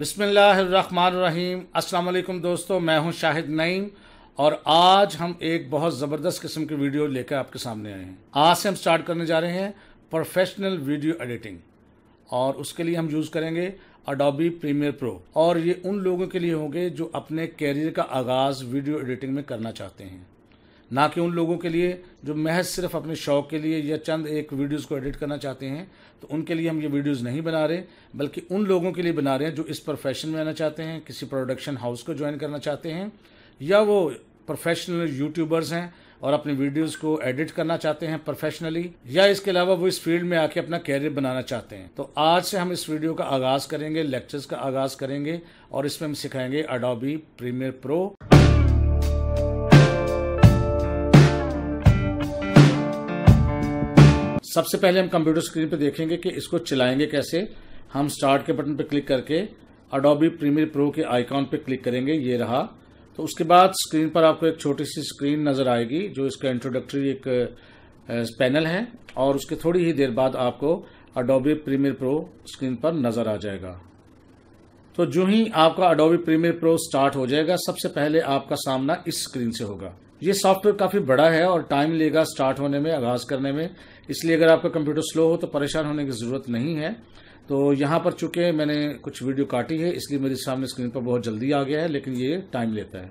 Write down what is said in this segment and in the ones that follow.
बिसमीम अस्सलाम दोस्तों मैं हूं शाहिद नईम और आज हम एक बहुत ज़बरदस्त किस्म की वीडियो लेकर आपके सामने आए हैं आज से हम स्टार्ट करने जा रहे हैं प्रोफेशनल वीडियो एडिटिंग और उसके लिए हम यूज़ करेंगे अडोबी प्रीमियर प्रो और ये उन लोगों के लिए होंगे जो अपने कैरियर का आगाज़ वीडियो एडिटिंग में करना चाहते हैं ना कि उन लोगों के लिए जो महज सिर्फ अपने शौक़ के लिए या चंद एक वीडियोज़ को एडिट करना चाहते हैं तो उनके लिए हम ये वीडियोस नहीं बना रहे बल्कि उन लोगों के लिए बना रहे हैं जो इस प्रोफेशन में आना चाहते हैं किसी प्रोडक्शन हाउस को ज्वाइन करना चाहते हैं या वो प्रोफेशनल यूट्यूबर्स हैं और अपनी वीडियोस को एडिट करना चाहते हैं प्रोफेशनली या इसके अलावा वो इस फील्ड में आके अपना कैरियर बनाना चाहते हैं तो आज से हम इस वीडियो का आगाज़ करेंगे लेक्चर्स का आगाज़ करेंगे और इसमें हम सिखाएंगे अडोबी प्रीमियर प्रो सबसे पहले हम कंप्यूटर स्क्रीन पे देखेंगे कि इसको चलाएंगे कैसे हम स्टार्ट के बटन पे क्लिक करके अडोबी प्रीमियर प्रो के आइकॉन पे क्लिक करेंगे ये रहा तो उसके बाद स्क्रीन पर आपको एक छोटी सी स्क्रीन नज़र आएगी जो इसका इंट्रोडक्टरी एक पैनल है और उसके थोड़ी ही देर बाद आपको अडोबी प्रीमियर प्रो स्क्रीन पर नज़र आ जाएगा तो जो ही आपका अडोबी प्रीमियर प्रो स्टार्ट हो जाएगा सबसे पहले आपका सामना इस स्क्रीन से होगा ये सॉफ्टवेयर काफ़ी बड़ा है और टाइम लेगा स्टार्ट होने में आगाज करने में इसलिए अगर आपका कंप्यूटर स्लो हो तो परेशान होने की ज़रूरत नहीं है तो यहां पर चुके मैंने कुछ वीडियो काटी है इसलिए मेरे सामने स्क्रीन पर बहुत जल्दी आ गया है लेकिन ये टाइम लेता है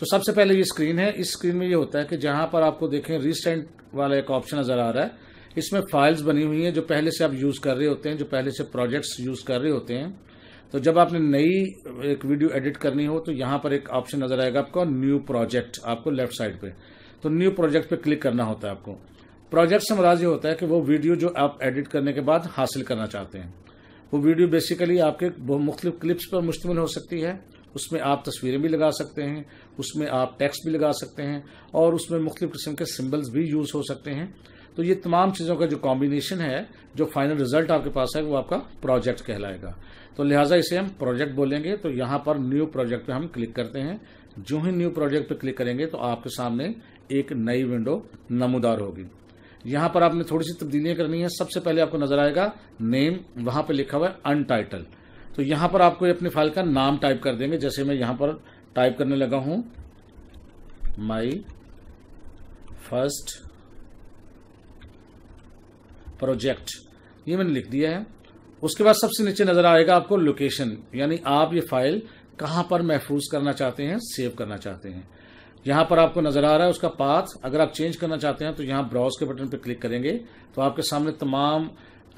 तो सबसे पहले ये स्क्रीन है इस स्क्रीन में ये होता है कि जहां पर आपको देखें रिसेंट वाला एक ऑप्शन नज़र आ रहा है इसमें फाइल्स बनी हुई हैं जो पहले से आप यूज़ कर रहे होते हैं जो पहले से प्रोजेक्ट्स यूज़ कर रहे होते हैं तो जब आपने नई एक वीडियो एडिट करनी हो तो यहां पर एक ऑप्शन नजर आएगा आपका न्यू प्रोजेक्ट आपको लेफ्ट साइड पे तो न्यू प्रोजेक्ट पे क्लिक करना होता है आपको प्रोजेक्ट से मराज ये होता है कि वो वीडियो जो आप एडिट करने के बाद हासिल करना चाहते हैं वो वीडियो बेसिकली आपके मुख्तलिफ क्लिप्स पर मुश्तमिल हो सकती है उसमें आप तस्वीरें भी लगा सकते हैं उसमें आप टेक्स्ट भी लगा सकते हैं और उसमें मुख्तु किस्म के सिम्बल्स भी यूज हो सकते हैं तो ये तमाम चीज़ों का जो कॉम्बिनेशन है जो फाइनल रिजल्ट आपके पास है वो आपका प्रोजेक्ट कहलाएगा तो लिहाजा इसे हम प्रोजेक्ट बोलेंगे तो यहां पर न्यू प्रोजेक्ट पे हम क्लिक करते हैं जो ही न्यू प्रोजेक्ट पे क्लिक करेंगे तो आपके सामने एक नई विंडो नमोदार होगी यहां पर आपने थोड़ी सी तब्दीलियां करनी है सबसे पहले आपको नजर आएगा नेम वहां पर लिखा हुआ है अनटाइटल तो यहां पर आपको अपनी फाइल का नाम टाइप कर देंगे जैसे मैं यहां पर टाइप करने लगा हूं माई फर्स्ट प्रोजेक्ट ये मैंने लिख दिया है उसके बाद सबसे नीचे नजर आएगा आपको लोकेशन यानी आप ये फाइल कहां पर महफूज करना चाहते हैं सेव करना चाहते हैं यहां पर आपको नजर आ रहा है उसका पाथ अगर आप चेंज करना चाहते हैं तो यहां ब्राउज के बटन पर क्लिक करेंगे तो आपके सामने तमाम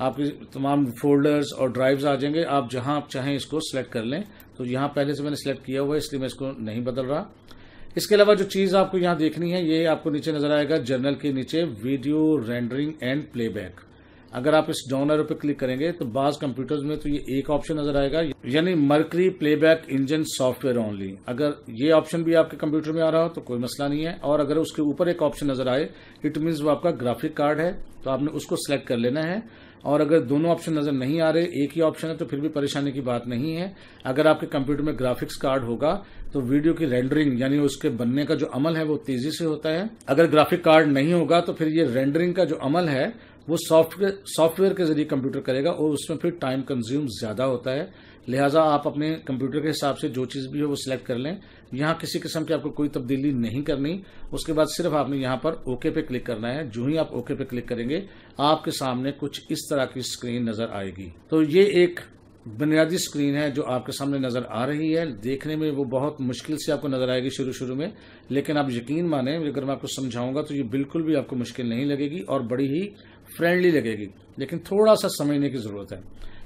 आपके तमाम फोल्डर्स और ड्राइव्स आ जाएंगे आप जहां आप चाहें इसको सिलेक्ट कर लें तो यहां पहले से मैंने सेलेक्ट किया हुआ है इसलिए मैं इसको नहीं बदल रहा इसके अलावा जो चीज आपको यहां देखनी है ये आपको नीचे नजर आएगा जर्नल के नीचे वीडियो रेंडरिंग एंड प्लेबैक अगर आप इस डाउन एरो पे क्लिक करेंगे तो बाज कंप्यूटर्स में तो ये एक ऑप्शन नजर आएगा यानी Mercury playback engine software only अगर ये ऑप्शन भी आपके कंप्यूटर में आ रहा हो तो कोई मसला नहीं है और अगर उसके ऊपर एक ऑप्शन नजर आए इट मीन्स वो आपका ग्राफिक कार्ड है तो आपने उसको सिलेक्ट कर लेना है और अगर दोनों ऑप्शन नजर नहीं आ रहे एक ही ऑप्शन है तो फिर भी परेशानी की बात नहीं है अगर आपके कंप्यूटर में ग्राफिक्स कार्ड होगा तो वीडियो की रेंडरिंग यानी उसके बनने का जो अमल है वो तेजी से होता है अगर ग्राफिक कार्ड नहीं होगा तो फिर ये रेंडरिंग का जो अमल है वो सॉफ्टवेयर सॉफ्टवेयर के जरिए कंप्यूटर करेगा और उसमें फिर टाइम कंज्यूम ज़्यादा होता है लिहाजा आप अपने कंप्यूटर के हिसाब से जो चीज़ भी है वो सिलेक्ट कर लें यहां किसी किस्म की आपको कोई तब्दीली नहीं करनी उसके बाद सिर्फ आपने यहां पर ओके पे क्लिक करना है जो ही आप ओके पे क्लिक करेंगे आपके सामने कुछ इस तरह की स्क्रीन नज़र आएगी तो ये एक बुनियादी स्क्रीन है जो आपके सामने नज़र आ रही है देखने में वो बहुत मुश्किल से आपको नज़र आएगी शुरू शुरू में लेकिन आप यकीन माने अगर मैं आपको समझाऊंगा तो ये बिल्कुल भी आपको मुश्किल नहीं लगेगी और बड़ी ही फ्रेंडली लगेगी लेकिन थोड़ा सा समझने की ज़रूरत है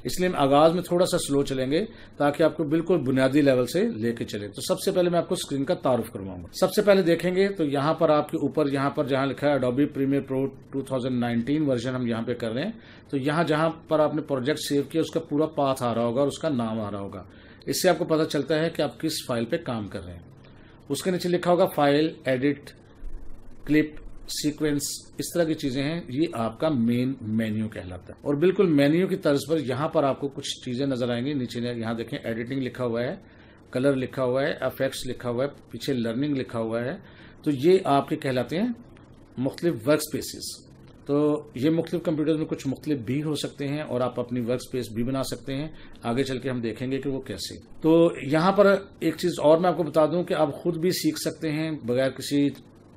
इसलिए हम आगाज़ में थोड़ा सा स्लो चलेंगे ताकि आपको बिल्कुल बुनियादी लेवल से लेके चले तो सबसे पहले मैं आपको स्क्रीन का तारुफ करवाऊंगा सबसे पहले देखेंगे तो यहाँ पर आपके ऊपर यहाँ पर जहाँ लिखा है अडोबी प्रीमियर प्रो 2019 वर्जन हम यहाँ पे कर रहे हैं तो यहाँ जहाँ पर आपने प्रोजेक्ट सेव किया उसका पूरा पाथ आ रहा होगा और उसका नाम आ रहा होगा इससे आपको पता चलता है कि आप किस फाइल पर काम कर रहे हैं उसके नीचे लिखा होगा फाइल एडिट क्लिप सीक्वेंस इस तरह की चीजें हैं ये आपका मेन मेन्यू कहलाता है और बिल्कुल मेन्यू की तर्ज पर यहां पर आपको कुछ चीजें नजर आएंगी नीचे यहां देखें एडिटिंग लिखा हुआ है कलर लिखा हुआ है अफेक्ट्स लिखा हुआ है पीछे लर्निंग लिखा हुआ है तो ये आपके कहलाते हैं मुख्तलिफ वर्क स्पेसिस तो ये मुख्तलिफ कंप्यूटर में कुछ मुख्तलिफ भी हो सकते हैं और आप अपनी वर्क स्पेस भी बना सकते हैं आगे चल के हम देखेंगे कि वो कैसे तो यहां पर एक चीज़ और मैं आपको बता दूं कि आप खुद भी सीख सकते हैं बगैर किसी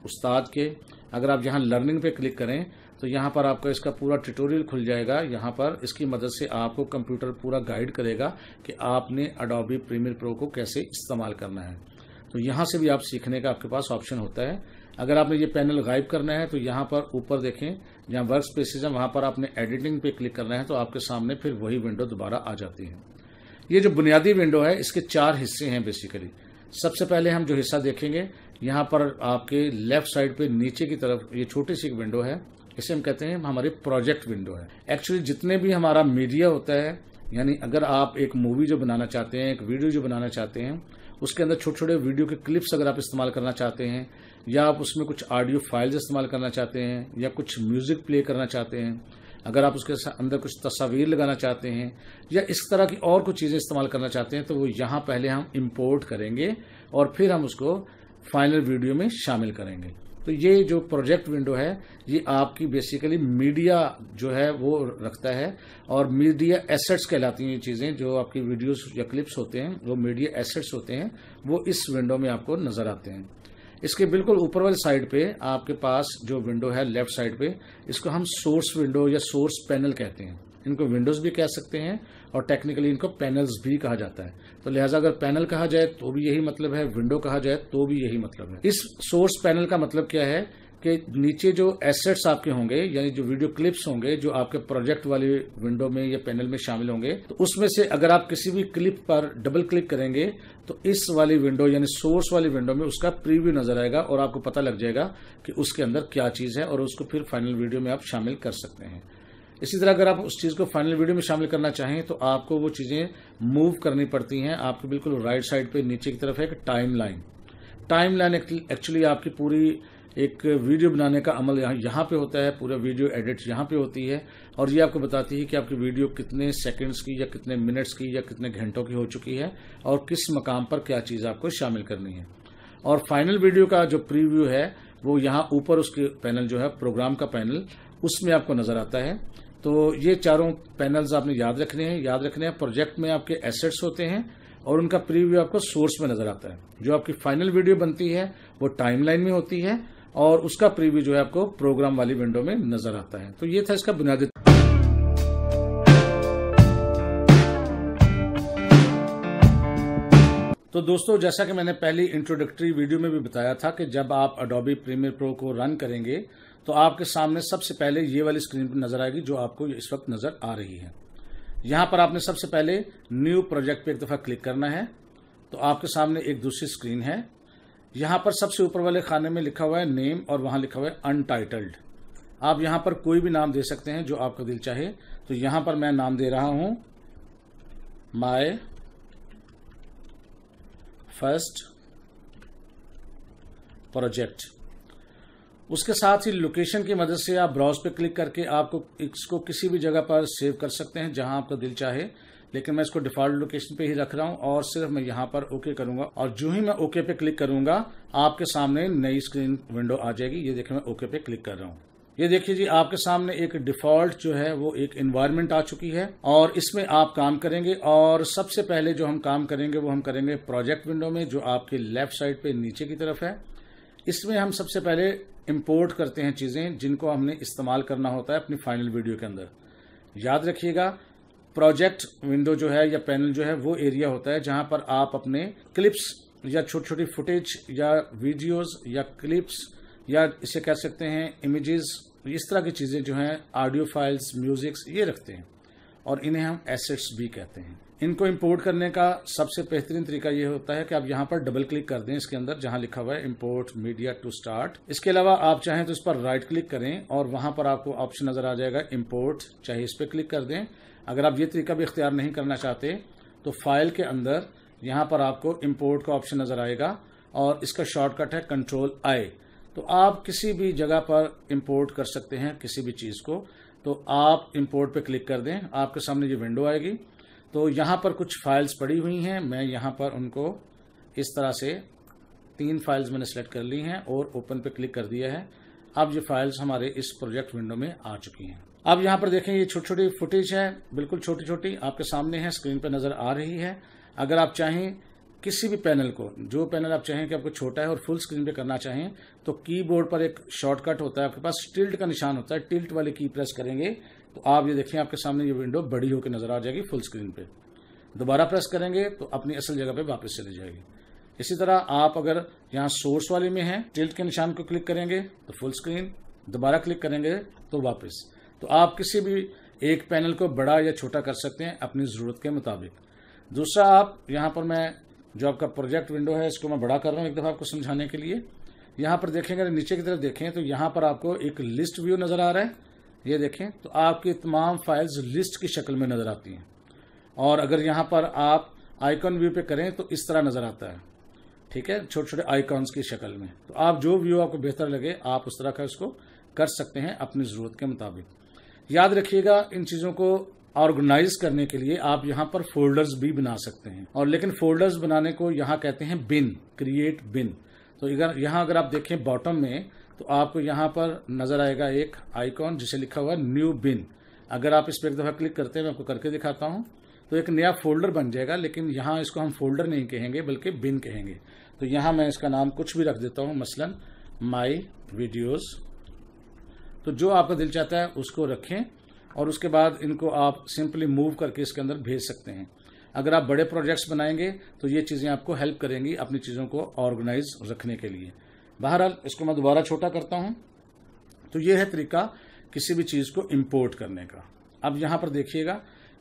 उस्ताद के अगर आप यहाँ लर्निंग पे क्लिक करें तो यहाँ पर आपका इसका पूरा ट्यूटोरियल खुल जाएगा यहाँ पर इसकी मदद से आपको कंप्यूटर पूरा गाइड करेगा कि आपने अडोबी प्रीमियर प्रो को कैसे इस्तेमाल करना है तो यहाँ से भी आप सीखने का आपके पास ऑप्शन होता है अगर आपने ये पैनल गायब करना है तो यहाँ पर ऊपर देखें जहाँ वर्क स्पेसिस है वहाँ पर आपने एडिटिंग पे क्लिक करना है तो आपके सामने फिर वही विंडो दोबारा आ जाती है ये जो बुनियादी विंडो है इसके चार हिस्से हैं बेसिकली सबसे पहले हम जो हिस्सा देखेंगे यहाँ पर आपके लेफ्ट साइड पे नीचे की तरफ ये छोटी सी विंडो है इसे हम कहते हैं हमारे प्रोजेक्ट विंडो है एक्चुअली जितने भी हमारा मीडिया होता है यानी अगर आप एक मूवी जो बनाना चाहते हैं एक वीडियो जो बनाना चाहते हैं उसके अंदर छोटे छोटे वीडियो के क्लिप्स अगर आप इस्तेमाल करना चाहते हैं या आप उसमें कुछ ऑडियो फाइल्स इस्तेमाल करना चाहते हैं या कुछ म्यूजिक प्ले करना चाहते हैं अगर आप उसके अंदर कुछ तस्वीर लगाना चाहते हैं या इस तरह की और कुछ चीज़ें इस्तेमाल करना चाहते हैं तो वो यहाँ पहले हम इम्पोर्ट करेंगे और फिर हम उसको फाइनल वीडियो में शामिल करेंगे तो ये जो प्रोजेक्ट विंडो है ये आपकी बेसिकली मीडिया जो है वो रखता है और मीडिया एसेट्स कहलाती हैं ये चीज़ें जो आपकी वीडियोस या क्लिप्स होते हैं वो मीडिया एसेट्स होते हैं वो इस विंडो में आपको नजर आते हैं इसके बिल्कुल ऊपर वाली साइड पे आपके पास जो विंडो है लेफ्ट साइड पे इसको हम सोर्स विंडो या सोर्स पैनल कहते हैं इनको विंडोज भी कह सकते हैं और टेक्निकली इनको पैनल्स भी कहा जाता है तो लिहाजा अगर पैनल कहा जाए तो भी यही मतलब है विंडो कहा जाए तो भी यही मतलब है इस सोर्स पैनल का मतलब क्या है आपके नीचे जो एसेट्स आपके होंगे यानी जो वीडियो क्लिप्स होंगे जो आपके प्रोजेक्ट वाले विंडो में या पैनल में शामिल होंगे तो उसमें से अगर आप किसी भी क्लिप पर डबल क्लिक करेंगे तो इस वाली विंडो यानी सोर्स वाली विंडो में उसका प्रीव्यू नजर आएगा और आपको पता लग जाएगा कि उसके अंदर क्या चीज है और उसको फिर फाइनल वीडियो में आप शामिल कर सकते हैं इसी तरह अगर आप उस चीज को फाइनल वीडियो में शामिल करना चाहें तो आपको वो चीजें मूव करनी पड़ती हैं आपके बिल्कुल राइट साइड पे नीचे की तरफ है एक timeline timeline actually आपकी पूरी एक वीडियो बनाने का अमल यहाँ यहाँ पे होता है पूरा वीडियो एडिट यहाँ पे होती है और ये आपको बताती है कि आपकी वीडियो कितने सेकंड्स की या कितने मिनट्स की या कितने घंटों की हो चुकी है और किस मकाम पर क्या चीज़ आपको शामिल करनी है और फाइनल वीडियो का जो प्रीव्यू है वो यहाँ ऊपर उसके पैनल जो है प्रोग्राम का पैनल उसमें आपको नजर आता है तो ये चारों पैनल्स आपने याद रखने हैं याद रखने हैं प्रोजेक्ट में आपके एसेट्स होते हैं और उनका प्रीव्यू आपको सोर्स में नजर आता है जो आपकी फाइनल वीडियो बनती है वो टाइमलाइन में होती है और उसका प्रीव्यू जो है आपको प्रोग्राम वाली विंडो में नजर आता है तो ये था इसका बुनियादी तो दोस्तों जैसा कि मैंने पहली इंट्रोडक्टरी वीडियो में भी बताया था कि जब आप अडोबी प्रीमियर प्रो को रन करेंगे तो आपके सामने सबसे पहले ये वाली स्क्रीन पर नजर आएगी जो आपको इस वक्त नजर आ रही है यहां पर आपने सबसे पहले न्यू प्रोजेक्ट पे एक दफा क्लिक करना है तो आपके सामने एक दूसरी स्क्रीन है यहां पर सबसे ऊपर वाले खाने में लिखा हुआ है नेम और वहां लिखा हुआ है अनटाइटल्ड आप यहां पर कोई भी नाम दे सकते हैं जो आपका दिल चाहे तो यहां पर मैं नाम दे रहा हूं माय फर्स्ट प्रोजेक्ट उसके साथ ही लोकेशन की मदद से आप ब्राउज पे क्लिक करके आपको इसको किसी भी जगह पर सेव कर सकते हैं जहां आपका दिल चाहे लेकिन मैं इसको डिफॉल्ट लोकेशन पे ही रख रहा हूं और सिर्फ मैं यहाँ पर ओके करूंगा और जो ही मैं ओके पे क्लिक करूंगा आपके सामने नई स्क्रीन विंडो आ जाएगी ये देखिए मैं ओके पे क्लिक कर रहा हूँ ये देखिए जी आपके सामने एक डिफॉल्ट जो है वो एक इन्वायरमेंट आ चुकी है और इसमें आप काम करेंगे और सबसे पहले जो हम काम करेंगे वो हम करेंगे प्रोजेक्ट विंडो में जो आपके लेफ्ट साइड पे नीचे की तरफ है इसमें हम सबसे पहले इम्पोर्ट करते हैं चीज़ें जिनको हमने इस्तेमाल करना होता है अपनी फाइनल वीडियो के अंदर याद रखिएगा प्रोजेक्ट विंडो जो है या पैनल जो है वो एरिया होता है जहां पर आप अपने क्लिप्स या छोटी छोटी फुटेज या वीडियोस या क्लिप्स या इसे कह सकते हैं इमेजेस इस तरह की चीज़ें जो हैं ऑडियो फाइल्स म्यूजिक्स ये रखते हैं और इन्हें हम एसेट्स भी कहते हैं इनको इम्पोर्ट करने का सबसे बेहतरीन तरीका ये होता है कि आप यहाँ पर डबल क्लिक कर दें इसके अंदर जहां लिखा हुआ है इम्पोर्ट मीडिया टू स्टार्ट इसके अलावा आप चाहें तो इस पर राइट क्लिक करें और वहां पर आपको ऑप्शन नजर आ जाएगा इम्पोर्ट चाहे इस पर क्लिक कर दें अगर आप ये तरीका भी इख्तियार नहीं करना चाहते तो फाइल के अंदर यहाँ पर आपको इम्पोर्ट का ऑप्शन नज़र आएगा और इसका शॉर्टकट है कंट्रोल आई तो आप किसी भी जगह पर इम्पोर्ट कर सकते हैं किसी भी चीज़ को तो आप इम्पोर्ट पे क्लिक कर दें आपके सामने ये विंडो आएगी तो यहाँ पर कुछ फाइल्स पड़ी हुई हैं मैं यहाँ पर उनको इस तरह से तीन फाइल्स मैंने सेलेक्ट कर ली हैं और ओपन पे क्लिक कर दिया है अब ये फाइल्स हमारे इस प्रोजेक्ट विंडो में आ चुकी हैं अब यहां पर देखें ये छोटी छोटी फुटेज है बिल्कुल छोटी छोटी आपके सामने है स्क्रीन पर नजर आ रही है अगर आप चाहें किसी भी पैनल को जो पैनल आप चाहें कि आपको छोटा है और फुल स्क्रीन पे करना चाहें तो कीबोर्ड पर एक शॉर्टकट होता है आपके पास टिल्ट का निशान होता है टिल्ट वाले की प्रेस करेंगे तो आप ये देखें आपके सामने ये विंडो बड़ी होकर नजर आ जाएगी फुल स्क्रीन पे दोबारा प्रेस करेंगे तो अपनी असल जगह पे वापस चली जाएगी इसी तरह आप अगर यहां सोर्स वाले में है टिल्ट के निशान को क्लिक करेंगे तो फुल स्क्रीन दोबारा क्लिक करेंगे तो वापस तो आप किसी भी एक पैनल को बड़ा या छोटा कर सकते हैं अपनी ज़रूरत के मुताबिक दूसरा आप यहाँ पर मैं जो आपका प्रोजेक्ट विंडो है इसको मैं बड़ा कर रहा हूँ एक दफ़ा आपको समझाने के लिए यहाँ पर देखेंगे अगर नीचे की तरफ देखें तो यहाँ पर आपको एक लिस्ट व्यू नज़र आ रहा है ये देखें तो आपकी तमाम फाइल्स लिस्ट की शक्ल में नज़र आती हैं और अगर यहाँ पर आप आइकॉन व्यू पे करें तो इस तरह नज़र आता है ठीक है छोटे छोटे आइकॉन्स की शक्ल में तो आप जो व्यू आपको बेहतर लगे आप उस तरह का इसको कर सकते हैं अपनी ज़रूरत के मुताबिक याद रखिएगा इन चीजों को ऑर्गेनाइज करने के लिए आप यहाँ पर फोल्डर्स भी बना सकते हैं और लेकिन फोल्डर्स बनाने को यहाँ कहते हैं बिन क्रिएट बिन तो इधर यहाँ अगर आप देखें बॉटम में तो आपको यहाँ पर नजर आएगा एक आइकॉन जिसे लिखा हुआ न्यू बिन अगर आप इस पर एक दफा क्लिक करते हैं मैं आपको करके दिखाता हूँ तो एक नया फोल्डर बन जाएगा लेकिन यहाँ इसको हम फोल्डर नहीं कहेंगे बल्कि बिन कहेंगे तो यहाँ मैं इसका नाम कुछ भी रख देता हूँ मसलन माई वीडियोज़ तो जो आपका दिल चाहता है उसको रखें और उसके बाद इनको आप सिंपली मूव करके इसके अंदर भेज सकते हैं अगर आप बड़े प्रोजेक्ट्स बनाएंगे तो ये चीज़ें आपको हेल्प करेंगी अपनी चीज़ों को ऑर्गेनाइज रखने के लिए बहरहाल इसको मैं दोबारा छोटा करता हूँ तो ये है तरीका किसी भी चीज़ को इम्पोर्ट करने का अब यहाँ पर देखिएगा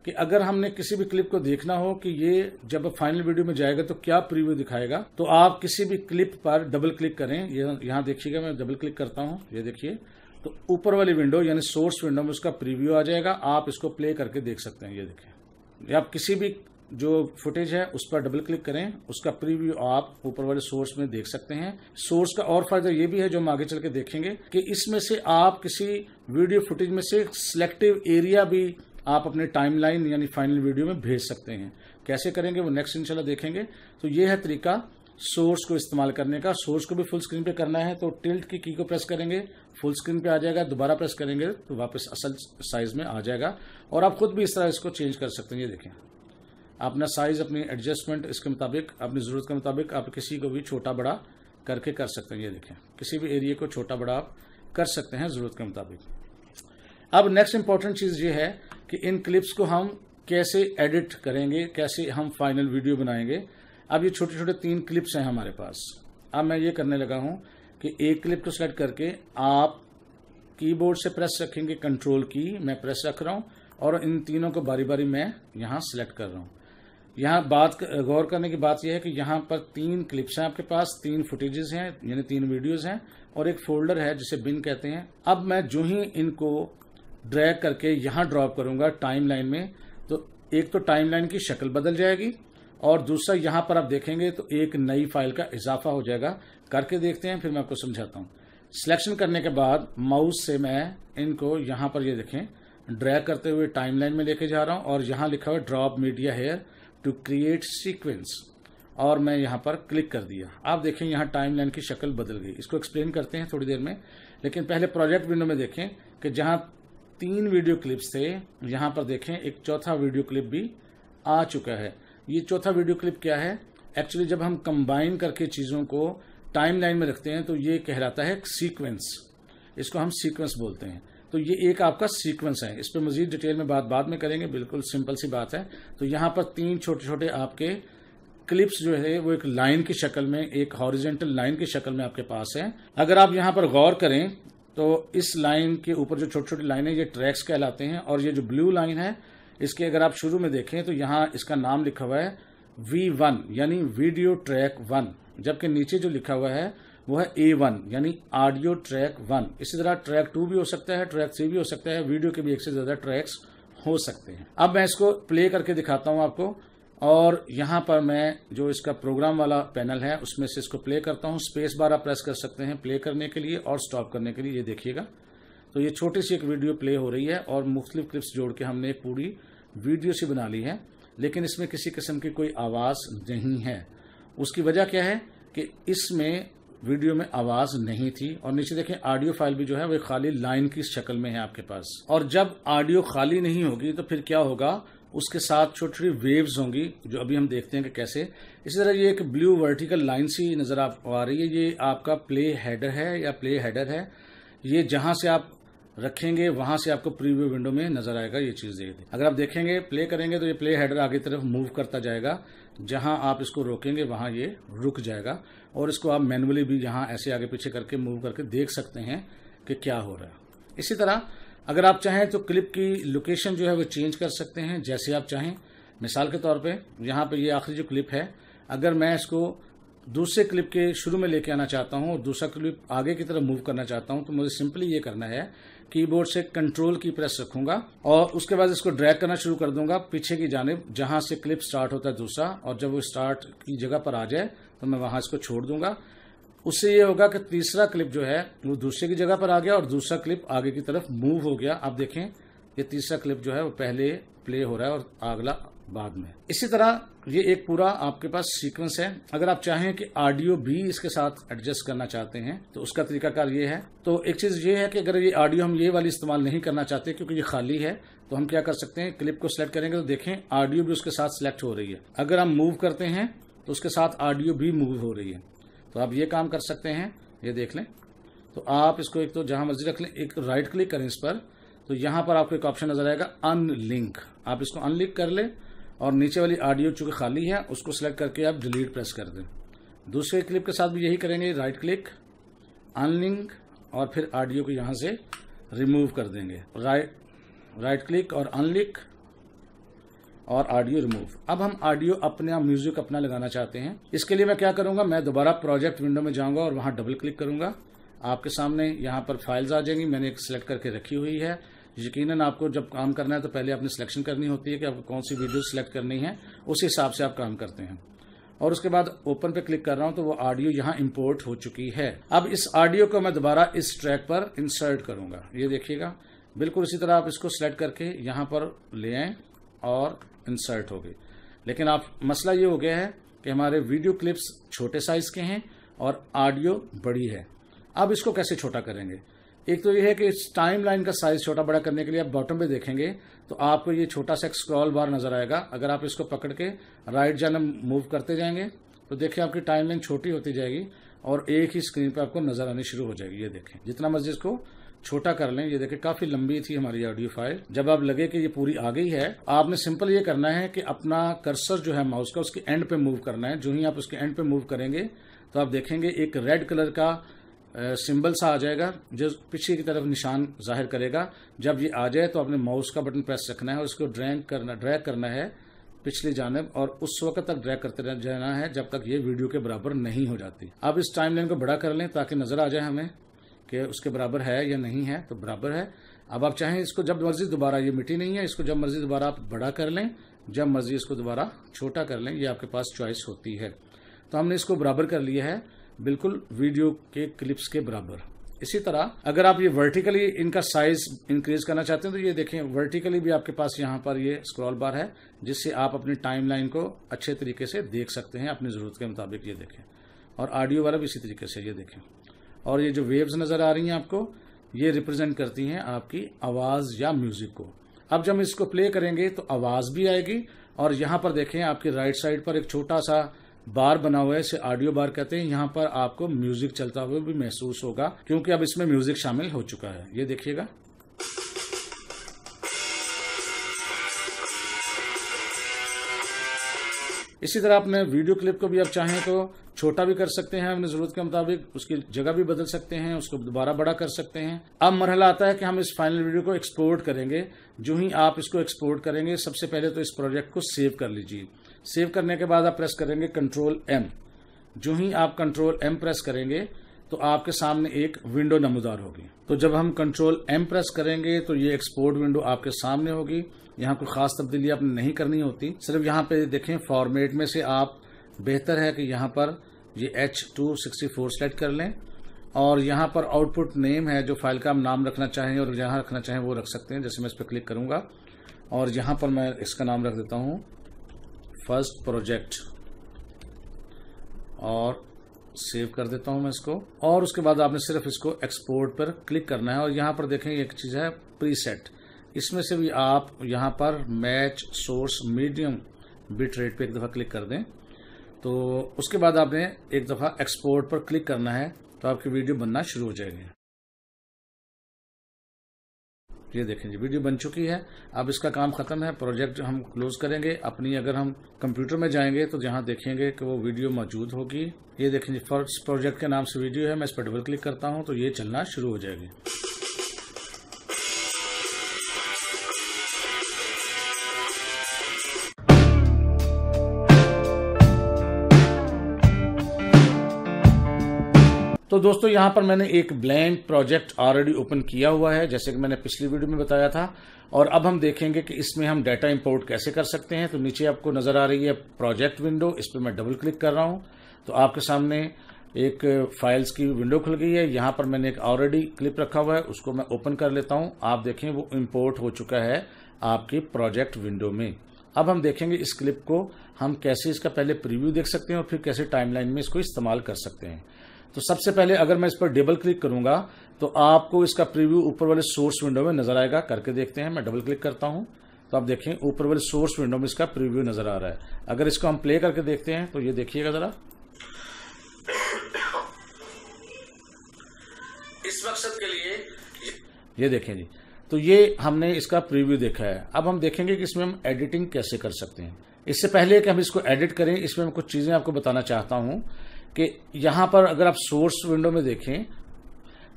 कि अगर हमने किसी भी क्लिप को देखना हो कि ये जब फाइनल वीडियो में जाएगा तो क्या प्रीव्यू दिखाएगा तो आप किसी भी क्लिप पर डबल क्लिक करें यहां देखिएगा मैं डबल क्लिक करता हूं ये देखिए तो ऊपर वाली विंडो यानी सोर्स विंडो में उसका प्रीव्यू आ जाएगा आप इसको प्ले करके देख सकते हैं ये देखें आप किसी भी जो फुटेज है उस पर डबल क्लिक करें उसका प्रीव्यू आप ऊपर वाले सोर्स में देख सकते हैं सोर्स का और फायदा ये भी है जो हम आगे चल के देखेंगे कि इसमें से आप किसी वीडियो फुटेज में से सिलेक्टिव एरिया भी आप अपने टाइमलाइन यानी फाइनल वीडियो में भेज सकते हैं कैसे करेंगे वो नेक्स्ट इंशाल्लाह देखेंगे तो ये है तरीका सोर्स को इस्तेमाल करने का सोर्स को भी फुल स्क्रीन पे करना है तो टिल्ट की की को प्रेस करेंगे फुल स्क्रीन पे आ जाएगा दोबारा प्रेस करेंगे तो वापस असल साइज में आ जाएगा और आप खुद भी इस तरह इसको चेंज कर सकते हैं ये देखें अपना साइज अपनी एडजस्टमेंट इसके मुताबिक अपनी ज़रूरत के मुताबिक आप किसी को भी छोटा बड़ा करके कर सकते हैं ये देखें किसी भी एरिया को छोटा बड़ा आप कर सकते हैं ज़रूरत के मुताबिक अब नेक्स्ट इंपॉर्टेंट चीज़ ये है कि इन क्लिप्स को हम कैसे एडिट करेंगे कैसे हम फाइनल वीडियो बनाएंगे अब ये छोटे छोटे तीन क्लिप्स हैं हमारे पास अब मैं ये करने लगा हूं कि एक क्लिप को सेलेक्ट करके आप कीबोर्ड से प्रेस रखेंगे कंट्रोल की मैं प्रेस रख रहा हूं और इन तीनों को बारी बारी मैं यहाँ सेलेक्ट कर रहा हूँ यहाँ बात गौर करने की बात यह है कि यहाँ पर तीन क्लिप्स हैं आपके पास तीन फुटेजेस हैं यानी तीन वीडियोस हैं और एक फोल्डर है जिसे बिन कहते हैं अब मैं जो ही इनको ड्रैग करके यहाँ ड्रॉप करूंगा टाइम लाइन में तो एक तो टाइम लाइन की शक्ल बदल जाएगी और दूसरा यहाँ पर आप देखेंगे तो एक नई फाइल का इजाफा हो जाएगा करके देखते हैं फिर मैं आपको समझाता हूँ सिलेक्शन करने के बाद माउस से मैं इनको यहां पर ये देखें ड्रैग करते हुए टाइमलाइन में लेके जा रहा हूँ और यहां लिखा हुआ drop media here to create sequence और मैं यहाँ पर क्लिक कर दिया आप देखें यहां टाइमलाइन की शक्ल बदल गई इसको एक्सप्लेन करते हैं थोड़ी देर में लेकिन पहले प्रोजेक्ट विंडो में देखें कि जहां तीन वीडियो क्लिप्स थे यहां पर देखें एक चौथा वीडियो क्लिप भी आ चुका है ये चौथा वीडियो क्लिप क्या है एक्चुअली जब हम कंबाइन करके चीज़ों को टाइम लाइन में रखते हैं तो ये कहलाता है सीक्वेंस इसको हम सीक्वेंस बोलते हैं तो ये एक आपका सीक्वेंस है इस पर मजीद डिटेल में बात बाद में करेंगे बिल्कुल सिंपल सी बात है तो यहां पर तीन छोटे छोटे आपके क्लिप्स जो है वो एक लाइन की शक्ल में एक हॉरिजेंटल लाइन की शक्ल में आपके पास है अगर आप यहां पर गौर करें तो इस लाइन के ऊपर जो छोटी छोटी लाइन है ये ट्रैक्स कहलाते हैं और ये जो ब्लू लाइन है इसके अगर आप शुरू में देखें तो यहां इसका नाम लिखा हुआ है वी वन यानी वीडियो ट्रैक वन जबकि नीचे जो लिखा हुआ है वो है ए वन यानी ऑडियो ट्रैक वन इसी तरह ट्रैक टू भी हो सकता है ट्रैक थ्री भी हो सकता है वीडियो के भी एक से ज्यादा ट्रैक्स हो सकते हैं अब मैं इसको प्ले करके दिखाता हूं आपको और यहां पर मैं जो इसका प्रोग्राम वाला पैनल है उसमें से इसको प्ले करता हूँ स्पेस बार आप प्रेस कर सकते हैं प्ले करने के लिए और स्टॉप करने के लिए ये देखिएगा तो ये छोटी सी एक वीडियो प्ले हो रही है और मुख्तलिफ क्लिप्स जोड़ के हमने एक पूरी वीडियो सी बना ली है लेकिन इसमें किसी किस्म की कोई आवाज़ नहीं है उसकी वजह क्या है कि इसमें वीडियो में आवाज नहीं थी और नीचे देखें ऑडियो फाइल भी जो है वो खाली लाइन की शक्ल में है आपके पास और जब ऑडियो खाली नहीं होगी तो फिर क्या होगा उसके साथ छोटी छोटी वेव्स होंगी जो अभी हम देखते हैं कि कैसे इसी तरह ये एक ब्लू वर्टिकल लाइन सी नजर आप आ रही है ये आपका प्ले हेडर है या प्ले हेडर है ये जहां से आप रखेंगे वहां से आपको प्रीव्यू विंडो में नजर आएगा ये चीज देखिए अगर आप देखेंगे प्ले करेंगे तो ये प्ले हेडर आगे तरफ मूव करता जाएगा जहां आप इसको रोकेंगे वहां ये रुक जाएगा और इसको आप मैनुअली भी यहां ऐसे आगे पीछे करके मूव करके देख सकते हैं कि क्या हो रहा है इसी तरह अगर आप चाहें तो क्लिप की लोकेशन जो है वो चेंज कर सकते हैं जैसे आप चाहें मिसाल के तौर पे यहां पे ये आखिरी जो क्लिप है अगर मैं इसको दूसरे क्लिप के शुरू में लेके आना चाहता हूँ और दूसरा क्लिप आगे की तरफ मूव करना चाहता हूँ तो मुझे सिंपली ये करना है कीबोर्ड से कंट्रोल की प्रेस रखूंगा और उसके बाद इसको ड्रैग करना शुरू कर दूंगा पीछे की जानब जहां से क्लिप स्टार्ट होता है दूसरा और जब वो स्टार्ट की जगह पर आ जाए तो मैं वहां इसको छोड़ दूंगा उससे ये होगा कि तीसरा क्लिप जो है वो दूसरे की जगह पर आ गया और दूसरा क्लिप आगे की तरफ मूव हो गया आप देखें ये तीसरा क्लिप जो है वो पहले प्ले हो रहा है और अगला बाद में इसी तरह ये एक पूरा आपके पास सीक्वेंस है अगर आप चाहें कि ऑडियो भी इसके साथ एडजस्ट करना चाहते हैं तो उसका तरीकाकार ये है तो एक चीज़ ये है कि अगर ये ऑडियो हम ये वाली इस्तेमाल नहीं करना चाहते क्योंकि ये खाली है तो हम क्या कर सकते हैं क्लिप को सिलेक्ट करेंगे तो देखें ऑडियो भी उसके साथ सिलेक्ट हो रही है अगर हम मूव करते हैं तो उसके साथ ऑडियो भी मूव हो रही है तो आप ये काम कर सकते हैं ये देख लें तो आप इसको एक तो जहां मर्जी रख लें एक राइट क्लिक करें इस पर तो यहाँ पर आपको एक ऑप्शन नजर आएगा अनलिंक आप इसको अनलिंक कर लें और नीचे वाली ऑडियो चूंकि खाली है उसको सिलेक्ट करके आप डिलीट प्रेस कर दें दूसरे क्लिप के साथ भी यही करेंगे राइट क्लिक अनलिंक और फिर ऑडियो को यहां से रिमूव कर देंगे राइट राइट क्लिक और अनलिंक और ऑडियो रिमूव अब हम ऑडियो अपना म्यूजिक अपना लगाना चाहते हैं इसके लिए मैं क्या करूंगा मैं दोबारा प्रोजेक्ट विंडो में जाऊंगा और वहां डबल क्लिक करूंगा आपके सामने यहाँ पर फाइल्स आ जाएंगी मैंने एक सिलेक्ट करके रखी हुई है यकीनन आपको जब काम करना है तो पहले आपने सिलेक्शन करनी होती है कि आपको कौन सी वीडियो सिलेक्ट करनी है उस हिसाब से आप काम करते हैं और उसके बाद ओपन पे क्लिक कर रहा हूं तो वो ऑडियो यहां इम्पोर्ट हो चुकी है अब इस ऑडियो को मैं दोबारा इस ट्रैक पर इंसर्ट करूंगा ये देखिएगा बिल्कुल इसी तरह आप इसको सिलेक्ट करके यहां पर ले आए और इंसर्ट हो गई लेकिन आप मसला ये हो गया है कि हमारे वीडियो क्लिप्स छोटे साइज के हैं और ऑडियो बड़ी है अब इसको कैसे छोटा करेंगे एक तो ये है कि इस टाइम लाइन का साइज छोटा बड़ा करने के लिए आप बॉटम पे देखेंगे तो आपको ये छोटा सा एक स्क्रॉल बार नजर आएगा अगर आप इसको पकड़ के राइट जाना मूव करते जाएंगे तो देखिए आपकी टाइम लाइन छोटी होती जाएगी और एक ही स्क्रीन पे आपको नजर आनी शुरू हो जाएगी ये देखें जितना मर्जी इसको छोटा कर लें ये देखें काफी लंबी थी हमारी ऑडियो फाइल जब आप लगे कि ये पूरी आ गई है आपने सिंपल ये करना है कि अपना कर्सर जो है माउस का उसके एंड पे मूव करना है जो ही आप उसके एंड पे मूव करेंगे तो आप देखेंगे एक रेड कलर का सिंबल सा आ जाएगा जो पीछे की तरफ निशान जाहिर करेगा जब ये आ जाए तो आपने माउस का बटन प्रेस रखना है और इसको ड्रैग करना ड्रैग करना है पिछली जानब और उस वक्त तक ड्रैग करते रहना है जब तक ये वीडियो के बराबर नहीं हो जाती आप इस टाइम लाइन को बड़ा कर लें ताकि नज़र आ जाए हमें कि उसके बराबर है या नहीं है तो बराबर है अब आप चाहें इसको जब मर्जी दोबारा ये मिट्टी नहीं है इसको जब मर्जी दोबारा आप बड़ा कर लें जब मर्जी इसको दोबारा छोटा कर लें ये आपके पास चॉइस होती है तो हमने इसको बराबर कर लिया है बिल्कुल वीडियो के क्लिप्स के बराबर इसी तरह अगर आप ये वर्टिकली इनका साइज इंक्रीज करना चाहते हैं तो ये देखें वर्टिकली भी आपके पास यहां पर ये स्क्रॉल बार है जिससे आप अपनी टाइम लाइन को अच्छे तरीके से देख सकते हैं अपनी ज़रूरत के मुताबिक ये देखें और ऑडियो वाला भी इसी तरीके से ये देखें और ये जो वेव्स नज़र आ रही हैं आपको ये रिप्रेजेंट करती हैं आपकी आवाज़ या म्यूज़िक को अब जब हम इसको प्ले करेंगे तो आवाज़ भी आएगी और यहां पर देखें आपकी राइट साइड पर एक छोटा सा बार बना हुआ है इसे ऑडियो बार कहते हैं यहाँ पर आपको म्यूजिक चलता हुआ भी महसूस होगा क्योंकि अब इसमें म्यूजिक शामिल हो चुका है ये देखिएगा इसी तरह अपने वीडियो क्लिप को भी आप चाहें तो छोटा भी कर सकते हैं अपनी जरूरत के मुताबिक उसकी जगह भी बदल सकते हैं उसको दोबारा बड़ा कर सकते हैं अब मरहला आता है कि हम इस फाइनल वीडियो को एक्सपोर्ट करेंगे जो ही आप इसको एक्सपोर्ट करेंगे सबसे पहले तो इस प्रोजेक्ट को सेव कर लीजिए सेव करने के बाद आप प्रेस करेंगे कंट्रोल एम जो ही आप कंट्रोल एम प्रेस करेंगे तो आपके सामने एक विंडो नमोदार होगी तो जब हम कंट्रोल एम प्रेस करेंगे तो ये एक्सपोर्ट विंडो आपके सामने होगी यहाँ कोई खास तब्दीली आपने नहीं करनी होती सिर्फ यहाँ पे देखें फॉर्मेट में से आप बेहतर है कि यहाँ पर ये H two sixty four select कर लें और यहाँ पर आउटपुट नेम है जो फाइल का हम नाम रखना चाहें और जहाँ रखना चाहें वो रख सकते हैं जैसे मैं इस पर क्लिक करूंगा और यहाँ पर मैं इसका नाम रख देता हूँ फर्स्ट प्रोजेक्ट और सेव कर देता हूं मैं इसको और उसके बाद आपने सिर्फ इसको एक्सपोर्ट पर क्लिक करना है और यहां पर देखें एक चीज़ है प्रीसेट इसमें से भी आप यहां पर match source medium bit rate पर एक दफ़ा क्लिक कर दें तो उसके बाद आपने एक दफ़ा एक्सपोर्ट पर क्लिक करना है तो आपकी वीडियो बनना शुरू हो जाएगी ये देखें जी वीडियो बन चुकी है अब इसका काम ख़त्म है प्रोजेक्ट हम क्लोज करेंगे अपनी अगर हम कंप्यूटर में जाएंगे तो जहां देखेंगे कि वो वीडियो मौजूद होगी ये देखें जी फर्स्ट प्रोजेक्ट के नाम से वीडियो है मैं इस पर डबल क्लिक करता हूँ तो ये चलना शुरू हो जाएगी तो दोस्तों यहां पर मैंने एक ब्लैंक प्रोजेक्ट ऑलरेडी ओपन किया हुआ है जैसे कि मैंने पिछली वीडियो में बताया था और अब हम देखेंगे कि इसमें हम डाटा इंपोर्ट कैसे कर सकते हैं तो नीचे आपको नज़र आ रही है प्रोजेक्ट विंडो इस पर मैं डबल क्लिक कर रहा हूँ तो आपके सामने एक फाइल्स की विंडो खुल गई है यहां पर मैंने एक ऑलरेडी क्लिप रखा हुआ है उसको मैं ओपन कर लेता हूं आप देखें वो इम्पोर्ट हो चुका है आपके प्रोजेक्ट विंडो में अब हम देखेंगे इस क्लिप को हम कैसे इसका पहले प्रीव्यू देख सकते हैं और फिर कैसे टाइमलाइन में इसको इस्तेमाल कर सकते हैं तो सबसे पहले अगर मैं इस पर डबल क्लिक करूंगा तो आपको इसका प्रीव्यू ऊपर वाले सोर्स विंडो में नजर आएगा करके देखते हैं मैं डबल क्लिक करता हूं तो आप देखें ऊपर वाले सोर्स विंडो में इसका प्रीव्यू नजर आ रहा है अगर इसको हम प्ले करके देखते हैं तो ये देखिएगा जरा इस मकसद के लिए ये, देखें जी तो ये हमने इसका प्रीव्यू देखा है अब हम देखेंगे कि इसमें हम एडिटिंग कैसे कर सकते हैं इससे पहले कि हम इसको एडिट करें इसमें मैं कुछ चीज़ें आपको बताना चाहता हूँ कि यहां पर अगर आप सोर्स विंडो में देखें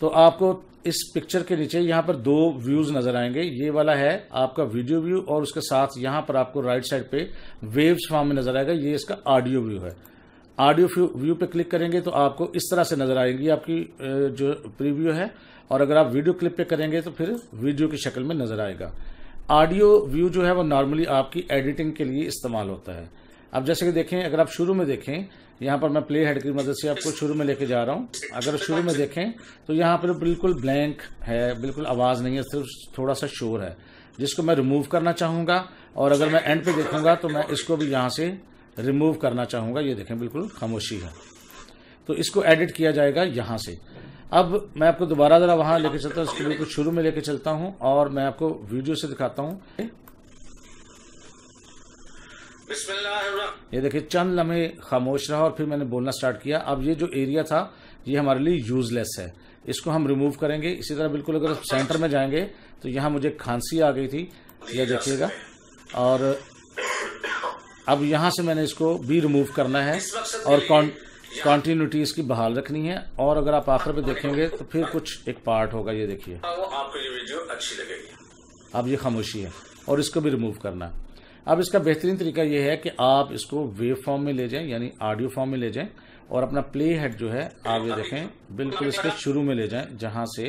तो आपको इस पिक्चर के नीचे यहां पर दो व्यूज नजर आएंगे ये वाला है आपका वीडियो व्यू और उसके साथ यहां पर आपको राइट साइड पे वेव्स फॉर्म में नजर आएगा ये इसका ऑडियो व्यू है ऑडियो व्यू पे क्लिक करेंगे तो आपको इस तरह से नजर आएंगी आपकी जो प्रीव्यू है और अगर आप वीडियो क्लिप पे करेंगे तो फिर वीडियो की शक्ल में नजर आएगा ऑडियो व्यू जो है वो नॉर्मली आपकी एडिटिंग के लिए इस्तेमाल होता है अब जैसे कि देखें अगर आप शुरू में देखें यहाँ पर मैं प्ले हेड की मदद से आपको शुरू में लेके जा रहा हूँ अगर शुरू में देखें तो यहाँ पर बिल्कुल ब्लैंक है बिल्कुल आवाज़ नहीं है सिर्फ थोड़ा सा शोर है जिसको मैं रिमूव करना चाहूँगा और अगर मैं एंड पे देखूँगा तो मैं इसको भी यहाँ से रिमूव करना चाहूँगा ये देखें बिल्कुल खामोशी है तो इसको एडिट किया जाएगा यहाँ से अब मैं आपको दोबारा ज़रा वहाँ लेके चलता हूँ इसको बिल्कुल शुरू में लेके चलता हूँ और मैं आपको वीडियो से दिखाता हूँ ये देखिए चंद लम्हे खामोश रहा और फिर मैंने बोलना स्टार्ट किया अब ये जो एरिया था ये हमारे लिए यूजलेस है इसको हम रिमूव करेंगे इसी तरह बिल्कुल अगर सेंटर में जाएंगे तो यहाँ मुझे खांसी आ गई थी यह देखिएगा और अब यहाँ से मैंने इसको भी रिमूव करना है और कॉन्टीन्यूटी इसकी बहाल रखनी है और अगर आप आखिर पर देखेंगे तो फिर कुछ एक पार्ट होगा ये देखिए वीडियो अच्छी लगेगी अब ये खामोशी है और इसको भी रिमूव करना है अब इसका बेहतरीन तरीका यह है कि आप इसको वेव फॉर्म में ले जाएं यानी ऑडियो फॉर्म में ले जाएं और अपना प्ले हेड जो है आप ये देखें बिल्कुल इसके शुरू में ले जाएं जहां से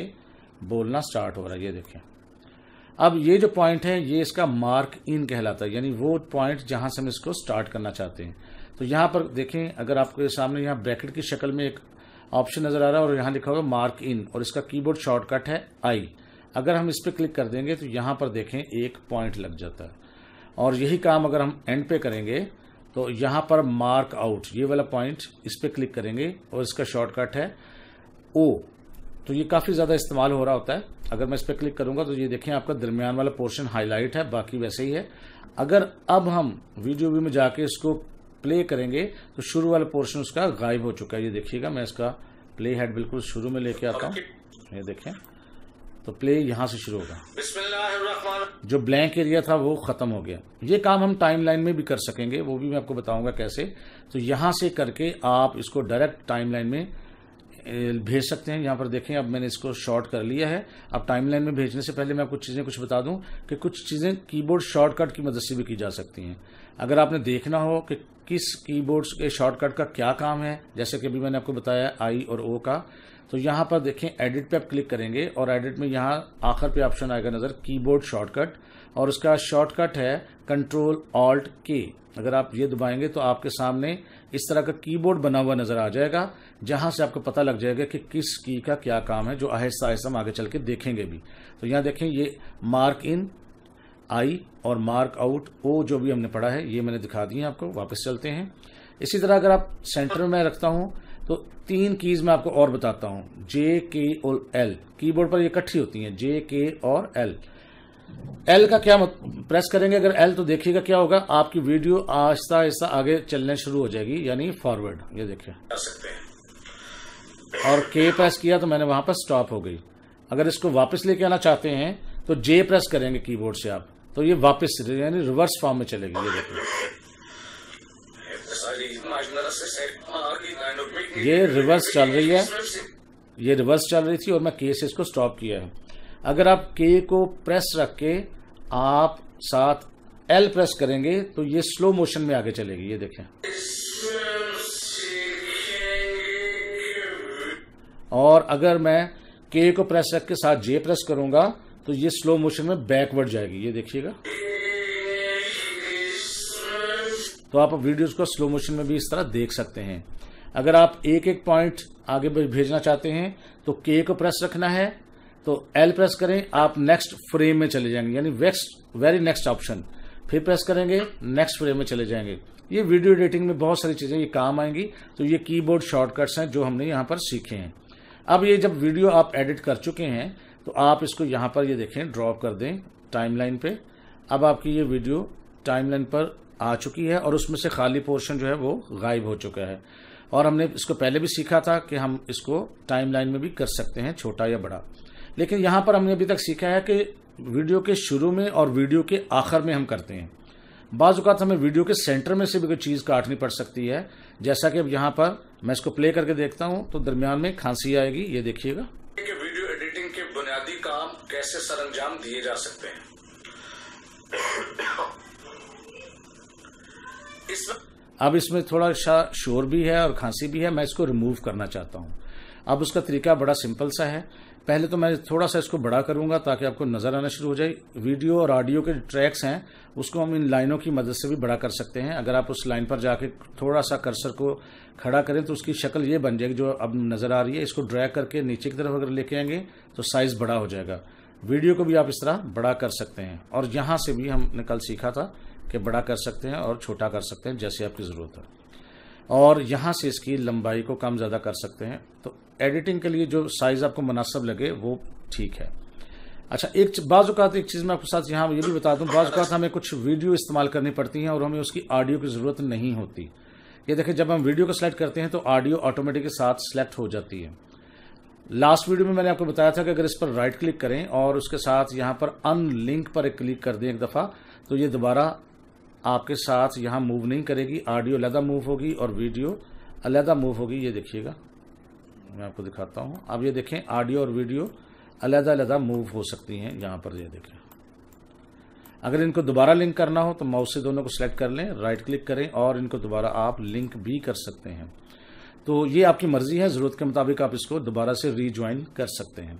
बोलना स्टार्ट हो रहा है ये देखें अब ये जो पॉइंट है ये इसका मार्क इन कहलाता है यानी वो पॉइंट जहां से हम इसको स्टार्ट करना चाहते हैं तो यहां पर देखें अगर आपको सामने यहां ब्रैकेट की शक्ल में एक ऑप्शन नजर आ रहा है और यहां लिखा हुआ मार्क इन और इसका कीबोर्ड शॉर्टकट है आई अगर हम इस पर क्लिक कर देंगे तो यहां पर देखें एक पॉइंट लग जाता है और यही काम अगर हम एंड पे करेंगे तो यहां पर मार्क आउट ये वाला पॉइंट इस पर क्लिक करेंगे और इसका शॉर्टकट है ओ तो ये काफ़ी ज़्यादा इस्तेमाल हो रहा होता है अगर मैं इस पर क्लिक करूंगा तो ये देखें आपका दरमियान वाला पोर्शन हाईलाइट है बाकी वैसे ही है अगर अब हम वीडियो व्यू में जाके इसको प्ले करेंगे तो शुरू वाला पोर्शन उसका गायब हो चुका है ये देखिएगा मैं इसका प्ले हेड बिल्कुल शुरू में लेके आता हूँ ये देखें तो प्ले यहाँ से शुरू होगा जो ब्लैंक एरिया था वो खत्म हो गया ये काम हम टाइमलाइन में भी कर सकेंगे वो भी मैं आपको बताऊंगा कैसे तो यहाँ से करके आप इसको डायरेक्ट टाइमलाइन में भेज सकते हैं यहाँ पर देखें अब मैंने इसको शॉर्ट कर लिया है अब टाइमलाइन में भेजने से पहले मैं कुछ चीज़ें कुछ बता दूं कि कुछ चीज़ें कीबोर्ड शॉर्टकट की मदद से भी की जा सकती हैं अगर आपने देखना हो कि किस कीबोर्ड के शॉर्टकट का क्या काम है जैसे कि अभी मैंने आपको बताया आई और ओ का तो यहां पर देखें एडिट पे आप क्लिक करेंगे और एडिट में यहाँ आखिर पे ऑप्शन आएगा नज़र कीबोर्ड शॉर्टकट और उसका शॉर्टकट है कंट्रोल ऑल्ट के अगर आप ये दबाएंगे तो आपके सामने इस तरह का कीबोर्ड बना हुआ नज़र आ जाएगा जहां से आपको पता लग जाएगा कि किस की का क्या काम है जो आहिस्ता आहिस्ता हम आगे चल के देखेंगे भी तो यहां देखें ये मार्क इन आई और मार्क आउट ओ जो भी हमने पढ़ा है ये मैंने दिखा दी है आपको वापस चलते हैं इसी तरह अगर आप सेंटर में रखता हूं तो तीन कीज मैं आपको और बताता हूं जे के और एल कीबोर्ड पर ये इकट्ठी होती हैं जे के और एल एल का क्या मत, प्रेस करेंगे अगर एल तो देखिएगा क्या होगा आपकी वीडियो आहिस्ता आहिस्ता आगे चलने शुरू हो जाएगी यानी फॉरवर्ड ये देखिए और के प्रेस किया तो मैंने वहां पर स्टॉप हो गई अगर इसको वापस लेके आना चाहते हैं तो जे प्रेस करेंगे कीबोर्ड से आप तो ये वापस यानी रिवर्स फॉर्म में चलेगी ये देखिए तो ये रिवर्स चल रही है ये रिवर्स चल रही थी और मैं के से इसको स्टॉप किया है अगर आप के को प्रेस रख के आप साथ एल प्रेस करेंगे तो ये स्लो मोशन में आगे चलेगी ये देखें और अगर मैं के को प्रेस रख के साथ जे प्रेस करूंगा तो ये स्लो मोशन में बैकवर्ड जाएगी ये देखिएगा तो आप वीडियोस को स्लो मोशन में भी इस तरह देख सकते हैं अगर आप एक एक पॉइंट आगे भेजना चाहते हैं तो के को प्रेस रखना है तो एल प्रेस करें आप नेक्स्ट फ्रेम में चले जाएंगे यानी वेक्स्ट वेरी नेक्स्ट ऑप्शन फिर प्रेस करेंगे नेक्स्ट फ्रेम में चले जाएंगे ये वीडियो एडिटिंग में बहुत सारी चीज़ें ये काम आएंगी तो ये कीबोर्ड शॉर्टकट्स हैं जो हमने यहां पर सीखे हैं अब ये जब वीडियो आप एडिट कर चुके हैं तो आप इसको यहां पर ये देखें ड्रॉप कर दें टाइमलाइन पे अब आपकी ये वीडियो टाइमलाइन पर आ चुकी है और उसमें से खाली पोर्शन जो है वो गायब हो चुका है और हमने इसको पहले भी सीखा था कि हम इसको टाइमलाइन में भी कर सकते हैं छोटा या बड़ा लेकिन यहाँ पर हमने अभी तक सीखा है कि वीडियो के शुरू में और वीडियो के आखिर में हम करते हैं बाज़ात हमें वीडियो के सेंटर में से भी कोई चीज़ काटनी पड़ सकती है जैसा कि अब यहाँ पर मैं इसको प्ले करके देखता हूँ तो दरमियान में खांसी आएगी ये देखिएगा वीडियो एडिटिंग के बुनियादी काम कैसे सरंजाम दिए जा सकते हैं इसमें अब इसमें थोड़ा सा शोर भी है और खांसी भी है मैं इसको रिमूव करना चाहता हूँ अब उसका तरीका बड़ा सिंपल सा है पहले तो मैं थोड़ा सा इसको बड़ा करूंगा ताकि आपको नजर आना शुरू हो जाए वीडियो और ऑडियो के ट्रैक्स हैं उसको हम इन लाइनों की मदद से भी बड़ा कर सकते हैं अगर आप उस लाइन पर जाके थोड़ा सा कर्सर को खड़ा करें तो उसकी शक्ल ये बन जाएगी जो अब नजर आ रही है इसको ड्रैग करके नीचे की तरफ अगर लेके आएंगे तो साइज बड़ा हो जाएगा वीडियो को भी आप इस तरह बड़ा कर सकते हैं और यहां से भी हमने कल सीखा था कि बड़ा कर सकते हैं और छोटा कर सकते हैं जैसे आपकी ज़रूरत है और यहाँ से इसकी लंबाई को कम ज़्यादा कर सकते हैं तो एडिटिंग के लिए जो साइज़ आपको मुनासब लगे वो ठीक है अच्छा एक बाज़ात एक चीज़ मैं आपके साथ यहाँ ये भी बता दूँ बाज़ात हमें कुछ वीडियो इस्तेमाल करनी पड़ती हैं और हमें उसकी ऑडियो की ज़रूरत नहीं होती ये देखें जब हम वीडियो को सिलेक्ट करते हैं तो ऑडियो ऑटोमेटिक के साथ सेलेक्ट हो जाती है लास्ट वीडियो में मैंने आपको बताया था कि अगर इस पर राइट क्लिक करें और उसके साथ यहाँ पर अनलिंक पर एक क्लिक कर दें एक दफ़ा तो ये दोबारा आपके साथ यहां मूव नहीं करेगी ऑडियो अलहदा मूव होगी और वीडियो अलहदा मूव होगी ये देखिएगा मैं आपको दिखाता हूँ अब ये देखें ऑडियो और वीडियो अलहदा अलहदा मूव हो सकती हैं यहां पर ये देखें अगर इनको दोबारा लिंक करना हो तो माउस से दोनों को सिलेक्ट कर लें राइट क्लिक करें और इनको दोबारा आप लिंक भी कर सकते हैं तो ये आपकी मर्ज़ी है ज़रूरत के मुताबिक आप इसको दोबारा से रीज्वाइन कर सकते हैं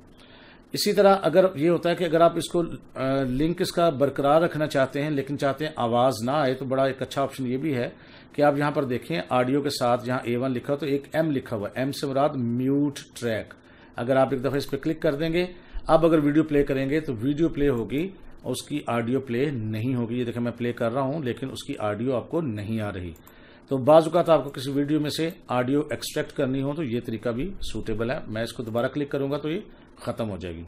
इसी तरह अगर ये होता है कि अगर आप इसको लिंक इसका बरकरार रखना चाहते हैं लेकिन चाहते हैं आवाज़ ना आए तो बड़ा एक अच्छा ऑप्शन ये भी है कि आप यहाँ पर देखें ऑडियो के साथ जहाँ ए वन लिखा हो तो एक एम लिखा हुआ एम से मुराद म्यूट ट्रैक अगर आप एक दफ़ा इस पर क्लिक कर देंगे अब अगर वीडियो प्ले करेंगे तो वीडियो प्ले होगी और उसकी ऑडियो प्ले नहीं होगी ये देखें मैं प्ले कर रहा हूँ लेकिन उसकी ऑडियो आपको नहीं आ रही तो बाजूकात आपको किसी वीडियो में से ऑडियो एक्सट्रैक्ट करनी हो तो ये तरीका भी सूटेबल है मैं इसको दोबारा क्लिक करूंगा तो ये ख़त्म हो जाएगी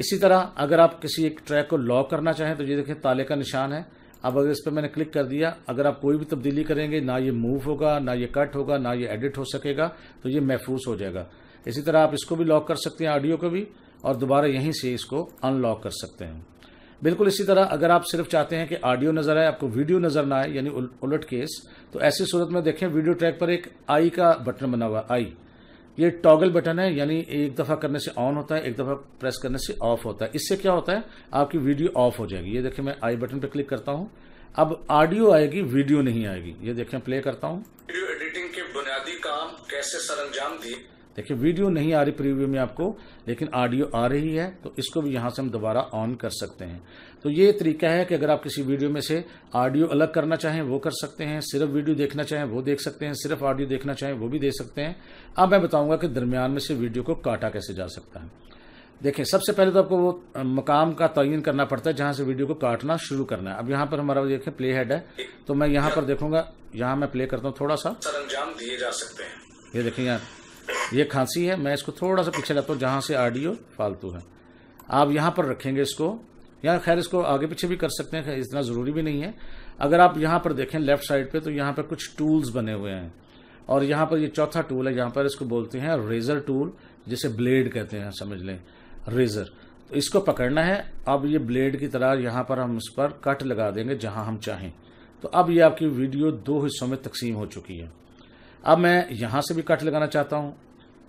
इसी तरह अगर आप किसी एक ट्रैक को लॉक करना चाहें तो ये देखें ताले का निशान है अब अगर इस पर मैंने क्लिक कर दिया अगर आप कोई भी तब्दीली करेंगे ना ये मूव होगा ना ये कट होगा ना ये एडिट हो सकेगा तो ये महफूज हो जाएगा इसी तरह आप इसको भी लॉक कर सकते हैं ऑडियो को भी और दोबारा यहीं से इसको अनलॉक कर सकते हैं बिल्कुल इसी तरह अगर आप सिर्फ चाहते हैं कि ऑडियो नज़र आए आपको वीडियो नज़र ना आए यानी उलट केस तो ऐसी सूरत में देखें वीडियो ट्रैक पर एक आई का बटन बना हुआ आई ये टॉगल बटन है यानी एक दफा करने से ऑन होता है एक दफा प्रेस करने से ऑफ होता है इससे क्या होता है आपकी वीडियो ऑफ हो जाएगी ये देखिए मैं आई बटन पे क्लिक करता हूँ अब ऑडियो आएगी वीडियो नहीं आएगी ये देखिए प्ले करता हूँ वीडियो एडिटिंग के बुनियादी काम कैसे अंजाम दिए देखिये वीडियो नहीं आ रही प्रीव्यू में आपको लेकिन ऑडियो आ रही है तो इसको भी यहाँ से हम दोबारा ऑन कर सकते हैं तो ये तरीका है कि अगर आप किसी वीडियो में से ऑडियो अलग करना चाहें वो कर सकते हैं सिर्फ वीडियो देखना चाहें वो देख सकते हैं सिर्फ ऑडियो देखना चाहें वो भी देख सकते हैं अब मैं बताऊंगा कि दरमियान में से वीडियो को काटा कैसे जा सकता है देखें सबसे पहले तो आपको वो मकाम का तयन करना पड़ता है जहां से वीडियो को काटना शुरू करना है अब यहां पर हमारा देखें प्ले हेड है तो मैं यहां पर देखूंगा यहां मैं प्ले करता हूँ थोड़ा सा अंजाम दिए जा सकते हैं ये देखें यार ये खांसी है मैं इसको थोड़ा सा पीछे लाता हूँ जहां से ऑडियो फालतू है आप यहां पर रखेंगे इसको यहाँ खैर इसको आगे पीछे भी कर सकते हैं इतना ज़रूरी भी नहीं है अगर आप यहाँ पर देखें लेफ्ट साइड पे तो यहाँ पर कुछ टूल्स बने हुए हैं और यहाँ पर ये यह चौथा टूल है यहाँ पर इसको बोलते हैं रेजर टूल जिसे ब्लेड कहते हैं समझ लें रेजर तो इसको पकड़ना है अब ये ब्लेड की तरह यहाँ पर हम इस पर कट लगा देंगे जहां हम चाहें तो अब ये आपकी वीडियो दो हिस्सों में तकसीम हो चुकी है अब मैं यहां से भी कट लगाना चाहता हूं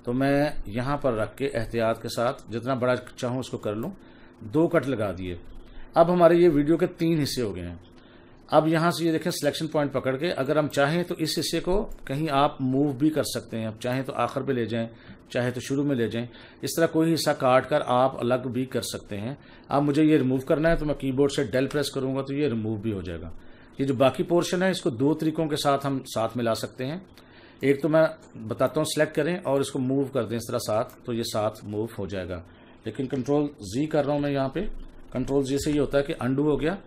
तो मैं यहां पर रख के एहतियात के साथ जितना बड़ा चाहूँ उसको कर लूँ दो कट लगा दिए अब हमारे ये वीडियो के तीन हिस्से हो गए हैं अब यहाँ से ये देखें सिलेक्शन पॉइंट पकड़ के अगर हम चाहें तो इस हिस्से को कहीं आप मूव भी कर सकते हैं आप चाहें तो आखिर पे ले जाएं चाहे तो शुरू में ले जाएं इस तरह कोई हिस्सा काट कर आप अलग भी कर सकते हैं अब मुझे ये रिमूव करना है तो मैं कीबोर्ड से डेल प्रेस करूँगा तो ये रिमूव भी हो जाएगा ये जो बाकी पोर्शन है इसको दो तरीकों के साथ हम साथ में ला सकते हैं एक तो मैं बताता हूँ सेलेक्ट करें और इसको मूव कर दें इस तरह साथ तो ये साथ मूव हो जाएगा लेकिन कंट्रोल जी कर रहा हूं मैं यहाँ पे कंट्रोल जी से ये होता है कि अंडू हो गया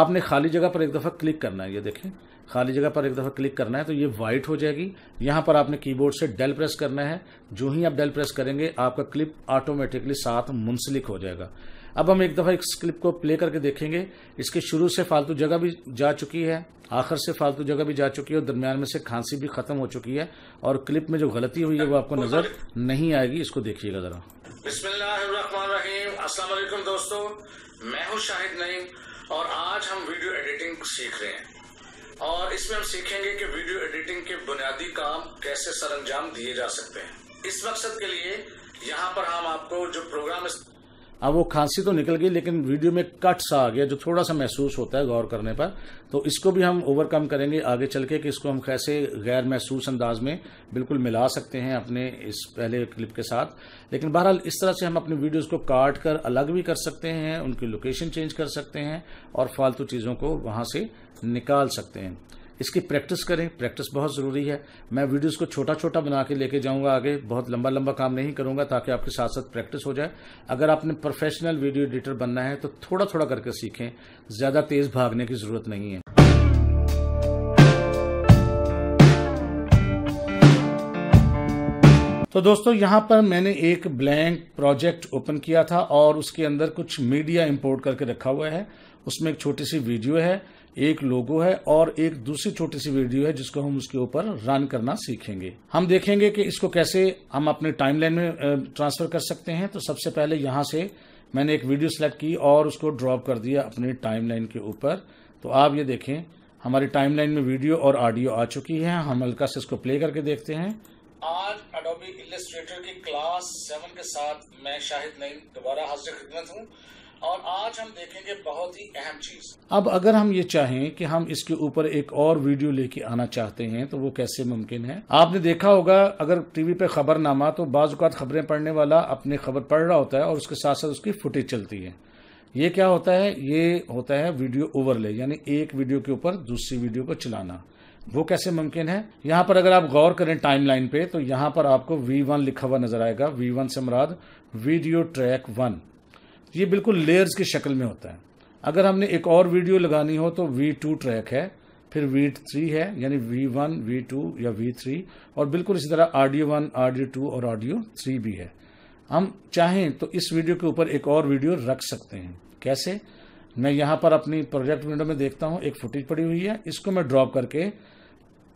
आपने खाली जगह पर एक दफ़ा क्लिक करना है ये देखें खाली जगह पर एक दफ़ा क्लिक करना है तो ये वाइट हो जाएगी यहां पर आपने कीबोर्ड से डेल प्रेस करना है जो ही आप डेल प्रेस करेंगे आपका क्लिप ऑटोमेटिकली साथ मुंसलिक हो जाएगा अब हम एक दफ़ा इस क्लिप को प्ले करके देखेंगे इसके शुरू से फालतू जगह भी जा चुकी है आखिर से फालतू जगह भी जा चुकी है और दरमियान में से खांसी भी खत्म हो चुकी है और क्लिप में जो गलती हुई है वो आपको नज़र नहीं आएगी इसको देखिएगा ज़रा बिस्मिल्लाहिर्रहमानिर्रहीम अस्सलाम वालेकुम दोस्तों मैं हूं शाहिद नईम और आज हम वीडियो एडिटिंग सीख रहे हैं और इसमें हम सीखेंगे कि वीडियो एडिटिंग के बुनियादी काम कैसे सरंजाम दिए जा सकते हैं इस मकसद के लिए यहाँ पर हम आपको जो प्रोग्राम अब वो खांसी तो निकल गई लेकिन वीडियो में कट सा आ गया जो थोड़ा सा महसूस होता है गौर करने पर तो इसको भी हम ओवरकम करेंगे आगे चल के कि इसको हम कैसे गैर महसूस अंदाज में बिल्कुल मिला सकते हैं अपने इस पहले क्लिप के साथ लेकिन बहरहाल इस तरह से हम अपनी वीडियोज़ को काट कर अलग भी कर सकते हैं उनकी लोकेशन चेंज कर सकते हैं और फालतू चीज़ों को वहां से निकाल सकते हैं इसकी प्रैक्टिस करें प्रैक्टिस बहुत ज़रूरी है मैं वीडियोस को छोटा छोटा बना के लेके जाऊंगा आगे बहुत लंबा लंबा काम नहीं करूंगा ताकि आपके साथ साथ प्रैक्टिस हो जाए अगर आपने प्रोफेशनल वीडियो एडिटर बनना है तो थोड़ा थोड़ा करके सीखें ज़्यादा तेज़ भागने की ज़रूरत नहीं है तो दोस्तों यहां पर मैंने एक ब्लैंक प्रोजेक्ट ओपन किया था और उसके अंदर कुछ मीडिया इंपोर्ट करके रखा हुआ है उसमें एक छोटी सी वीडियो है एक लोगो है और एक दूसरी छोटी सी वीडियो है जिसको हम उसके ऊपर रन करना सीखेंगे हम देखेंगे कि इसको कैसे हम अपने टाइमलाइन में ट्रांसफर कर सकते हैं तो सबसे पहले यहाँ से मैंने एक वीडियो सेलेक्ट की और उसको ड्रॉप कर दिया अपने टाइमलाइन के ऊपर तो आप ये देखें हमारी टाइमलाइन में वीडियो और ऑडियो आ चुकी है हम हल्का से इसको प्ले करके देखते हैं आज अडोबी इलेट्रेटर की क्लास सेवन के साथ मैं शाहिद नईम दोबारा हाजिर खिदमत हूँ और आज हम देखेंगे बहुत ही अहम चीज अब अगर हम ये चाहें कि हम इसके ऊपर एक और वीडियो लेके आना चाहते हैं तो वो कैसे मुमकिन है आपने देखा होगा अगर टीवी पे खबरनामा तो बाजुकात खबरें पढ़ने वाला अपने खबर पढ़ रहा होता है और उसके साथ साथ उसकी फुटेज चलती है ये क्या होता है ये होता है वीडियो ओवरले यानी एक वीडियो के ऊपर दूसरी वीडियो को चलाना वो कैसे मुमकिन है यहाँ पर अगर आप गौर करें टाइमलाइन पे तो यहाँ पर आपको V1 लिखा हुआ नजर आएगा V1 से मराद वीडियो ट्रैक वन ये बिल्कुल लेयर्स की शक्ल में होता है अगर हमने एक और वीडियो लगानी हो तो वी टू ट्रैक है फिर वी थ्री है यानी वी वन वी टू या वी थ्री और बिल्कुल इसी तरह ऑडियो वन ऑडियो टू और ऑडियो थ्री भी है हम चाहें तो इस वीडियो के ऊपर एक और वीडियो रख सकते हैं कैसे मैं यहां पर अपनी प्रोजेक्ट विंडो में देखता हूं एक फुटेज पड़ी हुई है इसको मैं ड्रॉप करके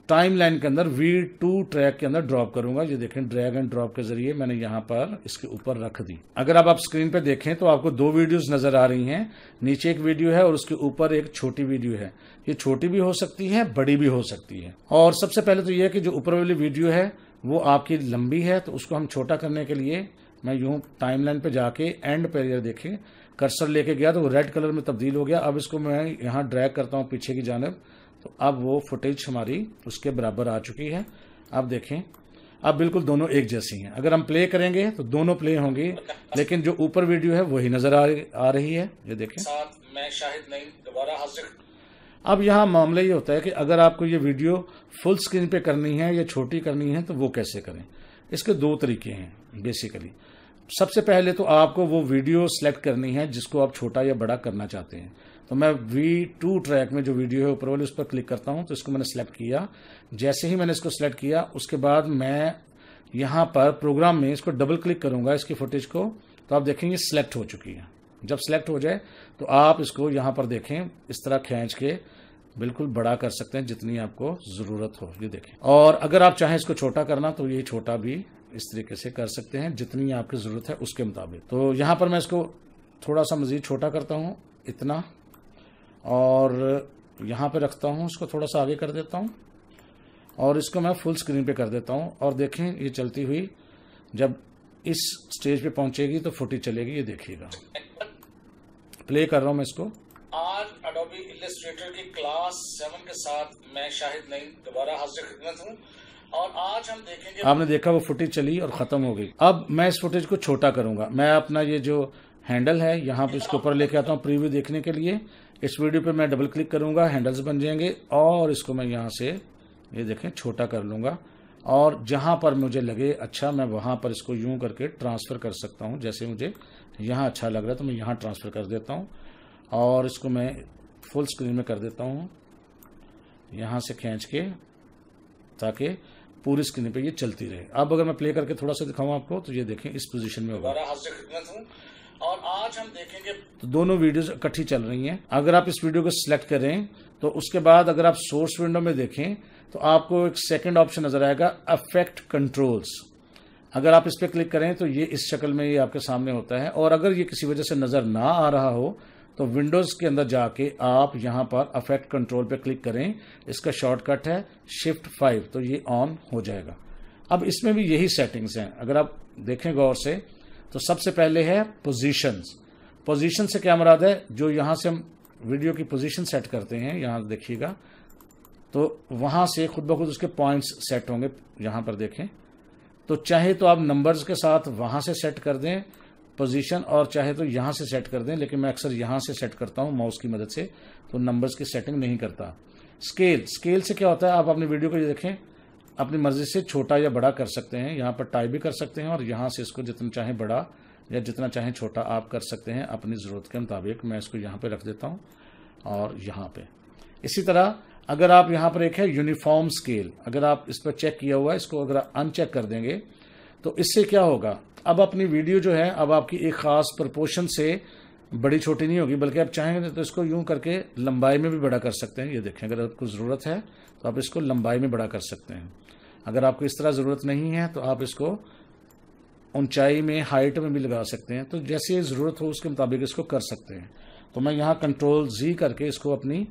टाइमलाइन के अंदर वी टू ट्रैक के अंदर ड्रॉप करूंगा ये देखें ड्रैग एंड ड्रॉप के जरिए मैंने यहां पर इसके ऊपर रख दी अगर आप, आप स्क्रीन पे देखें तो आपको दो वीडियोस नजर आ रही हैं नीचे एक वीडियो है और उसके ऊपर एक छोटी वीडियो है ये छोटी भी हो सकती है बड़ी भी हो सकती है और सबसे पहले तो यह कि जो ऊपर वाली वीडियो है वो आपकी लंबी है तो उसको हम छोटा करने के लिए मैं यूं लाइन पे जाके एंड पे देखे देखें कर्सर लेके गया तो वो रेड कलर में तब्दील हो गया अब इसको मैं यहाँ ड्रैग करता हूँ पीछे की जानब तो अब वो फुटेज हमारी उसके बराबर आ चुकी है अब देखें अब बिल्कुल दोनों एक जैसी हैं अगर हम प्ले करेंगे तो दोनों प्ले होंगी लेकिन जो ऊपर वीडियो है वही नजर आ, आ रही है ये देखें मैं नहीं दोबारा अब यहाँ मामला ये होता है कि अगर आपको ये वीडियो फुल स्क्रीन पे करनी है या छोटी करनी है तो वो कैसे करें इसके दो तरीके हैं बेसिकली सबसे पहले तो आपको वो वीडियो सेलेक्ट करनी है जिसको आप छोटा या बड़ा करना चाहते हैं तो मैं वी टू ट्रैक में जो वीडियो है ऊपर वाली उस पर क्लिक करता हूँ तो इसको मैंने सेलेक्ट किया जैसे ही मैंने इसको सेलेक्ट किया उसके बाद मैं यहाँ पर प्रोग्राम में इसको डबल क्लिक करूंगा इसकी फुटेज को तो आप देखेंगे सिलेक्ट हो चुकी है जब सेलेक्ट हो जाए तो आप इसको यहाँ पर देखें इस तरह खींच के बिल्कुल बड़ा कर सकते हैं जितनी आपको ज़रूरत हो ये देखें और अगर आप चाहें इसको छोटा करना तो ये छोटा भी इस तरीके से कर सकते हैं जितनी आपकी ज़रूरत है उसके मुताबिक तो यहाँ पर मैं इसको थोड़ा सा मज़ीद छोटा करता हूँ इतना और यहाँ पे रखता हूँ इसको थोड़ा सा आगे कर देता हूँ और इसको मैं फुल स्क्रीन पे कर देता हूँ और देखें ये चलती हुई जब इस स्टेज पे पहुंचेगी तो फुटी चलेगी ये देखिएगा प्ले कर रहा हूँ मैं इसको आज अडोबी इलेट्रेटर की क्लास सेवन के साथ मैं शाहिद नहीं दोबारा हाजिर खिदमत हूँ और आज हम देखेंगे आपने देखा वो फुटेज चली और खत्म हो गई अब मैं इस फुटेज को छोटा करूंगा मैं अपना ये जो हैंडल है यहाँ पे इसके ऊपर लेके आता हूँ प्रीव्यू देखने के लिए इस वीडियो पे मैं डबल क्लिक करूंगा हैंडल्स बन जाएंगे और इसको मैं यहाँ से ये देखें छोटा कर लूंगा और जहां पर मुझे लगे अच्छा मैं वहां पर इसको यूं करके ट्रांसफ़र कर सकता हूँ जैसे मुझे यहाँ अच्छा लग रहा है तो मैं यहाँ ट्रांसफ़र कर देता हूँ और इसको मैं फुल स्क्रीन में कर देता हूँ यहां से खींच के ताकि पूरी स्क्रीन पे ये चलती रहे अब अगर मैं प्ले करके थोड़ा सा दिखाऊँ आपको तो ये देखें इस पोजीशन में होगा और आज हम देखेंगे तो दोनों वीडियोस इकट्ठी चल रही हैं अगर आप इस वीडियो को सिलेक्ट करें तो उसके बाद अगर आप सोर्स विंडो में देखें तो आपको एक सेकंड ऑप्शन नजर आएगा अफेक्ट कंट्रोल्स अगर आप इस पर क्लिक करें तो ये इस शक्ल में ये आपके सामने होता है और अगर ये किसी वजह से नजर ना आ रहा हो तो विंडोज के अंदर जाके आप यहां पर अफेक्ट कंट्रोल पे क्लिक करें इसका शॉर्टकट है शिफ्ट फाइव तो ये ऑन हो जाएगा अब इसमें भी यही सेटिंग्स हैं अगर आप देखें गौर से तो सबसे पहले है पोजिशन पोजिशन से क्या मुराद है जो यहां से हम वीडियो की पोजिशन सेट करते हैं यहां देखिएगा तो वहां से खुद ब खुद उसके पॉइंट्स सेट होंगे यहां पर देखें तो चाहे तो आप नंबर्स के साथ वहां से सेट कर दें पोजीशन और चाहे तो यहां से सेट कर दें लेकिन मैं अक्सर यहां से सेट करता हूं माउस की मदद से तो नंबर्स की सेटिंग नहीं करता स्केल स्केल से क्या होता है आप अपने वीडियो को देखें अपनी मर्जी से छोटा या बड़ा कर सकते हैं यहाँ पर टाई भी कर सकते हैं और यहाँ से इसको जितना चाहे बड़ा या जितना चाहे छोटा आप कर सकते हैं अपनी ज़रूरत के मुताबिक मैं इसको यहाँ पर रख देता हूँ और यहाँ पर इसी तरह अगर आप यहाँ पर एक है यूनिफॉर्म स्केल अगर आप इस पर चेक किया हुआ है इसको अगर अनचेक कर देंगे तो इससे क्या होगा अब अपनी वीडियो जो है अब आपकी एक खास प्रपोर्शन से बड़ी छोटी नहीं होगी बल्कि आप चाहेंगे तो इसको यूं करके लंबाई में भी बड़ा कर सकते हैं ये देखें अगर आपको ज़रूरत है तो आप इसको लंबाई में बड़ा कर सकते हैं अगर आपको इस तरह ज़रूरत नहीं है तो आप इसको ऊंचाई में हाइट में भी लगा सकते हैं तो जैसे ज़रूरत हो उसके मुताबिक इसको कर सकते हैं तो मैं यहाँ कंट्रोल जी करके इसको अपनी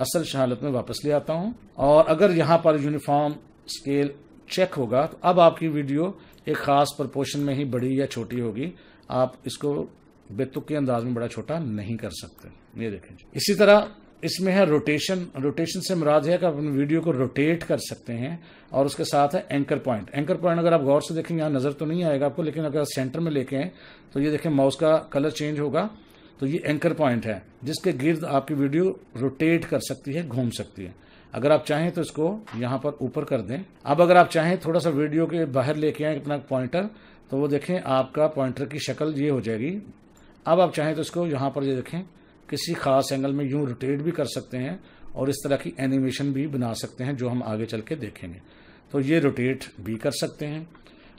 असल शहालत में वापस ले आता हूँ और अगर यहाँ पर यूनिफॉर्म स्केल चेक होगा तो अब आपकी वीडियो एक ख़ास प्रपोर्शन में ही बड़ी या छोटी होगी आप इसको बेतुक के अंदाज में बड़ा छोटा नहीं कर सकते ये देखें इसी तरह इसमें है रोटेशन रोटेशन से मराज है कि आप अपने वीडियो को रोटेट कर सकते हैं और उसके साथ है एंकर पॉइंट एंकर पॉइंट अगर आप गौर से देखें यहाँ नज़र तो नहीं आएगा आपको लेकिन अगर सेंटर में लेके आए तो ये देखें माउस का कलर चेंज होगा तो ये एंकर पॉइंट है जिसके गिर्द आपकी वीडियो रोटेट कर सकती है घूम सकती है अगर आप चाहें तो इसको यहाँ पर ऊपर कर दें अब अगर आप चाहें थोड़ा सा वीडियो के बाहर लेके आए अपना पॉइंटर तो वो देखें आपका पॉइंटर की शक्ल ये हो जाएगी अब आप चाहें तो इसको यहाँ पर ये देखें किसी खास एंगल में यूं रोटेट भी कर सकते हैं और इस तरह की एनिमेशन भी बना सकते हैं जो हम आगे चल के देखेंगे तो ये रोटेट भी कर सकते हैं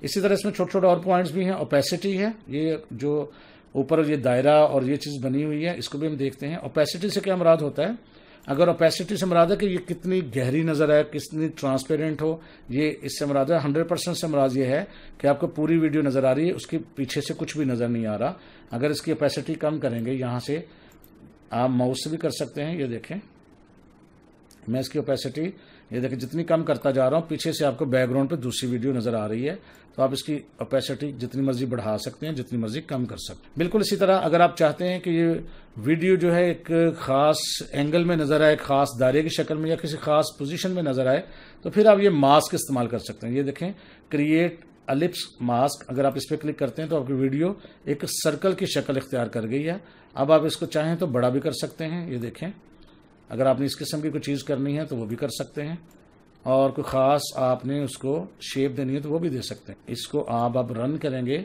इसी तरह इसमें छोटे छोटे और पॉइंट्स भी हैं ओपेसिटी है ये जो ऊपर ये दायरा और ये चीज़ बनी हुई है इसको भी हम देखते हैं ओपेसिटी से क्या मराद होता है अगर ओपेसिटी से मराद है कि ये कितनी गहरी नज़र आए कितनी ट्रांसपेरेंट हो ये इससे मराद है हंड्रेड परसेंट से मराद ये है कि आपको पूरी वीडियो नज़र आ रही है उसके पीछे से कुछ भी नज़र नहीं आ रहा अगर इसकी ओपेसिटी कम करेंगे यहाँ से आप माउस से भी कर सकते हैं ये देखें मैं इसकी ओपेसिटी ये देखें जितनी कम करता जा रहा हूं पीछे से आपको बैकग्राउंड पे दूसरी वीडियो नजर आ रही है तो आप इसकी ओपेसिटी जितनी मर्जी बढ़ा सकते हैं जितनी मर्जी कम कर सकते हैं बिल्कुल इसी तरह अगर आप चाहते हैं कि ये वीडियो जो है एक खास एंगल में नजर आए खास दायरे की शक्ल में या किसी खास पोजिशन में नजर आए तो फिर आप ये मास्क इस्तेमाल कर सकते हैं ये देखें क्रिएट अलिप्स मास्क अगर आप इस पर क्लिक करते हैं तो आपकी वीडियो एक सर्कल की शक्ल इख्तियार कर गई है अब आप इसको चाहें तो बड़ा भी कर सकते हैं ये देखें अगर आपने इस किस्म की कोई चीज़ करनी है तो वो भी कर सकते हैं और कोई ख़ास आपने उसको शेप देनी है तो वो भी दे सकते हैं इसको आप अब रन करेंगे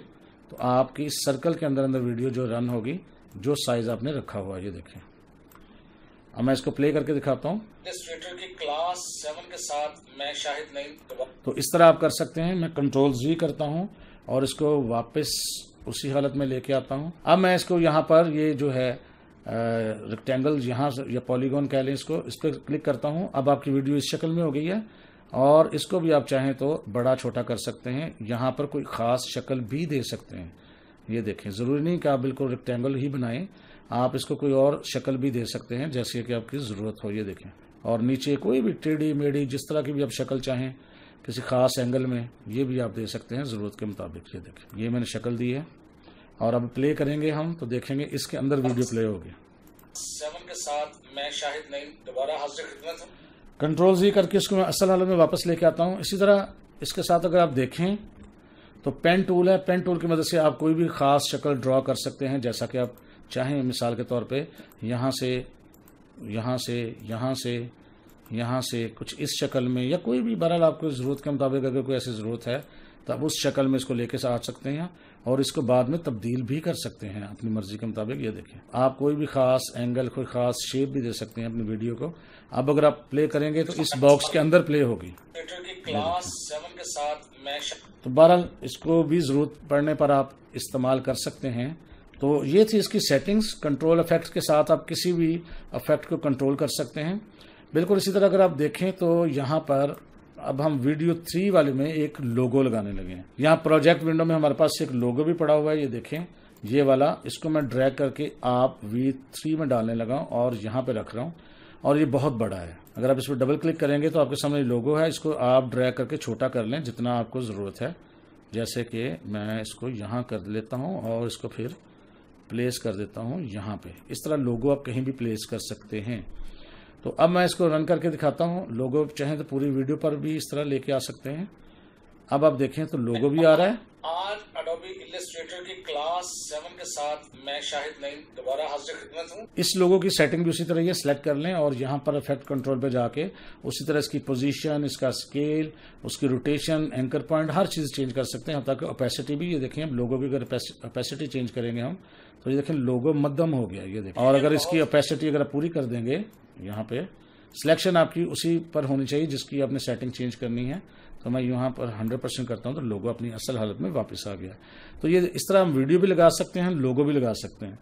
तो आपकी इस सर्कल के अंदर अंदर वीडियो जो रन होगी जो साइज़ आपने रखा हुआ है ये देखें अब मैं इसको प्ले करके दिखाता हूँ क्लास सेवन के साथ मैं शाहिद नहीं तो इस तरह आप कर सकते हैं मैं कंट्रोल जी करता हूँ और इसको वापस उसी हालत में लेके आता हूँ अब मैं इसको यहाँ पर ये जो है रेक्टेंगल यहाँ या पॉलीगोन कह लें इसको इस पर क्लिक करता हूँ अब आपकी वीडियो इस शक्ल में हो गई है और इसको भी आप चाहें तो बड़ा छोटा कर सकते हैं यहाँ पर कोई ख़ास शक्ल भी दे सकते हैं ये देखें ज़रूरी नहीं कि आप बिल्कुल रेक्टेंगल ही बनाएं आप इसको कोई और शक्ल भी दे सकते हैं जैसे कि आपकी ज़रूरत हो ये देखें और नीचे कोई भी टेढ़ी मेढ़ी जिस तरह की भी आप शक्ल चाहें किसी खास एंगल में ये भी आप दे सकते हैं ज़रूरत के मुताबिक ये देखें ये मैंने शक्ल दी है और अब प्ले करेंगे हम तो देखेंगे इसके अंदर वीडियो प्ले होगी सेवन के साथ मैं शाहिद नहीं दोबारा हाजिर खिदमत कंट्रोल जी करके इसको मैं असल हालत में वापस लेके आता हूँ इसी तरह इसके साथ अगर आप देखें तो पेन टूल है पेन टूल की मदद से आप कोई भी खास शक्ल ड्रॉ कर सकते हैं जैसा कि आप चाहे मिसाल के तौर पे यहाँ से यहाँ से यहाँ से यहाँ से कुछ इस शक्ल में या कोई भी बहरहाल आपको ज़रूरत के मुताबिक अगर कोई ऐसी ज़रूरत है तो आप उस शक्ल में इसको लेके आ सकते हैं और इसको बाद में तब्दील भी कर सकते हैं अपनी मर्जी के मुताबिक ये देखें आप कोई भी ख़ास एंगल कोई ख़ास शेप भी दे सकते हैं अपनी वीडियो को अब अगर आप प्ले करेंगे तो इस बॉक्स के अंदर प्ले होगी तो बहरहाल इसको भी ज़रूरत पड़ने पर आप इस्तेमाल कर सकते हैं तो ये थी इसकी सेटिंग्स कंट्रोल इफेक्ट के साथ आप किसी भी इफेक्ट को कंट्रोल कर सकते हैं बिल्कुल इसी तरह अगर आप देखें तो यहाँ पर अब हम वीडियो थ्री वाले में एक लोगो लगाने लगे हैं यहाँ प्रोजेक्ट विंडो में हमारे पास एक लोगो भी पड़ा हुआ है ये देखें ये वाला इसको मैं ड्रैग करके आप वी थ्री में डालने लगा हूँ और यहाँ पे रख रहा हूँ और ये बहुत बड़ा है अगर आप इस पर डबल क्लिक करेंगे तो आपके सामने लोगो है इसको आप ड्रैग करके छोटा कर लें जितना आपको ज़रूरत है जैसे कि मैं इसको यहाँ कर लेता हूँ और इसको फिर प्लेस कर देता हूँ यहाँ पे इस तरह लोगो आप कहीं भी प्लेस कर सकते हैं तो अब मैं इसको रन करके दिखाता हूँ लोगो चाहे तो पूरी वीडियो पर भी इस तरह लेके आ सकते हैं अब आप देखें तो लोगो भी आ रहा है आज अडोबी इलेट्रेटर की क्लास सेवन के साथ मैं शाहिद नईम दोबारा हाजिर खिदमत हूँ इस लोगों की सेटिंग भी उसी तरह ये सिलेक्ट कर लें और यहाँ पर इफेक्ट कंट्रोल पे जाके उसी तरह इसकी पोजीशन इसका स्केल उसकी रोटेशन एंकर पॉइंट हर चीज चेंज कर सकते हैं ताकि ओपेसिटी भी ये देखें लोगों की अगर ओपेसिटी चेंज करेंगे हम तो ये देखें लोगो मध्यम हो गया ये देखें और अगर इसकी ओपेसिटी अगर पूरी कर देंगे यहाँ पे सिलेक्शन आपकी उसी पर होनी चाहिए जिसकी आपने सेटिंग चेंज करनी है तो मैं यहाँ पर 100 परसेंट करता हूँ तो लोगो अपनी असल हालत में वापस आ गया तो ये इस तरह हम वीडियो भी लगा सकते हैं लोगो भी लगा सकते हैं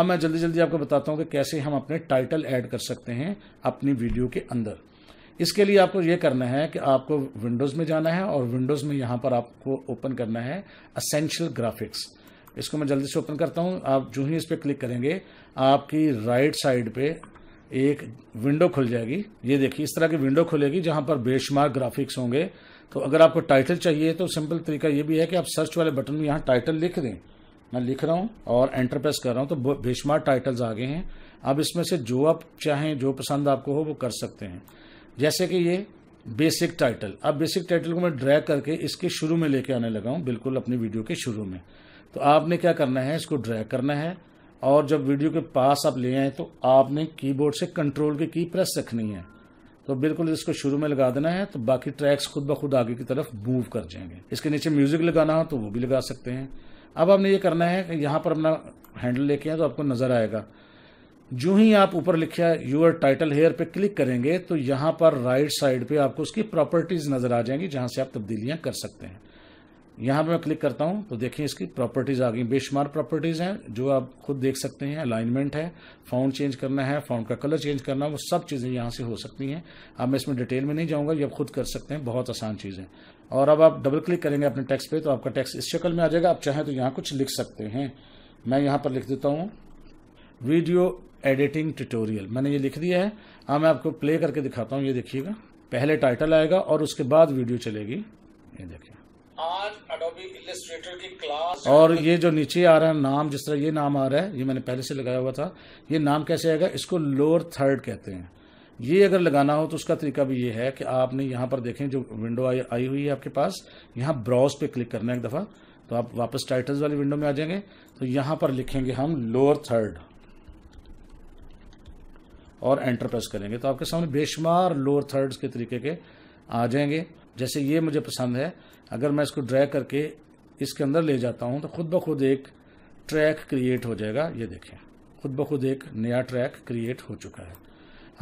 अब मैं जल्दी जल्दी आपको बताता हूँ कि कैसे हम अपने टाइटल ऐड कर सकते हैं अपनी वीडियो के अंदर इसके लिए आपको ये करना है कि आपको विंडोज़ में जाना है और विंडोज़ में यहाँ पर आपको ओपन करना है असेंशियल ग्राफिक्स इसको मैं जल्दी से ओपन करता हूँ आप जो ही इस पर क्लिक करेंगे आपकी राइट साइड पे एक विंडो खुल जाएगी ये देखिए इस तरह की विंडो खुलेगी जहाँ पर बेशुमार ग्राफिक्स होंगे तो अगर आपको टाइटल चाहिए तो सिंपल तरीका ये भी है कि आप सर्च वाले बटन में यहाँ टाइटल लिख दें मैं लिख रहा हूँ और एंटर प्रेस कर रहा हूँ तो बेशुमार टाइटल्स आ गए हैं अब इसमें से जो आप चाहें जो पसंद आपको हो वो कर सकते हैं जैसे कि ये बेसिक टाइटल अब बेसिक टाइटल को मैं ड्रैग करके इसके शुरू में लेके आने लगा हूँ बिल्कुल अपनी वीडियो के शुरू में तो आपने क्या करना है इसको ड्रैग करना है और जब वीडियो के पास आप ले आए तो आपने कीबोर्ड से कंट्रोल की की प्रेस रखनी है तो बिल्कुल इसको शुरू में लगा देना है तो बाकी ट्रैक्स खुद ब खुद आगे की तरफ मूव कर जाएंगे इसके नीचे म्यूजिक लगाना हो तो वो भी लगा सकते हैं अब आपने ये करना है कि यहाँ पर अपना हैंडल लेके आए तो आपको नजर आएगा जो ही आप ऊपर लिखा यूर टाइटल हेयर पे क्लिक करेंगे तो यहाँ पर राइट साइड पे आपको उसकी प्रॉपर्टीज नजर आ जाएंगी जहां से आप तब्दीलियां कर सकते हैं यहाँ पे मैं क्लिक करता हूँ तो देखें इसकी प्रॉपर्टीज आ गई बेशुमार प्रॉपर्टीज हैं जो आप खुद देख सकते हैं अलाइनमेंट है फाउंड चेंज करना है फाउंड का कलर चेंज करना है वो सब चीज़ें यहाँ से हो सकती हैं अब मैं इसमें डिटेल में नहीं जाऊँगा ये आप खुद कर सकते हैं बहुत आसान चीज़ है और अब आप डबल क्लिक करेंगे अपने टैक्स पे तो आपका टैक्स इस शक्ल में आ जाएगा आप चाहें तो यहाँ कुछ लिख सकते हैं मैं यहाँ पर लिख देता हूँ वीडियो एडिटिंग ट्यूटोरियल मैंने ये लिख दिया है अब मैं आपको प्ले करके दिखाता हूँ ये देखिएगा पहले टाइटल आएगा और उसके बाद वीडियो चलेगी ये देखिए आज अडोबी इलिस्ट्रेटर की क्लास और ये जो नीचे आ रहा है नाम जिस तरह ये नाम आ रहा है ये मैंने पहले से लगाया हुआ था ये नाम कैसे आएगा इसको लोअर थर्ड कहते हैं ये अगर लगाना हो तो उसका तरीका भी ये है कि आपने यहां पर देखें जो विंडो आई, आई हुई है आपके पास यहां ब्राउज पे क्लिक करना है एक दफ़ा तो आप वापस टाइटल्स वाली विंडो में आ जाएंगे तो यहां पर लिखेंगे हम लोअर थर्ड और एंटर प्रेस करेंगे तो आपके सामने बेशुमार लोअर थर्ड्स के तरीके के आ जाएंगे जैसे ये मुझे पसंद है अगर मैं इसको ड्रैग करके इसके अंदर ले जाता हूँ तो खुद ब खुद एक ट्रैक क्रिएट हो जाएगा ये देखें खुद ब खुद एक नया ट्रैक क्रिएट हो चुका है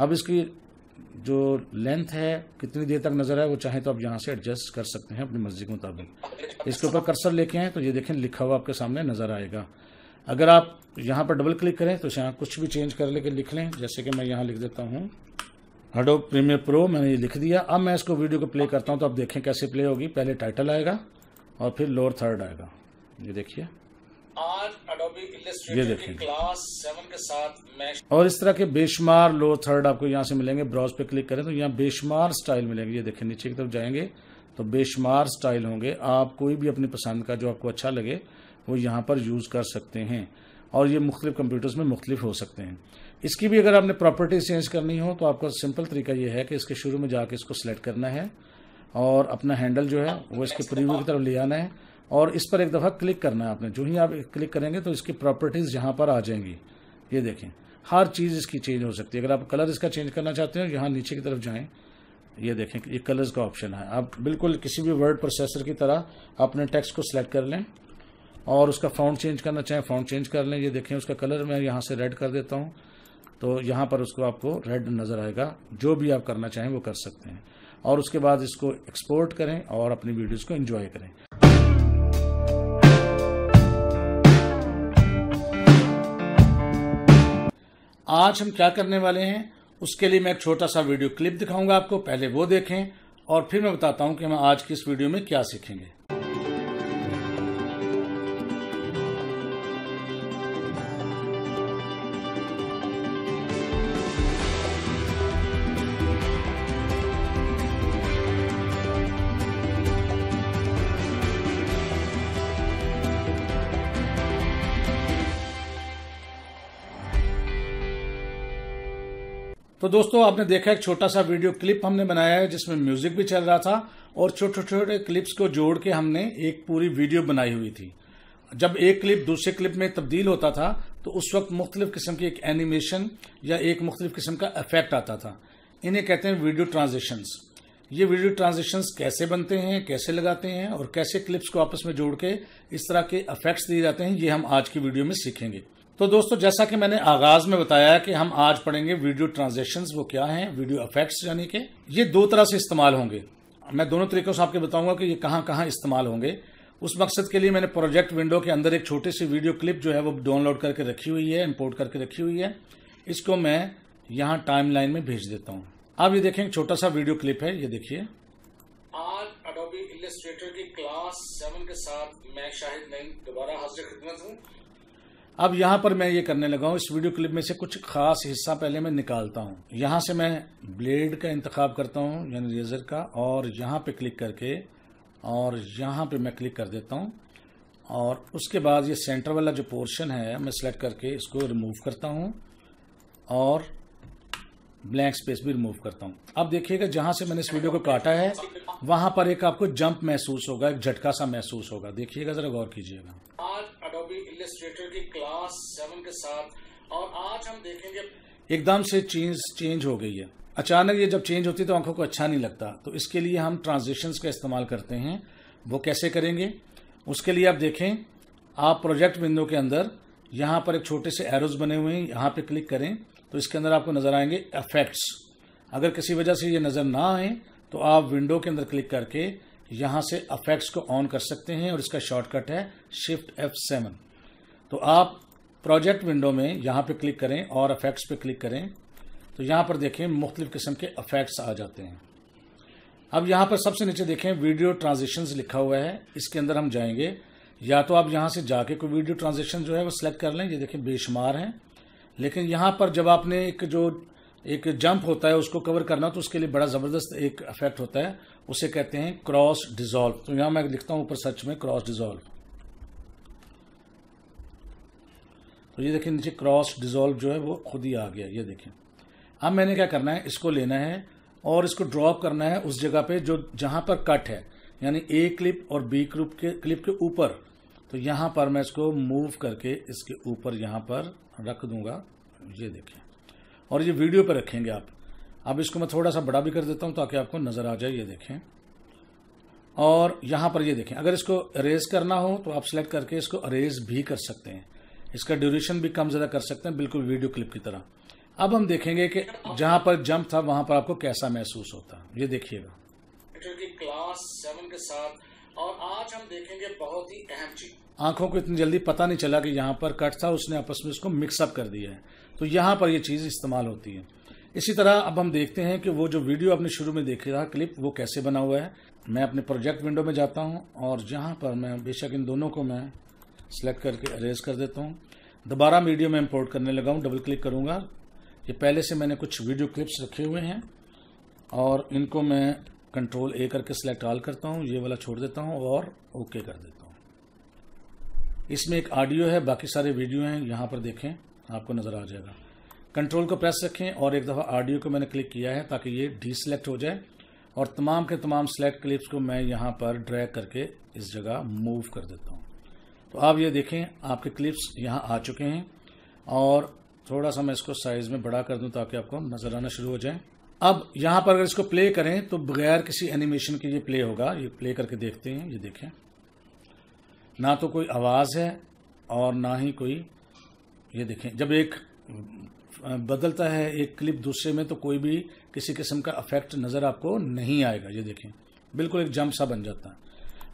अब इसकी जो लेंथ है कितनी देर तक नज़र है वो चाहे तो आप यहाँ से एडजस्ट कर सकते हैं अपनी मर्जी के मुताबिक इसके ऊपर कर्सर लेके आए तो ये देखें लिखा हुआ आपके सामने नज़र आएगा अगर आप यहाँ पर डबल क्लिक करें तो यहाँ कुछ भी चेंज कर लेके लिख लें जैसे कि मैं यहाँ लिख देता हूँ हेडो प्रीमियर प्रो मैंने ये लिख दिया अब मैं इसको वीडियो को प्ले करता हूँ तो आप देखें कैसे प्ले होगी पहले टाइटल आएगा और फिर लोअर थर्ड आएगा ये देखिए ये देखें क्लास सेवन के साथ मैं और इस तरह के बेशुमार लोअर थर्ड आपको यहाँ से मिलेंगे ब्राउज पे क्लिक करें तो यहाँ बेशुमार स्टाइल मिलेंगे ये देखें नीचे की तरफ जाएंगे तो बेशुमार स्टाइल होंगे आप कोई भी अपनी पसंद का जो आपको अच्छा लगे वो यहाँ पर यूज़ कर सकते हैं और ये मुख्तलिफ कंप्यूटर्स में मुख्तलिफ हो सकते हैं इसकी भी अगर आपने प्रॉपर्टी चेंज करनी हो तो आपका सिंपल तरीका यह है कि इसके शुरू में जाके इसको सिलेक्ट करना है और अपना हैंडल जो है वो इसके प्रीव्यू की तरफ ले आना है और इस पर एक दफ़ा क्लिक करना है आपने जो ही आप क्लिक करेंगे तो इसकी प्रॉपर्टीज़ यहाँ पर आ जाएंगी ये देखें हर चीज़ इसकी चेंज हो सकती है अगर आप कलर इसका चेंज करना चाहते हो यहाँ नीचे की तरफ जाएं ये देखें ये कलर्स का ऑप्शन है आप बिल्कुल किसी भी वर्ड प्रोसेसर की तरह अपने टेक्स्ट को सिलेक्ट कर लें और उसका फ़ॉन्ट चेंज करना चाहें फ़ॉन्ट चेंज कर लें ये देखें उसका कलर मैं यहाँ से रेड कर देता हूँ तो यहाँ पर उसको आपको रेड नज़र आएगा जो भी आप करना चाहें वो कर सकते हैं और उसके बाद इसको एक्सपोर्ट करें और अपनी वीडियोज़ को इन्जॉय करें आज हम क्या करने वाले हैं उसके लिए मैं एक छोटा सा वीडियो क्लिप दिखाऊंगा आपको पहले वो देखें और फिर मैं बताता हूं कि हम आज की इस वीडियो में क्या सीखेंगे तो दोस्तों आपने देखा एक छोटा सा वीडियो क्लिप हमने बनाया है जिसमें म्यूजिक भी चल रहा था और छोटे छोटे क्लिप्स को जोड़ के हमने एक पूरी वीडियो बनाई हुई थी जब एक क्लिप दूसरे क्लिप में तब्दील होता था तो उस वक्त मुख्तलिफ किस्म की एक एनिमेशन या एक मुख्तलिफ किस्म का इफेक्ट आता था इन्हें कहते हैं वीडियो ट्रांजेक्शन्स ये वीडियो ट्रांजेक्शन्स कैसे बनते हैं कैसे लगाते हैं और कैसे क्लिप्स को आपस में जोड़ के इस तरह के इफेक्ट्स दिए जाते हैं ये हम आज की वीडियो में सीखेंगे तो दोस्तों जैसा कि मैंने आगाज में बताया कि हम आज पढ़ेंगे वीडियो ट्रांजेक्शन वो क्या है वीडियो अफेक्ट यानी के ये दो तरह से इस्तेमाल होंगे मैं दोनों तरीकों से आपको बताऊंगा कि ये कहाँ कहाँ इस्तेमाल होंगे उस मकसद के लिए मैंने प्रोजेक्ट विंडो के अंदर एक छोटी सी वीडियो क्लिप जो है वो डाउनलोड करके रखी हुई है इंपोर्ट करके रखी हुई है इसको मैं यहाँ टाइमलाइन में भेज देता हूँ आप ये देखें छोटा सा वीडियो क्लिप है ये देखिए आज अडोबी इलेट्रेटर की क्लास सेवन के साथ मैं शाहिद नईम दोबारा हाजिर खिदमत हूँ अब यहाँ पर मैं ये करने लगा हूँ इस वीडियो क्लिप में से कुछ खास हिस्सा पहले मैं निकालता हूँ यहाँ से मैं ब्लेड का इंतखब करता हूँ यानी रेजर का और यहाँ पे क्लिक करके और यहाँ पे मैं क्लिक कर देता हूँ और उसके बाद ये सेंटर वाला जो पोर्शन है मैं सेलेक्ट करके इसको रिमूव करता हूँ और ब्लैंक स्पेस भी रिमूव करता हूँ अब देखिएगा जहां से मैंने इस वीडियो को काटा है वहां पर एक आपको जंप महसूस होगा एक झटका सा महसूस होगा देखिएगा जरा गौर कीजिएगा आज की क्लास सेवन के साथ और आज हम देखेंगे एकदम से चेंज चेंज हो गई है अचानक ये जब चेंज होती है तो आंखों को अच्छा नहीं लगता तो इसके लिए हम ट्रांजेक्शन का इस्तेमाल करते हैं वो कैसे करेंगे उसके लिए आप देखें आप प्रोजेक्ट विंडो के अंदर यहाँ पर एक छोटे से एरोज बने हुए हैं यहाँ पे क्लिक करें तो इसके अंदर आपको नज़र आएंगे इफेक्ट्स अगर किसी वजह से ये नज़र ना आए तो आप विंडो के अंदर क्लिक करके यहाँ से अफेक्ट्स को ऑन कर सकते हैं और इसका शॉर्टकट है शिफ्ट एफ सेवन तो आप प्रोजेक्ट विंडो में यहां पे क्लिक करें और अफेक्ट्स पे क्लिक करें तो यहां पर देखें मुख्तलिफ़ किस्म के अफेक्ट्स आ जाते हैं अब यहाँ पर सबसे नीचे देखें वीडियो ट्रांजेक्शन लिखा हुआ है इसके अंदर हम जाएंगे या तो आप यहाँ से जाके कोई वीडियो ट्रांजेक्शन जो है वो सिलेक्ट कर लें ये देखें बेशुमार हैं लेकिन यहाँ पर जब आपने एक जो एक जंप होता है उसको कवर करना तो उसके लिए बड़ा ज़बरदस्त एक इफेक्ट होता है उसे कहते हैं क्रॉस डिजोल्व तो यहाँ मैं लिखता हूँ ऊपर सर्च में क्रॉस डिजॉल्व तो ये देखिए नीचे क्रॉस डिजोल्व जो है वो खुद ही आ गया ये देखें अब मैंने क्या करना है इसको लेना है और इसको ड्रॉप करना है उस जगह पे जो जहाँ पर कट है यानी ए क्लिप और बी क्लिप के क्लिप के ऊपर तो यहाँ पर मैं इसको मूव करके इसके ऊपर यहाँ पर रख दूंगा ये देखें और ये वीडियो पर रखेंगे आप अब इसको मैं थोड़ा सा बड़ा भी कर देता हूँ ताकि आपको नज़र आ जाए ये देखें और यहाँ पर ये देखें अगर इसको अरेज करना हो तो आप सेलेक्ट करके इसको अरेज भी कर सकते हैं इसका ड्यूरेशन भी कम ज़्यादा कर सकते हैं बिल्कुल वीडियो क्लिप की तरह अब हम देखेंगे कि जहाँ पर जंप था वहाँ पर आपको कैसा महसूस होता है ये देखिएगा क्लास सेवन के साथ और आज हम देखेंगे बहुत ही अहम चीज आंखों को इतनी जल्दी पता नहीं चला कि यहाँ पर कट था उसने आपस में इसको मिक्सअप कर दिया है तो यहाँ पर यह चीज इस्तेमाल होती है इसी तरह अब हम देखते हैं कि वो जो वीडियो आपने शुरू में देखे था क्लिप वो कैसे बना हुआ है मैं अपने प्रोजेक्ट विंडो में जाता हूँ और यहाँ पर मैं बेशक इन दोनों को मैं सिलेक्ट करके अरेज कर देता हूँ दोबारा वीडियो में इम्पोर्ट करने लगा हूँ डबल क्लिक करूँगा ये पहले से मैंने कुछ वीडियो क्लिप्स रखे हुए हैं और इनको मैं कंट्रोल ए करके सिलेक्ट ऑल करता हूँ ये वाला छोड़ देता हूँ और ओके कर देता हूँ इसमें एक ऑडियो है बाकी सारे वीडियो हैं यहाँ पर देखें आपको नज़र आ जाएगा कंट्रोल को प्रेस रखें और एक दफ़ा ऑडियो को मैंने क्लिक किया है ताकि ये डी सेलेक्ट हो जाए और तमाम के तमाम सेलेक्ट क्लिप्स को मैं यहाँ पर ड्रैग करके इस जगह मूव कर देता हूँ तो आप ये देखें आपके क्लिप्स यहाँ आ चुके हैं और थोड़ा सा मैं इसको साइज़ में बड़ा कर दूँ ताकि आपको नज़र आना शुरू हो जाए अब यहां पर अगर इसको प्ले करें तो बगैर किसी एनिमेशन के ये प्ले होगा ये प्ले करके देखते हैं ये देखें ना तो कोई आवाज़ है और ना ही कोई ये देखें जब एक बदलता है एक क्लिप दूसरे में तो कोई भी किसी किस्म का अफेक्ट नज़र आपको नहीं आएगा ये देखें बिल्कुल एक जम सा बन जाता है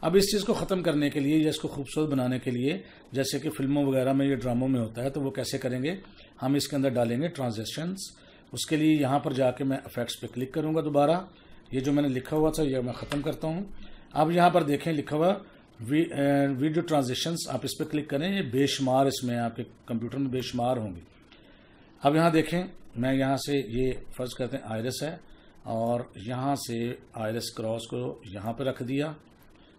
अब इस चीज़ को ख़त्म करने के लिए या इसको खूबसूरत बनाने के लिए जैसे कि फिल्मों वगैरह में या ड्रामों में होता है तो वो कैसे करेंगे हम इसके अंदर डालेंगे ट्रांजेक्शन्स उसके लिए यहाँ पर जाके मैं इफेक्ट्स पे क्लिक करूँगा दोबारा ये जो मैंने लिखा हुआ था ये मैं ख़त्म करता हूँ अब यहाँ पर देखें लिखा हुआ वी, वीडियो ट्रांजेक्शन आप इस पर क्लिक करें ये बेशुमार इसमें आपके कंप्यूटर में बेशुमार होंगे अब यहाँ देखें मैं यहाँ से ये फर्ज करते हैं आयरस है और यहाँ से आयरस क्रॉस को यहाँ पर रख दिया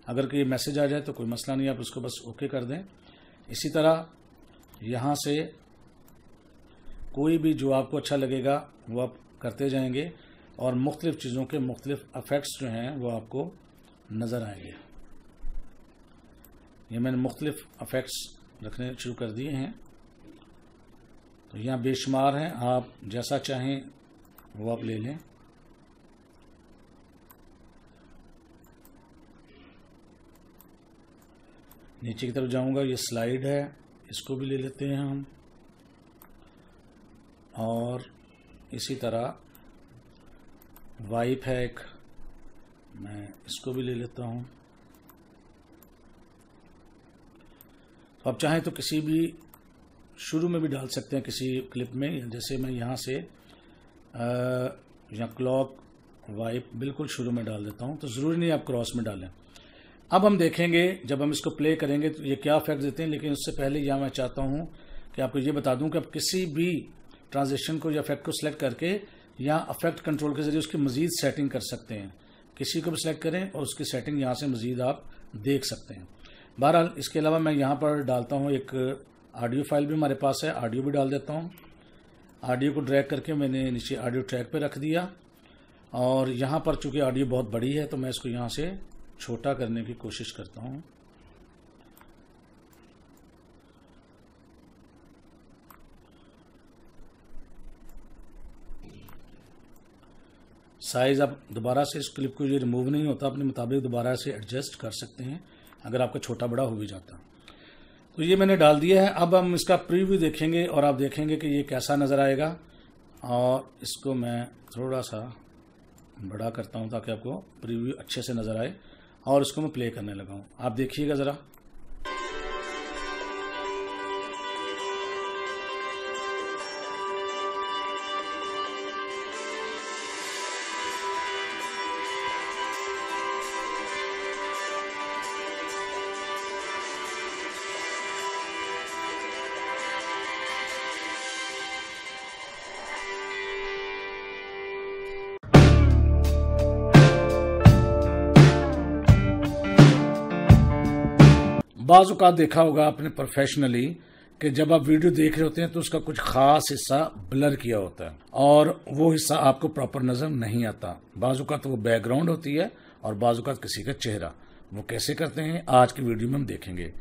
अगर कोई मैसेज आ जाए तो कोई मसला नहीं आप उसको बस ओके कर दें इसी तरह यहाँ से कोई भी जो आपको अच्छा लगेगा वो आप करते जाएंगे और मुख्तलिफ़ चीज़ों के मुख्तलिफ अफेक्ट्स जो हैं वो आपको नज़र आएंगे ये मैंने मुख्तलिफ अफेक्ट्स रखने शुरू कर दिए हैं तो यहाँ बेशुमार हैं आप जैसा चाहें वो आप ले लें नीचे की तरफ जाऊंगा ये स्लाइड है इसको भी ले लेते हैं हम और इसी तरह वाइफ है एक मैं इसको भी ले लेता हूँ तो आप चाहें तो किसी भी शुरू में भी डाल सकते हैं किसी क्लिप में जैसे मैं यहाँ से या क्लॉक वाइप बिल्कुल शुरू में डाल देता हूँ तो ज़रूरी नहीं आप क्रॉस में डालें अब हम देखेंगे जब हम इसको प्ले करेंगे तो ये क्या इफेक्ट देते हैं लेकिन उससे पहले यह मैं चाहता हूँ कि आपको ये बता दूँ कि आप किसी भी ट्रांजेक्शन को या अफेक्ट को सिलेक्ट करके या अफेक्ट कंट्रोल के जरिए उसकी मजीद सेटिंग कर सकते हैं किसी को भी सिलेक्ट करें और उसकी सेटिंग यहाँ से मजीद आप देख सकते हैं बहरहाल इसके अलावा मैं यहाँ पर डालता हूँ एक ऑडियो फाइल भी हमारे पास है ऑडियो भी डाल देता हूँ ऑडियो को ड्रैग करके मैंने नीचे ऑडियो ट्रैक पर रख दिया और यहाँ पर चूंकि ऑडियो बहुत बड़ी है तो मैं इसको यहाँ से छोटा करने की कोशिश करता हूँ साइज़ आप दोबारा से इस क्लिप को ये रिमूव नहीं होता अपने मुताबिक दोबारा से एडजस्ट कर सकते हैं अगर आपका छोटा बड़ा हो भी जाता तो ये मैंने डाल दिया है अब हम इसका प्रीव्यू देखेंगे और आप देखेंगे कि ये कैसा नज़र आएगा और इसको मैं थोड़ा सा बड़ा करता हूँ ताकि आपको प्रीव्यू अच्छे से नज़र आए और इसको मैं प्ले करने लगाऊँ आप देखिएगा ज़रा बाज़ अवत देखा होगा आपने प्रोफेशनली कि जब आप वीडियो देख रहे होते हैं तो उसका कुछ खास हिस्सा ब्लर किया होता है और वो हिस्सा आपको प्रॉपर नज़र नहीं आता बाजू का तो वो बैकग्राउंड होती है और बाजू का किसी का चेहरा वो कैसे करते हैं आज की वीडियो में हम देखेंगे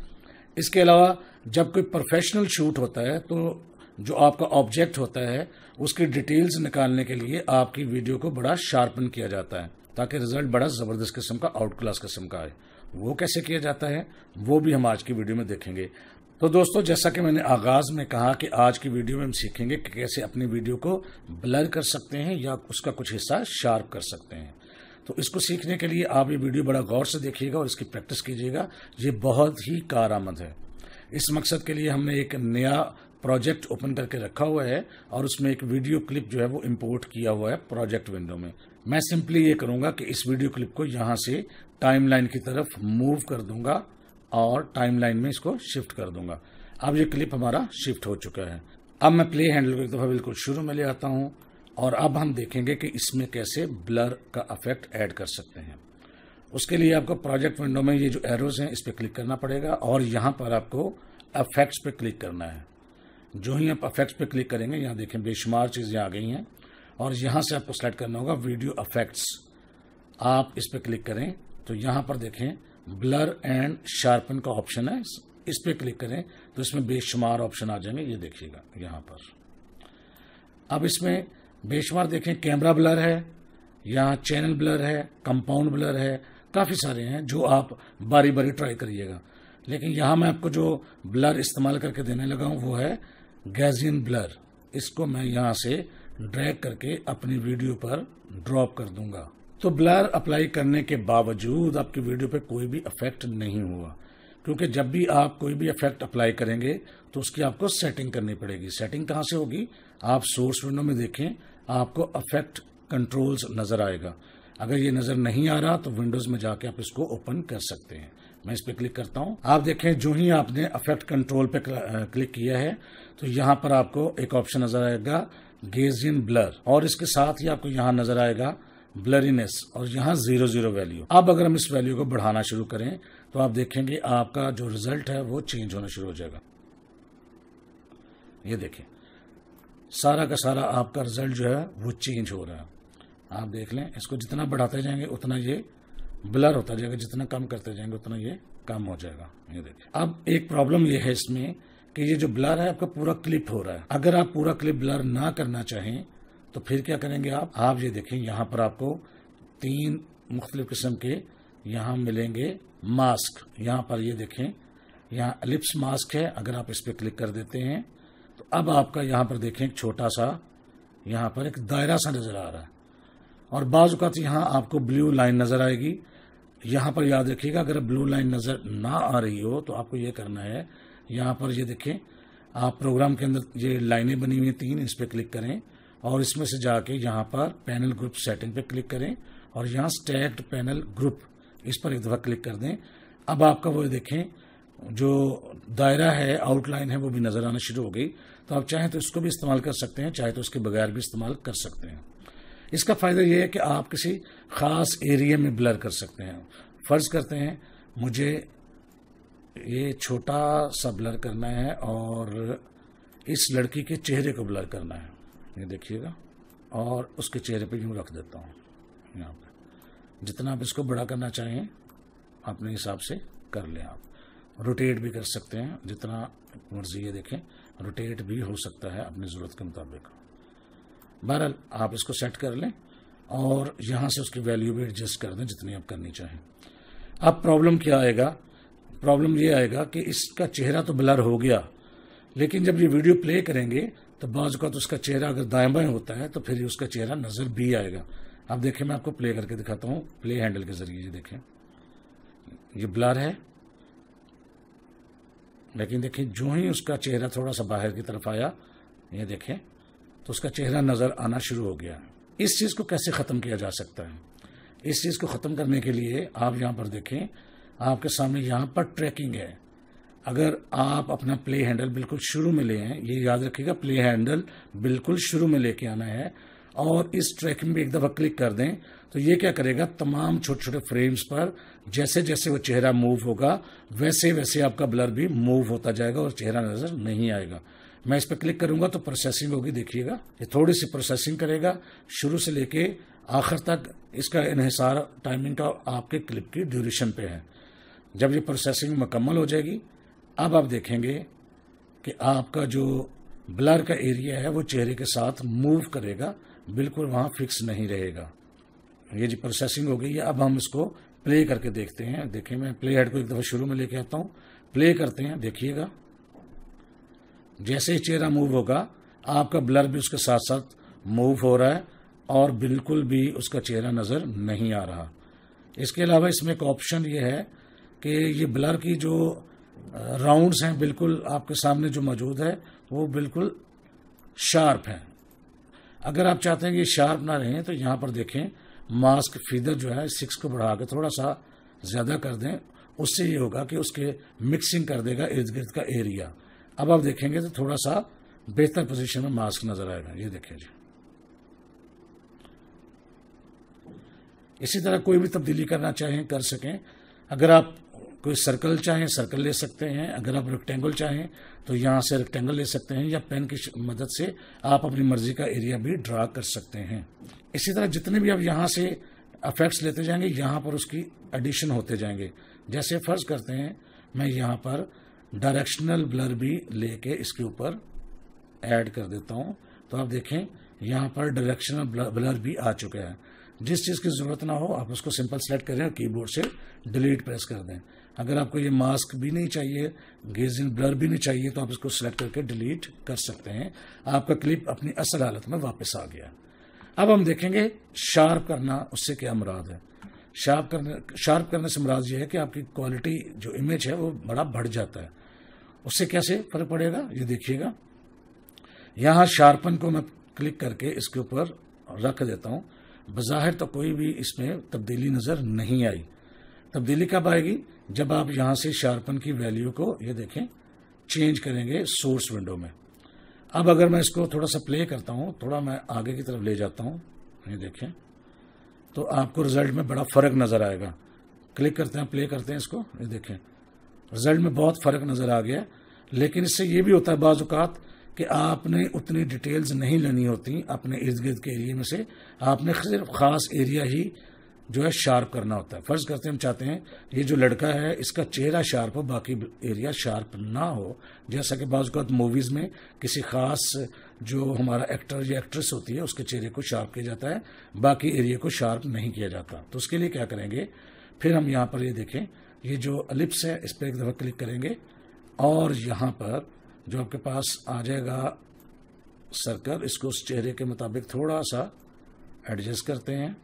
इसके अलावा जब कोई प्रोफेशनल शूट होता है तो जो आपका ऑब्जेक्ट होता है उसकी डिटेल्स निकालने के लिए आपकी वीडियो को बड़ा शार्पन किया जाता है ताकि रिजल्ट बड़ा ज़बरदस्त किस्म का आउट क्लास किस्म का आए वो कैसे किया जाता है वो भी हम आज की वीडियो में देखेंगे तो दोस्तों जैसा कि मैंने आगाज में कहा कि आज की वीडियो में हम सीखेंगे कि कैसे अपनी वीडियो को ब्लर कर सकते हैं या उसका कुछ हिस्सा शार्प कर सकते हैं तो इसको सीखने के लिए आप ये वीडियो बड़ा गौर से देखिएगा और इसकी प्रैक्टिस कीजिएगा ये बहुत ही कारामद है इस मकसद के लिए हमने एक नया प्रोजेक्ट ओपन करके रखा हुआ है और उसमें एक वीडियो क्लिप जो है वो इम्पोर्ट किया हुआ है प्रोजेक्ट विंडो में मैं सिंपली ये करूंगा कि इस वीडियो क्लिप को यहां से टाइमलाइन की तरफ मूव कर दूंगा और टाइमलाइन में इसको शिफ्ट कर दूंगा अब ये क्लिप हमारा शिफ्ट हो चुका है अब मैं प्ले हैंडल को एक दफ़ा बिल्कुल शुरू में ले आता हूं और अब हम देखेंगे कि इसमें कैसे ब्लर का अफेक्ट ऐड कर सकते हैं उसके लिए आपको प्रोजेक्ट विंडो में ये जो एरोज हैं इस पर क्लिक करना पड़ेगा और यहां पर आपको अफेक्ट्स पे क्लिक करना है जो ही आप अफेक्ट्स पे क्लिक करेंगे यहां देखें बेशुमार चीज़ें आ गई हैं और यहाँ से आपको सेलेक्ट करना होगा वीडियो अफेक्ट्स आप इस पर क्लिक करें तो यहां पर देखें ब्लर एंड शार्पन का ऑप्शन है इस पर क्लिक करें तो इसमें बेशुमार ऑप्शन आ जाएंगे ये देखिएगा यहाँ पर अब इसमें बेशुमार देखें कैमरा ब्लर है यहाँ चैनल ब्लर है कंपाउंड ब्लर है काफ़ी सारे हैं जो आप बारी बारी ट्राई करिएगा लेकिन यहां मैं आपको जो ब्लर इस्तेमाल करके देने लगा हूं वो है गैजिन ब्लर इसको मैं यहाँ से ड्रैग करके अपनी वीडियो पर ड्रॉप कर दूंगा तो ब्लर अप्लाई करने के बावजूद आपकी वीडियो पर कोई भी इफेक्ट नहीं हुआ क्योंकि जब भी आप कोई भी इफेक्ट अप्लाई करेंगे तो उसकी आपको सेटिंग करनी पड़ेगी सेटिंग कहाँ से होगी आप सोर्स विंडो में देखें आपको अफेक्ट कंट्रोल्स नजर आएगा अगर ये नजर नहीं आ रहा तो विंडोज में जाके आप इसको ओपन कर सकते हैं मैं इस पर क्लिक करता हूँ आप देखें जो ही आपने अफेक्ट कंट्रोल पे क्लिक किया है तो यहाँ पर आपको एक ऑप्शन नजर आएगा गेजियन ब्लर और इसके साथ ही आपको यहाँ नजर आएगा ब्लरीनेस और यहाँ जीरो जीरो वैल्यू अब अगर हम इस वैल्यू को बढ़ाना शुरू करें तो आप देखेंगे आपका जो रिजल्ट है वो चेंज होना शुरू हो जाएगा ये देखें सारा का सारा आपका रिजल्ट जो है वो चेंज हो रहा है आप देख लें इसको जितना बढ़ाते जाएंगे उतना ये ब्लर होता जाएगा जितना कम करते जाएंगे उतना ये कम हो जाएगा ये देखिए अब एक प्रॉब्लम ये है इसमें कि ये जो ब्लर है आपका पूरा क्लिप हो रहा है अगर आप पूरा क्लिप ब्लर ना करना चाहें तो फिर क्या करेंगे आप आप ये देखें यहाँ पर आपको तीन मुख्तलिफ किस्म के यहाँ मिलेंगे मास्क यहाँ पर ये देखें यहाँ लिप्स मास्क है अगर आप इस पर क्लिक कर देते हैं तो अब आपका यहाँ पर देखें एक छोटा सा यहाँ पर एक दायरा सा नज़र आ रहा है और बाजूकात यहाँ आपको ब्लू लाइन नज़र आएगी यहाँ पर याद रखिएगा अगर ब्लू लाइन नज़र ना आ रही हो तो आपको ये करना है यहाँ पर ये देखें आप प्रोग्राम के अंदर ये लाइनें बनी हुई हैं तीन इस पर क्लिक करें और इसमें से जाके यहाँ पर पैनल ग्रुप सेटिंग पे क्लिक करें और यहाँ स्टैक्ड पैनल ग्रुप इस पर एक दफ़ा क्लिक कर दें अब आपका वो देखें जो दायरा है आउटलाइन है वो भी नज़र आना शुरू हो गई तो आप चाहें तो इसको भी इस्तेमाल कर सकते हैं चाहे तो उसके बगैर भी इस्तेमाल कर सकते हैं इसका फ़ायदा यह है कि आप किसी ख़ास एरिया में ब्लर कर सकते हैं फ़र्ज़ करते हैं मुझे ये छोटा सा ब्लर करना है और इस लड़की के चेहरे को ब्लर करना है ये देखिएगा और उसके चेहरे पे यूँ रख देता हूँ यहाँ पे जितना आप इसको बड़ा करना चाहें अपने हिसाब से कर लें आप रोटेट भी कर सकते हैं जितना मर्जी ये देखें रोटेट भी हो सकता है अपनी ज़रूरत के मुताबिक बहरहाल आप इसको सेट कर लें और यहाँ से उसकी वैल्यू भी एडजस्ट कर दें जितनी आप करनी चाहें अब प्रॉब्लम क्या आएगा प्रॉब्लम ये आएगा कि इसका चेहरा तो ब्लर हो गया लेकिन जब ये वीडियो प्ले करेंगे तो बाज का तो उसका चेहरा अगर दाएं बाएं होता है तो फिर उसका चेहरा नजर भी आएगा अब देखें मैं आपको प्ले करके दिखाता हूँ प्ले हैंडल के जरिए ये देखें ये ब्लर है लेकिन देखें जो ही उसका चेहरा थोड़ा सा बाहर की तरफ आया ये देखें तो उसका चेहरा नजर आना शुरू हो गया इस चीज को कैसे खत्म किया जा सकता है इस चीज को खत्म करने के लिए आप यहां पर देखें आपके सामने यहाँ पर ट्रैकिंग है अगर आप अपना प्ले हैंडल बिल्कुल शुरू में ले आए ये याद रखिएगा प्ले हैंडल बिल्कुल शुरू में लेके आना है और इस ट्रैकिंग में एक दफ़ा क्लिक कर दें तो ये क्या करेगा तमाम छोटे छोटे फ्रेम्स पर जैसे जैसे वो चेहरा मूव होगा वैसे वैसे आपका ब्लर भी मूव होता जाएगा और चेहरा नज़र नहीं आएगा मैं इस पर क्लिक करूंगा तो प्रोसेसिंग होगी देखिएगा ये थोड़ी सी प्रोसेसिंग करेगा शुरू से लेके आखिर तक इसका इनहिसार टाइमिंग का आपके क्लिप की ड्यूरेशन पे है जब ये प्रोसेसिंग मुकम्मल हो जाएगी अब आप देखेंगे कि आपका जो ब्लर का एरिया है वो चेहरे के साथ मूव करेगा बिल्कुल वहाँ फिक्स नहीं रहेगा ये जी प्रोसेसिंग हो गई है अब हम इसको प्ले करके देखते हैं देखिए मैं प्ले हेड को एक दफ़ा शुरू में लेके आता हूँ प्ले करते हैं देखिएगा जैसे ही चेहरा मूव होगा आपका ब्लर भी उसके साथ साथ मूव हो रहा है और बिल्कुल भी उसका चेहरा नज़र नहीं आ रहा इसके अलावा इसमें एक ऑप्शन ये है कि ये ब्लर की जो राउंड्स हैं बिल्कुल आपके सामने जो मौजूद है वो बिल्कुल शार्प हैं अगर आप चाहते हैं कि शार्प ना रहें तो यहाँ पर देखें मास्क फीदर जो है सिक्स को बढ़ा के थोड़ा सा ज़्यादा कर दें उससे ये होगा कि उसके मिक्सिंग कर देगा इर्द गिर्द का एरिया अब आप देखेंगे तो थोड़ा सा बेहतर पोजीशन में मास्क नजर आएगा ये देखें जी इसी तरह कोई भी तब्दीली करना चाहें कर सकें अगर आप कोई सर्कल चाहें सर्कल ले सकते हैं अगर आप रेक्टेंगल चाहें तो यहाँ से रेक्टेंगल ले सकते हैं या पेन की मदद से आप अपनी मर्जी का एरिया भी ड्रा कर सकते हैं इसी तरह जितने भी आप यहाँ से अफेक्ट्स लेते जाएंगे यहाँ पर उसकी एडिशन होते जाएंगे जैसे फर्ज करते हैं मैं यहाँ पर डायरेक्शनल ब्लर भी लेके इसके ऊपर ऐड कर देता हूँ तो आप देखें यहाँ पर डायरेक्शनल ब्लर भी आ चुका है जिस चीज़ की ज़रूरत ना हो आप उसको सिंपल सेलेक्ट करें और कीबोर्ड से डिलीट प्रेस कर दें अगर आपको ये मास्क भी नहीं चाहिए गेज इन ब्लर भी नहीं चाहिए तो आप इसको सिलेक्ट करके डिलीट कर सकते हैं आपका क्लिप अपनी असल हालत में वापस आ गया अब हम देखेंगे शार्प करना उससे क्या मुराद है शार्प करने शार्प करने से मुराद ये है कि आपकी क्वालिटी जो इमेज है वो बड़ा बढ़ जाता है उससे कैसे फर्क पड़ेगा ये देखिएगा यहां शार्पन को मैं क्लिक करके इसके ऊपर रख देता हूँ बाहर तो कोई भी इसमें तब्दीली नज़र नहीं आई तब्दीली कब आएगी जब आप यहाँ से शार्पन की वैल्यू को ये देखें चेंज करेंगे सोर्स विंडो में अब अगर मैं इसको थोड़ा सा प्ले करता हूँ थोड़ा मैं आगे की तरफ ले जाता हूँ ये देखें तो आपको रिजल्ट में बड़ा फ़र्क नज़र आएगा क्लिक करते हैं प्ले करते हैं इसको ये देखें रिजल्ट में बहुत फ़र्क नज़र आ गया लेकिन इससे ये भी होता है बाजुकात कि आपने उतनी डिटेल्स नहीं लेनी होती अपने इर्द गिर्द के एरिए में से आपने सिर्फ ख़ास एरिया ही जो है शार्प करना होता है फर्ज करते हम चाहते हैं ये जो लड़का है इसका चेहरा शार्प हो बाकी एरिया शार्प ना हो जैसा कि बाज मूवीज़ में किसी खास जो हमारा एक्टर या एक्ट्रेस होती है उसके चेहरे को शार्प किया जाता है बाकी एरिया को शार्प नहीं किया जाता तो उसके लिए क्या करेंगे फिर हम यहाँ पर ये देखें ये जो अलिप्स है इस पर एक दफ़ा क्लिक करेंगे और यहाँ पर जो आपके पास आ जाएगा सर्कल इसको उस चेहरे के मुताबिक थोड़ा सा एडजस्ट करते हैं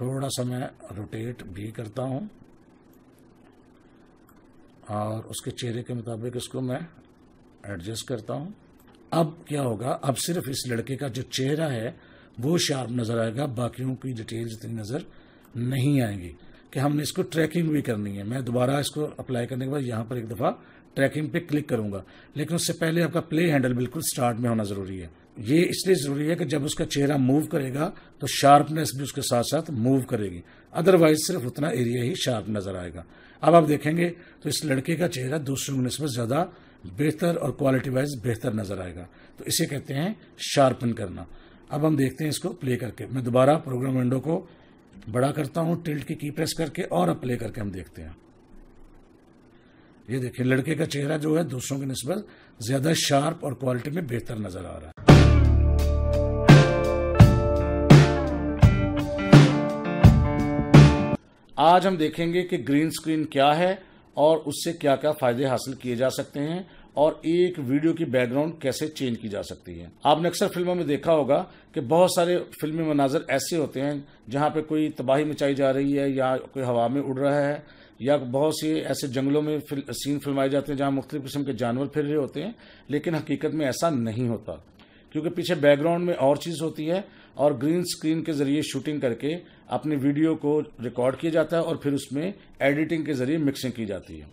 थोड़ा सा मैं रोटेट भी करता हूँ और उसके चेहरे के मुताबिक इसको मैं एडजस्ट करता हूँ अब क्या होगा अब सिर्फ इस लड़के का जो चेहरा है वो शार्प नज़र आएगा बाकियों की डिटेल्स इतनी नज़र नहीं आएंगी कि हमने इसको ट्रैकिंग भी करनी है मैं दोबारा इसको अप्लाई करने के बाद यहाँ पर एक दफ़ा ट्रैकिंग पे क्लिक करूंगा लेकिन उससे पहले आपका प्ले हैंडल बिल्कुल स्टार्ट में होना ज़रूरी है ये इसलिए ज़रूरी है कि जब उसका चेहरा मूव करेगा तो शार्पनेस भी उसके साथ साथ मूव करेगी अदरवाइज सिर्फ उतना एरिया ही शार्प नज़र आएगा अब आप देखेंगे तो इस लड़के का चेहरा दूसरे की नस्बत ज़्यादा बेहतर और क्वालिटी वाइज बेहतर नज़र आएगा तो इसे कहते हैं शार्पन करना अब हम देखते हैं इसको प्ले करके मैं दोबारा प्रोग्राम विंडो को बड़ा करता हूं टिल्ट की की प्रेस करके और अब प्ले करके हम देखते हैं ये देखिए लड़के का चेहरा जो है दूसरों की नस्बत ज़्यादा शार्प और क्वालिटी में बेहतर नज़र आ रहा है आज हम देखेंगे कि ग्रीन स्क्रीन क्या है और उससे क्या क्या फ़ायदे हासिल किए जा सकते हैं और एक वीडियो की बैकग्राउंड कैसे चेंज की जा सकती है आपने अक्सर फिल्मों में देखा होगा कि बहुत सारे फिल्मी मनाजर ऐसे होते हैं जहाँ पे कोई तबाही मचाई जा रही है या कोई हवा में उड़ रहा है या बहुत से ऐसे जंगलों में फिल, सीन फिल्माए जाते हैं जहाँ मुख्तलिफ किस्म के जानवर फिर रहे होते हैं लेकिन हकीकत में ऐसा नहीं होता क्योंकि पीछे बैकग्राउंड में और चीज़ होती है और ग्रीन स्क्रीन के जरिए शूटिंग करके अपने वीडियो को रिकॉर्ड किया जाता है और फिर उसमें एडिटिंग के जरिए मिक्सिंग की जाती है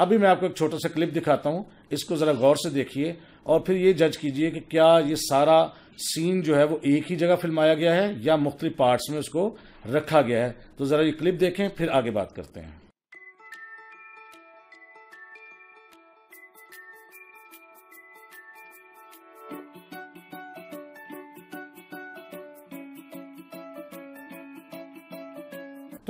अभी मैं आपको एक छोटा सा क्लिप दिखाता हूँ इसको ज़रा गौर से देखिए और फिर ये जज कीजिए कि क्या ये सारा सीन जो है वो एक ही जगह फिल्माया गया है या मुख्तलिफ पार्ट्स में उसको रखा गया है तो ज़रा ये क्लिप देखें फिर आगे बात करते हैं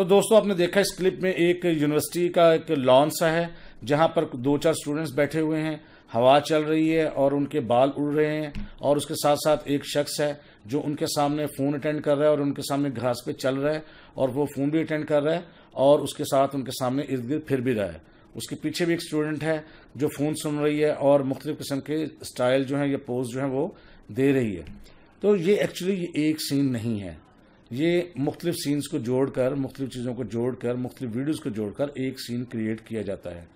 तो दोस्तों आपने देखा इस क्लिप में एक यूनिवर्सिटी का एक लॉन सा है जहां पर दो चार स्टूडेंट्स बैठे हुए हैं हवा चल रही है और उनके बाल उड़ रहे हैं और उसके साथ साथ एक शख्स है जो उनके सामने फ़ोन अटेंड कर रहा है और उनके सामने घास पे चल रहा है और वो फ़ोन भी अटेंड कर रहा है और उसके साथ उनके सामने इर्द गिर्द फिर भी रहा है उसके पीछे भी एक स्टूडेंट है जो फ़ोन सुन रही है और मुख्तलिफ़ किस्म के स्टाइल जो है या पोज जो है वो दे रही है तो ये एक्चुअली एक सीन नहीं है ये मुख्तलिफ सीन्स को जोड़कर मुख्तलिफ चीज़ों को जोड़कर मुख्तलिफ वीडियोज़ को जोड़कर एक सीन क्रिएट किया जाता है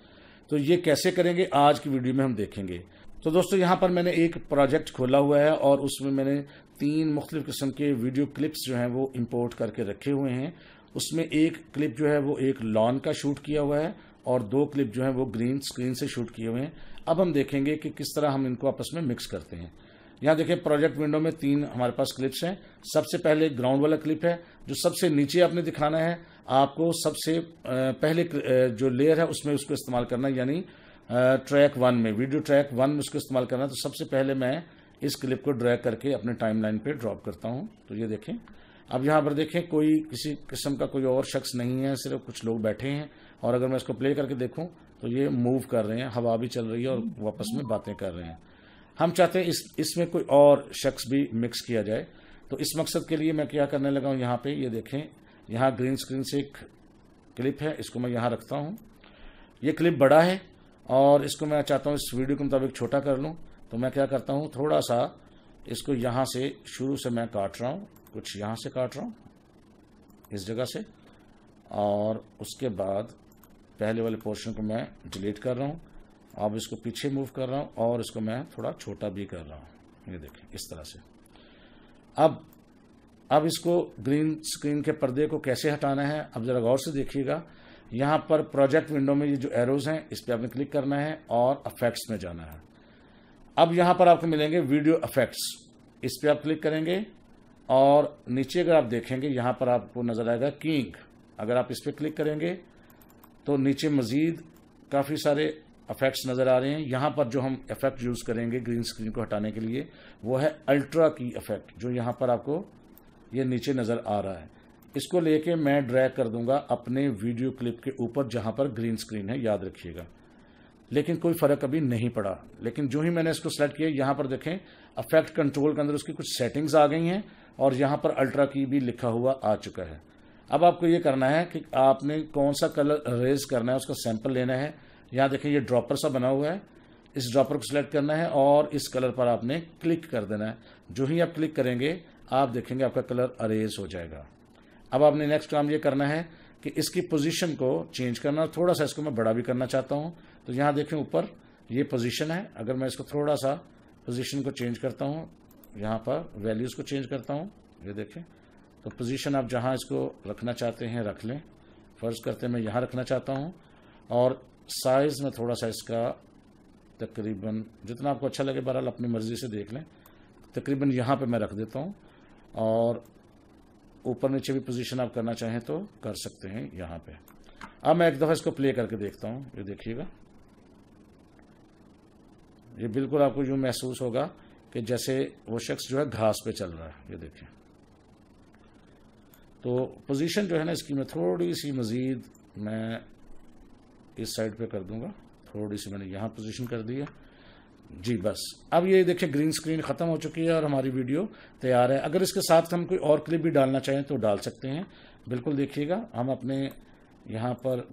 तो ये कैसे करेंगे आज की वीडियो में हम देखेंगे तो दोस्तों यहाँ पर मैंने एक प्रोजेक्ट खोला हुआ है और उसमें मैंने तीन मुख्तलिफ किस्म के वीडियो क्लिप्स जो हैं वो इम्पोर्ट करके रखे हुए हैं उसमें एक क्लिप जो है वो एक लॉन का शूट किया हुआ है और दो क्लिप जो है वो ग्रीन स्क्रीन से शूट किए हुए हैं अब हम देखेंगे कि किस तरह हम इनको आपस में मिक्स करते हैं यहाँ देखिए प्रोजेक्ट विंडो में तीन हमारे पास क्लिप्स हैं सबसे पहले ग्राउंड वाला क्लिप है जो सबसे नीचे आपने दिखाना है आपको सबसे पहले जो लेयर है उसमें उसको इस्तेमाल करना यानी ट्रैक वन में वीडियो ट्रैक वन में उसको इस्तेमाल करना है तो सबसे पहले मैं इस क्लिप को ड्रैग करके अपने टाइम लाइन ड्रॉप करता हूं तो ये देखें अब यहाँ पर देखें कोई किसी किस्म का कोई और शख्स नहीं है सिर्फ कुछ लोग बैठे हैं और अगर मैं इसको प्ले करके देखूँ तो ये मूव कर रहे हैं हवा भी चल रही है और वापस में बातें कर रहे हैं हम चाहते हैं इस इसमें कोई और शख्स भी मिक्स किया जाए तो इस मकसद के लिए मैं क्या करने लगा हूँ यहाँ पे ये यह देखें यहाँ ग्रीन स्क्रीन से एक क्लिप है इसको मैं यहाँ रखता हूँ ये क्लिप बड़ा है और इसको मैं चाहता हूँ इस वीडियो के मुताबिक छोटा कर लूँ तो मैं क्या करता हूँ थोड़ा सा इसको यहाँ से शुरू से मैं काट रहा हूँ कुछ यहाँ से काट रहा हूँ इस जगह से और उसके बाद पहले वाले पोर्शन को मैं डिलीट कर रहा हूँ अब इसको पीछे मूव कर रहा हूँ और इसको मैं थोड़ा छोटा भी कर रहा हूँ ये देखें इस तरह से अब अब इसको ग्रीन स्क्रीन के पर्दे को कैसे हटाना है अब ज़रा गौर से देखिएगा यहाँ पर प्रोजेक्ट विंडो में ये जो एरोज हैं इस पर आपने क्लिक करना है और अफेक्ट्स में जाना है अब यहाँ पर आपको मिलेंगे वीडियो अफेक्ट्स इस पर आप क्लिक करेंगे और नीचे अगर आप देखेंगे यहाँ पर आपको नज़र आएगा किंग अगर आप इस पर क्लिक करेंगे तो नीचे मज़ीद काफ़ी सारे इफेक्ट्स नज़र आ रहे हैं यहां पर जो हम इफेक्ट यूज़ करेंगे ग्रीन स्क्रीन को हटाने के लिए वो है अल्ट्रा की इफेक्ट जो यहां पर आपको ये नीचे नज़र आ रहा है इसको लेके मैं ड्रैग कर दूंगा अपने वीडियो क्लिप के ऊपर जहां पर ग्रीन स्क्रीन है याद रखिएगा लेकिन कोई फ़र्क अभी नहीं पड़ा लेकिन जो ही मैंने इसको सेलेक्ट किया यहां पर देखें अफेक्ट कंट्रोल के अंदर उसकी कुछ सेटिंग्स आ गई हैं और यहां पर अल्ट्रा की भी लिखा हुआ आ चुका है अब आपको ये करना है कि आपने कौन सा कलर रेज करना है उसका सैंपल लेना है यहाँ देखें ये ड्रॉपर सा बना हुआ है इस ड्रॉपर को सिलेक्ट करना है और इस कलर पर आपने क्लिक कर देना है जो ही आप क्लिक करेंगे आप देखेंगे आपका कलर अरेज हो जाएगा अब आपने नेक्स्ट काम ये करना है कि इसकी पोजीशन को चेंज करना थोड़ा सा इसको मैं बड़ा भी करना चाहता हूँ तो यहाँ देखें ऊपर ये पोजीशन है अगर मैं इसको थोड़ा सा पोजीशन को चेंज करता हूँ यहाँ पर वैल्यूज़ को चेंज करता हूँ ये देखें तो पोजीशन आप जहाँ इसको रखना चाहते हैं रख लें फ़र्ज़ करते मैं यहाँ रखना चाहता हूँ और साइज़ में थोड़ा सा इसका तकरीबन जितना आपको अच्छा लगे बहरहाल अपनी मर्ज़ी से देख लें तकरीबन यहाँ पे मैं रख देता हूँ और ऊपर नीचे भी पोजीशन आप करना चाहें तो कर सकते हैं यहाँ पे अब मैं एक दफ़ा इसको प्ले करके देखता हूँ ये देखिएगा ये बिल्कुल आपको यूँ महसूस होगा कि जैसे वो शख्स जो है घास पे चल रहा है ये देखिए तो पोजीशन जो है ना इसकी मैं थोड़ी सी मज़ीद मैं इस साइड पे कर दूंगा थोड़ी सी मैंने यहाँ पोजीशन कर दी है जी बस अब ये देखिए ग्रीन स्क्रीन खत्म हो चुकी है और हमारी वीडियो तैयार है अगर इसके साथ हम कोई और क्लिप भी डालना चाहें तो डाल सकते हैं बिल्कुल देखिएगा हम अपने यहाँ पर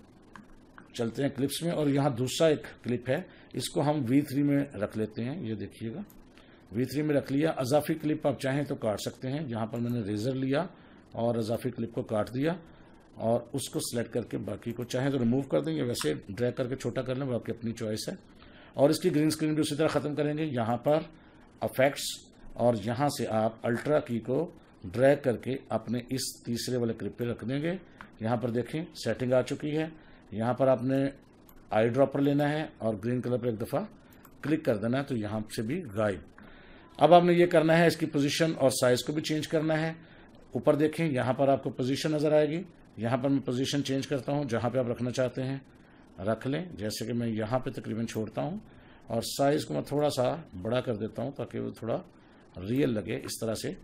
चलते हैं क्लिप्स में और यहाँ दूसरा एक क्लिप है इसको हम वी थ्री में रख लेते हैं ये देखिएगा वी थ्री में रख लिया अजाफी क्लिप आप चाहें तो काट सकते हैं जहां पर मैंने रेजर लिया और अजाफी क्लिप को काट दिया और उसको सिलेक्ट करके बाकी को चाहे तो रिमूव कर देंगे वैसे ड्रैग करके छोटा कर लें वो आपकी अपनी चॉइस है और इसकी ग्रीन स्क्रीन भी उसी तरह ख़त्म करेंगे यहाँ पर अफेक्ट्स और यहाँ से आप अल्ट्रा की को ड्रैग करके अपने इस तीसरे वाले क्लिप पे रख देंगे यहाँ पर देखें सेटिंग आ चुकी है यहाँ पर आपने आई ड्रॉपर लेना है और ग्रीन कलर पर एक दफ़ा क्लिक कर देना है तो यहाँ से भी गायब अब आपने ये करना है इसकी पोजिशन और साइज़ को भी चेंज करना है ऊपर देखें यहाँ पर आपको पोजीशन नज़र आएगी यहाँ पर मैं पोजीशन चेंज करता हूँ जहाँ पे आप रखना चाहते हैं रख लें जैसे कि मैं यहाँ पे तकरीबन छोड़ता हूँ और साइज़ को मैं थोड़ा सा बड़ा कर देता हूँ ताकि वो थोड़ा रियल लगे इस तरह से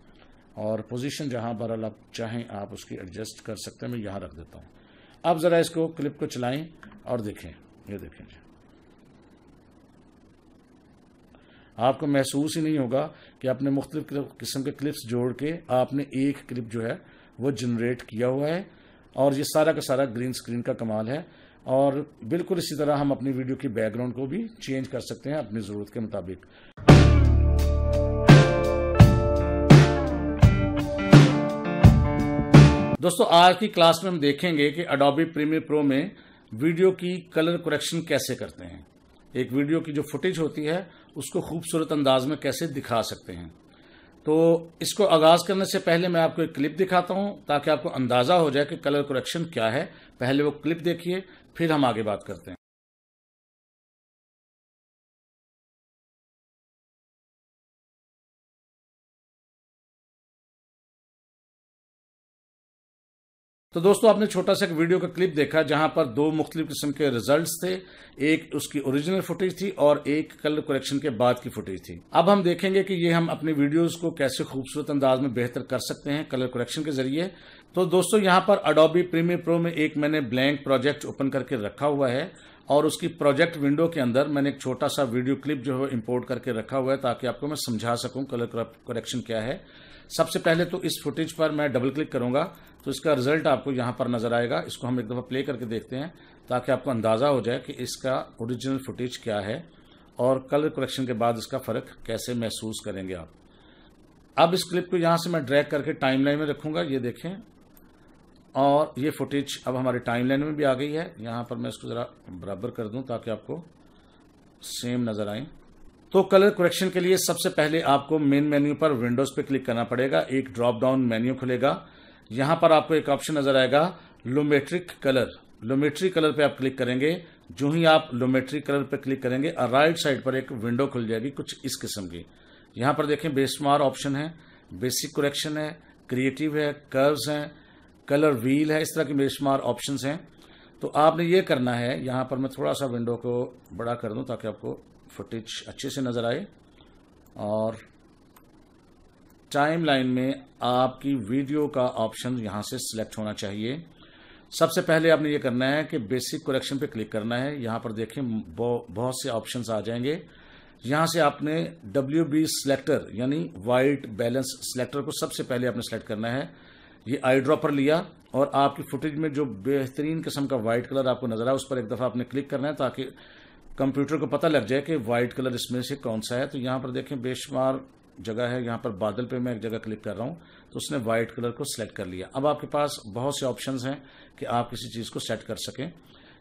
और पोजीशन जहाँ बहरहाल आप चाहें आप उसकी एडजस्ट कर सकते हैं मैं यहाँ रख देता हूँ अब ज़रा इसको क्लिप को चलाएं और देखें ये देखें जी आपको महसूस ही नहीं होगा कि आपने मुख्तलिफ किस्म के क्लिप्स जोड़ के आपने एक क्लिप जो है वो जनरेट किया हुआ है और ये सारा का सारा ग्रीन स्क्रीन का कमाल है और बिल्कुल इसी तरह हम अपनी वीडियो की बैकग्राउंड को भी चेंज कर सकते हैं अपनी ज़रूरत के मुताबिक दोस्तों आज की क्लास में हम देखेंगे कि अडोबी प्रीमियर प्रो में वीडियो की कलर करेक्शन कैसे करते हैं एक वीडियो की जो फुटेज होती है उसको खूबसूरत अंदाज में कैसे दिखा सकते हैं तो इसको आगाज़ करने से पहले मैं आपको एक क्लिप दिखाता हूं ताकि आपको अंदाज़ा हो जाए कि कलर कुरेक्शन क्या है पहले वो क्लिप देखिए फिर हम आगे बात करते हैं तो दोस्तों आपने छोटा सा एक वीडियो का क्लिप देखा जहां पर दो मुख्तलिफ किस्म के रिजल्ट्स थे एक उसकी ओरिजिनल फुटेज थी और एक कलर कलेक्शन के बाद की फुटेज थी अब हम देखेंगे कि ये हम अपने वीडियोस को कैसे खूबसूरत अंदाज में बेहतर कर सकते हैं कलर कलेक्शन के जरिए तो दोस्तों यहाँ पर अडोबी प्रीमियर प्रो में एक मैंने ब्लैंक प्रोजेक्ट ओपन करके रखा हुआ है और उसकी प्रोजेक्ट विंडो के अंदर मैंने एक छोटा सा वीडियो क्लिप जो है इम्पोर्ट करके रखा हुआ है ताकि आपको मैं समझा सकूं कलर कलेक्शन क्या है सबसे पहले तो इस फुटेज पर मैं डबल क्लिक करूंगा तो इसका रिजल्ट आपको यहां पर नजर आएगा इसको हम एक दफ़ा प्ले करके देखते हैं ताकि आपको अंदाज़ा हो जाए कि इसका ओरिजिनल फुटेज क्या है और कलर कलेक्शन के बाद इसका फ़र्क कैसे महसूस करेंगे आप अब इस क्लिप को यहां से मैं ड्रैग करके टाइमलाइन में रखूंगा ये देखें और ये फुटेज अब हमारे टाइमलाइन में भी आ गई है यहां पर मैं इसको ज़रा बराबर कर दू ताकि आपको सेम नज़र आए तो कलर कुरेक्शन के लिए सबसे पहले आपको मेन मेन्यू पर विंडोज़ पे क्लिक करना पड़ेगा एक ड्रॉप डाउन मेन्यू खुलेगा यहां पर आपको एक ऑप्शन नज़र आएगा लोमेट्रिक कलर लोमेट्री कलर पे आप क्लिक करेंगे जो ही आप लोमेट्री कलर पे क्लिक करेंगे राइट साइड पर एक विंडो खुल जाएगी कुछ इस किस्म की यहां पर देखें बेस्मार ऑप्शन है बेसिक कुरेक्शन है क्रिएटिव है कर्व्स हैं कलर व्हील है इस तरह के बेस्मार ऑप्शन हैं तो आपने ये करना है यहाँ पर मैं थोड़ा सा विंडो को बड़ा कर दूँ ताकि आपको फुटेज अच्छे से नज़र आए और टाइम लाइन में आपकी वीडियो का ऑप्शन यहां से सिलेक्ट होना चाहिए सबसे पहले आपने ये करना है कि बेसिक कलेक्शन पे क्लिक करना है यहां पर देखें बहुत से ऑप्शन आ जाएंगे यहां से आपने डब्ल्यू बी सिलेक्टर यानी वाइट बैलेंस सिलेक्टर को सबसे पहले आपने सेलेक्ट करना है ये आई ड्रॉपर लिया और आपकी फुटेज में जो बेहतरीन किस्म का वाइट कलर आपको नजर आया उस पर एक दफ़ा आपने क्लिक करना है ताकि कंप्यूटर को पता लग जाए कि वाइट कलर इसमें से कौन सा है तो यहां पर देखें बेशुमार जगह है यहाँ पर बादल पे मैं एक जगह क्लिक कर रहा हूँ तो उसने वाइट कलर को सिलेक्ट कर लिया अब आपके पास बहुत से ऑप्शन हैं कि आप किसी चीज़ को सेट कर सकें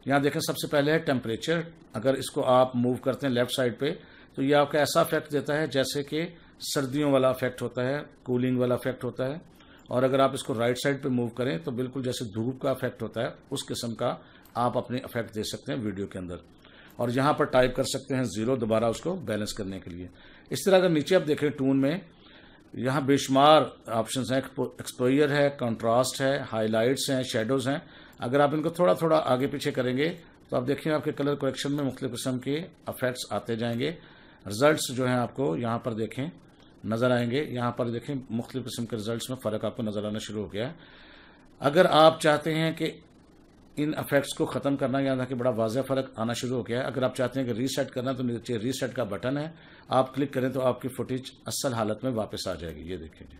यहाँ देखें सबसे पहले है टेम्परेचर अगर इसको आप मूव करते हैं लेफ्ट साइड पर तो ये आपका ऐसा इफेक्ट देता है जैसे कि सर्दियों वाला इफेक्ट होता है कूलिंग वाला इफेक्ट होता है और अगर आप इसको राइट साइड पे मूव करें तो बिल्कुल जैसे धूप का इफेक्ट होता है उस किस्म का आप अपने इफेक्ट दे सकते हैं वीडियो के अंदर और यहाँ पर टाइप कर सकते हैं ज़ीरो दोबारा उसको बैलेंस करने के लिए इस तरह अगर नीचे आप देखें टून में यहाँ बेशुमार ऑप्शन हैं एक्सपोयर है कंट्रास्ट है हाईलाइट्स हैं शेडोज़ हैं अगर आप इनको थोड़ा थोड़ा आगे पीछे करेंगे तो आप देखेंगे आपके कलर कलेक्शन में मुख्तु किस्म के अफेक्ट्स आते जाएंगे रिजल्ट जो हैं आपको यहाँ पर देखें नज़र आएंगे यहाँ पर देखें मुख्तु किस्म के रिजल्ट में फ़र्क आपको नज़र आना शुरू हो गया है अगर आप चाहते हैं कि इन अफेक्ट्स को खत्म करना यहाँ कि बड़ा वाजह फर्क आना शुरू हो गया है अगर आप चाहते हैं कि रीसेट करना तो नीचे रीसेट का बटन है आप क्लिक करें तो आपकी फुटेज असल हालत में वापस आ जाएगी ये देखें जी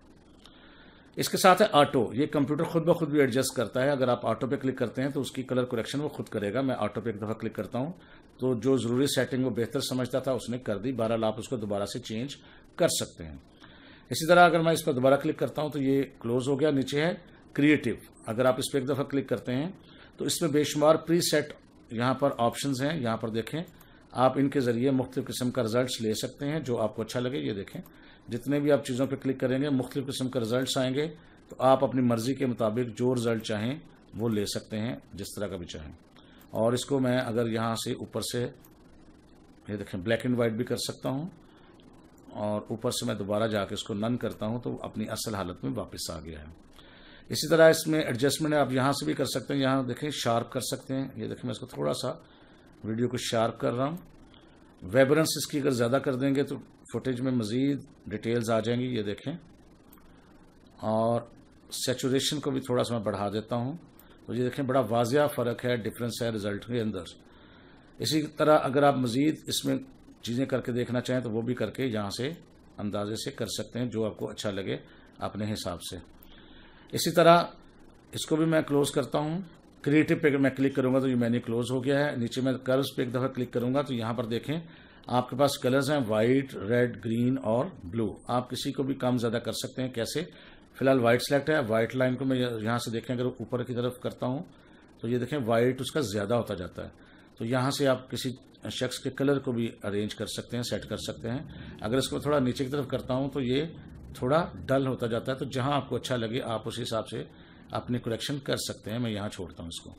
इसके साथ है ऑटो ये कंप्यूटर खुद ब खुद भी एडजस्ट करता है अगर आप ऑटो पे क्लिक करते हैं तो उसकी कलर कुरेक्शन वो खुद करेगा मैं ऑटो पे एक दफ़ा क्लिक करता हूँ तो जो ज़रूरी सेटिंग वो बेहतर समझता था उसने कर दी बहरहाल आप उसको दोबारा से चेंज कर सकते हैं इसी तरह अगर मैं इस पर दोबारा क्लिक करता हूँ तो ये क्लोज हो गया नीचे है क्रिएटिव अगर आप इस पर एक दफ़ा क्लिक करते हैं तो इसमें बेशुमार प्री सेट यहाँ पर ऑप्शन हैं यहाँ पर देखें आप इनके ज़रिए मुख्तु किस्म का रिजल्ट ले सकते हैं जो आपको अच्छा लगे ये देखें जितने भी आप चीज़ों पर क्लिक करेंगे मुख्तु किस्म के रिजल्ट आएंगे तो आप अपनी मर्ज़ी के मुताबिक जो रिज़ल्ट चाहें वो ले सकते हैं जिस तरह का भी चाहें और इसको मैं अगर यहाँ से ऊपर से ये देखें ब्लैक एंड वाइट भी कर सकता हूँ और ऊपर से मैं दोबारा जाके इसको नन करता हूँ तो अपनी असल हालत में वापस आ गया है इसी तरह इसमें एडजस्टमेंट आप यहाँ से भी कर सकते हैं यहाँ देखें शार्प कर सकते हैं ये देखें मैं इसको थोड़ा सा वीडियो को शार्प कर रहा हूँ वेबरेंस इसकी अगर ज़्यादा कर देंगे तो फुटेज में मज़ीद डिटेल्स आ जाएंगी ये देखें और सेचुरेशन को भी थोड़ा सा मैं बढ़ा देता हूँ तो ये देखें बड़ा वाजिया फ़र्क है डिफरेंस है रिज़ल्ट के अंदर इसी तरह अगर आप मज़ीद इसमें चीज़ें करके देखना चाहें तो वो भी करके यहाँ से अंदाजे से कर सकते हैं जो आपको अच्छा लगे अपने हिसाब से इसी तरह इसको भी मैं क्लोज करता हूँ क्रिएटिव पे मैं क्लिक करूँगा तो ये मैन्यू क्लोज हो गया है नीचे मैं कर्व्स पे एक दफ़ा क्लिक करूँगा तो यहाँ पर देखें आपके पास कलर्स हैं वाइट रेड ग्रीन और ब्लू आप किसी को भी काम ज़्यादा कर सकते हैं कैसे फिलहाल वाइट सेलेक्ट है वाइट लाइन को मैं यहाँ से देखें अगर ऊपर की तरफ करता हूँ तो ये देखें वाइट उसका ज़्यादा होता जाता है तो यहाँ से आप किसी शख्स के कलर को भी अरेंज कर सकते हैं सेट कर सकते हैं अगर इसको थोड़ा नीचे की तरफ करता हूँ तो ये थोड़ा डल होता जाता है तो जहां आपको अच्छा लगे आप उस हिसाब से अपने कुरेक्शन कर सकते हैं मैं यहां छोड़ता हूँ इसको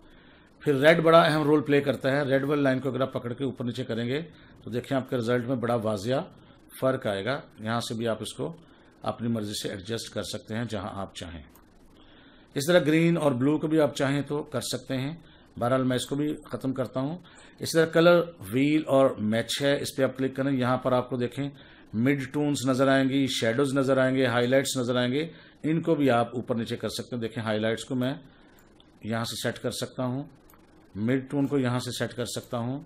फिर रेड बड़ा अहम रोल प्ले करता है रेड वाली लाइन को अगर आप पकड़ के ऊपर नीचे करेंगे तो देखें आपके रिजल्ट में बड़ा वाजिया फ़र्क आएगा यहां से भी आप इसको अपनी मर्जी से एडजस्ट कर सकते हैं जहां आप चाहें इस तरह ग्रीन और ब्लू को भी आप चाहें तो कर सकते हैं बहरहाल मैं इसको भी ख़त्म करता हूं इस तरह कलर व्हील और मैच है इस पर आप क्लिक करें यहां पर आपको देखें मिड टोन्स नज़र आएंगी शेडोज़ नज़र आएंगे हाईलाइट्स नज़र आएंगे इनको भी आप ऊपर नीचे कर सकते हैं देखें हाईलाइट्स को मैं यहाँ से सेट कर सकता हूँ मिड टून को यहाँ से सेट कर सकता हूँ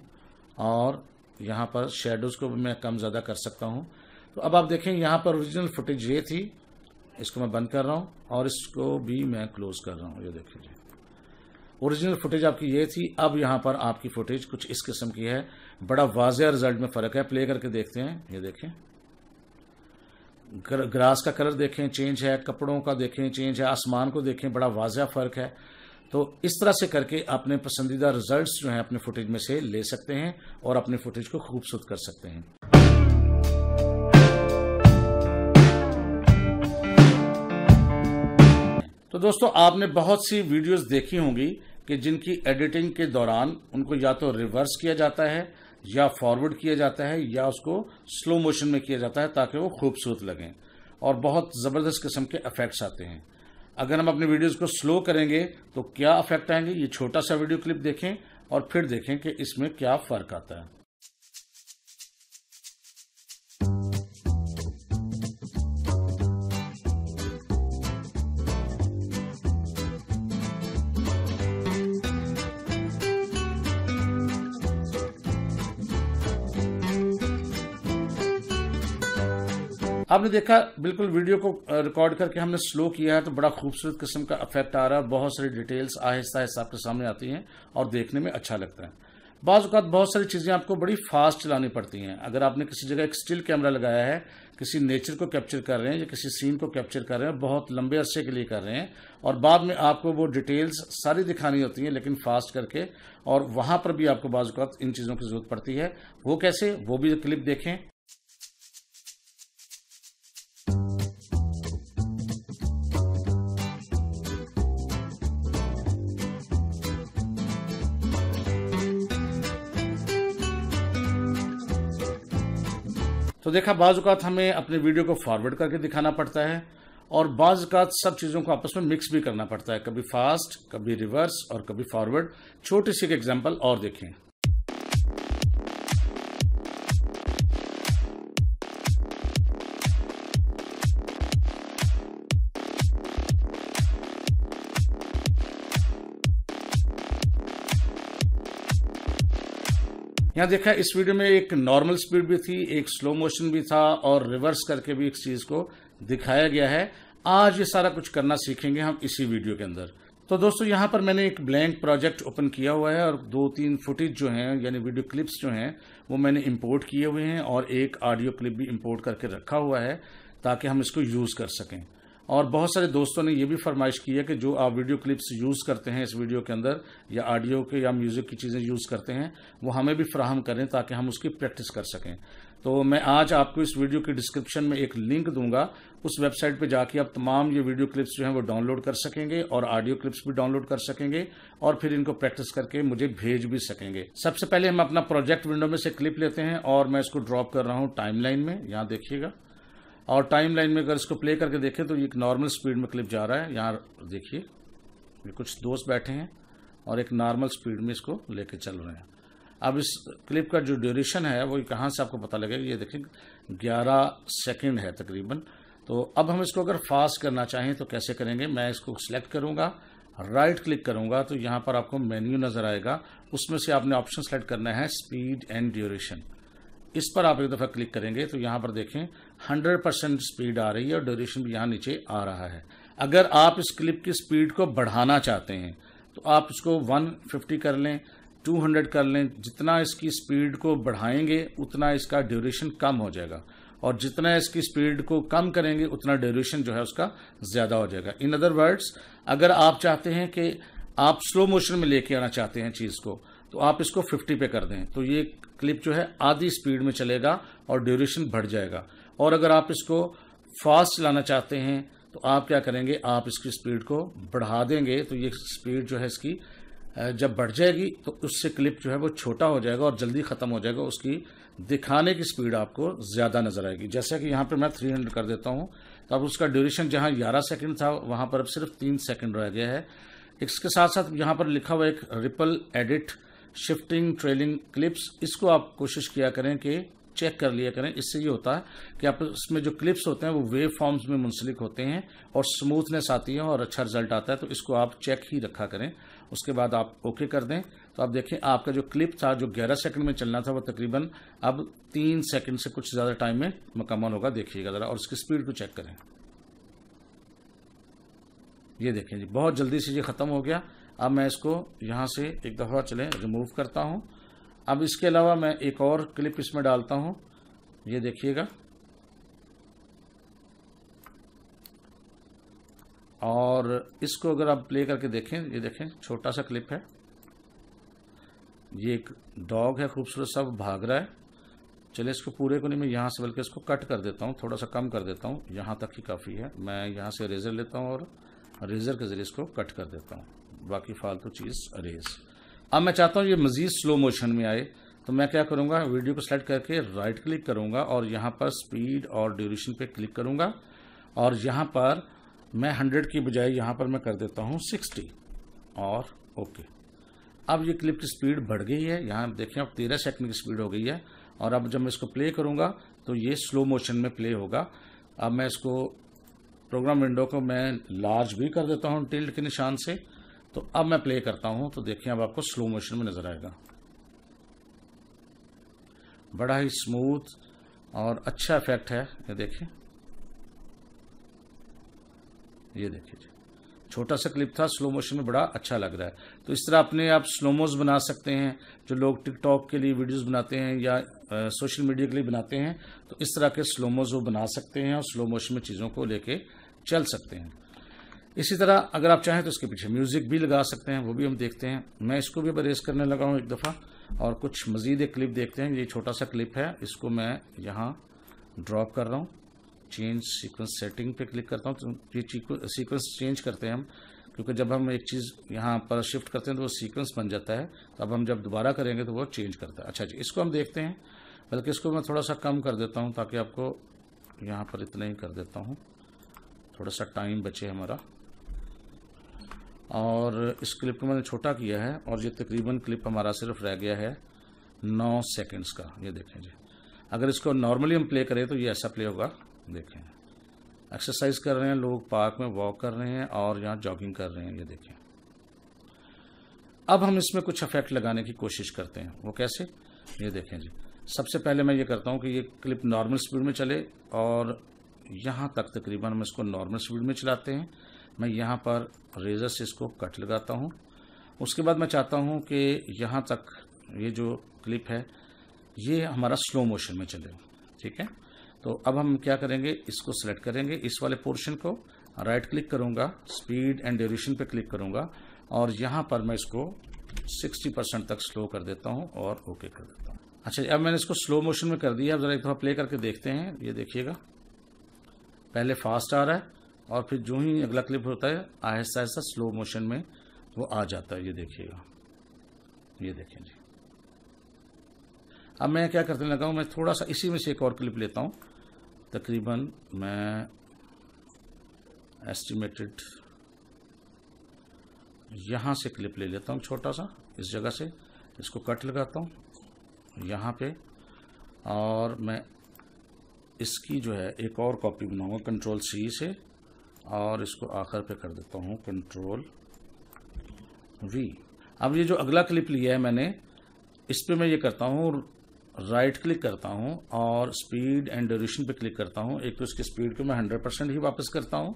और यहाँ पर शेडोज़ को भी मैं कम ज़्यादा कर सकता हूँ तो अब आप देखें यहाँ पर ओरिजिनल फुटेज ये थी इसको मैं बंद कर रहा हूँ और इसको भी मैं क्लोज कर रहा हूँ ये देख लीजिए ओरिजिनल फुटेज आपकी ये थी अब यहाँ पर आपकी फुटेज कुछ इस किस्म की है बड़ा वाजिया रिजल्ट में फ़र्क है प्ले करके देखते हैं ये देखें ग्रास का कलर देखें चेंज है कपड़ों का देखें चेंज है आसमान को देखें बड़ा वाजह फ़र्क है तो इस तरह से करके अपने पसंदीदा रिजल्ट्स जो हैं अपने फुटेज में से ले सकते हैं और अपने फुटेज को खूबसूरत कर सकते हैं तो दोस्तों आपने बहुत सी वीडियोस देखी होंगी कि जिनकी एडिटिंग के दौरान उनको या तो रिवर्स किया जाता है या फॉरवर्ड किया जाता है या उसको स्लो मोशन में किया जाता है ताकि वो खूबसूरत लगें और बहुत ज़बरदस्त किस्म के इफेक्ट्स आते हैं अगर हम अपने वीडियोज़ को स्लो करेंगे तो क्या इफेक्ट आएंगे ये छोटा सा वीडियो क्लिप देखें और फिर देखें कि इसमें क्या फ़र्क आता है आपने देखा बिल्कुल वीडियो को रिकॉर्ड करके हमने स्लो किया है तो बड़ा खूबसूरत किस्म का इफेक्ट आ रहा है बहुत सारी डिटेल्स आहिस्ता आहिस्ता आपके सामने आती हैं और देखने में अच्छा लगता है बाज़ बहुत सारी चीज़ें आपको बड़ी फास्ट चलानी पड़ती हैं अगर आपने किसी जगह एक स्टिल कैमरा लगाया है किसी नेचर को कैप्चर कर रहे हैं या किसी सीन को कैप्चर कर रहे हैं बहुत लंबे अरसे के लिए कर रहे हैं और बाद में आपको वो डिटेल्स सारी दिखानी होती हैं लेकिन फास्ट करके और वहां पर भी आपको बाज़ इन चीज़ों की ज़रूरत पड़ती है वो कैसे वो भी क्लिप देखें तो देखा बाज़ात हमें अपने वीडियो को फॉरवर्ड करके दिखाना पड़ता है और बाज़ात सब चीज़ों को आपस में मिक्स भी करना पड़ता है कभी फास्ट कभी रिवर्स और कभी फॉरवर्ड छोटी सी एक एग्जाम्पल और देखें यहाँ देखा इस वीडियो में एक नॉर्मल स्पीड भी थी एक स्लो मोशन भी था और रिवर्स करके भी इस चीज को दिखाया गया है आज ये सारा कुछ करना सीखेंगे हम इसी वीडियो के अंदर तो दोस्तों यहां पर मैंने एक ब्लैंक प्रोजेक्ट ओपन किया हुआ है और दो तीन फुटेज जो हैं यानी वीडियो क्लिप्स जो हैं वो मैंने इंपोर्ट किए हुए हैं और एक ऑडियो क्लिप भी इंपोर्ट करके रखा हुआ है ताकि हम इसको यूज़ कर सकें और बहुत सारे दोस्तों ने यह भी फरमाइश की है कि जो आप वीडियो क्लिप्स यूज़ करते हैं इस वीडियो के अंदर या ऑडियो के या म्यूज़िक की चीज़ें यूज़ करते हैं वो हमें भी फ्राहम करें ताकि हम उसकी प्रैक्टिस कर सकें तो मैं आज आपको इस वीडियो की डिस्क्रिप्शन में एक लिंक दूंगा उस वेबसाइट पर जाके आप तमाम ये वीडियो क्लिप्स जो हैं वो डाउनलोड कर सकेंगे और ऑडियो क्लिप्स भी डाउनलोड कर सकेंगे और फिर इनको प्रैक्टिस करके मुझे भेज भी सकेंगे सबसे पहले हम अपना प्रोजेक्ट विंडो में से क्लिप लेते हैं और मैं इसको ड्रॉप कर रहा हूं टाइमलाइन में यहां देखिएगा और टाइम लाइन में अगर इसको प्ले करके देखें तो ये एक नॉर्मल स्पीड में क्लिप जा रहा है यहाँ देखिए ये कुछ दोस्त बैठे हैं और एक नॉर्मल स्पीड में इसको लेके चल रहे हैं अब इस क्लिप का जो ड्यूरेशन है वो कहाँ से आपको पता लगेगा ये देखें 11 सेकंड है तकरीबन तो अब हम इसको अगर फास्ट करना चाहें तो कैसे करेंगे मैं इसको सिलेक्ट करूँगा राइट क्लिक करूँगा तो यहाँ पर आपको मेन्यू नज़र आएगा उसमें से आपने ऑप्शन सेलेक्ट करना है स्पीड एंड ड्यूरेशन इस पर आप एक दफ़ा क्लिक करेंगे तो यहाँ पर देखें 100 परसेंट स्पीड आ रही है और ड्यूरेशन भी यहाँ नीचे आ रहा है अगर आप इस क्लिप की स्पीड को बढ़ाना चाहते हैं तो आप इसको 150 कर लें 200 कर लें जितना इसकी स्पीड को बढ़ाएंगे उतना इसका ड्यूरेशन कम हो जाएगा और जितना इसकी स्पीड को कम करेंगे उतना ड्यूरेशन जो है उसका ज़्यादा हो जाएगा इन अदर वर्ड्स अगर आप चाहते हैं कि आप स्लो मोशन में लेके आना चाहते हैं चीज़ को तो आप इसको 50 पे कर दें तो ये क्लिप जो है आधी स्पीड में चलेगा और ड्यूरेशन बढ़ जाएगा और अगर आप इसको फास्ट चलाना चाहते हैं तो आप क्या करेंगे आप इसकी स्पीड को बढ़ा देंगे तो ये स्पीड जो है इसकी जब बढ़ जाएगी तो उससे क्लिप जो है वो छोटा हो जाएगा और जल्दी ख़त्म हो जाएगा उसकी दिखाने की स्पीड आपको ज़्यादा नज़र आएगी जैसा कि यहाँ पर मैं 300 कर देता हूँ तो अब उसका ड्यूरेशन जहाँ 11 सेकंड था वहाँ पर अब सिर्फ तीन सेकंड रह गया है इसके साथ साथ यहाँ पर लिखा हुआ एक ripple edit shifting trailing clips इसको आप कोशिश किया करें कि चेक कर लिया करें इससे ये होता है कि आप इसमें जो क्लिप्स होते हैं वो वेव फॉर्म्स में मुंसलिक होते हैं और स्मूथनेस आती है और अच्छा रिजल्ट आता है तो इसको आप चेक ही रखा करें उसके बाद आप ओके कर दें तो आप देखें आपका जो क्लिप था जो 11 सेकंड में चलना था वो तकरीबन अब तीन सेकंड से कुछ ज़्यादा टाइम में मुकम्मल होगा देखिएगा ज़रा और उसकी स्पीड को चेक करें ये देखें जी बहुत जल्दी से ये ख़त्म हो गया अब मैं इसको यहाँ से एक दफ़ा चले रिमूव करता हूँ अब इसके अलावा मैं एक और क्लिप इसमें डालता हूं ये देखिएगा और इसको अगर आप प्ले करके देखें ये देखें छोटा सा क्लिप है ये एक डॉग है खूबसूरत सब भाग रहा है चले इसको पूरे को नहीं मैं यहाँ से बल्कि इसको कट कर देता हूँ थोड़ा सा कम कर देता हूँ यहाँ तक ही काफ़ी है मैं यहाँ से रेज़र लेता हूँ और रेज़र के ज़रिए इसको कट कर देता हूँ बाकी फालतू तो चीज़ रेज़ अब मैं चाहता हूँ ये मज़ीद स्लो मोशन में आए तो मैं क्या करूँगा वीडियो को सेलेक्ट करके राइट क्लिक करूँगा और यहाँ पर स्पीड और ड्यूरेशन पे क्लिक करूँगा और यहाँ पर मैं 100 की बजाय यहाँ पर मैं कर देता हूँ 60 और ओके अब ये क्लिप की स्पीड बढ़ गई है यहाँ देखें अब तेरह सेकंड की स्पीड हो गई है और अब जब मैं इसको प्ले करूँगा तो ये स्लो मोशन में प्ले होगा अब मैं इसको प्रोग्राम विंडो को मैं लार्ज भी कर देता हूँ टिल्ड के निशान से तो अब मैं प्ले करता हूं तो देखिए अब आपको स्लो मोशन में नजर आएगा बड़ा ही स्मूथ और अच्छा इफेक्ट है ये देखिए ये देखिए जी छोटा सा क्लिप था स्लो मोशन में बड़ा अच्छा लग रहा है तो इस तरह अपने आप स्लोमोज बना सकते हैं जो लोग टिकटॉक के लिए वीडियोस बनाते हैं या आ, सोशल मीडिया के लिए बनाते हैं तो इस तरह के स्लोमोज वो बना सकते हैं और स्लो मोशन में चीज़ों को लेके चल सकते हैं इसी तरह अगर आप चाहें तो इसके पीछे म्यूज़िक भी लगा सकते हैं वो भी हम देखते हैं मैं इसको भी बरेज करने लगा हूँ एक दफ़ा और कुछ मज़ीद एक क्लिप देखते हैं ये छोटा सा क्लिप है इसको मैं यहाँ ड्रॉप कर रहा हूँ चेंज सीक्वेंस सेटिंग पे क्लिक करता हूँ तो ये सीक्वेंस चेंज करते हैं हम क्योंकि जब हम एक चीज़ यहाँ पर शिफ्ट करते हैं तो वो सीक्वेंस बन जाता है तो अब हम जब दोबारा करेंगे तो वो चेंज करता है अच्छा जी इसको हम देखते हैं बल्कि इसको मैं थोड़ा सा कम कर देता हूँ ताकि आपको यहाँ पर इतना ही कर देता हूँ थोड़ा सा टाइम बचे हमारा और इस क्लिप को मैंने छोटा किया है और ये तकरीबन क्लिप हमारा सिर्फ रह गया है नौ सेकेंड्स का ये देखें जी अगर इसको नॉर्मली हम प्ले करें तो ये ऐसा प्ले होगा देखें एक्सरसाइज कर रहे हैं लोग पार्क में वॉक कर रहे हैं और यहाँ जॉगिंग कर रहे हैं ये देखें अब हम इसमें कुछ अफेक्ट लगाने की कोशिश करते हैं वो कैसे ये देखें जी सबसे पहले मैं ये करता हूँ कि ये क्लिप नॉर्मल स्पीड में चले और यहाँ तक तकरीबन हम इसको नॉर्मल स्पीड में चलाते हैं मैं यहाँ पर रेजर से इसको कट लगाता हूँ उसके बाद मैं चाहता हूँ कि यहाँ तक ये जो क्लिप है ये हमारा स्लो मोशन में चले ठीक है तो अब हम क्या करेंगे इसको सिलेक्ट करेंगे इस वाले पोर्शन को राइट क्लिक करूँगा स्पीड एंड ड्यूरेशन पे क्लिक करूँगा और यहाँ पर मैं इसको 60 परसेंट तक स्लो कर देता हूँ और ओके कर देता हूँ अच्छा अब मैंने इसको स्लो मोशन में कर दिया अब ज़रा एक दफ़ा प्ले करके देखते हैं ये देखिएगा पहले फास्ट आ रहा है और फिर जो ही अगला क्लिप होता है आहिस्ता आहिस्ता स्लो मोशन में वो आ जाता है ये देखिएगा ये देखें जी अब मैं क्या करने लगा हूँ मैं थोड़ा सा इसी में से एक और क्लिप लेता हूँ तकरीबन मैं एस्टिमेटेड यहाँ से क्लिप ले लेता हूँ छोटा सा इस जगह से इसको कट लगाता हूँ यहाँ पे और मैं इसकी जो है एक और कॉपी बनाऊंगा कंट्रोल सी से और इसको आखिर पे कर देता हूँ कंट्रोल वी अब ये जो अगला क्लिप लिया है मैंने इस पर मैं ये करता हूँ राइट क्लिक करता हूँ और स्पीड एंड ड्यूरेशन पे क्लिक करता हूँ एक तो इसकी स्पीड को मैं हंड्रेड परसेंट ही वापस करता हूँ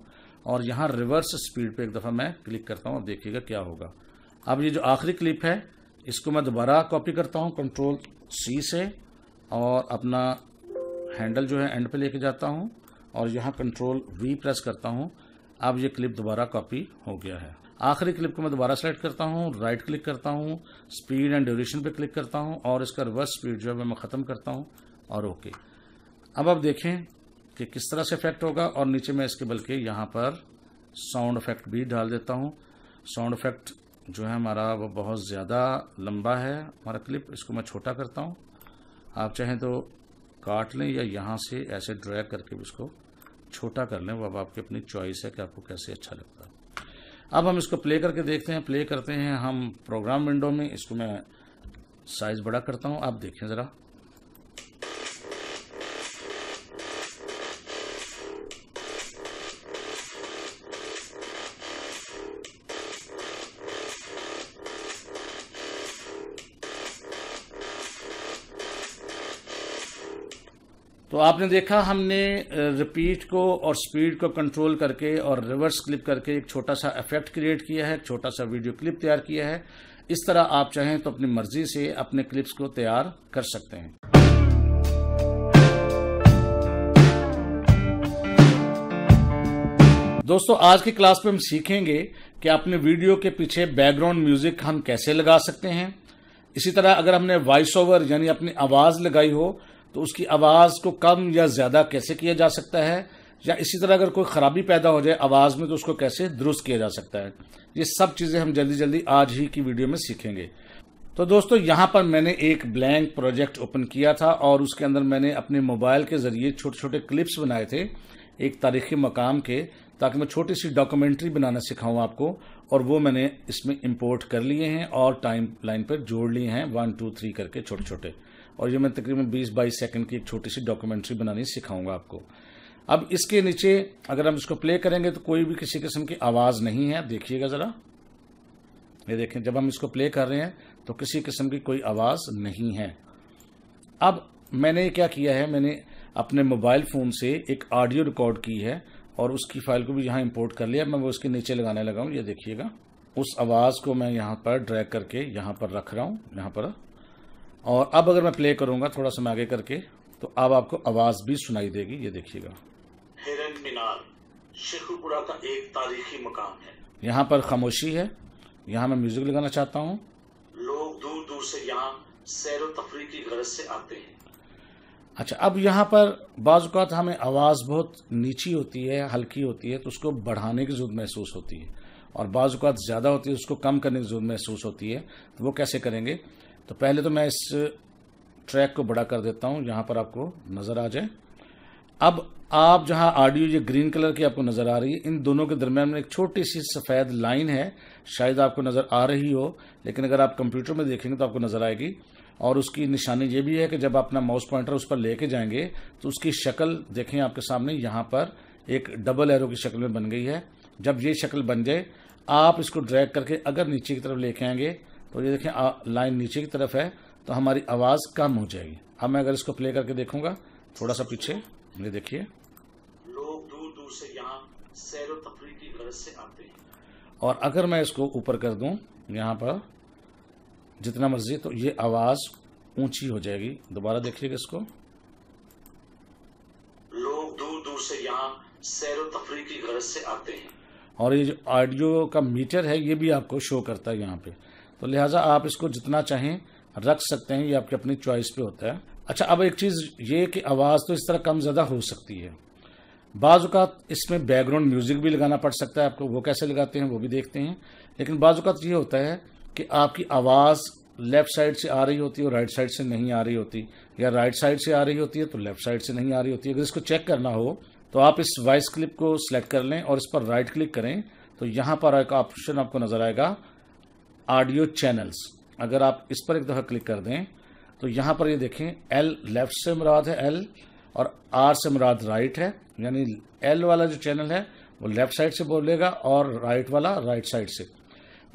और यहाँ रिवर्स स्पीड पे एक दफ़ा मैं क्लिक करता हूँ अब देखिएगा क्या होगा अब ये जो आखिरी क्लिप है इसको मैं दोबारा कॉपी करता हूँ कंट्रोल सी से और अपना हैंडल जो है एंड पे लेके जाता हूँ और यहाँ कंट्रोल वी प्रेस करता हूँ अब ये क्लिप दोबारा कॉपी हो गया है आखिरी क्लिप को मैं दोबारा सेलेक्ट करता हूँ राइट क्लिक करता हूँ स्पीड एंड ड्यूरेशन पे क्लिक करता हूँ और इसका रिवर्स स्पीड जो है मैं ख़त्म करता हूँ और ओके अब आप देखें कि किस तरह से इफेक्ट होगा और नीचे मैं इसके बल्कि यहाँ पर साउंड इफेक्ट भी डाल देता हूँ साउंड इफेक्ट जो है हमारा वो बहुत ज़्यादा लंबा है हमारा क्लिप इसको मैं छोटा करता हूँ आप चाहें तो काट लें या यहाँ से ऐसे ड्रैग करके उसको छोटा कर लें वो अब आपकी अपनी चॉइस है कि आपको कैसे अच्छा लगता है अब हम इसको प्ले करके देखते हैं प्ले करते हैं हम प्रोग्राम विंडो में इसको मैं साइज़ बड़ा करता हूँ आप देखें ज़रा तो आपने देखा हमने रिपीट को और स्पीड को कंट्रोल करके और रिवर्स क्लिप करके एक छोटा सा इफेक्ट क्रिएट किया है एक छोटा सा वीडियो क्लिप तैयार किया है इस तरह आप चाहें तो अपनी मर्जी से अपने क्लिप्स को तैयार कर सकते हैं दोस्तों आज की क्लास में हम सीखेंगे कि अपने वीडियो के पीछे बैकग्राउंड म्यूजिक हम कैसे लगा सकते हैं इसी तरह अगर हमने वॉइस ओवर यानी अपनी आवाज लगाई हो तो उसकी आवाज़ को कम या ज़्यादा कैसे किया जा सकता है या इसी तरह अगर कोई ख़राबी पैदा हो जाए आवाज़ में तो उसको कैसे दुरुस्त किया जा सकता है ये सब चीज़ें हम जल्दी जल्दी आज ही की वीडियो में सीखेंगे तो दोस्तों यहां पर मैंने एक ब्लैंक प्रोजेक्ट ओपन किया था और उसके अंदर मैंने अपने मोबाइल के ज़रिए छोटे छोटे क्लिप्स बनाए थे एक तारीखी मकाम के ताकि मैं छोटी सी डॉक्यूमेंट्री बनाना सिखाऊं आपको और वो मैंने इसमें इंपोर्ट कर लिए हैं और टाइम लाइन पर जोड़ लिए हैं वन टू थ्री करके छोटे छोटे और ये मैं तकरीबन 20-22 सेकंड की एक छोटी सी डॉक्यूमेंट्री बनानी सिखाऊंगा आपको अब इसके नीचे अगर हम इसको प्ले करेंगे तो कोई भी किसी किस्म की आवाज़ नहीं है देखिएगा ज़रा ये देखें जब हम इसको प्ले कर रहे हैं तो किसी किस्म की कोई आवाज़ नहीं है अब मैंने क्या किया है मैंने अपने मोबाइल फ़ोन से एक ऑडियो रिकॉर्ड की है और उसकी फाइल को भी यहाँ इंपोर्ट कर लिया मैं वो उसके नीचे लगाने लगा हूँ ये देखिएगा उस आवाज़ को मैं यहाँ पर ड्रैग करके यहां पर रख रहा हूँ यहां पर और अब अगर मैं प्ले करूंगा थोड़ा समय आगे करके तो अब आपको आवाज भी सुनाई देगी ये देखिएगा हिरन मीनार शेखुपुरा का एक तारीखी है यहाँ पर खामोशी है यहाँ मैं म्यूजिक लगाना चाहता हूँ लोग दूर दूर से यहाँ सैर तफरी की गरज से आते हैं अच्छा अब यहाँ पर बाज़ात हमें आवाज़ बहुत नीची होती है हल्की होती है तो उसको बढ़ाने की जरूरत महसूस होती है और बाज़ात ज़्यादा होती है उसको कम करने की जरूरत महसूस होती है तो वो कैसे करेंगे तो पहले तो मैं इस ट्रैक को बड़ा कर देता हूँ यहाँ पर आपको नज़र आ जाए अब आप जहाँ ऑडियो ये ग्रीन कलर की आपको नज़र आ रही है इन दोनों के दरमियान में एक छोटी सी सफ़ेद लाइन है शायद आपको नज़र आ रही हो लेकिन अगर आप कंप्यूटर में देखेंगे तो आपको नज़र आएगी और उसकी निशानी ये भी है कि जब अपना माउस पॉइंटर उस पर लेके जाएंगे तो उसकी शक्ल देखें आपके सामने यहाँ पर एक डबल एरो की शक्ल में बन गई है जब ये शक्ल बन जाए आप इसको ड्रैग करके अगर नीचे की तरफ लेके आएंगे और ये देखें लाइन नीचे की तरफ है तो हमारी आवाज़ कम हो जाएगी अब मैं अगर इसको प्ले करके देखूंगा थोड़ा सा पीछे ये देखिए लोग दूर दूर से यहाँ सैर तफरी की गरज से आते हैं और अगर मैं इसको ऊपर कर दू यहाँ पर जितना मर्जी तो ये आवाज़ ऊंची हो जाएगी दोबारा देखिएगा इसको लोग दूर दूर से यहाँ सैर तफरी की गरज से आते हैं और ये जो ऑडियो का मीटर है ये भी आपको शो करता है यहाँ पे तो लिहाजा आप इसको जितना चाहें रख सकते हैं ये आपकी अपनी चॉइस पे होता है अच्छा अब एक चीज़ ये कि आवाज़ तो इस तरह कम ज़्यादा हो सकती है बाज़ात इसमें बैकग्राउंड म्यूज़िक भी लगाना पड़ सकता है आपको वो कैसे लगाते हैं वो भी देखते हैं लेकिन बाजूकात ये होता है कि आपकी आवाज़ लेफ़्ट साइड से आ रही होती है और राइट साइड से नहीं आ रही होती या राइट साइड से आ रही होती है तो लेफ़्ट साइड से नहीं आ रही होती अगर इसको चेक करना हो तो आप इस वॉइस क्लिप को सिलेक्ट कर लें और इस पर राइट क्लिक करें तो यहां पर एक ऑप्शन आपको नज़र आएगा ऑडियो चैनल्स अगर आप इस पर एक दफ़ा क्लिक कर दें तो यहां पर ये देखें एल लेफ्ट से मुराद है एल और आर से मुराद राइट है यानी एल वाला जो चैनल है वो लेफ्ट साइड से बोलेगा और राइट वाला राइट साइड से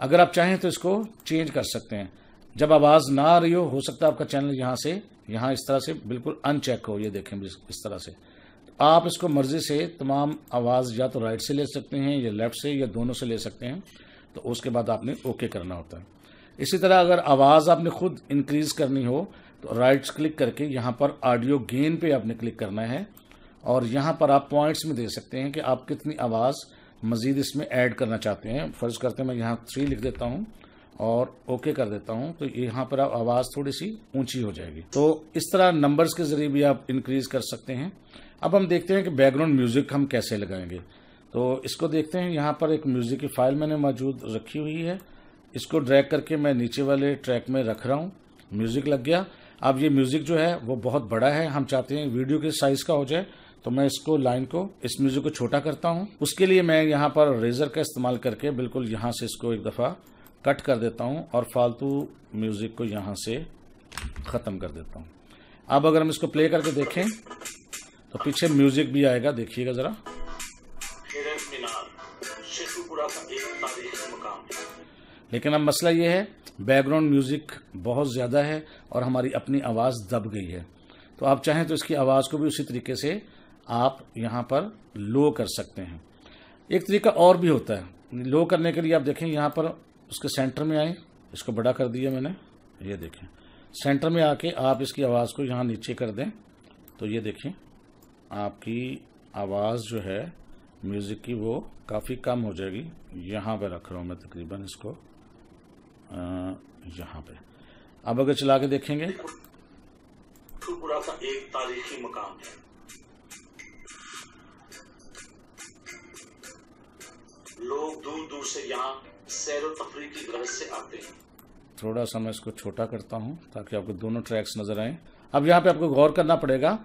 अगर आप चाहें तो इसको चेंज कर सकते हैं जब आवाज़ ना आ रही हो हो सकता है आपका चैनल यहां से यहां इस तरह से बिल्कुल अनचेक हो ये देखें इस तरह से तो आप इसको मर्ज़ी से तमाम आवाज़ या तो राइट से ले सकते हैं या लेफ़्ट से या दोनों से ले सकते हैं तो उसके बाद आपने ओके करना होता है इसी तरह अगर आवाज़ आपने खुद इंक्रीज़ करनी हो तो राइट्स क्लिक करके यहाँ पर ऑडियो गेन पे आपने क्लिक करना है और यहाँ पर आप पॉइंट्स में दे सकते हैं कि आप कितनी आवाज़ मज़ीद इसमें ऐड करना चाहते हैं फ़र्ज़ करते हैं मैं यहाँ थ्री लिख देता हूँ और ओके कर देता हूँ तो यहाँ पर आप आवाज़ थोड़ी सी ऊंची हो जाएगी तो इस तरह नंबर्स के ज़रिए भी आप इंक्रीज़ कर सकते हैं अब हम देखते हैं कि बैकग्राउंड म्यूज़िक हम कैसे लगाएंगे तो इसको देखते हैं यहाँ पर एक म्यूज़िक की फाइल मैंने मौजूद रखी हुई है इसको ड्रैग करके मैं नीचे वाले ट्रैक में रख रहा हूँ म्यूज़िक लग गया अब ये म्यूज़िक जो है वो बहुत बड़ा है हम चाहते हैं वीडियो के साइज़ का हो जाए तो मैं इसको लाइन को इस म्यूज़िक को छोटा करता हूँ उसके लिए मैं यहाँ पर रेज़र का इस्तेमाल करके बिल्कुल यहाँ से इसको एक दफ़ा कट कर देता हूँ और फालतू म्यूज़िक को यहाँ से ख़त्म कर देता हूँ अब अगर हम इसको प्ले करके देखें तो पीछे म्यूज़िक भी आएगा देखिएगा ज़रा लेकिन अब मसला ये है बैकग्राउंड म्यूजिक बहुत ज़्यादा है और हमारी अपनी आवाज़ दब गई है तो आप चाहें तो इसकी आवाज़ को भी उसी तरीके से आप यहाँ पर लो कर सकते हैं एक तरीका और भी होता है लो करने के लिए आप देखें यहाँ पर उसके सेंटर में आए इसको बड़ा कर दिया मैंने ये देखें सेंटर में आके आप इसकी आवाज़ को यहाँ नीचे कर दें तो ये देखें आपकी आवाज़ जो है म्यूज़िक की वो काफ़ी कम हो जाएगी यहाँ पे रख रहा हूँ मैं तकरीबन इसको आ, यहाँ पे अब अगर चला के देखेंगे सा एक तारीखी मकाम है लोग दूर दूर से यहाँ सैर तफरी की गरज से आते हैं थोड़ा सा मैं इसको छोटा करता हूँ ताकि आपको दोनों ट्रैक्स नजर आए अब यहाँ पे आपको गौर करना पड़ेगा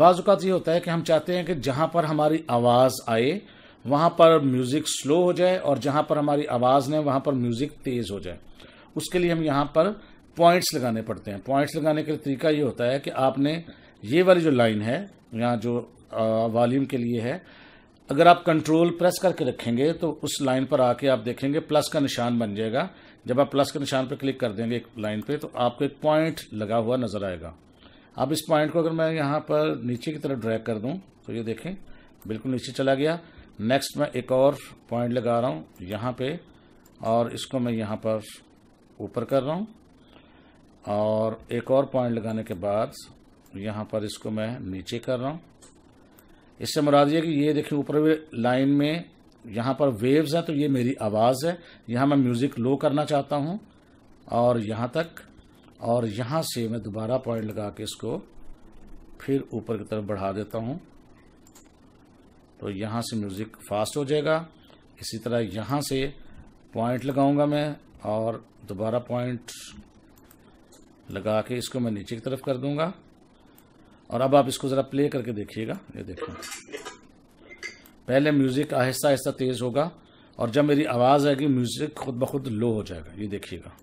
बाजुकात ये होता है कि हम चाहते हैं कि जहाँ पर हमारी आवाज़ आए वहां पर म्यूज़िक स्लो हो जाए और जहां पर हमारी आवाज़ ने वहां पर म्यूज़िक तेज़ हो जाए उसके लिए हम यहां पर पॉइंट्स लगाने पड़ते हैं पॉइंट्स लगाने का तरीका ये होता है कि आपने ये वाली जो लाइन है यहाँ जो वॉल्यूम के लिए है अगर आप कंट्रोल प्रेस करके रखेंगे तो उस लाइन पर आके आप देखेंगे प्लस का निशान बन जाएगा जब आप प्लस के निशान पर क्लिक कर देंगे एक लाइन पे तो आपको एक पॉइंट लगा हुआ नजर आएगा अब इस पॉइंट को अगर मैं यहाँ पर नीचे की तरफ ड्रैग कर दूँ तो ये देखें बिल्कुल नीचे चला गया नेक्स्ट मैं एक और पॉइंट लगा रहा हूँ यहाँ पे और इसको मैं यहाँ पर ऊपर कर रहा हूँ और एक और पॉइंट लगाने के बाद यहाँ पर इसको मैं नीचे कर रहा हूँ इससे मुराद ये कि ये देखिए ऊपर लाइन में यहाँ पर वेव्स हैं तो ये मेरी आवाज़ है यहाँ मैं म्यूज़िक लो करना चाहता हूँ और यहाँ तक और यहाँ से मैं दोबारा पॉइंट लगा के इसको फिर ऊपर की तरफ बढ़ा देता हूँ तो यहाँ से म्यूज़िक फास्ट हो जाएगा इसी तरह यहाँ से पॉइंट लगाऊंगा मैं और दोबारा पॉइंट लगा के इसको मैं नीचे की तरफ कर दूंगा और अब आप इसको ज़रा प्ले करके देखिएगा ये देखें पहले म्यूज़िक आहिस्ता आहिस्ता तेज़ होगा और जब मेरी आवाज़ आएगी म्यूज़िक खुद ब खुद लो हो जाएगा ये देखिएगा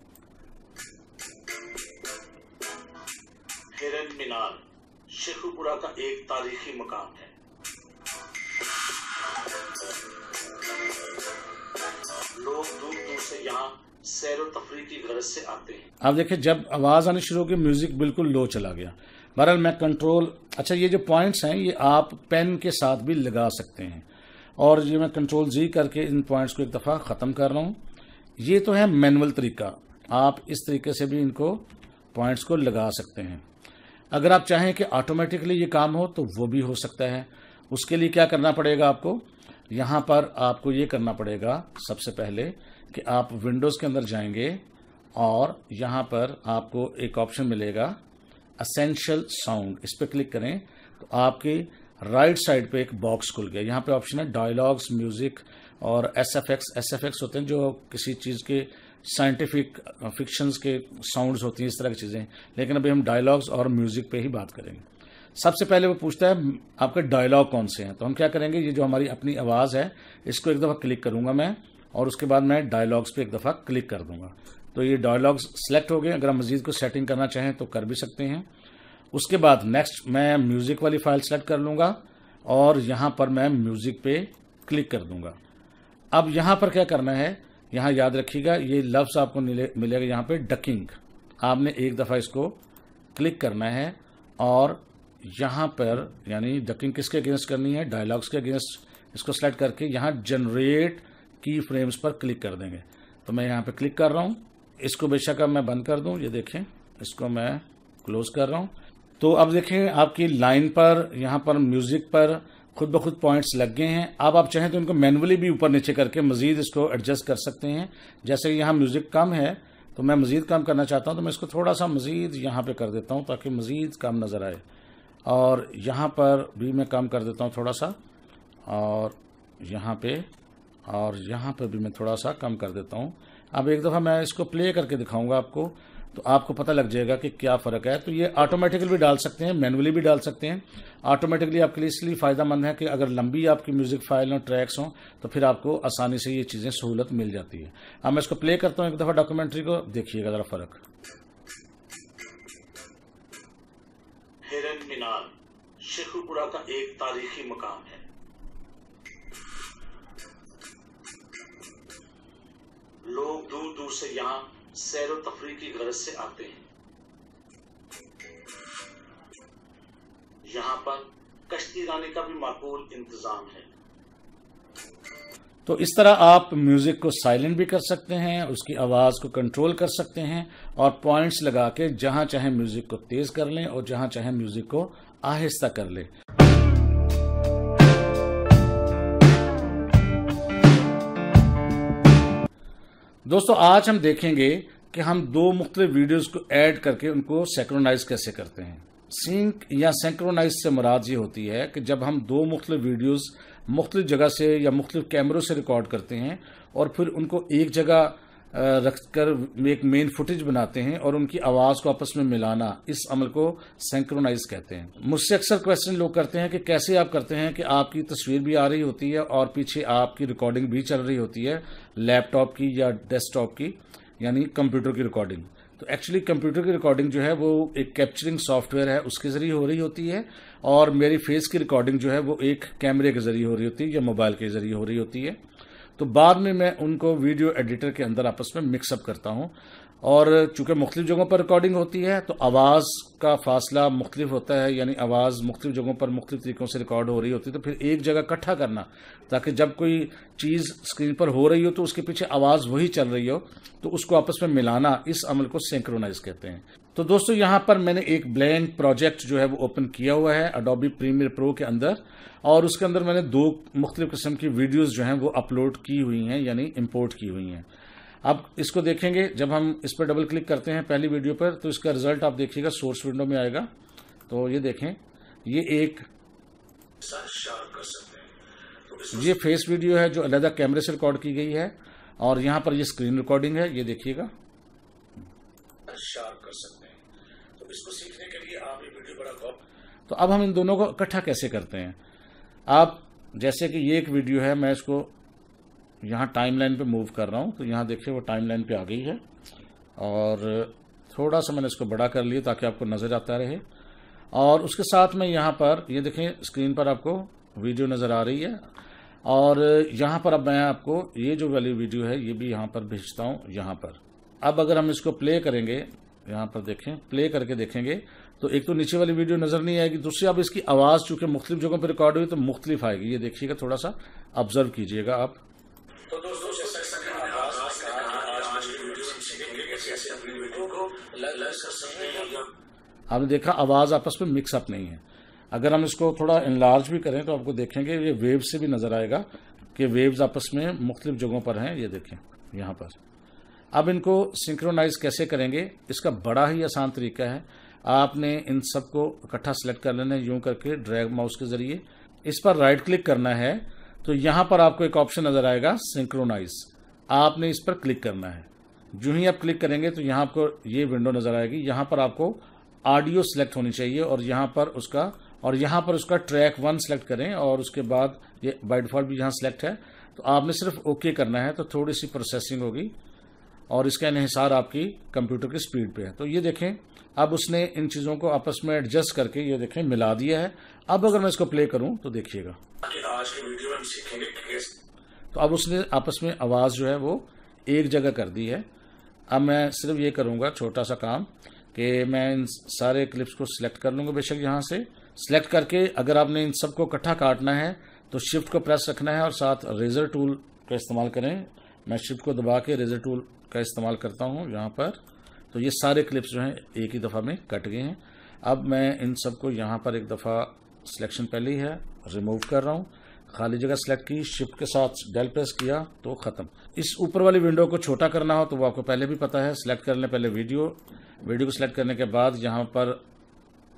शेखुपुरा का एक तारीखी मकाम है लोग दूर दूर से यहाँ सैर तफरी की गरज से आते हैं आप देखिए जब आवाज आनी शुरू हो गई म्यूजिक बिल्कुल लो चला गया बहरहाल मैं कंट्रोल अच्छा ये जो पॉइंट्स हैं ये आप पेन के साथ भी लगा सकते हैं और ये मैं कंट्रोल जी करके इन पॉइंट्स को एक दफ़ा ख़त्म कर रहा हूँ ये तो है मैनुअल तरीका आप इस तरीके से भी इनको पॉइंट्स को लगा सकते हैं अगर आप चाहें कि ऑटोमेटिकली ये काम हो तो वो भी हो सकता है उसके लिए क्या करना पड़ेगा आपको यहां पर आपको ये करना पड़ेगा सबसे पहले कि आप विंडोज़ के अंदर जाएंगे और यहां पर आपको एक ऑप्शन मिलेगा असेंशियल साउंड इस पर क्लिक करें तो आपके राइट साइड पे एक बॉक्स खुल गया यहां पे ऑप्शन है डायलॉग्स म्यूजिक और S F X S F X होते हैं जो किसी चीज़ के साइंटिफिक फिक्शंस uh, के साउंड्स होती हैं इस तरह की चीज़ें लेकिन अभी हम डायलॉग्स और म्यूज़िक पे ही बात करेंगे सबसे पहले वो पूछता है आपके डायलॉग कौन से हैं तो हम क्या करेंगे ये जो हमारी अपनी आवाज़ है इसको एक दफ़ा क्लिक करूंगा मैं और उसके बाद मैं डायलॉग्स पे एक दफ़ा क्लिक कर दूंगा तो ये डायलॉग्स सेलेक्ट हो गए अगर हम मजीद को सेटिंग करना चाहें तो कर भी सकते हैं उसके बाद नेक्स्ट मैं म्यूज़िक वाली फ़ाइल सेलेक्ट कर लूँगा और यहाँ पर मैं म्यूज़िक पे क्लिक कर दूंगा अब यहाँ पर क्या करना है यहां याद रखिएगा ये लफ्स आपको मिलेगा यहाँ पे डकिंग आपने एक दफ़ा इसको क्लिक करना है और यहां पर यानी डकिंग किसके अगेंस्ट करनी है डायलॉग्स के अगेंस्ट इसको सेलेक्ट करके यहां जनरेट की फ्रेम्स पर क्लिक कर देंगे तो मैं यहां पे क्लिक कर रहा हूँ इसको बेशक अब मैं बंद कर दूं ये देखें इसको मैं क्लोज कर रहा हूं तो अब देखें आपकी लाइन पर यहां पर म्यूजिक पर खुद ब खुद पॉइंट्स लग गए हैं अब आप चाहें तो इनको मैनुअली भी ऊपर नीचे करके मजीद इसको एडजस्ट कर सकते हैं जैसे यहाँ म्यूज़िक कम है तो मैं मज़ीद कम करना चाहता हूँ तो मैं इसको थोड़ा सा मज़ीद यहाँ पर कर देता हूँ ताकि मज़ीद कम नज़र आए और यहाँ पर भी मैं कम कर देता हूँ थोड़ा सा और यहाँ पे और यहाँ पर भी मैं थोड़ा सा कम कर देता हूँ अब एक दफ़ा मैं इसको प्ले करके दिखाऊंगा आपको तो आपको पता लग जाएगा कि क्या फ़र्क है तो ये ऑटोमेटिकली भी डाल सकते हैं मैनुअली भी डाल सकते हैं ऑटोमेटिकली आपके लिए इसलिए फ़ायदा है कि अगर लंबी आपकी म्यूज़िक फाइल और ट्रैक्स हों तो फिर आपको आसानी से ये चीज़ें सहूलत मिल जाती है अब मैं इसको प्ले करता हूँ एक दफ़ा डॉक्यूमेंट्री को देखिएगा ज़रा फ़र्क मीनार शेखुपुरा का एक तारीखी मकाम है लोग दूर दूर से यहाँ सैर तफरी की गरज से आते हैं यहाँ पर कश्ती गाने का भी माकूल इंतजाम है तो इस तरह आप म्यूजिक को साइलेंट भी कर सकते हैं उसकी आवाज को कंट्रोल कर सकते हैं और पॉइंट्स लगा के जहां चाहे म्यूजिक को तेज कर लें और जहां चाहे म्यूजिक को आहिस्ता कर लें दोस्तों आज हम देखेंगे कि हम दो मुख्तलि वीडियोस को ऐड करके उनको सेंक्रोनाइज कैसे करते हैं सिंक या सेंक्रोनाइज से मुराद ये होती है कि जब हम दो मुख्तलि वीडियोस मुख्तलिफ जगह से या मुख्तलिफ कैमरों से रिकॉर्ड करते हैं और फिर उनको एक जगह रखकर एक मेन फुटेज बनाते हैं और उनकी आवाज़ को आपस में मिलाना इस अमल को सेंक्रोनाइज कहते हैं मुझसे अक्सर क्वेश्चन लोग करते हैं कि कैसे आप करते हैं कि आपकी तस्वीर भी आ रही होती है और पीछे आपकी रिकॉर्डिंग भी चल रही होती है लैपटॉप की या डेस्कटॉप की यानी कंप्यूटर की रिकॉर्डिंग तो एक्चुअली कंप्यूटर की रिकॉर्डिंग जो है वो एक कैप्चरिंग सॉफ्टवेयर है उसके ज़रिए हो रही होती है और मेरी फेस की रिकॉर्डिंग जो है वो एक कैमरे के ज़रिए हो रही होती है या मोबाइल के ज़रिए हो रही होती है तो बाद में मैं उनको वीडियो एडिटर के अंदर आपस में मिक्सअप करता हूँ और चूंकि मुख्तु जगहों पर रिकॉर्डिंग होती है तो आवाज़ का फासला मुख्तलिफ होता है यानी आवाज़ मुख्तु जगहों पर मुख्त तरीक़ों से रिकॉर्ड हो रही होती है तो फिर एक जगह इकट्ठा करना ताकि जब कोई चीज़ स्क्रीन पर हो रही हो तो उसके पीछे आवाज़ वही चल रही हो तो उसको आपस में मिलाना इस अमल को सेंक्रोनाइज कहते हैं तो दोस्तों यहां पर मैंने एक ब्लैंक प्रोजेक्ट जो है वो ओपन किया हुआ है अडोबी प्रीमियर प्रो के अंदर और उसके अंदर मैंने दो मुख्तलिफ किस्म की वीडियोज़ जो हैं वो अपलोड की हुई हैं यानी इम्पोर्ट की हुई हैं अब इसको देखेंगे जब हम इस पर डबल क्लिक करते हैं पहली वीडियो पर तो इसका रिजल्ट आप देखिएगा सोर्स विंडो में आएगा तो ये देखें ये एक ये फेस वीडियो है जो अलहदा कैमरे से रिकॉर्ड की गई है और यहां पर ये स्क्रीन रिकॉर्डिंग है ये देखिएगा कर सकते तो अब हम इन दोनों को इकट्ठा कैसे करते हैं आप जैसे कि ये एक वीडियो है मैं इसको यहाँ टाइमलाइन पे मूव कर रहा हूँ तो यहाँ देखिए वो टाइमलाइन पे आ गई है और थोड़ा सा मैंने इसको बड़ा कर लिया ताकि आपको नज़र आता रहे और उसके साथ में यहाँ पर ये देखें स्क्रीन पर आपको वीडियो नज़र आ रही है और यहाँ पर अब मैं आपको ये जो वाली वीडियो है ये भी यहाँ पर भेजता हूँ यहाँ पर अब अगर हम इसको प्ले करेंगे यहाँ पर देखें प्ले करके देखेंगे तो एक तो नीचे वाली वीडियो नज़र नहीं आएगी दूसरी आप इसकी आवाज़ चूंकि मुख्तलिफ जगहों पर रिकॉर्ड हुई तो मुख्तलिफ आएगी ये देखिएगा थोड़ा सा ऑब्जर्व कीजिएगा आप तो दोस्तों आपने देखा आवाज़ आपस में मिक्सअप नहीं है अगर हम इसको थोड़ा इनलार्ज भी करें तो आपको देखेंगे ये वेव से भी नज़र आएगा कि वेव्स आपस में मुख्तलिफ जगहों पर हैं ये देखें यहां पर अब इनको सिंक्रोनाइज कैसे करेंगे इसका बड़ा ही आसान तरीका है आपने इन सबको इकट्ठा सेलेक्ट कर लेना है यूं करके ड्रैग माउस के जरिए इस पर राइट क्लिक करना है तो यहां पर आपको एक ऑप्शन नजर आएगा सिंक्रोनाइज आपने इस पर क्लिक करना है जो ही आप क्लिक करेंगे तो यहाँ आपको ये विंडो नजर आएगी यहां पर आपको ऑडियो सिलेक्ट होनी चाहिए और यहाँ पर उसका और यहां पर उसका ट्रैक वन सेलेक्ट करें और उसके बाद ये बाई डिफॉल्ट भी यहाँ सेलेक्ट है तो आपने सिर्फ ओके करना है तो थोड़ी सी प्रोसेसिंग होगी और इसका इन्हिसार आपकी कंप्यूटर की स्पीड पे है तो ये देखें अब उसने इन चीज़ों को आपस में एडजस्ट करके ये देखें मिला दिया है अब अगर मैं इसको प्ले करूं तो देखिएगा तो अब उसने आपस में आवाज़ जो है वो एक जगह कर दी है अब मैं सिर्फ ये करूँगा छोटा सा काम कि मैं इन सारे क्लिप्स को सिलेक्ट कर लूँगा बेशक यहाँ से सिलेक्ट करके अगर आपने इन सबको इकट्ठा काटना है तो शिफ्ट को प्रेस रखना है और साथ रेजर टूल का इस्तेमाल करें मैं शिफ्ट को दबा के रेजर टूल का इस्तेमाल करता हूँ यहाँ पर तो ये सारे क्लिप्स जो हैं एक ही दफ़ा में कट गए हैं अब मैं इन सबको यहाँ पर एक दफ़ा सिलेक्शन पहले ही है रिमूव कर रहा हूँ खाली जगह सेलेक्ट की शिफ्ट के साथ डेल प्रेस किया तो ख़त्म इस ऊपर वाली विंडो को छोटा करना हो तो वो आपको पहले भी पता है सिलेक्ट कर लें पहले वीडियो वीडियो को सिलेक्ट करने के बाद यहाँ पर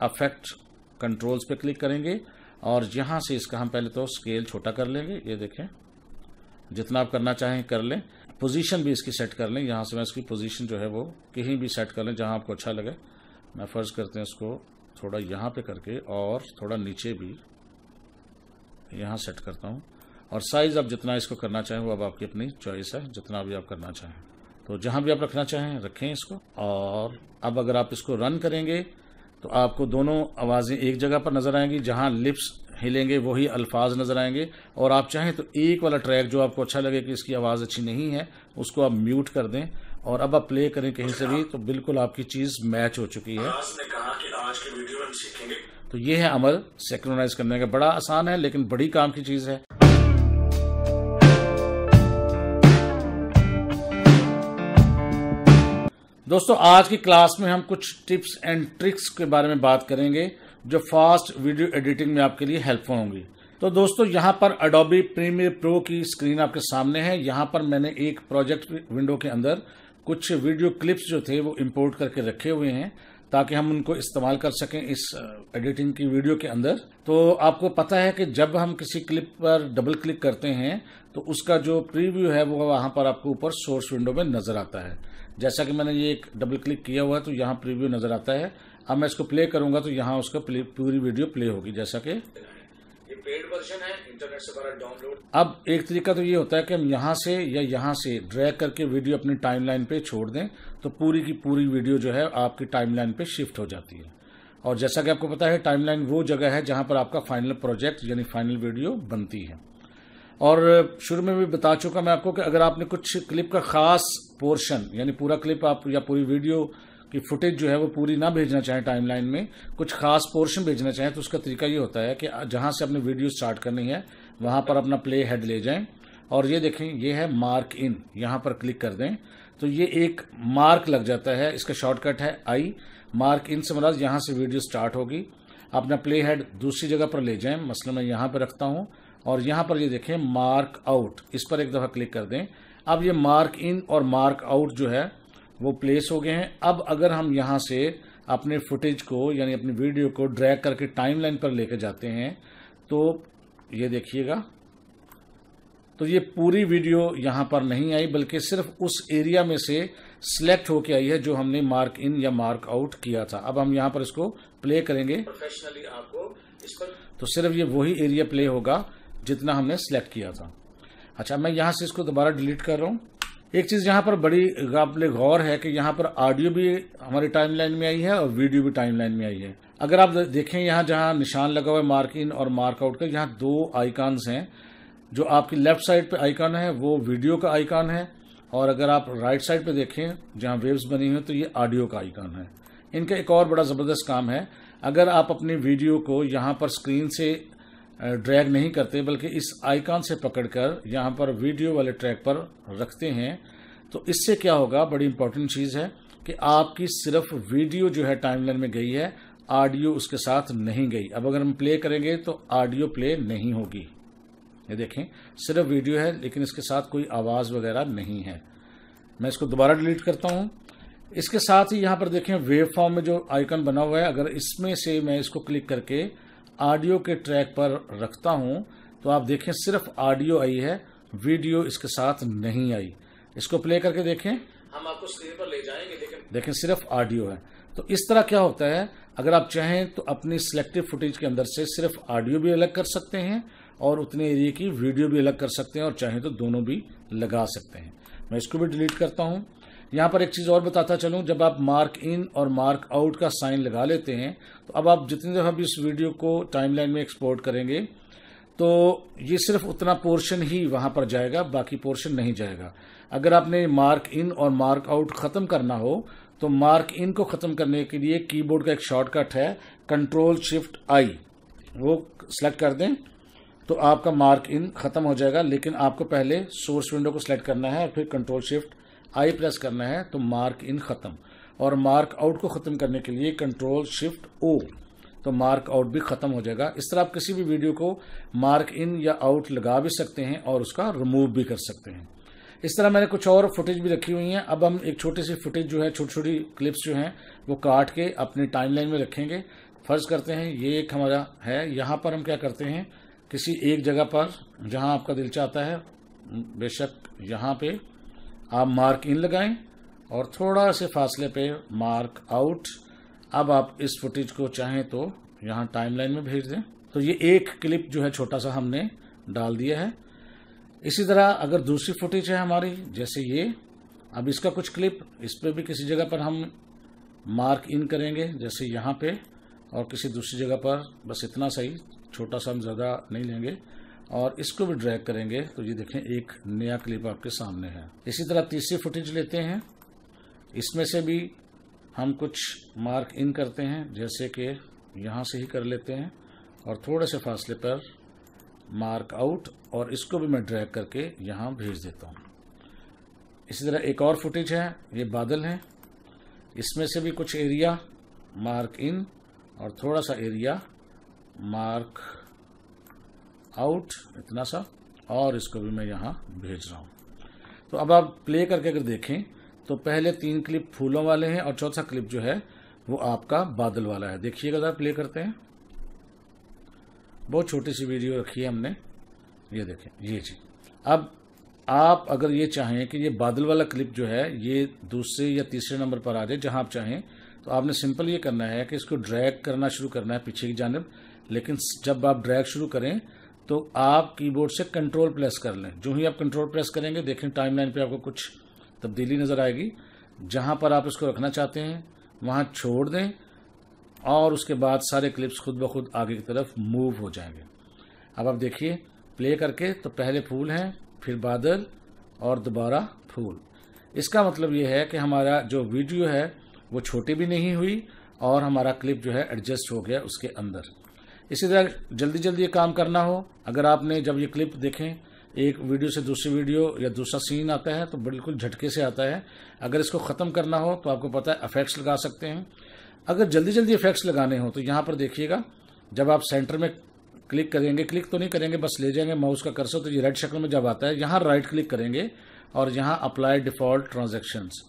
अफेक्ट कंट्रोल्स पे क्लिक करेंगे और यहाँ से इसका हम पहले तो स्केल छोटा कर लेंगे ये देखें जितना आप करना चाहें कर लें पोजीशन भी इसकी सेट कर लें यहाँ से मैं इसकी पोजीशन जो है वो कहीं भी सेट कर लें जहाँ आपको अच्छा लगे मैं फ़र्ज़ करते हैं इसको थोड़ा यहाँ पे करके और थोड़ा नीचे भी यहाँ सेट करता हूँ और साइज़ आप जितना इसको करना चाहें वो अब आपकी अपनी चॉइस है जितना भी आप करना चाहें तो जहाँ भी आप रखना चाहें रखें इसको और अब अगर आप इसको रन करेंगे तो आपको दोनों आवाज़ें एक जगह पर नज़र आएंगी जहाँ लिप्स हिलेंगे वही अल्फाज नज़र आएंगे और आप चाहें तो एक वाला ट्रैक जो आपको अच्छा लगे कि इसकी आवाज़ अच्छी नहीं है उसको आप म्यूट कर दें और अब आप प्ले करें कहीं से भी तो बिल्कुल आपकी चीज़ मैच हो चुकी है तो ये है अमल सेक्रोनाइज करने का बड़ा आसान है लेकिन बड़ी काम की चीज़ है दोस्तों आज की क्लास में हम कुछ टिप्स एंड ट्रिक्स के बारे में बात करेंगे जो फास्ट वीडियो एडिटिंग में आपके लिए हेल्पफुल होंगी तो दोस्तों यहाँ पर अडोबी प्रीमियर प्रो की स्क्रीन आपके सामने है यहाँ पर मैंने एक प्रोजेक्ट विंडो के अंदर कुछ वीडियो क्लिप्स जो थे वो इम्पोर्ट करके रखे हुए हैं ताकि हम उनको इस्तेमाल कर सकें इस एडिटिंग की वीडियो के अंदर तो आपको पता है कि जब हम किसी क्लिप पर डबल क्लिक करते हैं तो उसका जो प्रीव्यू है वो वहाँ पर आपको ऊपर सोर्स विंडो में नज़र आता है जैसा कि मैंने ये एक डबल क्लिक किया हुआ है तो यहाँ प्रीव्यू नज़र आता है अब मैं इसको प्ले करूंगा तो यहाँ उसका पूरी वीडियो प्ले होगी जैसा कि अब एक तरीका तो ये होता है कि हम यहाँ से या यहाँ से ड्रैग करके वीडियो अपनी टाइमलाइन पे छोड़ दें तो पूरी की पूरी वीडियो जो है आपकी टाइमलाइन पे शिफ्ट हो जाती है और जैसा कि आपको पता है टाइमलाइन वो जगह है जहाँ पर आपका फाइनल प्रोजेक्ट यानी फाइनल वीडियो बनती है और शुरू में भी बता चुका मैं आपको कि अगर आपने कुछ क्लिप का खास पोर्शन यानी पूरा क्लिप आप या पूरी वीडियो कि फुटेज जो है वो पूरी ना भेजना चाहें टाइमलाइन में कुछ खास पोर्शन भेजना चाहें तो उसका तरीका ये होता है कि जहां से अपने वीडियो स्टार्ट करनी है वहां पर अपना प्ले हेड ले जाएं और ये देखें ये है मार्क इन यहां पर क्लिक कर दें तो ये एक मार्क लग जाता है इसका शॉर्टकट है आई मार्क इन से मतलब यहां से वीडियो स्टार्ट होगी अपना प्ले हेड दूसरी जगह पर ले जाएं मसलन मैं यहां पर रखता हूं और यहां पर ये देखें मार्क आउट इस पर एक दफ़ा क्लिक कर दें अब ये मार्क इन और मार्क आउट जो है वो प्लेस हो गए हैं अब अगर हम यहाँ से अपने फुटेज को यानी अपनी वीडियो को ड्रैग करके टाइमलाइन पर लेकर जाते हैं तो ये देखिएगा तो ये पूरी वीडियो यहां पर नहीं आई बल्कि सिर्फ उस एरिया में से सिलेक्ट होके आई है जो हमने मार्क इन या मार्क आउट किया था अब हम यहां पर इसको प्ले करेंगे प्रोफेशनली आपको इस पर तो सिर्फ ये वही एरिया प्ले होगा जितना हमने सिलेक्ट किया था अच्छा मैं यहां से इसको दोबारा डिलीट कर रहा हूं एक चीज़ यहाँ पर बड़ी काबिल गौर है कि यहाँ पर ऑडियो भी हमारे टाइम लाइन में आई है और वीडियो भी टाइम लाइन में आई है अगर आप देखें यहाँ जहाँ निशान लगा हुआ है मार्क इन और मार्क आउट का यहाँ दो आइकॉन्स हैं जो आपकी लेफ्ट साइड पे आइकॉन है वो वीडियो का आइकॉन है और अगर आप राइट साइड पे देखें जहां वेव्स बनी हुई तो ये ऑडियो का आइकॉन है इनका एक और बड़ा ज़बरदस्त काम है अगर आप अपनी वीडियो को यहां पर स्क्रीन से ड्रैग नहीं करते बल्कि इस आइकॉन से पकड़कर यहां पर वीडियो वाले ट्रैक पर रखते हैं तो इससे क्या होगा बड़ी इंपॉर्टेंट चीज़ है कि आपकी सिर्फ वीडियो जो है टाइमलाइन में गई है ऑडियो उसके साथ नहीं गई अब अगर हम प्ले करेंगे तो ऑडियो प्ले नहीं होगी ये देखें सिर्फ वीडियो है लेकिन इसके साथ कोई आवाज़ वगैरह नहीं है मैं इसको दोबारा डिलीट करता हूं इसके साथ ही यहां पर देखें वेव फॉर्म में जो आइकन बना हुआ है अगर इसमें से मैं इसको क्लिक करके ऑडियो के ट्रैक पर रखता हूं तो आप देखें सिर्फ ऑडियो आई है वीडियो इसके साथ नहीं आई इसको प्ले करके देखें हम आपको स्क्रीन पर ले जाएंगे देखें देखें सिर्फ ऑडियो है तो इस तरह क्या होता है अगर आप चाहें तो अपनी सिलेक्टिव फुटेज के अंदर से सिर्फ ऑडियो भी अलग कर सकते हैं और उतने एरिए की वीडियो भी अलग कर सकते हैं और चाहें तो दोनों भी लगा सकते हैं मैं इसको भी डिलीट करता हूँ यहाँ पर एक चीज़ और बताता चलूँ जब आप मार्क इन और मार्क आउट का साइन लगा लेते हैं तो अब आप जितनी दफ़ा भी इस वीडियो को टाइमलाइन में एक्सपोर्ट करेंगे तो ये सिर्फ उतना पोर्शन ही वहाँ पर जाएगा बाकी पोर्शन नहीं जाएगा अगर आपने मार्क इन और मार्क आउट ख़त्म करना हो तो मार्क इन को ख़त्म करने के लिए कीबोर्ड का एक शॉर्टकट है कंट्रोल शिफ्ट आई वो सिलेक्ट कर दें तो आपका मार्क इन ख़त्म हो जाएगा लेकिन आपको पहले सोर्स विंडो को सिलेक्ट करना है और फिर कंट्रोल शिफ्ट आई प्रेस करना है तो मार्क इन ख़त्म और मार्क आउट को ख़त्म करने के लिए कंट्रोल शिफ्ट ओ तो मार्क आउट भी ख़त्म हो जाएगा इस तरह आप किसी भी वीडियो को मार्क इन या आउट लगा भी सकते हैं और उसका रिमूव भी कर सकते हैं इस तरह मैंने कुछ और फुटेज भी रखी हुई हैं अब हम एक छोटी सी फुटेज जो है छोटी छोटी क्लिप्स जो है वो काट के अपने टाइमलाइन में रखेंगे फर्ज करते हैं ये एक हमारा है यहाँ पर हम क्या करते हैं किसी एक जगह पर जहाँ आपका दिल चाहता है बेशक यहां पे आप मार्क इन लगाएं और थोड़ा से फासले पे मार्क आउट अब आप इस फुटेज को चाहें तो यहाँ टाइमलाइन में भेज दें तो ये एक क्लिप जो है छोटा सा हमने डाल दिया है इसी तरह अगर दूसरी फुटेज है हमारी जैसे ये अब इसका कुछ क्लिप इस पर भी किसी जगह पर हम मार्क इन करेंगे जैसे यहाँ पे और किसी दूसरी जगह पर बस इतना सही छोटा सा हम ज़्यादा नहीं लेंगे और इसको भी ड्रैग करेंगे तो ये देखें एक नया क्लिप आपके सामने है इसी तरह तीसरी फुटेज लेते हैं इसमें से भी हम कुछ मार्क इन करते हैं जैसे कि यहाँ से ही कर लेते हैं और थोड़े से फासले पर मार्क आउट और इसको भी मैं ड्रैग करके यहाँ भेज देता हूँ इसी तरह एक और फुटेज है ये बादल है इसमें से भी कुछ एरिया मार्क इन और थोड़ा सा एरिया मार्क आउट इतना सा और इसको भी मैं यहाँ भेज रहा हूँ तो अब आप प्ले करके अगर देखें तो पहले तीन क्लिप फूलों वाले हैं और चौथा क्लिप जो है वो आपका बादल वाला है देखिएगा जरा प्ले करते हैं बहुत छोटी सी वीडियो रखी है हमने ये देखें ये जी अब आप अगर ये चाहें कि ये बादल वाला क्लिप जो है ये दूसरे या तीसरे नंबर पर आ जाए जहां आप चाहें तो आपने सिंपल ये करना है कि इसको ड्रैग करना शुरू करना है पीछे की जानब लेकिन जब आप ड्रैग शुरू करें तो आप कीबोर्ड से कंट्रोल प्रेस कर लें जो ही आप कंट्रोल प्रेस करेंगे देखें टाइमलाइन पे आपको कुछ तब्दीली नज़र आएगी जहाँ पर आप इसको रखना चाहते हैं वहां छोड़ दें और उसके बाद सारे क्लिप्स खुद ब खुद आगे की तरफ मूव हो जाएंगे अब आप देखिए प्ले करके तो पहले फूल हैं फिर बादल और दोबारा फूल इसका मतलब ये है कि हमारा जो वीडियो है वो छोटी भी नहीं हुई और हमारा क्लिप जो है एडजस्ट हो गया उसके अंदर इसी तरह जल्दी जल्दी ये काम करना हो अगर आपने जब ये क्लिप देखें एक वीडियो से दूसरी वीडियो या दूसरा सीन आता है तो बिल्कुल झटके से आता है अगर इसको ख़त्म करना हो तो आपको पता है अफेक्ट्स लगा सकते हैं अगर जल्दी जल्दी इफेक्ट्स लगाने हो तो यहाँ पर देखिएगा जब आप सेंटर में क्लिक करेंगे क्लिक तो नहीं करेंगे बस ले जाएंगे माउस का कर्सर तो ये रेड शक्ल में जब आता है यहाँ राइट क्लिक करेंगे और यहाँ apply default transactions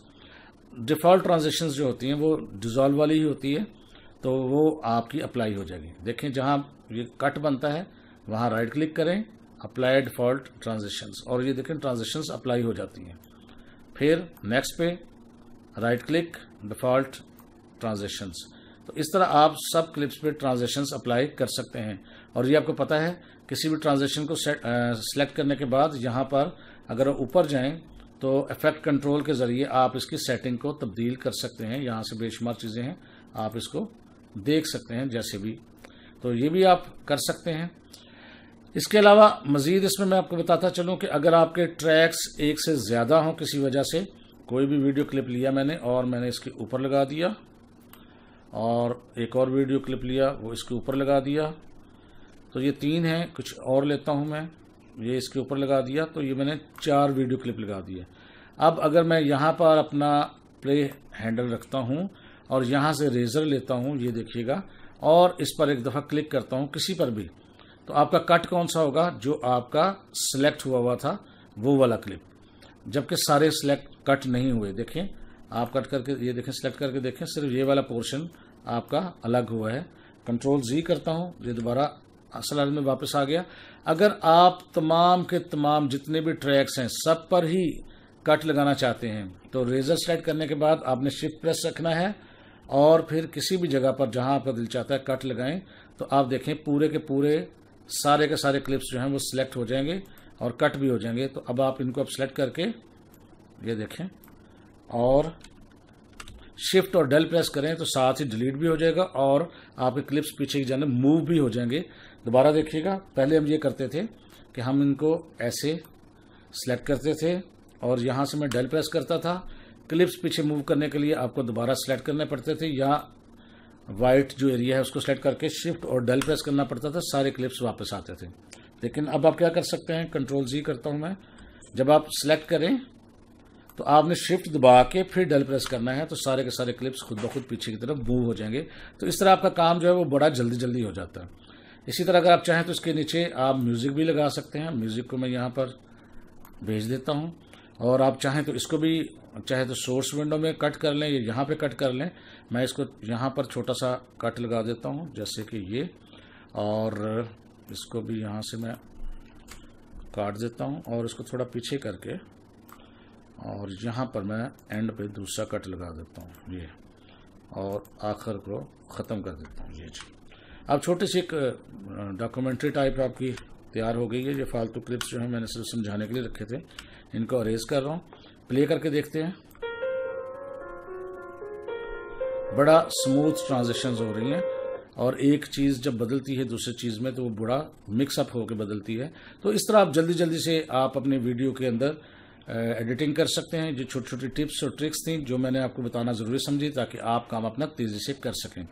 default transactions जो होती हैं वो डिज़ोल्व वाली ही होती है तो वो आपकी अप्लाई हो जाएगी देखें जहाँ ये कट बनता है वहाँ राइट क्लिक करें अप्लाइड फॉल्ट ट्रांजेक्शन और ये देखें ट्रांजेक्शन्स अप्लाई हो जाती हैं फिर नेक्स्ट पे राइट क्लिक डिफ़ॉल्ट ट्रांजेक्शन्स तो इस तरह आप सब क्लिप्स पे ट्रांजेक्शन्स अप्लाई कर सकते हैं और ये आपको पता है किसी भी ट्रांजेक्शन को सेलेक्ट करने के बाद यहाँ पर अगर ऊपर जाएं तो इफेक्ट कंट्रोल के ज़रिए आप इसकी सेटिंग को तब्दील कर सकते हैं यहाँ से बेशुमार चीज़ें हैं आप इसको देख सकते हैं जैसे भी तो ये भी आप कर सकते हैं इसके अलावा मज़ीद इसमें मैं आपको बताता चलूँ कि अगर आपके ट्रैक्स एक से ज़्यादा हों किसी वजह से कोई भी वीडियो क्लिप लिया मैंने और मैंने इसके ऊपर लगा दिया और एक और वीडियो क्लिप लिया वो इसके ऊपर लगा दिया तो ये तीन हैं कुछ और लेता हूँ मैं ये इसके ऊपर लगा दिया तो ये मैंने चार वीडियो क्लिप लगा दिया अब अगर मैं यहाँ पर अपना प्ले हैंडल रखता हूँ और यहाँ से रेजर लेता हूँ ये देखिएगा और इस पर एक दफ़ा क्लिक करता हूँ किसी पर भी तो आपका कट कौन सा होगा जो आपका सिलेक्ट हुआ हुआ था वो वाला क्लिप जबकि सारे सिलेक्ट कट नहीं हुए देखें आप कट करके ये देखें सिलेक्ट करके देखें सिर्फ ये वाला पोर्शन आपका अलग हुआ है कंट्रोल जी करता हूँ ये दोबारा असल में वापस आ गया अगर आप तमाम के तमाम जितने भी ट्रैक्स हैं सब पर ही कट लगाना चाहते हैं तो रेजर सेलेक्ट करने के बाद आपने शिफ्ट प्रेस रखना है और फिर किसी भी जगह पर जहां आपका दिल चाहता है कट लगाएं तो आप देखें पूरे के पूरे सारे के सारे क्लिप्स जो हैं वो सिलेक्ट हो जाएंगे और कट भी हो जाएंगे तो अब आप इनको अब सेलेक्ट करके ये देखें और शिफ्ट और डेल प्रेस करें तो साथ ही डिलीट भी हो जाएगा और आपके क्लिप्स पीछे की जाने मूव भी हो जाएंगे दोबारा देखिएगा पहले हम ये करते थे कि हम इनको ऐसे सेलेक्ट करते थे और यहाँ से मैं डेल प्रेस करता था क्लिप्स पीछे मूव करने के लिए आपको दोबारा सेलेक्ट करने पड़ते थे या वाइट जो एरिया है उसको सेलेक्ट करके शिफ्ट और डेल प्रेस करना पड़ता था सारे क्लिप्स वापस आते थे लेकिन अब आप क्या कर सकते हैं कंट्रोल जी करता हूं मैं जब आप सेलेक्ट करें तो आपने शिफ्ट दबा के फिर डल प्रेस करना है तो सारे के सारे क्लिप्स खुद ब खुद पीछे की तरफ मूव हो जाएंगे तो इस तरह आपका काम जो है वो बड़ा जल्दी जल्दी हो जाता है इसी तरह अगर आप चाहें तो इसके नीचे आप म्यूज़िक भी लगा सकते हैं म्यूज़िक को मैं यहाँ पर भेज देता हूँ और आप चाहें तो इसको भी चाहे तो सोर्स विंडो में कट कर लें या यहाँ पे कट कर लें मैं इसको यहाँ पर छोटा सा कट लगा देता हूँ जैसे कि ये और इसको भी यहाँ से मैं काट देता हूँ और इसको थोड़ा पीछे करके और यहाँ पर मैं एंड पे दूसरा कट लगा देता हूँ ये और आखिर को ख़त्म कर देता हूँ ये जी अब छोटी सी एक डॉक्यूमेंट्री टाइप आपकी तैयार हो गई है ये फालतू क्लिप्स जो है मैंने सिर्फ समझाने के लिए रखे थे इनको अरेज कर रहा हूं प्ले करके देखते हैं बड़ा स्मूथ ट्रांजेक्शन हो रही हैं और एक चीज़ जब बदलती है दूसरी चीज़ में तो वो बुरा मिक्सअप होकर बदलती है तो इस तरह आप जल्दी जल्दी से आप अपने वीडियो के अंदर एडिटिंग कर सकते हैं जो छोटी छोटी टिप्स और ट्रिक्स थी जो मैंने आपको बताना ज़रूरी समझी ताकि आप काम अपना तेज़ी से कर सकें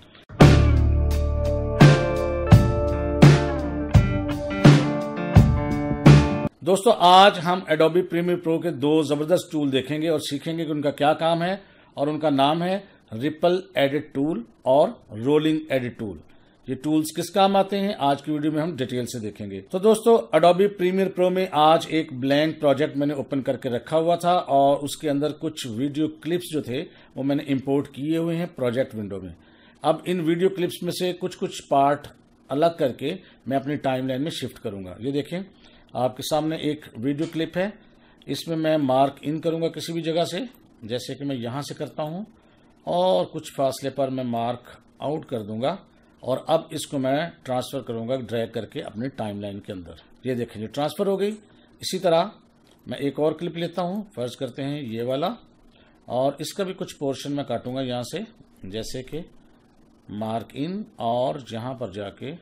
दोस्तों आज हम एडोबी प्रीमियर प्रो के दो ज़बरदस्त टूल देखेंगे और सीखेंगे कि उनका क्या काम है और उनका नाम है रिपल एडिट टूल और रोलिंग एडिट टूल ये टूल्स किस काम आते हैं आज की वीडियो में हम डिटेल से देखेंगे तो दोस्तों अडोबी प्रीमियर प्रो में आज एक ब्लैंक प्रोजेक्ट मैंने ओपन करके रखा हुआ था और उसके अंदर कुछ वीडियो क्लिप्स जो थे वो मैंने इम्पोर्ट किए हुए हैं प्रोजेक्ट विंडो में अब इन वीडियो क्लिप्स में से कुछ कुछ पार्ट अलग करके मैं अपनी टाइमलाइन में शिफ्ट करूंगा ये देखें आपके सामने एक वीडियो क्लिप है इसमें मैं मार्क इन करूंगा किसी भी जगह से जैसे कि मैं यहाँ से करता हूँ और कुछ फासले पर मैं मार्क आउट कर दूंगा और अब इसको मैं ट्रांसफ़र करूँगा ड्रैग करके अपने टाइमलाइन के अंदर ये देखेंगे ट्रांसफ़र हो गई इसी तरह मैं एक और क्लिप लेता हूँ फर्ज करते हैं ये वाला और इसका भी कुछ पोर्शन मैं काटूंगा यहाँ से जैसे कि मार्क इन और यहाँ पर जाके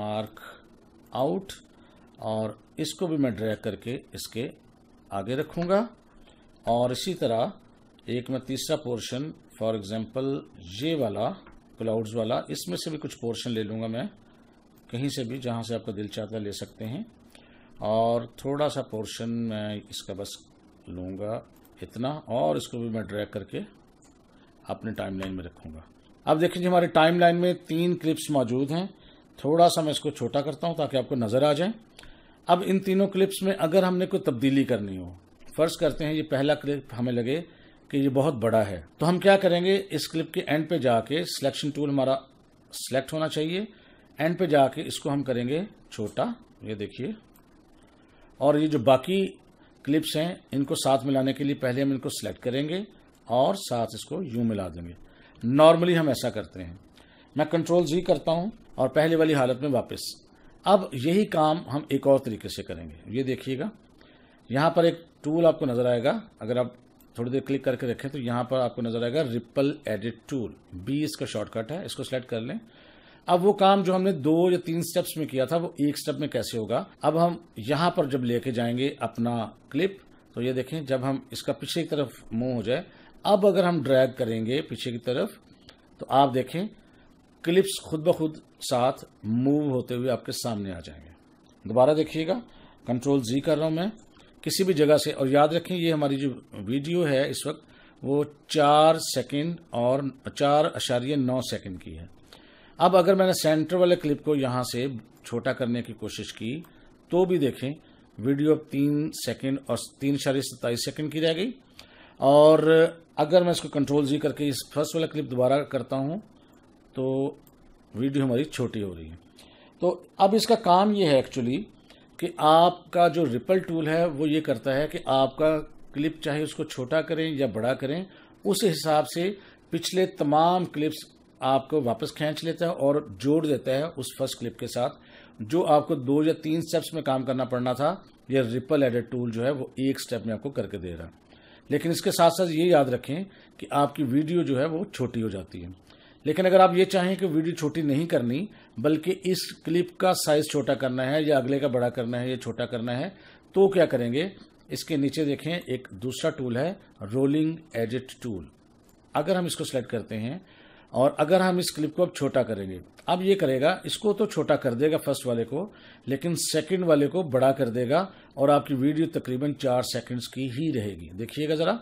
मार्क आउट और इसको भी मैं ड्रैग करके इसके आगे रखूँगा और इसी तरह एक मैं तीसरा पोर्शन फॉर एग्जांपल ये वाला क्लाउड्स वाला इसमें से भी कुछ पोर्शन ले लूँगा मैं कहीं से भी जहाँ से आपका दिल चाहता ले सकते हैं और थोड़ा सा पोर्शन मैं इसका बस लूँगा इतना और इसको भी मैं ड्रैग करके अपने टाइमलाइन में रखूँगा अब देखिए हमारे टाइमलाइन में तीन क्लिप्स मौजूद हैं थोड़ा सा मैं इसको छोटा करता हूं ताकि आपको नज़र आ जाए अब इन तीनों क्लिप्स में अगर हमने कोई तब्दीली करनी हो फ़र्ज़ करते हैं ये पहला क्लिप हमें लगे कि ये बहुत बड़ा है तो हम क्या करेंगे इस क्लिप के एंड पे जाके सिलेक्शन टूल हमारा सिलेक्ट होना चाहिए एंड पे जाके इसको हम करेंगे छोटा ये देखिए और ये जो बाकी क्लिप्स हैं इनको साथ मिलाने के लिए पहले हम इनको सिलेक्ट करेंगे और साथ इसको यूं मिला देंगे नॉर्मली हम ऐसा करते हैं मैं कंट्रोल जी करता हूँ और पहले वाली हालत में वापस अब यही काम हम एक और तरीके से करेंगे ये देखिएगा यहाँ पर एक टूल आपको नजर आएगा अगर आप थोड़ी देर क्लिक करके रखें तो यहाँ पर आपको नजर आएगा रिपल एडिट टूल बी इसका शॉर्टकट है इसको सिलेक्ट कर लें अब वो काम जो हमने दो या तीन स्टेप्स में किया था वो एक स्टेप में कैसे होगा अब हम यहाँ पर जब लेके जाएंगे अपना क्लिप तो ये देखें जब हम इसका पीछे की तरफ मुंह हो जाए अब अगर हम ड्रैग करेंगे पीछे की तरफ तो आप देखें क्लिप्स खुद ब खुद साथ मूव होते हुए आपके सामने आ जाएंगे दोबारा देखिएगा कंट्रोल जी कर रहा हूं मैं किसी भी जगह से और याद रखें ये हमारी जो वीडियो है इस वक्त वो चार सेकंड और चार अशार्य नौ सेकंड की है अब अगर मैंने सेंटर वाले क्लिप को यहां से छोटा करने की कोशिश की तो भी देखें वीडियो तीन सेकंड और तीन अशार्य सत्ताईस सेकेंड की रह गई और अगर मैं इसको कंट्रोल जी करके इस फर्स्ट वाला क्लिप दोबारा करता हूं तो वीडियो हमारी छोटी हो रही है तो अब इसका काम ये है एक्चुअली कि आपका जो रिपल टूल है वो ये करता है कि आपका क्लिप चाहे उसको छोटा करें या बड़ा करें उस हिसाब से पिछले तमाम क्लिप्स आपको वापस खींच लेता है और जोड़ देता है उस फर्स्ट क्लिप के साथ जो आपको दो या तीन स्टेप्स में काम करना पड़ना था यह रिपल एडिट टूल जो है वो एक स्टेप में आपको करके दे रहा है लेकिन इसके साथ साथ ये याद रखें कि आपकी वीडियो जो है वो छोटी हो जाती है लेकिन अगर आप ये चाहें कि वीडियो छोटी नहीं करनी बल्कि इस क्लिप का साइज छोटा करना है या अगले का बड़ा करना है या छोटा करना है तो क्या करेंगे इसके नीचे देखें एक दूसरा टूल है रोलिंग एडिट टूल अगर हम इसको सेलेक्ट करते हैं और अगर हम इस क्लिप को अब छोटा करेंगे अब ये करेगा इसको तो छोटा कर देगा फर्स्ट वाले को लेकिन सेकंड वाले को बड़ा कर देगा और आपकी वीडियो तकरीबन चार सेकंड्स की ही रहेगी देखिएगा ज़रा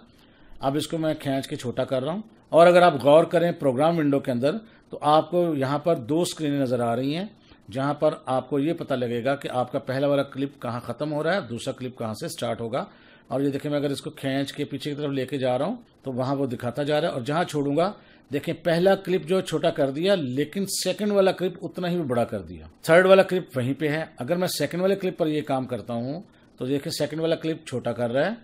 अब इसको मैं खींच के छोटा कर रहा हूं और अगर आप गौर करें प्रोग्राम विंडो के अंदर तो आपको यहां पर दो स्क्रीनें नज़र आ रही हैं जहां पर आपको ये पता लगेगा कि आपका पहला वाला क्लिप कहाँ ख़त्म हो रहा है दूसरा क्लिप कहाँ से स्टार्ट होगा और ये देखें मैं अगर इसको खींच के पीछे की तरफ लेके जा रहा हूं तो वहां वो दिखाता जा रहा है और जहां छोड़ूंगा देखें पहला क्लिप जो छोटा कर दिया लेकिन सेकंड वाला क्लिप उतना ही बड़ा कर दिया थर्ड वाला क्लिप वहीं पे है अगर मैं सेकंड वाले क्लिप पर ये काम करता हूं तो देखें सेकंड वाला क्लिप छोटा कर रहा है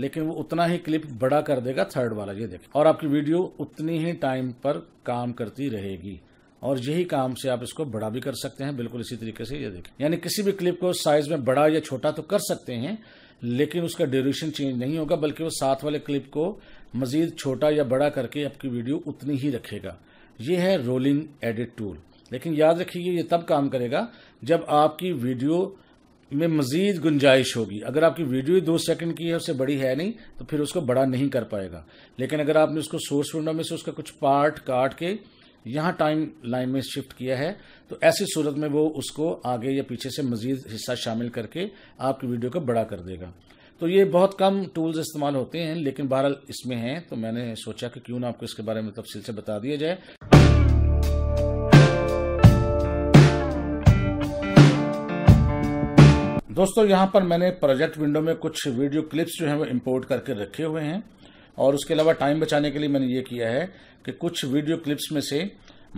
लेकिन वो उतना ही क्लिप बड़ा कर देगा थर्ड वाला ये देखें और आपकी वीडियो उतनी ही टाइम पर काम करती रहेगी और यही काम से आप इसको बड़ा भी कर सकते हैं बिल्कुल इसी तरीके से ये देखें यानी किसी भी क्लिप को साइज में बड़ा या छोटा तो कर सकते हैं लेकिन उसका ड्यूरेशन चेंज नहीं होगा बल्कि वो साथ वाले क्लिप को मजीद छोटा या बड़ा करके आपकी वीडियो उतनी ही रखेगा ये है रोलिंग एडिट टूल लेकिन याद रखिए ये तब काम करेगा जब आपकी वीडियो में मजीद गुंजाइश होगी अगर आपकी वीडियो दो सेकंड की है उससे बड़ी है नहीं तो फिर उसको बड़ा नहीं कर पाएगा लेकिन अगर आपने उसको सोर्स विंडो में से उसका कुछ पार्ट काट के यहाँ टाइम लाइन में शिफ्ट किया है तो ऐसी सूरत में वो उसको आगे या पीछे से मजीद हिस्सा शामिल करके आपकी वीडियो को बड़ा कर देगा तो ये बहुत कम टूल्स इस्तेमाल होते हैं लेकिन बहरहाल इसमें हैं तो मैंने सोचा कि क्यों ना आपको इसके बारे में तफसील से बता दिया जाए दोस्तों यहाँ पर मैंने प्रोजेक्ट विंडो में कुछ वीडियो क्लिप्स जो हैं वो इम्पोर्ट करके रखे हुए हैं और उसके अलावा टाइम बचाने के लिए मैंने ये किया है कि कुछ वीडियो क्लिप्स में से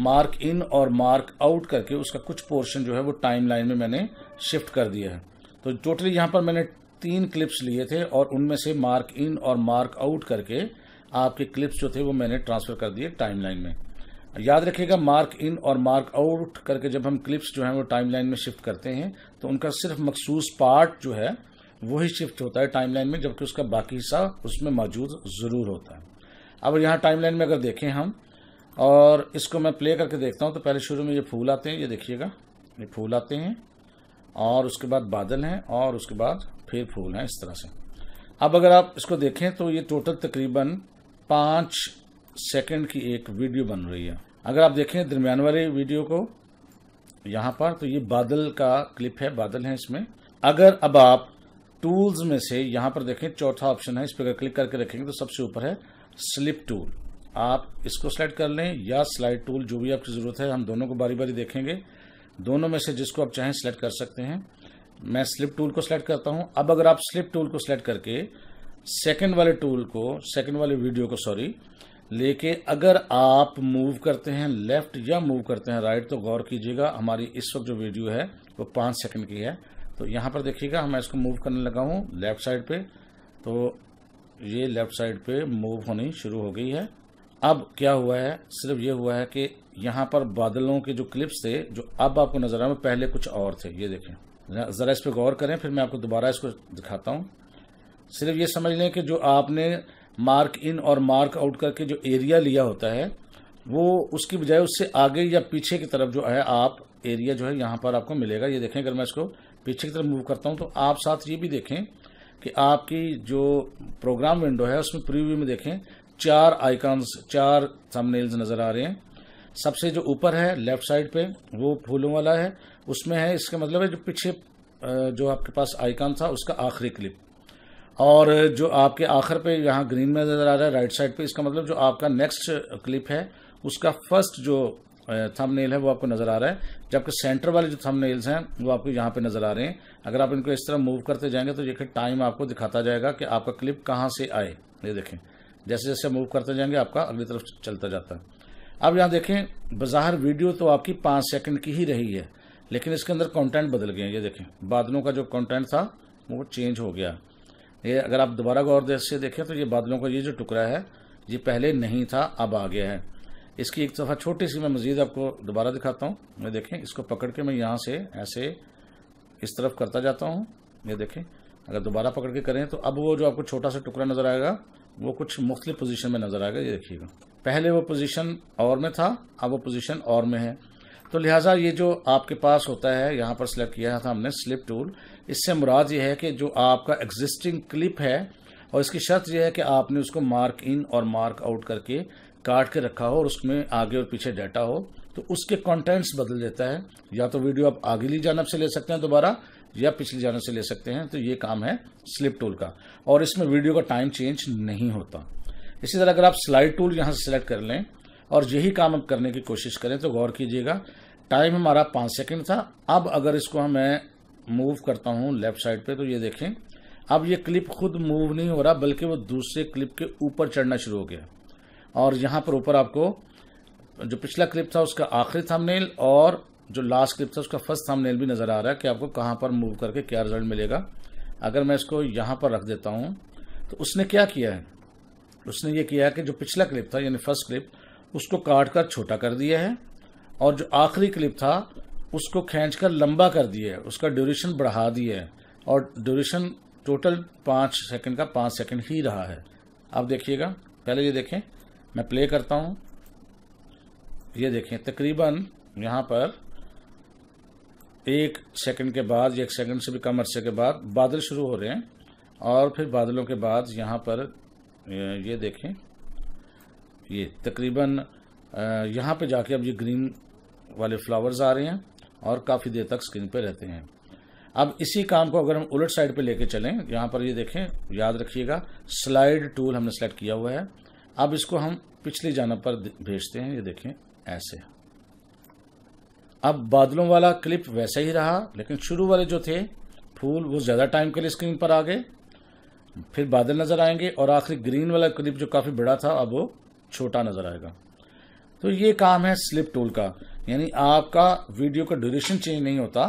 मार्क इन और मार्क आउट करके उसका कुछ पोर्शन जो है वो टाइम लाइन में मैंने शिफ्ट कर दिया है तो टोटली यहाँ पर मैंने तीन क्लिप्स लिए थे और उनमें से मार्क इन और मार्क आउट करके आपके क्लिप्स जो थे वो मैंने ट्रांसफ़र कर दिए टाइम लाइन में याद रखिएगा मार्क इन और मार्क आउट करके जब हम क्लिप्स जो हैं वो टाइमलाइन में शिफ्ट करते हैं तो उनका सिर्फ मखसूस पार्ट जो है वही शिफ्ट होता है टाइमलाइन में जबकि उसका बाकी हिस्सा उसमें मौजूद ज़रूर होता है अब यहाँ टाइमलाइन में अगर देखें हम और इसको मैं प्ले करके देखता हूँ तो पहले शुरू में ये फूल आते हैं ये देखिएगा ये फूल आते हैं और उसके बाद बादल हैं और उसके बाद फिर फूल हैं इस तरह से अब अगर आप इसको देखें तो ये टोटल तकरीबन पाँच सेकंड की एक वीडियो बन रही है अगर आप देखें दरमियान वाली वीडियो को यहाँ पर तो ये बादल का क्लिप है बादल है इसमें अगर अब आप टूल्स में से यहाँ पर देखें चौथा ऑप्शन है इस पर क्लिक करके रखेंगे तो सबसे ऊपर है स्लिप टूल आप इसको सेलेक्ट कर लें या स्लाइड टूल जो भी आपकी ज़रूरत है हम दोनों को बारी बारी देखेंगे दोनों में से जिसको आप चाहें सेलेक्ट कर सकते हैं मैं स्लिप टूल को सिलेक्ट करता हूं अब अगर आप स्लिप टूल को सिलेक्ट करके सेकंड वाले टूल को सेकंड वाले वीडियो को सॉरी लेकिन अगर आप मूव करते हैं लेफ्ट या मूव करते हैं राइट तो गौर कीजिएगा हमारी इस वक्त जो वीडियो है वो पाँच सेकंड की है तो यहाँ पर देखिएगा मैं इसको मूव करने लगा हूँ लेफ्ट साइड पे तो ये लेफ्ट साइड पे मूव होनी शुरू हो गई है अब क्या हुआ है सिर्फ ये हुआ है कि यहाँ पर बादलों के जो क्लिप्स थे जो अब आपको नजर आए पहले कुछ और थे ये देखें ज़रा इस पर गौर करें फिर मैं आपको दोबारा इसको दिखाता हूँ सिर्फ ये समझ लें कि जो आपने मार्क इन और मार्क आउट करके जो एरिया लिया होता है वो उसकी बजाय उससे आगे या पीछे की तरफ जो है आप एरिया जो है यहाँ पर आपको मिलेगा ये देखें अगर मैं इसको पीछे की तरफ मूव करता हूँ तो आप साथ ये भी देखें कि आपकी जो प्रोग्राम विंडो है उसमें प्रीव्यू में देखें चार आइकॉन्स चार थंबनेल्स नज़र आ रहे हैं सबसे जो ऊपर है लेफ्ट साइड पे वो फूलों वाला है उसमें है इसका मतलब है जो पीछे जो आपके पास आइकॉन था उसका आखिरी क्लिप और जो आपके आखिर पे यहाँ ग्रीन में नज़र आ रहा है राइट साइड पे इसका मतलब जो आपका नेक्स्ट क्लिप है उसका फर्स्ट जो थंबनेल है वो आपको नज़र आ रहा है जबकि सेंटर वाले जो थंबनेल्स हैं वो आपको यहाँ पे नज़र आ रहे हैं अगर आप इनको इस तरह मूव करते जाएंगे तो देखिए टाइम आपको दिखाता जाएगा कि आपका क्लिप कहाँ से आए ये देखें जैसे जैसे मूव करते जाएंगे आपका अगली तरफ चलता जाता है अब यहाँ देखें बाजार वीडियो तो आपकी पाँच सेकेंड की ही रही है लेकिन इसके अंदर कॉन्टेंट बदल गए ये देखें बादलों का जो कॉन्टेंट था वो चेंज हो गया ये अगर आप दोबारा गौर से देखें तो ये बादलों का ये जो टुकड़ा है ये पहले नहीं था अब आ गया है इसकी एक दफ़ा छोटी सी मैं मज़ीद आपको दोबारा दिखाता हूँ ये देखें इसको पकड़ के मैं यहाँ से ऐसे इस तरफ करता जाता हूँ ये देखें अगर दोबारा पकड़ के करें तो अब वो जो आपको छोटा सा टुकड़ा नज़र आएगा वो कुछ मुख्तु पोजीशन में नज़र आएगा ये देखिएगा पहले वो पोजीशन और में था अब वो पोजीशन और में है तो लिहाजा ये जो आपके पास होता है यहाँ पर सिलेक्ट किया था हमने स्लिप टूल इससे मुराद ये है कि जो आपका एग्जिस्टिंग क्लिप है और इसकी शर्त यह है कि आपने उसको मार्क इन और मार्क आउट करके काट के रखा हो और उसमें आगे और पीछे डाटा हो तो उसके कंटेंट्स बदल देता है या तो वीडियो आप ली जानब से ले सकते हैं दोबारा या पिछली जानब से ले सकते हैं तो ये काम है स्लिप टूल का और इसमें वीडियो का टाइम चेंज नहीं होता इसी तरह अगर आप स्लाइड टूल यहाँ से सिलेक्ट कर लें और यही काम करने की कोशिश करें तो गौर कीजिएगा टाइम हमारा पाँच सेकेंड था अब अगर इसको हमें मूव करता हूँ लेफ्ट साइड पे तो ये देखें अब ये क्लिप खुद मूव नहीं हो रहा बल्कि वो दूसरे क्लिप के ऊपर चढ़ना शुरू हो गया और यहां पर ऊपर आपको जो पिछला क्लिप था उसका आखिरी थंबनेल और जो लास्ट क्लिप था उसका फर्स्ट थंबनेल भी नज़र आ रहा है कि आपको कहां पर मूव करके क्या रिजल्ट मिलेगा अगर मैं इसको यहां पर रख देता हूं तो उसने क्या किया है उसने ये किया है कि जो पिछला क्लिप था यानी फर्स्ट क्लिप उसको काट कर छोटा कर दिया है और जो आखिरी क्लिप था उसको खींचकर लंबा कर दिया है उसका ड्यूरेशन बढ़ा दिया है और ड्यूरेशन टोटल पाँच सेकंड का पाँच सेकंड ही रहा है आप देखिएगा पहले ये देखें मैं प्ले करता हूँ ये देखें तकरीबन यहाँ पर एक सेकंड के बाद एक सेकंड से भी कम अरसे के बाद बादल शुरू हो रहे हैं और फिर बादलों के बाद यहाँ पर ये देखें ये तकरीबन यहाँ पे जाके अब ये ग्रीन वाले फ्लावर्स आ रहे हैं और काफ़ी देर तक स्क्रीन पर रहते हैं अब इसी काम को अगर हम उलट साइड पे लेके चलें यहाँ पर ये यह देखें याद रखिएगा स्लाइड टूल हमने सेलेक्ट किया हुआ है अब इसको हम पिछली जानब पर भेजते हैं ये देखें ऐसे अब बादलों वाला क्लिप वैसे ही रहा लेकिन शुरू वाले जो थे फूल वो ज़्यादा टाइम के लिए स्क्रीन पर आ गए फिर बादल नज़र आएंगे और आखिरी ग्रीन वाला क्लिप जो काफ़ी बड़ा था अब वो छोटा नज़र आएगा तो ये काम है स्लिप टूल का यानी आपका वीडियो का ड्यूरेशन चेंज नहीं होता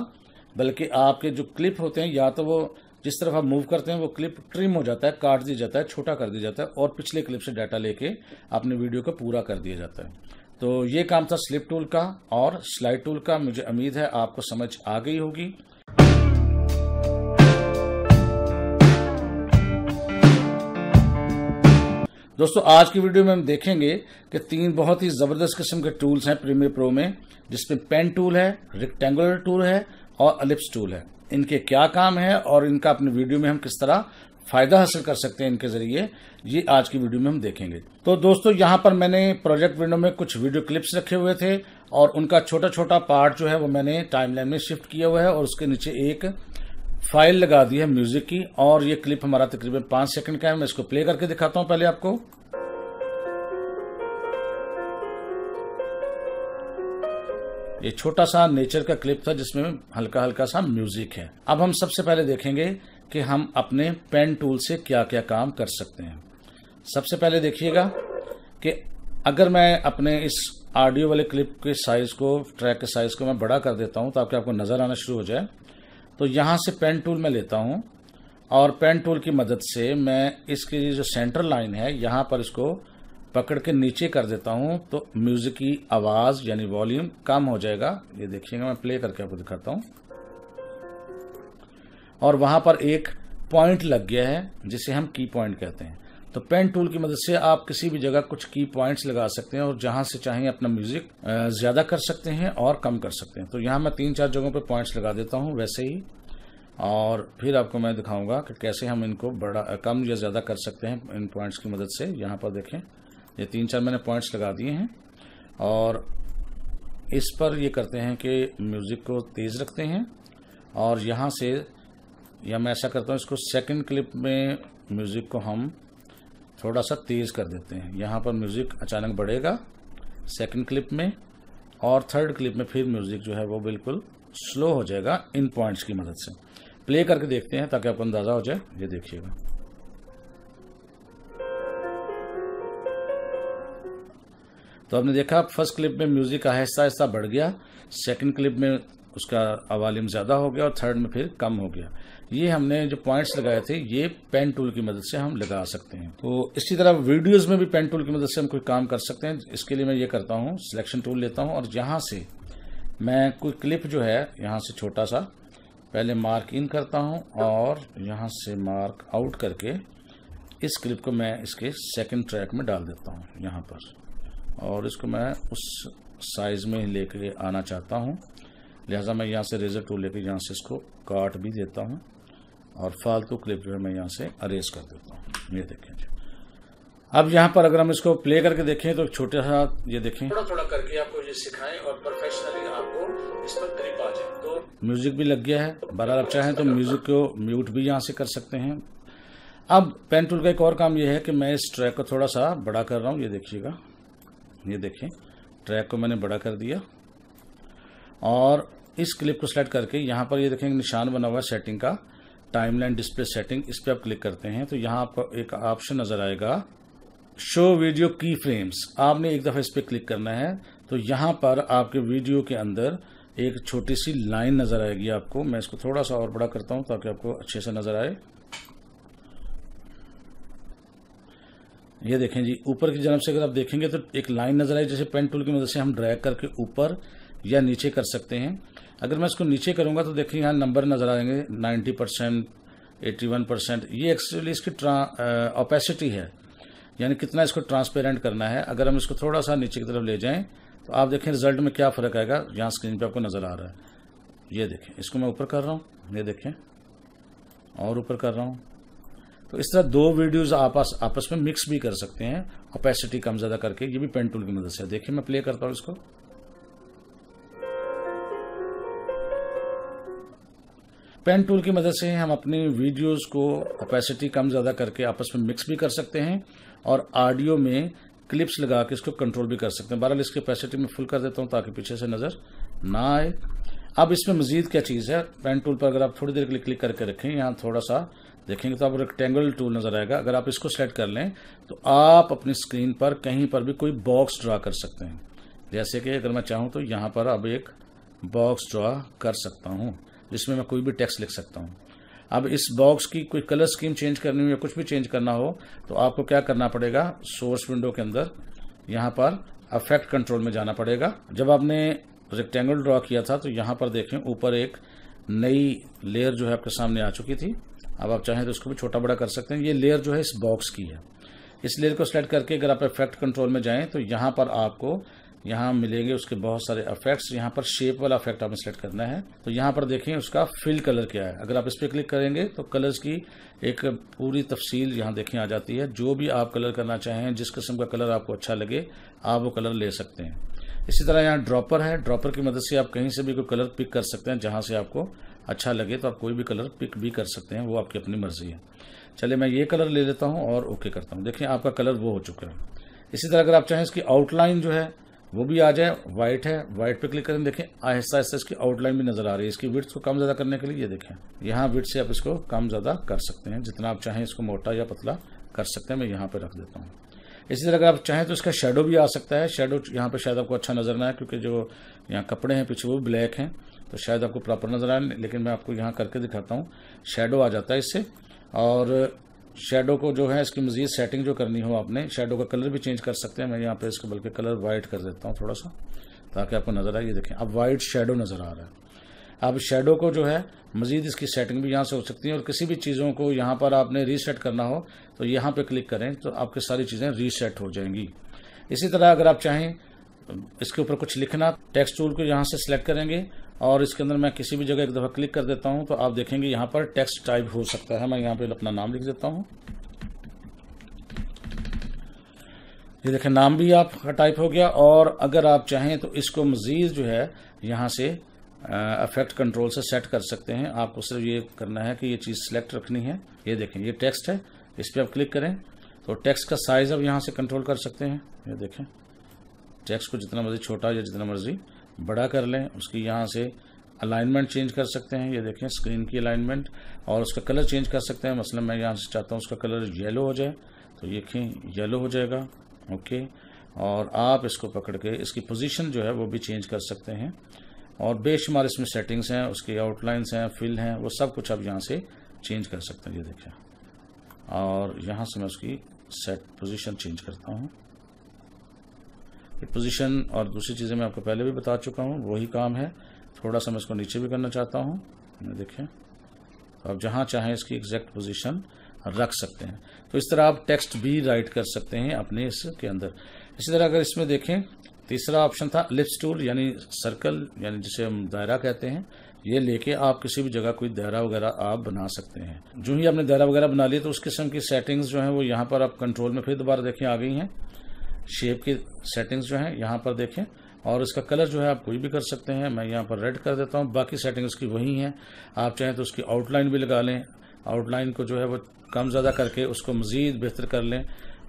बल्कि आपके जो क्लिप होते हैं या तो वो जिस तरफ आप मूव करते हैं वो क्लिप ट्रिम हो जाता है काट दिया जाता है छोटा कर दिया जाता है और पिछले क्लिप से डाटा लेके अपने वीडियो को पूरा कर दिया जाता है तो ये काम था स्लिप टूल का और स्लाइड टूल का मुझे उम्मीद है आपको समझ आ गई होगी दोस्तों आज की वीडियो में हम देखेंगे कि तीन बहुत ही ज़बरदस्त किस्म के टूल्स हैं प्रीमियर प्रो में जिसमें पेन टूल है रेक्टेंगुलर टूल है और अलिप्स टूल है इनके क्या काम है और इनका अपने वीडियो में हम किस तरह फ़ायदा हासिल कर सकते हैं इनके ज़रिए ये आज की वीडियो में हम देखेंगे तो दोस्तों यहाँ पर मैंने प्रोजेक्ट विंडो में कुछ वीडियो क्लिप्स रखे हुए थे और उनका छोटा छोटा पार्ट जो है वो मैंने टाइमलाइन में शिफ्ट किया हुआ है और उसके नीचे एक फाइल लगा दी है म्यूजिक की और ये क्लिप हमारा तकरीबन पांच सेकंड का है मैं इसको प्ले करके दिखाता हूं पहले आपको ये छोटा सा नेचर का क्लिप था जिसमें हल्का हल्का सा म्यूजिक है अब हम सबसे पहले देखेंगे कि हम अपने पेन टूल से क्या क्या काम कर सकते हैं सबसे पहले देखिएगा कि अगर मैं अपने इस ऑडियो वाले क्लिप के साइज को ट्रैक के साइज को मैं बड़ा कर देता हूं ताकि तो आपको नजर आना शुरू हो जाए तो यहाँ से पेन टूल में लेता हूँ और पेन टूल की मदद से मैं इसकी जो सेंटर लाइन है यहाँ पर इसको पकड़ के नीचे कर देता हूँ तो म्यूज़िक की आवाज़ यानी वॉल्यूम कम हो जाएगा ये देखिएगा मैं प्ले करके आपको दिखाता हूं और वहाँ पर एक पॉइंट लग गया है जिसे हम की पॉइंट कहते हैं तो पेन टूल की मदद से आप किसी भी जगह कुछ की पॉइंट्स लगा सकते हैं और जहां से चाहें अपना म्यूजिक ज्यादा कर सकते हैं और कम कर सकते हैं तो यहाँ मैं तीन चार जगहों पर पॉइंट्स लगा देता हूँ वैसे ही और फिर आपको मैं दिखाऊंगा कि कैसे हम इनको बड़ा कम या ज़्यादा कर सकते हैं इन पॉइंट्स की मदद से यहाँ पर देखें ये तीन चार मैंने पॉइंट्स लगा दिए हैं और इस पर ये करते हैं कि म्यूज़िक को तेज़ रखते हैं और यहाँ से या मैं ऐसा करता हूँ इसको सेकंड क्लिप में म्यूज़िक को हम थोड़ा सा तेज़ कर देते हैं यहाँ पर म्यूज़िक अचानक बढ़ेगा सेकंड क्लिप में और थर्ड क्लिप में फिर म्यूज़िक जो है वो बिल्कुल स्लो हो जाएगा इन पॉइंट्स की मदद से प्ले करके देखते हैं ताकि आपको अंदाज़ा हो जाए ये देखिएगा तो आपने देखा फर्स्ट क्लिप में म्यूज़िक आहिस्ता आहिस्ता बढ़ गया सेकंड क्लिप में उसका वॉल्यूम ज़्यादा हो गया और थर्ड में फिर कम हो गया ये हमने जो पॉइंट्स लगाए थे ये पेन टूल की मदद से हम लगा सकते हैं तो इसी तरह वीडियोस में भी पेन टूल की मदद से हम कोई काम कर सकते हैं इसके लिए मैं ये करता हूँ सिलेक्शन टूल लेता हूँ और यहाँ से मैं कोई क्लिप जो है यहाँ से छोटा सा पहले मार्क इन करता हूँ और यहाँ से मार्क आउट करके इस क्लिप को मैं इसके सेकंड ट्रैक में डाल देता हूँ यहाँ पर और इसको मैं उस साइज़ में लेके आना चाहता हूँ लिहाजा मैं यहाँ से रेजर टूल लेके यहाँ से इसको काट भी देता हूँ और फालतू क्लिप जो है मैं यहाँ से अरेज कर देता हूँ ये देखें जी अब यहाँ पर अगर हम इसको प्ले करके देखें तो छोटे सा ये देखें थोड़ा थोड़ा करके आपको ये सिखाएं और प्रोफेशनली आपको इस पर करीब आ जाए तो म्यूजिक भी लग गया है बराबर आप चाहें तो म्यूजिक को म्यूट भी यहाँ से कर सकते हैं अब पेन टूल का एक और काम यह है कि मैं इस ट्रैक को थोड़ा सा बड़ा कर रहा हूँ ये देखिएगा ये देखें ट्रैक को मैंने बड़ा कर दिया और इस क्लिप को सिलेक्ट करके यहाँ पर ये देखें निशान बना हुआ सेटिंग का टाइमलाइन डिस्प्ले सेटिंग इस पर आप क्लिक करते हैं तो यहाँ आपको एक ऑप्शन नज़र आएगा शो वीडियो की फ्रेम्स आपने एक दफ़ा इस पर क्लिक करना है तो यहां पर आपके वीडियो के अंदर एक छोटी सी लाइन नज़र आएगी आपको मैं इसको थोड़ा सा और बड़ा करता हूँ ताकि आपको अच्छे से नज़र आए ये देखें जी ऊपर की जन्म से अगर आप देखेंगे तो एक लाइन नज़र आई जैसे पेन टूल की मदद से हम ड्रैग करके ऊपर या नीचे कर सकते हैं अगर मैं इसको नीचे करूँगा तो देखिए यहाँ नंबर नजर आएंगे 90 परसेंट एट्टी परसेंट ये एक्चुअली इसकी ओपेसिटी है यानी कितना इसको ट्रांसपेरेंट करना है अगर हम इसको थोड़ा सा नीचे की तरफ ले जाएं तो आप देखें रिजल्ट में क्या फ़र्क आएगा यहाँ स्क्रीन पे आपको नज़र आ रहा है ये देखें इसको मैं ऊपर कर रहा हूँ ये देखें और ऊपर कर रहा हूँ तो इस तरह दो वीडियोज आपस आपस में मिक्स भी कर सकते हैं ओपेसिटी कम ज़्यादा करके ये भी पेन टूल की मदद से देखिए मैं प्ले करता हूँ इसको पेन टूल की मदद से हम अपनी वीडियोस को कैपेसिटी कम ज़्यादा करके आपस में मिक्स भी कर सकते हैं और ऑडियो में क्लिप्स लगा के इसको कंट्रोल भी कर सकते हैं बहरहाल इसकी कैपेसिटी में फुल कर देता हूँ ताकि पीछे से नज़र ना आए अब इसमें मजीद क्या चीज़ है पेन टूल पर अगर आप थोड़ी देर के लिए क्लिक करके रखें यहाँ थोड़ा सा देखेंगे तो आप रेक्टेंगल टूल नज़र आएगा अगर आप इसको सेलेक्ट कर लें तो आप अपनी स्क्रीन पर कहीं पर भी कोई बॉक्स ड्रा कर सकते हैं जैसे कि अगर मैं चाहूँ तो यहां पर अब एक बॉक्स ड्रा कर सकता हूँ जिसमें मैं कोई भी टेक्स्ट लिख सकता हूँ अब इस बॉक्स की कोई कलर स्कीम चेंज करनी हो या कुछ भी चेंज करना हो तो आपको क्या करना पड़ेगा सोर्स विंडो के अंदर यहाँ पर अफेक्ट कंट्रोल में जाना पड़ेगा जब आपने रेक्टेंगल ड्रॉ किया था तो यहाँ पर देखें ऊपर एक नई लेयर जो है आपके सामने आ चुकी थी अब आप चाहें तो इसको भी छोटा बड़ा कर सकते हैं ये लेयर जो है इस बॉक्स की है इस लेयर को सेलेक्ट करके अगर आप इफेक्ट कंट्रोल में जाएं तो यहाँ पर आपको यहाँ मिलेंगे उसके बहुत सारे अफेक्ट्स यहाँ पर शेप वाला अफेक्ट आपने सेलेक्ट करना है तो यहाँ पर देखें उसका फिल कलर क्या है अगर आप इस पर क्लिक करेंगे तो कलर्स की एक पूरी तफसील यहाँ देखें आ जाती है जो भी आप कलर करना चाहें जिस किस्म का कलर आपको अच्छा लगे आप वो कलर ले सकते हैं इसी तरह यहाँ ड्रॉपर है ड्रॉपर की मदद से आप कहीं से भी कोई कलर पिक कर सकते हैं जहाँ से आपको अच्छा लगे तो आप कोई भी कलर पिक भी कर सकते हैं वो आपकी अपनी मर्जी है चलिए मैं ये कलर ले लेता हूँ और ओके करता हूँ देखिए आपका कलर वो हो चुका है इसी तरह अगर आप चाहें इसकी आउटलाइन जो है वो भी आ जाए वाइट है वाइट पे क्लिक करें देखें आहिस्ता आहिस्ता इसकी आउटलाइन भी नजर आ रही है इसकी विथ को कम ज़्यादा करने के लिए ये देखें यहाँ विथ से आप इसको कम ज़्यादा कर सकते हैं जितना आप चाहें इसको मोटा या पतला कर सकते हैं मैं यहाँ पर रख देता हूँ इसी तरह अगर आप चाहें तो इसका शेडो भी आ सकता है शेडो यहाँ पर शायद आपको अच्छा नजर ना आए क्योंकि जो यहाँ कपड़े हैं पीछे वो ब्लैक हैं तो शायद आपको प्रॉपर नजर आए लेकिन मैं आपको यहाँ करके दिखाता हूँ शेडो आ जाता है इससे और शेडो को जो है इसकी मजीद सेटिंग जो करनी हो आपने शेडो का कलर भी चेंज कर सकते हैं मैं यहाँ पे इसके बल्कि कलर वाइट कर देता हूँ थोड़ा सा ताकि आपको नजर आए ये देखें अब वाइट शेडो नजर आ रहा है अब शेडो को जो है मजीद इसकी सेटिंग भी यहाँ से हो सकती है और किसी भी चीज़ों को यहाँ पर आपने रीसेट करना हो तो यहाँ पे क्लिक करें तो आपकी सारी चीज़ें रीसेट हो जाएंगी इसी तरह अगर आप चाहें इसके ऊपर कुछ लिखना टेक्स्ट टूल को यहाँ से सिलेक्ट करेंगे और इसके अंदर मैं किसी भी जगह एक दफ़ा क्लिक कर देता हूं तो आप देखेंगे यहां पर टेक्स्ट टाइप हो सकता है मैं यहां पर अपना नाम लिख देता हूं ये देखें नाम भी आपका टाइप हो गया और अगर आप चाहें तो इसको मज़ीद जो है यहां से अफेक्ट कंट्रोल से सेट कर सकते हैं आपको सिर्फ ये करना है कि ये चीज़ सेलेक्ट रखनी है ये देखें ये टेक्स्ट है इस पर आप क्लिक करें तो टेक्स्ट का साइज़ अब यहां से कंट्रोल कर सकते हैं ये देखें टेक्स्ट को जितना मर्ज़ी छोटा या जितना मर्ज़ी बड़ा कर लें उसकी यहाँ से अलाइनमेंट चेंज कर सकते हैं ये देखें स्क्रीन की अलाइनमेंट और उसका कलर चेंज कर सकते हैं मसलन मैं यहाँ से चाहता हूँ उसका कलर येलो हो जाए तो ये देखें येलो हो जाएगा ओके और आप इसको पकड़ के इसकी पोजीशन जो है वो भी चेंज कर सकते हैं और बेशुमार इसमें सेटिंग्स हैं उसकी आउटलाइंस हैं फिल हैं वो सब कुछ आप यहाँ से चेंज कर सकते हैं ये देखें और यहाँ से मैं उसकी सेट पोजिशन चेंज करता हूँ फिर पोजीशन और दूसरी चीज़ें मैं आपको पहले भी बता चुका हूँ वही काम है थोड़ा सा मैं इसको नीचे भी करना चाहता हूँ देखें तो आप जहां चाहें इसकी एग्जैक्ट पोजीशन रख सकते हैं तो इस तरह आप टेक्स्ट भी राइट कर सकते हैं अपने इसके अंदर इसी तरह अगर इसमें देखें तीसरा ऑप्शन था लिप्स टूल यानी सर्कल यानी जिसे हम दायरा कहते हैं ये लेके आप किसी भी जगह कोई दायरा वगैरह आप बना सकते हैं जो ही आपने दायरा वगैरह बना लिया तो उस किस्म की सेटिंग्स जो है वो यहाँ पर आप कंट्रोल में फिर दोबारा देखें आ गई हैं शेप की सेटिंग्स जो है यहाँ पर देखें और इसका कलर जो है आप कोई भी कर सकते हैं मैं यहाँ पर रेड कर देता हूँ बाकी सेटिंग उसकी वही हैं आप चाहें तो उसकी आउटलाइन भी लगा लें आउटलाइन को जो है वो कम ज़्यादा करके उसको मज़ीद बेहतर कर लें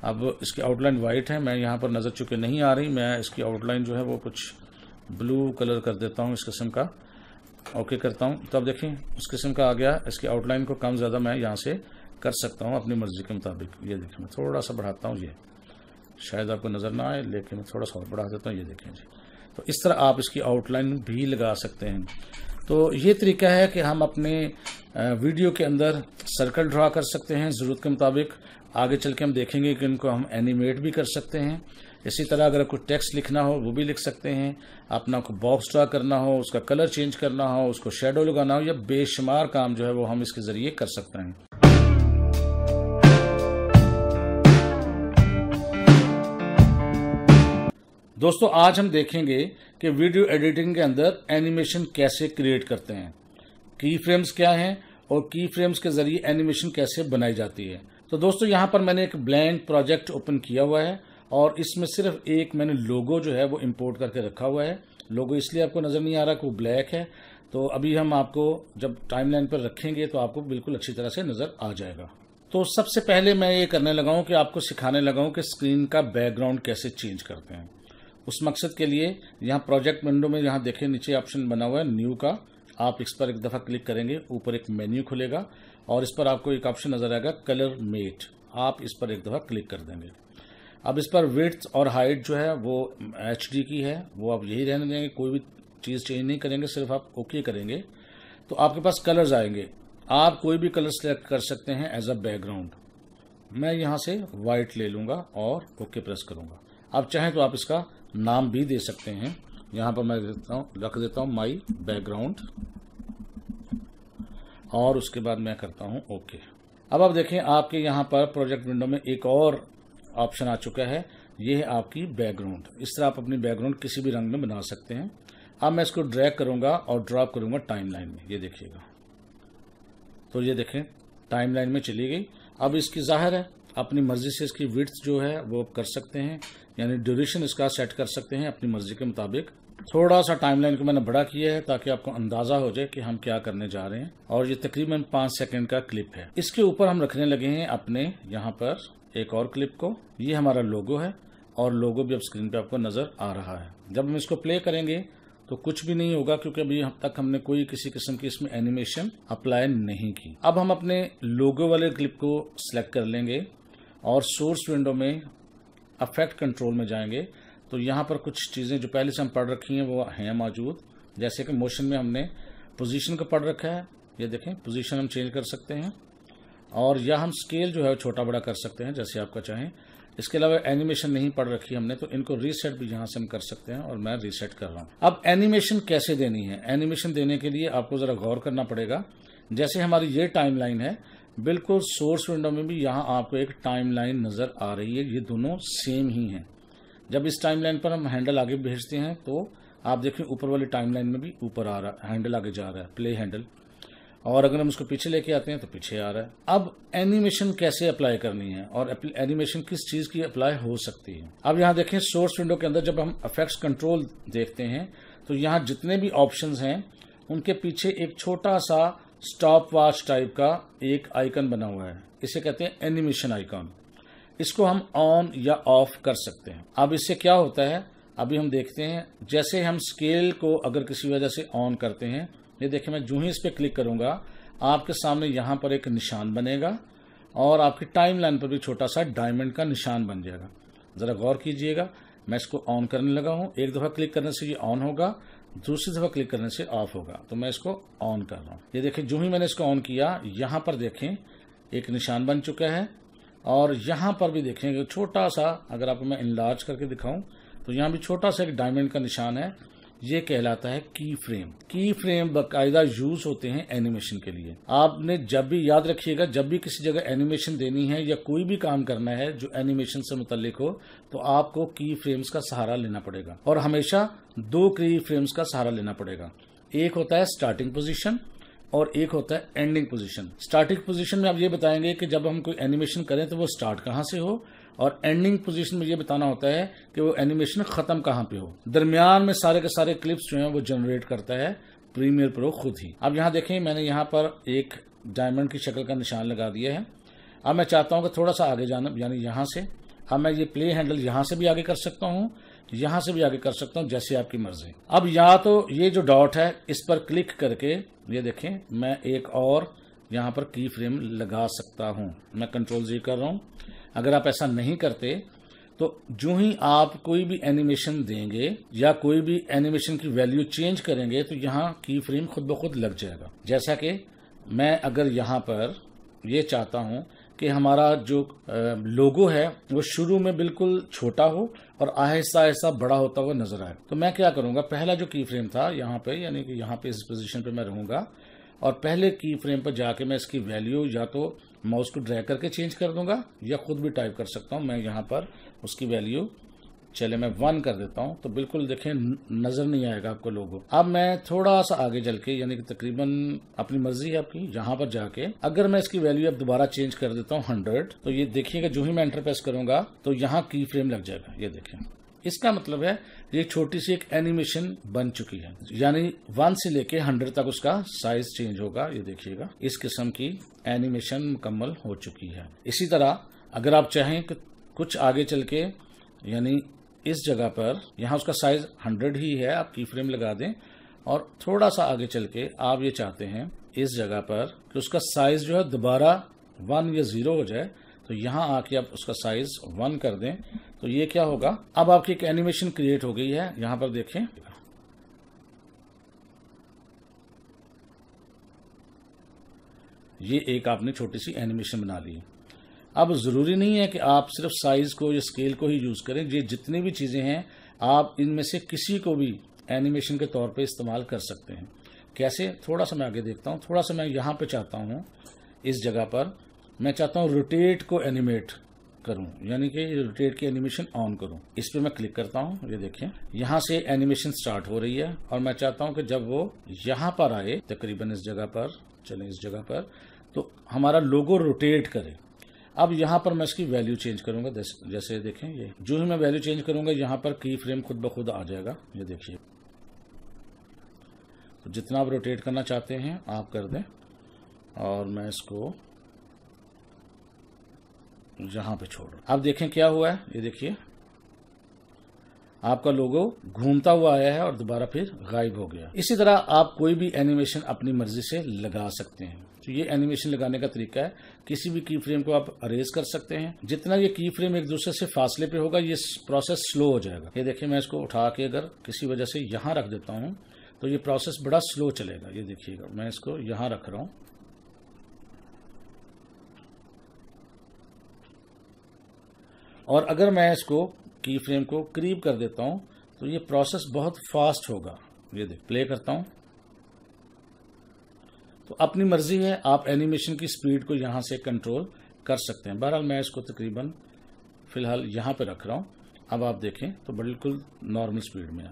अब इसकी आउटलाइन वाइट है मैं यहाँ पर नज़र चुके नहीं आ रही मैं इसकी आउटलाइन जो है वो कुछ ब्लू कलर कर देता हूँ इस किस्म का ओके करता हूँ तो अब देखें उस किस्म का आ गया इसकी आउटलाइन को कम ज़्यादा मैं यहाँ से कर सकता हूँ अपनी मर्ज़ी के मुताबिक ये देखें मैं थोड़ा सा बढ़ाता हूँ ये शायद आपको नज़र ना आए लेकिन थोड़ा सा और बढ़ा देता हूँ ये देखें जी तो इस तरह आप इसकी आउटलाइन भी लगा सकते हैं तो ये तरीका है कि हम अपने वीडियो के अंदर सर्कल ड्रा कर सकते हैं ज़रूरत के मुताबिक आगे चल के हम देखेंगे कि इनको हम एनिमेट भी कर सकते हैं इसी तरह अगर कोई टेक्स्ट लिखना हो वो भी लिख सकते हैं अपना को बॉक्स ड्रा करना हो उसका कलर चेंज करना हो उसको शेडो लगाना हो या बेशुमार काम जो है वो हम इसके ज़रिए कर सकते हैं दोस्तों आज हम देखेंगे कि वीडियो एडिटिंग के अंदर एनिमेशन कैसे क्रिएट करते हैं की फ्रेम्स क्या हैं और की फ्रेम्स के जरिए एनिमेशन कैसे बनाई जाती है तो दोस्तों यहां पर मैंने एक ब्लैंक प्रोजेक्ट ओपन किया हुआ है और इसमें सिर्फ एक मैंने लोगो जो है वो इम्पोर्ट करके रखा हुआ है लोगो इसलिए आपको नज़र नहीं आ रहा कि वो ब्लैक है तो अभी हम आपको जब टाइम पर रखेंगे तो आपको बिल्कुल अच्छी तरह से नज़र आ जाएगा तो सबसे पहले मैं ये करने लगाऊँ कि आपको सिखाने लगाऊँ कि स्क्रीन का बैकग्राउंड कैसे चेंज करते हैं उस मकसद के लिए यहाँ प्रोजेक्ट विंडो में यहाँ देखें नीचे ऑप्शन बना हुआ है न्यू का आप इस पर एक दफ़ा क्लिक करेंगे ऊपर एक मेन्यू खुलेगा और इस पर आपको एक ऑप्शन नज़र आएगा कलर मेट आप इस पर एक दफ़ा क्लिक कर देंगे अब इस पर विथ और हाइट जो है वो एच की है वो आप यही रहने देंगे कोई भी चीज़ चेंज नहीं करेंगे सिर्फ आप ओके करेंगे तो आपके पास कलर्स आएंगे आप कोई भी कलर सेलेक्ट कर सकते हैं एज अ बैकग्राउंड मैं यहां से वाइट ले लूँगा और ओके प्रेस करूँगा आप चाहें तो आप इसका नाम भी दे सकते हैं यहाँ पर मैं देता हूँ रख देता हूँ माई बैकग्राउंड और उसके बाद मैं करता हूँ ओके अब आप देखें आपके यहाँ पर प्रोजेक्ट विंडो में एक और ऑप्शन आ चुका है ये है आपकी बैकग्राउंड इस तरह आप अपनी बैकग्राउंड किसी भी रंग में बना सकते हैं अब मैं इसको ड्रैग करूंगा और ड्रॉप करूंगा टाइमलाइन में ये देखिएगा तो ये देखें टाइमलाइन में चली गई अब इसकी जाहिर है अपनी मर्जी से इसकी विड्थ जो है वो आप कर सकते हैं यानी ड्यूरेशन इसका सेट कर सकते हैं अपनी मर्जी के मुताबिक थोड़ा सा टाइमलाइन को मैंने बड़ा किया है ताकि आपको अंदाजा हो जाए कि हम क्या करने जा रहे हैं और ये तकरीबन पांच सेकंड का क्लिप है इसके ऊपर हम रखने लगे हैं अपने यहाँ पर एक और क्लिप को ये हमारा लोगो है और लोगो भी अब स्क्रीन पे आपको नजर आ रहा है जब हम इसको प्ले करेंगे तो कुछ भी नहीं होगा क्योंकि अभी हम तक हमने कोई किसी किस्म की इसमें एनिमेशन अप्लाई नहीं की अब हम अपने लोगो वाले क्लिप को सिलेक्ट कर लेंगे और सोर्स विंडो में अफेक्ट कंट्रोल में जाएंगे तो यहां पर कुछ चीज़ें जो पहले से हम पढ़ रखी हैं वो हैं मौजूद जैसे कि मोशन में हमने पोजीशन का पढ़ रखा है ये देखें पोजीशन हम चेंज कर सकते हैं और या हम स्केल जो है छोटा बड़ा कर सकते हैं जैसे आपका चाहें इसके अलावा एनिमेशन नहीं पढ़ रखी हमने तो इनको रीसेट भी यहां से हम कर सकते हैं और मैं रीसेट कर रहा हूं अब एनिमेशन कैसे देनी है एनिमेशन देने के लिए आपको ज़रा गौर करना पड़ेगा जैसे हमारी ये टाइमलाइन है बिल्कुल सोर्स विंडो में भी यहाँ आपको एक टाइमलाइन नज़र आ रही है ये दोनों सेम ही हैं जब इस टाइमलाइन पर हम हैंडल आगे भेजते हैं तो आप देखें ऊपर वाली टाइमलाइन में भी ऊपर आ रहा है हैंडल आगे जा रहा है प्ले हैंडल और अगर हम उसको पीछे लेके आते हैं तो पीछे आ रहा है अब एनिमेशन कैसे अप्लाई करनी है और एनिमेशन किस चीज़ की अप्लाई हो सकती है अब यहाँ देखें सोर्स विंडो के अंदर जब हम अफेक्ट्स कंट्रोल देखते हैं तो यहाँ जितने भी ऑप्शन हैं उनके पीछे एक छोटा सा स्टॉप वॉच टाइप का एक आइकन बना हुआ है इसे कहते हैं एनिमेशन आइकॉन इसको हम ऑन या ऑफ कर सकते हैं अब इससे क्या होता है अभी हम देखते हैं जैसे हम स्केल को अगर किसी वजह से ऑन करते हैं ये देखिए मैं जूँ ही इस पर क्लिक करूंगा आपके सामने यहां पर एक निशान बनेगा और आपकी टाइम लाइन पर भी छोटा सा डायमंड का निशान बन जाएगा ज़रा गौर कीजिएगा मैं इसको ऑन करने लगा हूं एक दफ़ा क्लिक करने से ये ऑन होगा दूसरी दफा क्लिक करने से ऑफ होगा तो मैं इसको ऑन कर रहा हूँ ये देखिए जो ही मैंने इसको ऑन किया यहाँ पर देखें एक निशान बन चुका है और यहाँ पर भी देखें छोटा सा अगर आप मैं इनलार्ज करके दिखाऊं तो यहाँ भी छोटा सा एक डायमंड का निशान है ये कहलाता है की फ्रेम की फ्रेम बाकायदा यूज होते हैं एनिमेशन के लिए आपने जब भी याद रखिएगा जब भी किसी जगह एनिमेशन देनी है या कोई भी काम करना है जो एनिमेशन से मुतलिक हो तो आपको की फ्रेम्स का सहारा लेना पड़ेगा और हमेशा दो की फ्रेम्स का सहारा लेना पड़ेगा एक होता है स्टार्टिंग पोजिशन और एक होता है एंडिंग पोजीशन स्टार्टिंग पोजीशन में आप ये बताएंगे कि जब हम कोई एनिमेशन करें तो वो स्टार्ट कहाँ से हो और एंडिंग पोजीशन में ये बताना होता है कि वो एनिमेशन ख़त्म कहाँ पे हो दरमियान में सारे के सारे क्लिप्स जो हैं वो जनरेट करता है प्रीमियर प्रो खुद ही अब यहाँ देखें मैंने यहाँ पर एक डायमंड की शक्ल का निशान लगा दिया है अब मैं चाहता हूँ कि थोड़ा सा आगे जाना यानी यहाँ से अब मैं ये प्ले हैंडल यहाँ से भी आगे कर सकता हूँ यहाँ से भी आगे कर सकता हूँ जैसे आपकी मर्जी अब या तो ये जो डॉट है इस पर क्लिक करके ये देखें मैं एक और यहाँ पर की फ्रेम लगा सकता हूँ मैं कंट्रोल जी कर रहा हूँ अगर आप ऐसा नहीं करते तो जो ही आप कोई भी एनिमेशन देंगे या कोई भी एनिमेशन की वैल्यू चेंज करेंगे तो यहाँ की फ्रेम खुद ब खुद लग जाएगा जैसा कि मैं अगर यहाँ पर ये चाहता हूँ कि हमारा जो लोगो है वो शुरू में बिल्कुल छोटा हो और आहिस्ता आहिस्ता बड़ा होता हुआ नजर आए तो मैं क्या करूँगा पहला जो की फ्रेम था यहाँ पे यानी कि यहाँ पे इस पोजीशन पे मैं रहूंगा और पहले की फ्रेम पर जाके मैं इसकी वैल्यू या तो मैं उसको ड्रैग करके चेंज कर दूंगा या खुद भी टाइप कर सकता हूँ मैं यहाँ पर उसकी वैल्यू चले मैं वन कर देता हूँ तो बिल्कुल देखें नज़र नहीं आएगा आपको लोगों अब मैं थोड़ा सा आगे चल के यानी कि तकरीबन अपनी मर्जी है आपकी यहाँ पर जाके अगर मैं इसकी वैल्यू अब दोबारा चेंज कर देता हूँ हंड्रेड तो ये देखिएगा जो ही मैं एंटरप्रेस करूंगा तो यहाँ की फ्रेम लग जाएगा ये देखें इसका मतलब है ये छोटी सी एक एनिमेशन बन चुकी है यानी वन से लेके हंड्रेड तक उसका साइज चेंज होगा ये देखिएगा इस किस्म की एनिमेशन मुकम्मल हो चुकी है इसी तरह अगर आप चाहें कुछ आगे चल के यानी इस जगह पर यहाँ उसका साइज हंड्रेड ही है आप की फ्रेम लगा दें और थोड़ा सा आगे चल के आप ये चाहते हैं इस जगह पर कि उसका साइज जो है दोबारा वन या जीरो हो जाए तो यहाँ आके आप उसका साइज वन कर दें तो ये क्या होगा अब आपकी एक एनिमेशन क्रिएट हो गई है यहां पर देखें ये एक आपने छोटी सी एनिमेशन बना ली अब ज़रूरी नहीं है कि आप सिर्फ साइज़ को या स्केल को ही यूज़ करें ये जितनी भी चीज़ें हैं आप इनमें से किसी को भी एनिमेशन के तौर पे इस्तेमाल कर सकते हैं कैसे थोड़ा सा मैं आगे देखता हूँ थोड़ा सा मैं यहां पे चाहता हूं इस जगह पर मैं चाहता हूं रोटेट को एनिमेट करूं यानी कि रोटेट की एनिमेशन ऑन करूं इस पर मैं क्लिक करता हूं ये देखें यहां से एनिमेशन स्टार्ट हो रही है और मैं चाहता हूं कि जब वो यहां पर आए तकरीबन इस जगह पर चले इस जगह पर तो हमारा लोगो रोटेट करे अब यहां पर मैं इसकी वैल्यू चेंज करूंगा जैसे देखें ये जो ही मैं वैल्यू चेंज करूंगा यहाँ पर की फ्रेम खुद ब खुद आ जाएगा ये देखिए तो जितना आप रोटेट करना चाहते हैं आप कर दें और मैं इसको यहाँ पे छोड़ो अब देखें क्या हुआ है ये देखिए आपका लोगो घूमता हुआ आया है और दोबारा फिर गायब हो गया इसी तरह आप कोई भी एनिमेशन अपनी मर्जी से लगा सकते हैं तो ये एनिमेशन लगाने का तरीका है किसी भी की फ्रेम को आप अरेज कर सकते हैं जितना ये की फ्रेम एक दूसरे से फासले पे होगा ये प्रोसेस स्लो हो जाएगा ये देखिए मैं इसको उठा के अगर किसी वजह से यहाँ रख देता हूँ तो ये प्रोसेस बड़ा स्लो चलेगा ये देखिएगा मैं इसको यहाँ रख रहा हूँ और अगर मैं इसको की फ्रेम को करीब कर देता हूं तो ये प्रोसेस बहुत फास्ट होगा ये देख प्ले करता हूं तो अपनी मर्जी है आप एनिमेशन की स्पीड को यहां से कंट्रोल कर सकते हैं बहरहाल मैं इसको तकरीबन फिलहाल यहां पे रख रहा हूं अब आप देखें तो बिल्कुल नॉर्मल स्पीड में आ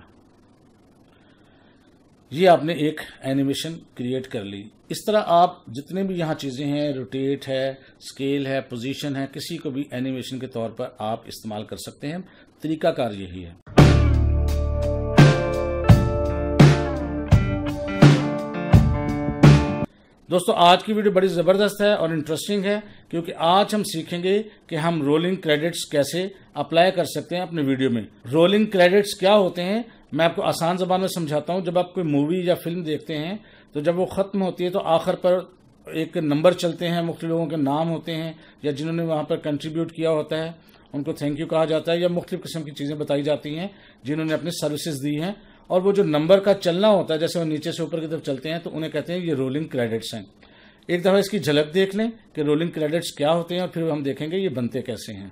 ये आपने एक एनिमेशन क्रिएट कर ली इस तरह आप जितने भी यहाँ चीज़ें हैं रोटेट है स्केल है पोजीशन है किसी को भी एनिमेशन के तौर पर आप इस्तेमाल कर सकते हैं तरीकाकार यही है दोस्तों आज की वीडियो बड़ी ज़बरदस्त है और इंटरेस्टिंग है क्योंकि आज हम सीखेंगे कि हम रोलिंग क्रेडिट्स कैसे अप्लाई कर सकते हैं अपने वीडियो में रोलिंग क्रेडिट्स क्या होते हैं मैं आपको आसान जबान में समझाता हूँ जब आप कोई मूवी या फिल्म देखते हैं तो जब वो ख़त्म होती है तो आखिर पर एक नंबर चलते हैं मुख्त लोगों के नाम होते हैं या जिन्होंने वहाँ पर कंट्रीब्यूट किया होता है उनको थैंक यू कहा जाता है या मुख्तु किस्म की चीज़ें बताई जाती हैं जिन्होंने अपनी सर्विसेज दी हैं और वो जो नंबर का चलना होता है जैसे वो नीचे से ऊपर की तरफ चलते हैं तो उन्हें कहते हैं ये रोलिंग क्रेडिट्स हैं एक दफ़ा इसकी झलक देख लें कि रोलिंग क्रेडिट्स क्या होते हैं और फिर हम देखेंगे ये बनते कैसे हैं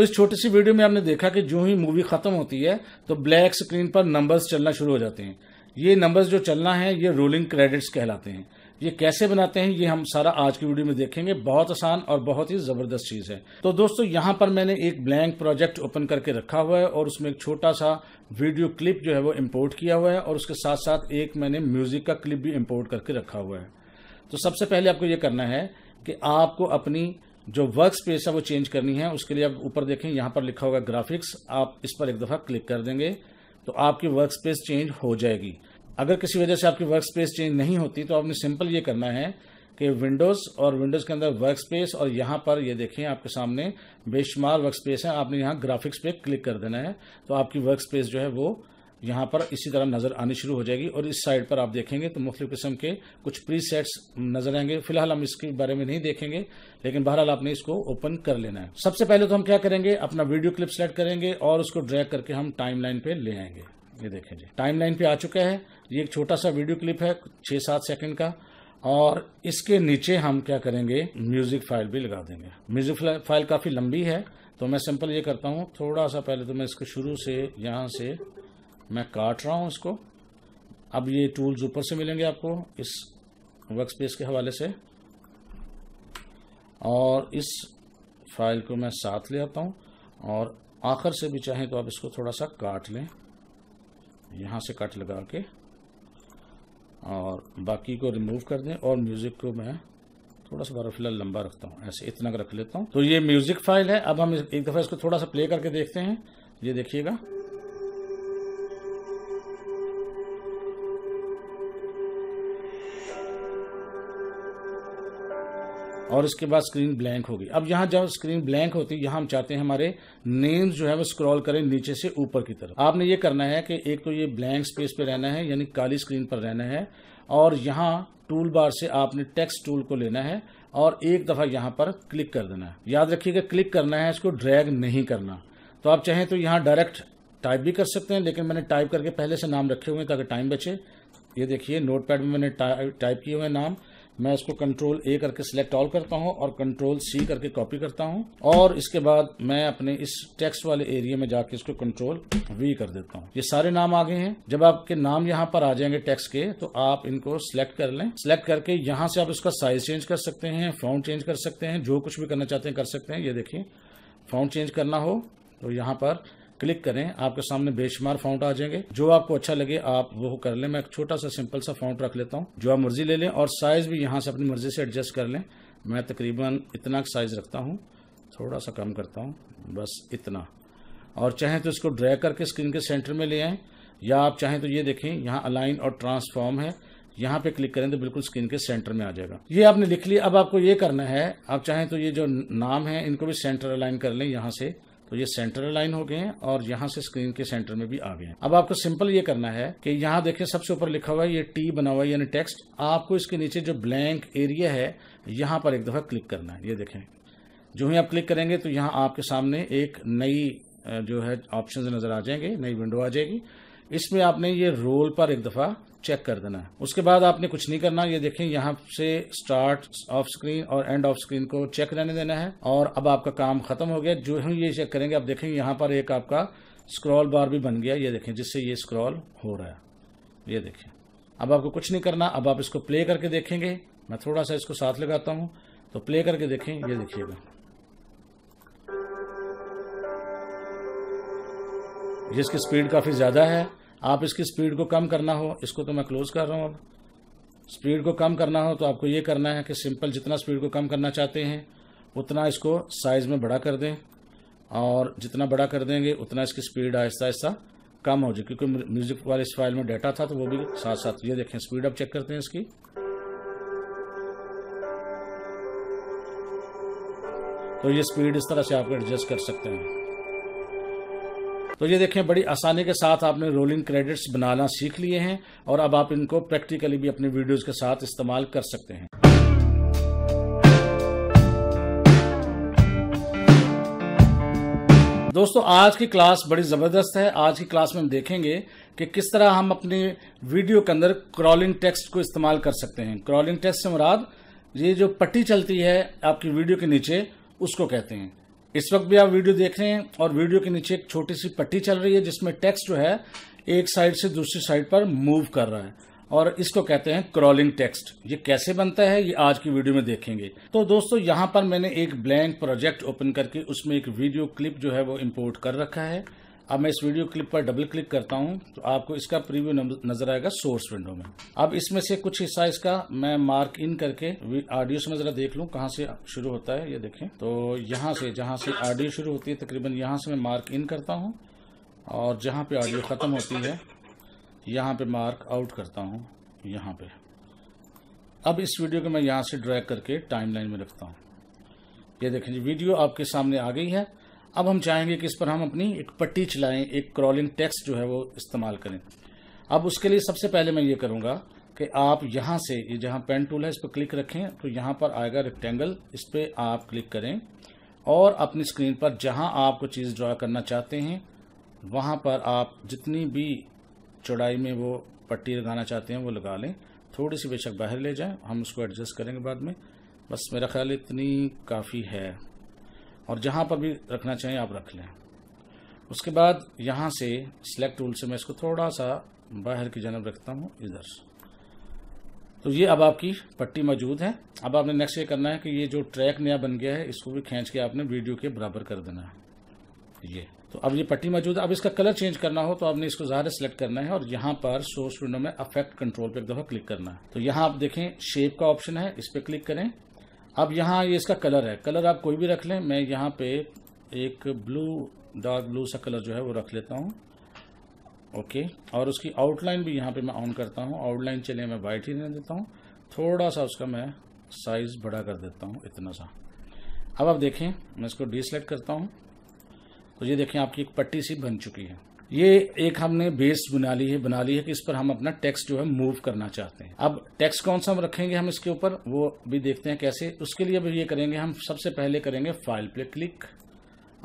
तो इस छोटी सी वीडियो में आपने देखा कि जो ही मूवी खत्म होती है तो ब्लैक स्क्रीन पर नंबर्स चलना शुरू हो जाते हैं ये नंबर्स जो चलना है ये रोलिंग क्रेडिट्स कहलाते हैं ये कैसे बनाते हैं ये हम सारा आज की वीडियो में देखेंगे बहुत आसान और बहुत ही ज़बरदस्त चीज़ है तो दोस्तों यहां पर मैंने एक ब्लैंक प्रोजेक्ट ओपन करके रखा हुआ है और उसमें एक छोटा सा वीडियो क्लिप जो है वो इम्पोर्ट किया हुआ है और उसके साथ साथ एक मैंने म्यूज़िक का क्लिप भी इम्पोर्ट करके रखा हुआ है तो सबसे पहले आपको ये करना है कि आपको अपनी जो वर्क स्पेस है वो चेंज करनी है उसके लिए आप ऊपर देखें यहां पर लिखा होगा ग्राफिक्स आप इस पर एक दफ़ा क्लिक कर देंगे तो आपकी वर्क स्पेस चेंज हो जाएगी अगर किसी वजह से आपकी वर्क स्पेस चेंज नहीं होती तो आपने सिंपल ये करना है कि विंडोज़ और विंडोज़ के अंदर वर्क स्पेस और यहां पर ये यह देखें आपके सामने बेशुमार वर्क स्पेस है आपने यहां ग्राफिक्स पे क्लिक कर देना है तो आपकी वर्क स्पेस जो है वो यहाँ पर इसी तरह नज़र आनी शुरू हो जाएगी और इस साइड पर आप देखेंगे तो मुख्तु किस्म के कुछ प्री सेट्स नज़र आएंगे फिलहाल हम इसके बारे में नहीं देखेंगे लेकिन बहरहाल आपने इसको ओपन कर लेना है सबसे पहले तो हम क्या करेंगे अपना वीडियो क्लिप सेलेक्ट करेंगे और उसको ड्रैग करके हम टाइम लाइन पे ले आएंगे ये देखें जी टाइम लाइन पे आ चुका है ये एक छोटा सा वीडियो क्लिप है छह सात सेकेंड का और इसके नीचे हम क्या करेंगे म्यूजिक फाइल भी लगा देंगे म्यूजिक फाइल काफ़ी लंबी है तो मैं सिंपल ये करता हूँ थोड़ा सा पहले तो मैं इसको शुरू से यहाँ से मैं काट रहा हूँ इसको अब ये टूल्स ऊपर से मिलेंगे आपको इस वर्क स्पेस के हवाले से और इस फाइल को मैं साथ ले आता हूँ और आखिर से भी चाहें तो आप इसको थोड़ा सा काट लें यहाँ से कट लगा के और बाकी को रिमूव कर दें और म्यूज़िक को मैं थोड़ा सा बारा फिलहाल लंबा रखता हूँ ऐसे इतना रख लेता हूँ तो ये म्यूज़िक फाइल है अब हम एक दफ़ा इसको थोड़ा सा प्ले करके देखते हैं ये देखिएगा और उसके बाद स्क्रीन ब्लैंक होगी अब यहाँ जब स्क्रीन ब्लैंक होती है यहाँ हम चाहते हैं हमारे नेम्स जो है वो स्क्रॉल करें नीचे से ऊपर की तरफ आपने ये करना है कि एक तो ये ब्लैंक स्पेस पे रहना है यानी काली स्क्रीन पर रहना है और यहाँ टूल बार से आपने टेक्स्ट टूल को लेना है और एक दफा यहाँ पर क्लिक कर देना है याद रखिएगा क्लिक करना है इसको ड्रैग नहीं करना तो आप चाहें तो यहाँ डायरेक्ट टाइप भी कर सकते हैं लेकिन मैंने टाइप करके पहले से नाम रखे हुए हैं ताकि टाइम बचे ये देखिए नोट पैड में मैंने टाइप किए हुए नाम मैं इसको कंट्रोल ए करके सिलेक्ट ऑल करता हूँ और कंट्रोल सी करके कॉपी करता हूँ और इसके बाद मैं अपने इस टेक्स्ट वाले एरिया में जाके इसको कंट्रोल वी कर देता हूँ ये सारे नाम आ गए हैं जब आपके नाम यहाँ पर आ जाएंगे टेक्स के तो आप इनको सिलेक्ट कर लें सिलेक्ट करके यहाँ से आप इसका साइज चेंज कर सकते हैं फाउंड चेंज कर सकते हैं जो कुछ भी करना चाहते हैं कर सकते हैं ये देखिए फाउंड चेंज करना हो तो यहाँ पर क्लिक करें आपके सामने बेशुमार फाउंट आ जाएंगे जो आपको अच्छा लगे आप वो कर लें मैं छोटा सा सिंपल सा फाउंट रख लेता हूँ जो आप मर्जी ले लें और साइज भी यहाँ से अपनी मर्जी से एडजस्ट कर लें मैं तकरीबन इतना साइज रखता हूँ थोड़ा सा कम करता हूँ बस इतना और चाहें तो इसको ड्रैग करके स्क्रीन के सेंटर में ले आए या आप चाहें तो ये देखें यहाँ अलाइन और ट्रांसफॉर्म है यहाँ पे क्लिक करें तो बिल्कुल स्क्रीन के सेंटर में आ जाएगा ये आपने लिख लिया अब आपको ये करना है आप चाहें तो ये जो नाम है इनको भी सेंटर अलाइन कर लें यहाँ से तो ये सेंटर लाइन हो गए हैं और यहां से स्क्रीन के सेंटर में भी आ गए हैं अब आपको सिंपल ये करना है कि यहां देखिए सबसे ऊपर लिखा हुआ है ये टी बना हुआ है यानी टेक्स्ट आपको इसके नीचे जो ब्लैंक एरिया है यहां पर एक दफा क्लिक करना है ये देखें जो ही आप क्लिक करेंगे तो यहां आपके सामने एक नई जो है ऑप्शन नजर आ जाएंगे नई विंडो आ जाएगी इसमें आपने ये रोल पर एक दफा चेक कर देना है उसके बाद आपने कुछ नहीं करना ये देखें यहाँ से स्टार्ट ऑफ स्क्रीन और एंड ऑफ स्क्रीन को चेक रहने देना है और अब आपका काम खत्म हो गया जो हम ये चेक करेंगे आप देखें यहाँ पर एक आपका स्क्रॉल बार भी बन गया ये देखें जिससे ये स्क्रॉल हो रहा है ये देखें अब आपको कुछ नहीं करना अब आप इसको प्ले करके देखेंगे मैं थोड़ा सा इसको साथ लगाता हूँ तो प्ले करके देखें ये देखिएगा जिसकी स्पीड काफ़ी ज़्यादा है आप इसकी स्पीड को कम करना हो इसको तो मैं क्लोज कर रहा हूँ अब स्पीड को कम करना हो तो आपको ये करना है कि सिंपल जितना स्पीड को कम करना चाहते हैं उतना इसको साइज़ में बड़ा कर दें और जितना बड़ा कर देंगे उतना इसकी स्पीड आहिस्ता आहिस्ता कम हो जाए क्योंकि म्यूजिक वाले इस फाइल में डाटा था तो वो भी साथ साथ ये देखें स्पीड अप चेक करते हैं इसकी तो ये स्पीड इस तरह से आप एडजस्ट कर सकते हैं तो ये देखें बड़ी आसानी के साथ आपने रोलिंग क्रेडिट्स बनाना सीख लिए हैं और अब आप इनको प्रैक्टिकली भी अपने वीडियोज़ के साथ इस्तेमाल कर सकते हैं दोस्तों आज की क्लास बड़ी ज़बरदस्त है आज की क्लास में हम देखेंगे कि किस तरह हम अपने वीडियो के अंदर क्रॉलिंग टेक्स्ट को इस्तेमाल कर सकते हैं क्रॉलिंग टेक्स्ट से मुराद ये जो पट्टी चलती है आपकी वीडियो के नीचे उसको कहते हैं इस वक्त भी आप वीडियो देख रहे हैं और वीडियो के नीचे एक छोटी सी पट्टी चल रही है जिसमें टेक्स्ट जो है एक साइड से दूसरी साइड पर मूव कर रहा है और इसको कहते हैं क्रॉलिंग टेक्स्ट ये कैसे बनता है ये आज की वीडियो में देखेंगे तो दोस्तों यहां पर मैंने एक ब्लैंक प्रोजेक्ट ओपन करके उसमें एक वीडियो क्लिप जो है वो इम्पोर्ट कर रखा है अब मैं इस वीडियो क्लिप पर डबल क्लिक करता हूँ तो आपको इसका प्रीव्यू नजर आएगा सोर्स विंडो में अब इसमें से कुछ हिस्सा इसका मैं मार्क इन करके ऑडियो से मैं जरा देख लूँ कहाँ से शुरू होता है ये देखें तो यहाँ से जहाँ से ऑडियो शुरू होती है तकरीबन यहाँ से मैं मार्क इन करता हूँ और जहाँ पे ऑडियो ख़त्म होती है यहाँ पे मार्क आउट करता हूँ यहाँ पे अब इस वीडियो को मैं यहाँ से ड्रैग करके टाइमलाइन में रखता हूँ ये देखें जी वीडियो आपके सामने आ गई है अब हम चाहेंगे कि इस पर हम अपनी एक पट्टी चलाएं एक क्रॉलिंग टेक्स्ट जो है वो इस्तेमाल करें अब उसके लिए सबसे पहले मैं ये करूँगा कि आप यहाँ से ये जहाँ पेन टूल है इस पर क्लिक रखें तो यहाँ पर आएगा रेक्टेंगल इस पर आप क्लिक करें और अपनी स्क्रीन पर जहाँ आप कोई चीज़ ड्रा करना चाहते हैं वहाँ पर आप जितनी भी चौड़ाई में वो पट्टी लगाना चाहते हैं वो लगा लें थोड़ी सी बेशक बाहर ले जाएं हम उसको एडजस्ट करेंगे बाद में बस मेरा ख्याल इतनी काफ़ी है और जहां पर भी रखना चाहिए आप रख लें उसके बाद यहां से सिलेक्ट टूल से मैं इसको थोड़ा सा बाहर की जनब रखता हूँ इधर तो ये अब आपकी पट्टी मौजूद है अब आपने नेक्स्ट ये करना है कि ये जो ट्रैक नया बन गया है इसको भी खींच के आपने वीडियो के बराबर कर देना है ये तो अब ये पट्टी मौजूद है अब इसका कलर चेंज करना हो तो आपने इसको ज़ाहिर सेलेक्ट करना है और यहाँ पर सोर्स विंडो में अफेक्ट कंट्रोल पे एक दफ़ा क्लिक करना है तो यहाँ आप देखें शेप का ऑप्शन है इस पर क्लिक करें अब यहाँ ये इसका कलर है कलर आप कोई भी रख लें मैं यहाँ पे एक ब्लू डार्क ब्लू सा कलर जो है वो रख लेता हूँ ओके और उसकी आउटलाइन भी यहाँ पे मैं ऑन करता हूँ आउटलाइन चलिए मैं वाइट ही रहने देता हूँ थोड़ा सा उसका मैं साइज़ बड़ा कर देता हूँ इतना सा अब आप देखें मैं इसको डिसलेक्ट करता हूँ तो ये देखें आपकी एक पट्टी सी बन चुकी है ये एक हमने बेस बना ली है बना ली है कि इस पर हम अपना टेक्स्ट जो है मूव करना चाहते हैं अब टेक्स्ट कौन सा हम रखेंगे हम इसके ऊपर वो भी देखते हैं कैसे उसके लिए अभी ये करेंगे हम सबसे पहले करेंगे फाइल पे क्लिक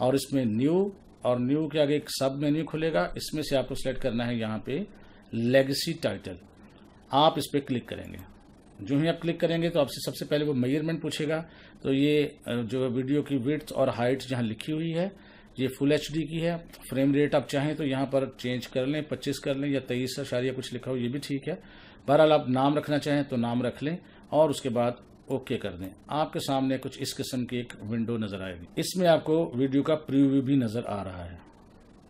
और इसमें न्यू और न्यू के आगे एक सब मेन्यू खुलेगा इसमें से आपको सिलेक्ट करना है यहाँ पे लेगेसी टाइटल आप इस पर क्लिक करेंगे जो ही आप क्लिक करेंगे तो आपसे सबसे पहले वो मेजरमेंट पूछेगा तो ये जो वीडियो की विथ और हाइट जहाँ लिखी हुई है ये फुल एच की है फ्रेम रेट आप चाहें तो यहाँ पर चेंज कर लें पच्चीस कर लें या तेईस अशारिया कुछ लिखा हो ये भी ठीक है बहरहाल आप नाम रखना चाहें तो नाम रख लें और उसके बाद ओके कर दें आपके सामने कुछ इस किस्म की एक विंडो नजर आएगी इसमें आपको वीडियो का प्रीव्यू भी नजर आ रहा है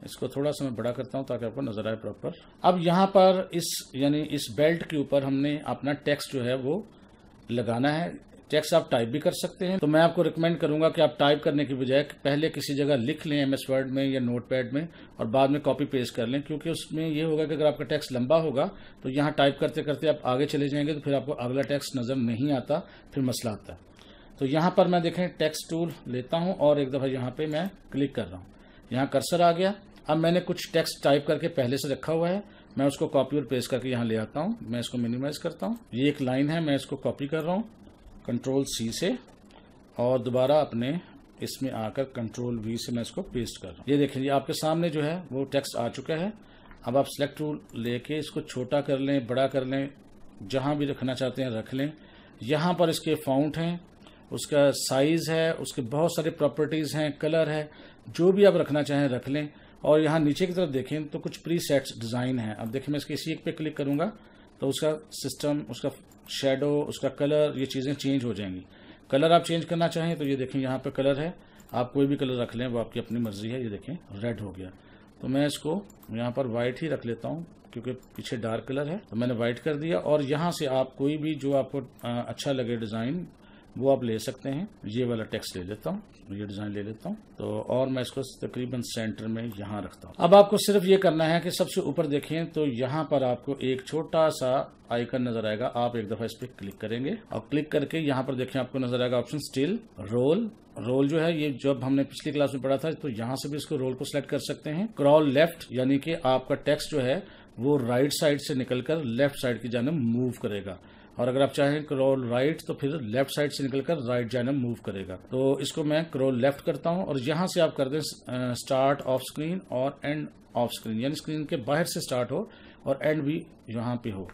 इसको थोड़ा सा मैं बड़ा करता हूं ताकि आपको नजर आए प्रॉपर अब यहाँ पर इस यानी इस बेल्ट के ऊपर हमने अपना टेक्स्ट जो है वो लगाना है टेक्स्ट आप टाइप भी कर सकते हैं तो मैं आपको रिकमेंड करूंगा कि आप टाइप करने की बजाय पहले किसी जगह लिख लें एमएस वर्ड में या नोटपैड में और बाद में कॉपी पेस्ट कर लें क्योंकि उसमें ये होगा कि अगर आपका टेक्स्ट लंबा होगा तो यहाँ टाइप करते करते आप आगे चले जाएंगे तो फिर आपको अगला टैक्स नजर नहीं आता फिर मसला आता है तो यहाँ पर मैं देखें टैक्स टूल लेता हूँ और एक दफ़ा यहाँ पे मैं क्लिक कर रहा हूँ यहां कर्सर आ गया अब मैंने कुछ टेक्स्ट टाइप करके पहले से रखा हुआ है मैं उसको कॉपी और पेस्ट करके यहाँ ले आता हूँ मैं इसको मिनिमाइज करता हूँ ये एक लाइन है मैं इसको कॉपी कर रहा हूँ कंट्रोल सी से और दोबारा अपने इसमें आकर कंट्रोल वी से मैं इसको पेस्ट कर रहा हूँ ये देखें ये आपके सामने जो है वो टेक्स्ट आ चुका है अब आप सेलेक्ट टूल लेके इसको छोटा कर लें बड़ा कर लें जहाँ भी रखना चाहते हैं रख लें यहाँ पर इसके फाउंट हैं उसका साइज़ है उसके बहुत सारे प्रॉपर्टीज़ हैं कलर है जो भी आप रखना चाहें रख लें और यहाँ नीचे की तरफ देखें तो कुछ प्री सेट्स डिज़ाइन है अब देखें मैं इसके इसी एक पे क्लिक करूँगा तो उसका सिस्टम उसका शेडो उसका कलर ये चीज़ें चेंज हो जाएंगी कलर आप चेंज करना चाहें तो ये देखें यहाँ पर कलर है आप कोई भी कलर रख लें वो आपकी अपनी मर्जी है ये देखें रेड हो गया तो मैं इसको यहाँ पर वाइट ही रख लेता हूँ क्योंकि पीछे डार्क कलर है तो मैंने वाइट कर दिया और यहाँ से आप कोई भी जो आपको अच्छा लगे डिज़ाइन वो आप ले सकते हैं ये वाला टेक्स ले लेता हूँ ये डिज़ाइन ले लेता हूँ तो और मैं इसको तकरीबन सेंटर में यहाँ रखता हूँ अब आपको सिर्फ ये करना है कि सबसे ऊपर देखें तो यहाँ पर आपको एक छोटा सा आइकन नजर आएगा आप एक दफ़ा इस पर क्लिक करेंगे और क्लिक करके यहाँ पर देखें आपको नजर आएगा ऑप्शन स्टिल रोल रोल जो है ये जब हमने पिछली क्लास में पढ़ा था तो यहाँ से भी इसको रोल को सिलेक्ट कर सकते हैं क्रॉल लेफ्ट यानी कि आपका टेक्स्ट जो है वो राइट साइड से निकलकर लेफ्ट साइड की जानब मूव करेगा और अगर आप चाहें क्रोल राइट तो फिर लेफ्ट साइड से निकलकर राइट जाइनम मूव करेगा तो इसको मैं क्रोल लेफ्ट करता हूं और यहां से आप कर दें स्टार्ट ऑफ स्क्रीन और एंड ऑफ स्क्रीन यानी स्क्रीन के बाहर से स्टार्ट हो और एंड भी यहां पे हो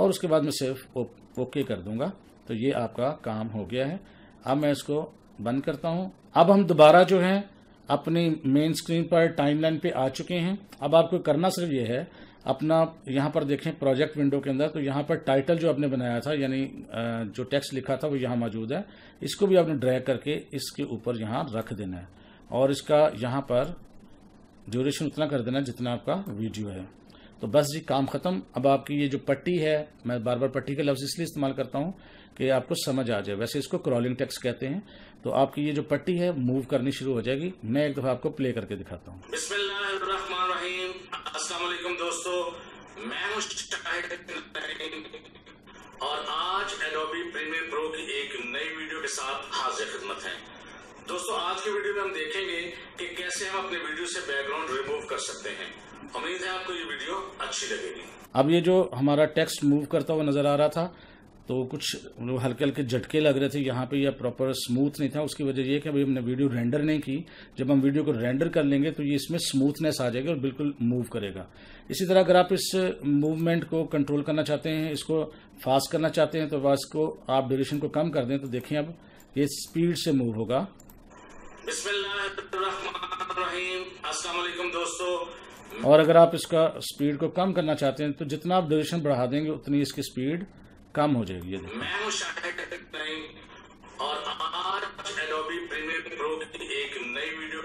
और उसके बाद मैं सिर्फ ओके कर दूंगा तो ये आपका काम हो गया है अब मैं इसको बंद करता हूँ अब हम दोबारा जो है अपनी मेन स्क्रीन पर टाइमलाइन पे आ चुके हैं अब आपको करना सिर्फ ये है अपना यहाँ पर देखें प्रोजेक्ट विंडो के अंदर तो यहाँ पर टाइटल जो आपने बनाया था यानी जो टेक्स्ट लिखा था वो यहाँ मौजूद है इसको भी आपने ड्रैग करके इसके ऊपर यहाँ रख देना है और इसका यहाँ पर ड्यूरेशन उतना कर देना जितना आपका वीडियो है तो बस जी काम ख़त्म अब आपकी ये जो पट्टी है मैं बार बार पट्टी का लफ्ज़ इसलिए इस्तेमाल करता हूँ कि आपको समझ आ जाए वैसे इसको क्रॉलिंग टेक्स कहते हैं तो आपकी ये जो पट्टी है मूव करनी शुरू हो जाएगी मैं एक दफ़ा आपको प्ले करके दिखाता हूँ वालेकुम दोस्तों मैं हूं और आज एडोबी प्रीमियर प्रो की एक नई वीडियो के साथ हाजिर खिदमत है दोस्तों आज की वीडियो में हम देखेंगे कि कैसे हम अपने वीडियो से बैकग्राउंड रिमूव कर सकते हैं उम्मीद है आपको ये वीडियो अच्छी लगेगी अब ये जो हमारा टेक्स्ट मूव करता हुआ नजर आ रहा था तो कुछ मतलब हल्के हल्के झटके लग रहे थे यहाँ पे यह प्रॉपर स्मूथ नहीं था उसकी वजह यह कि अभी हमने वीडियो रेंडर नहीं की जब हम वीडियो को रेंडर कर लेंगे तो ये इसमें स्मूथनेस आ जाएगी और बिल्कुल मूव करेगा इसी तरह अगर आप इस मूवमेंट को कंट्रोल करना चाहते हैं इसको फास्ट करना चाहते हैं तो बस को आप ड्यूरेशन को कम कर दें तो देखें अब ये स्पीड से मूव होगा दोस्तों और अगर आप इसका स्पीड को कम करना चाहते हैं तो जितना आप ड्यूरेशन बढ़ा देंगे उतनी इसकी स्पीड कम हो जाएगी ये मैं और प्रीमियर प्रो की एक नई वीडियो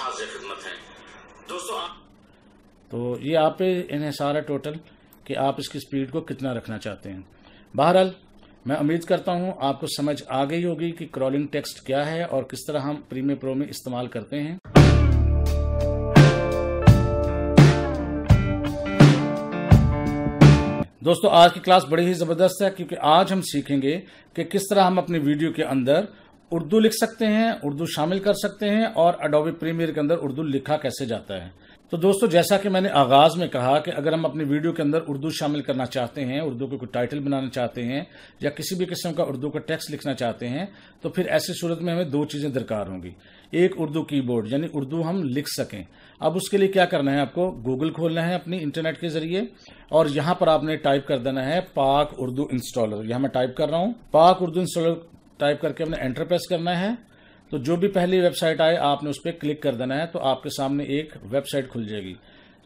हाजिर खिदमत है दोस्तों तो ये आप पे इन्हें सारा टोटल कि आप इसकी स्पीड को कितना रखना चाहते हैं बहरहाल मैं उम्मीद करता हूं आपको समझ आ गई होगी कि क्रॉलिंग टेक्स्ट क्या है और किस तरह हम प्रीमियर प्रो में इस्तेमाल करते हैं दोस्तों आज की क्लास बड़ी ही ज़बरदस्त है क्योंकि आज हम सीखेंगे कि किस तरह हम अपनी वीडियो के अंदर उर्दू लिख सकते हैं उर्दू शामिल कर सकते हैं और अडोबी प्रीमियर के अंदर उर्दू लिखा कैसे जाता है तो दोस्तों जैसा कि मैंने आगाज़ में कहा कि अगर हम अपनी वीडियो के अंदर उर्दू शामिल करना चाहते हैं उर्दू को कोई टाइटल बनाना चाहते हैं या किसी भी किस्म का उर्दू का टेक्स्ट लिखना चाहते हैं तो फिर ऐसी सूरत में हमें दो चीज़ें दरकार होंगी एक उर्दू कीबोर्ड यानी उर्दू हम लिख सकें अब उसके लिए क्या करना है आपको गूगल खोलना है अपनी इंटरनेट के जरिए और यहाँ पर आपने टाइप कर देना है पाक उर्दू इंस्टॉलर यहां मैं टाइप कर रहा हूं पाक उर्दू इंस्टॉलर टाइप करके हमने एंटर प्रेस करना है तो जो भी पहली वेबसाइट आए आपने उस पर क्लिक कर देना है तो आपके सामने एक वेबसाइट खुल जाएगी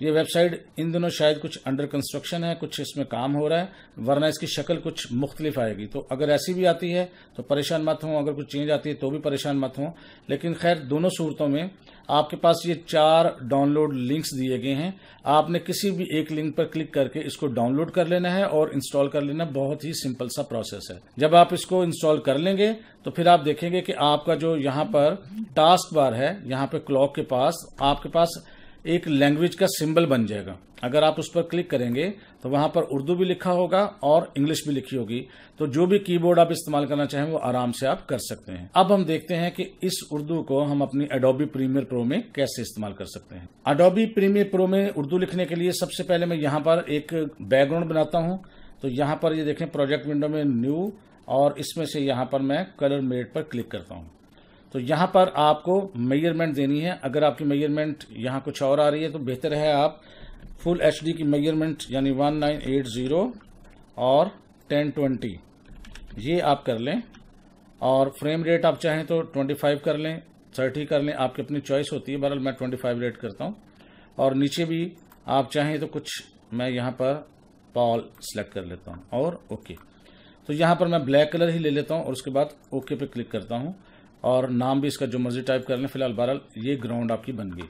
ये वेबसाइट इन दिनों शायद कुछ अंडर कंस्ट्रक्शन है कुछ इसमें काम हो रहा है वरना इसकी शक्ल कुछ मुख्तलिफ आएगी तो अगर ऐसी भी आती है तो परेशान मत हों अगर कुछ चेंज आती है तो भी परेशान मत हों लेकिन खैर दोनों सूरतों में आपके पास ये चार डाउनलोड लिंक्स दिए गए हैं आपने किसी भी एक लिंक पर क्लिक करके इसको डाउनलोड कर लेना है और इंस्टॉल कर लेना बहुत ही सिंपल सा प्रोसेस है जब आप इसको इंस्टॉल कर लेंगे तो फिर आप देखेंगे कि आपका जो यहाँ पर टास्क बार है यहाँ पे क्लॉक के पास आपके पास एक लैंग्वेज का सिंबल बन जाएगा अगर आप उस पर क्लिक करेंगे तो वहां पर उर्दू भी लिखा होगा और इंग्लिश भी लिखी होगी तो जो भी कीबोर्ड आप इस्तेमाल करना चाहें वो आराम से आप कर सकते हैं अब हम देखते हैं कि इस उर्दू को हम अपनी अडोबी प्रीमियर प्रो में कैसे इस्तेमाल कर सकते हैं अडोबी प्रीमियर प्रो में उर्दू लिखने के लिए सबसे पहले मैं यहाँ पर एक बैकग्राउंड बनाता हूँ तो यहाँ पर ये यह देखें प्रोजेक्ट विंडो में न्यू और इसमें से यहाँ पर मैं कलर मेड पर क्लिक करता हूँ तो यहाँ पर आपको मेजरमेंट देनी है अगर आपकी मेजरमेंट यहाँ कुछ और आ रही है तो बेहतर है आप फुल एच की मेजरमेंट यानी 1980 और 1020 ये आप कर लें और फ्रेम रेट आप चाहें तो 25 कर लें 30 कर लें आपकी अपनी चॉइस होती है बहरहाल मैं 25 रेट करता हूँ और नीचे भी आप चाहें तो कुछ मैं यहाँ पर पॉल सेलेक्ट कर लेता हूँ और ओके तो यहाँ पर मैं ब्लैक कलर ही ले लेता हूँ और उसके बाद ओके पे क्लिक करता हूँ और नाम भी इसका जो मर्जी टाइप कर लें फिलहाल बहरहाल ये ग्राउंड आपकी बन गई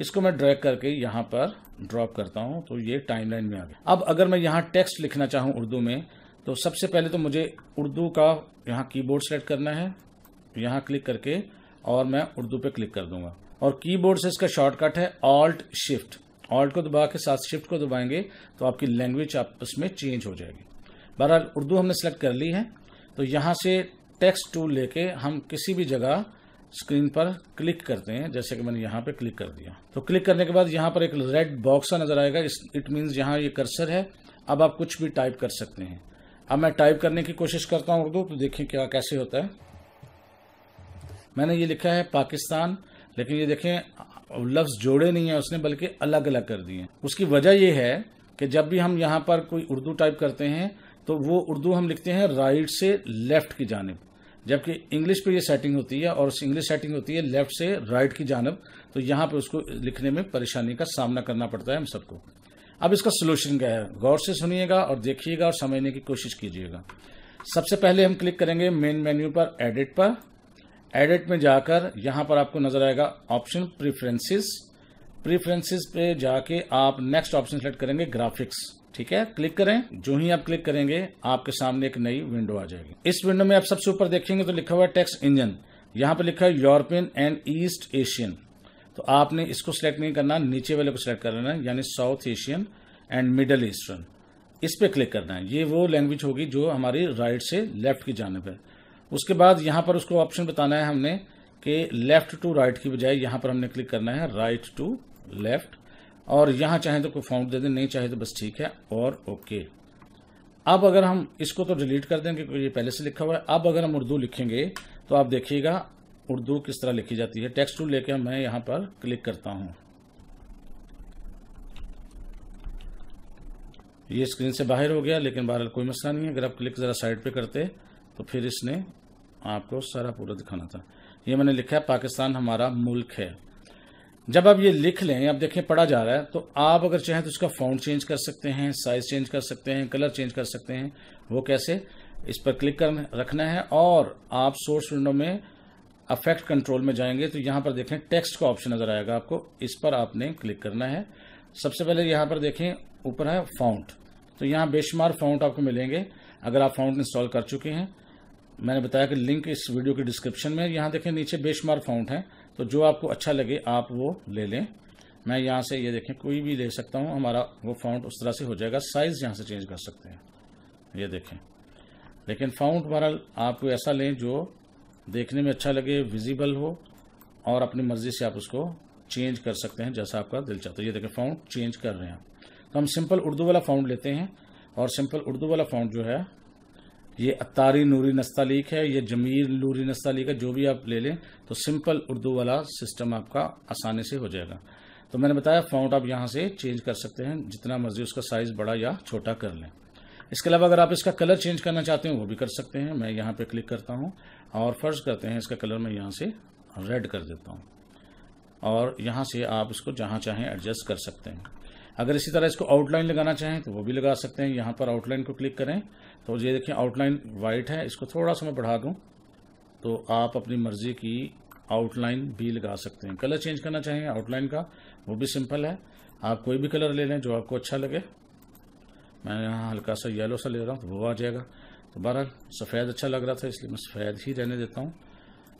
इसको मैं ड्रैग करके यहाँ पर ड्रॉप करता हूँ तो ये टाइमलाइन में आ गया अब अगर मैं यहाँ टेक्स्ट लिखना चाहूँ उर्दू में तो सबसे पहले तो मुझे उर्दू का यहाँ कीबोर्ड सेलेक्ट करना है यहाँ क्लिक करके और मैं उर्दू पे क्लिक कर दूंगा और कीबोर्ड से इसका शॉर्टकट है ऑल्ट शिफ्ट ऑल्ट को दबा के साथ शिफ्ट को दबाएंगे तो आपकी लैंग्वेज आप उसमें चेंज हो जाएगी बहरहाल उर्दू हमने सेलेक्ट कर ली है तो यहाँ से टेक्स्ट टूल लेके हम किसी भी जगह स्क्रीन पर क्लिक करते हैं जैसे कि मैंने यहाँ पे क्लिक कर दिया तो क्लिक करने के बाद यहाँ पर एक रेड बॉक्स सा नजर आएगा इट मीन्स यहाँ ये कर्सर है अब आप कुछ भी टाइप कर सकते हैं अब मैं टाइप करने की कोशिश करता हूँ उर्दू तो देखें क्या कैसे होता है मैंने ये लिखा है पाकिस्तान लेकिन ये देखें लफ्ज़ जोड़े नहीं है उसने बल्कि अलग अलग कर दिए उसकी वजह यह है कि जब भी हम यहाँ पर कोई उर्दू टाइप करते हैं तो वो उर्दू हम लिखते हैं राइट से लेफ्ट की जानब जबकि इंग्लिश पे ये सेटिंग होती है और इंग्लिश सेटिंग होती है लेफ्ट से राइट की जानब तो यहाँ पे उसको लिखने में परेशानी का सामना करना पड़ता है हम सबको अब इसका सोल्यूशन क्या है गौर से सुनिएगा और देखिएगा और समझने की कोशिश कीजिएगा सबसे पहले हम क्लिक करेंगे मेन मेन्यू पर एडिट पर एडिट में जाकर यहां पर आपको नजर आएगा ऑप्शन प्रीफ्रेंसिस प्रेफरेंसेस पे जाके आप नेक्स्ट ऑप्शन सेलेक्ट करेंगे ग्राफिक्स ठीक है क्लिक करें जो ही आप क्लिक करेंगे आपके सामने एक नई विंडो आ जाएगी इस विंडो में आप सबसे ऊपर देखेंगे तो लिखा हुआ है टेक्स इंजन यहाँ पर लिखा है यूरोपियन एंड ईस्ट एशियन तो आपने इसको सिलेक्ट नहीं करना नीचे वाले को सिलेक्ट कर लेना है यानी South Asian and Middle Eastern इस पे क्लिक करना है ये वो लैंग्वेज होगी जो हमारी राइट से लेफ्ट की जाने पर उसके बाद यहां पर उसको ऑप्शन बताना है हमने कि लेफ्ट टू राइट की बजाय यहां पर हमने क्लिक करना है राइट टू लेफ्ट और यहाँ चाहे तो कोई फाउंड दे दें नहीं चाहे तो बस ठीक है और ओके अब अगर हम इसको तो डिलीट कर दें क्योंकि ये पहले से लिखा हुआ है अब अगर हम उर्दू लिखेंगे तो आप देखिएगा उर्दू किस तरह लिखी जाती है टेक्स्ट टूल लेके मैं यहाँ पर क्लिक करता हूँ ये स्क्रीन से बाहर हो गया लेकिन बहरहाल कोई मसला नहीं है अगर आप क्लिक ज़रा साइड पे करते तो फिर इसने आपको सारा पूरा दिखाना था ये मैंने लिखा है पाकिस्तान हमारा मुल्क है जब आप ये लिख लें आप देखें पढ़ा जा रहा है तो आप अगर चाहें तो इसका फाउंड चेंज कर सकते हैं साइज चेंज कर सकते हैं कलर चेंज कर सकते हैं वो कैसे इस पर क्लिक कर रखना है और आप सोर्स विंडो में अफेक्ट कंट्रोल में जाएंगे तो यहां पर देखें टेक्स्ट का ऑप्शन नजर आएगा आपको इस पर आपने क्लिक करना है सबसे पहले यहां पर देखें ऊपर है फाउंट तो यहां बेशुमार फाउंट आपको मिलेंगे अगर आप फाउंट इंस्टॉल कर चुके हैं मैंने बताया कि लिंक इस वीडियो के डिस्क्रिप्शन में यहां देखें नीचे बेशुमार फाउंट हैं तो जो आपको अच्छा लगे आप वो ले लें मैं यहाँ से ये देखें कोई भी ले सकता हूँ हमारा वो फाउंट उस तरह से हो जाएगा साइज़ यहाँ से चेंज कर सकते हैं ये देखें लेकिन फाउंट बहरहाल आपको ऐसा लें जो देखने में अच्छा लगे विजिबल हो और अपनी मर्ज़ी से आप उसको चेंज कर सकते हैं जैसा आपका दिल चाहता है ये देखें फाउंट चेंज कर रहे हैं तो हम सिंपल उर्दू वाला फाउंट लेते हैं और सिंपल उर्दू वाला फाउंट जो है ये अतारी नूरी नस्ता लीक है ये जमीर नूरी नस्ता लीक है जो भी आप ले लें तो सिंपल उर्दू वाला सिस्टम आपका आसानी से हो जाएगा तो मैंने बताया फाउंट आप यहाँ से चेंज कर सकते हैं जितना मर्जी उसका साइज़ बड़ा या छोटा कर लें इसके अलावा अगर आप इसका कलर चेंज करना चाहते हैं वो भी कर सकते हैं मैं यहाँ पे क्लिक करता हूँ और फर्ज करते हैं इसका कलर मैं यहाँ से रेड कर देता हूँ और यहाँ से आप इसको जहाँ चाहें एडजस्ट कर सकते हैं अगर इसी तरह इसको आउटलाइन लगाना चाहें तो वो भी लगा सकते हैं यहां पर आउटलाइन को क्लिक करें तो ये देखिए आउटलाइन वाइट है इसको थोड़ा सा मैं बढ़ा दूँ तो आप अपनी मर्ज़ी की आउटलाइन भी लगा सकते हैं कलर चेंज करना चाहेंगे आउटलाइन का वो भी सिंपल है आप कोई भी कलर ले लें जो आपको अच्छा लगे मैं यहाँ हल्का सा येलो सा ले रहा हूँ तो वो आ जाएगा तो बहरहाल सफ़ेद अच्छा लग रहा था इसलिए मैं सफ़ेद ही रहने देता हूँ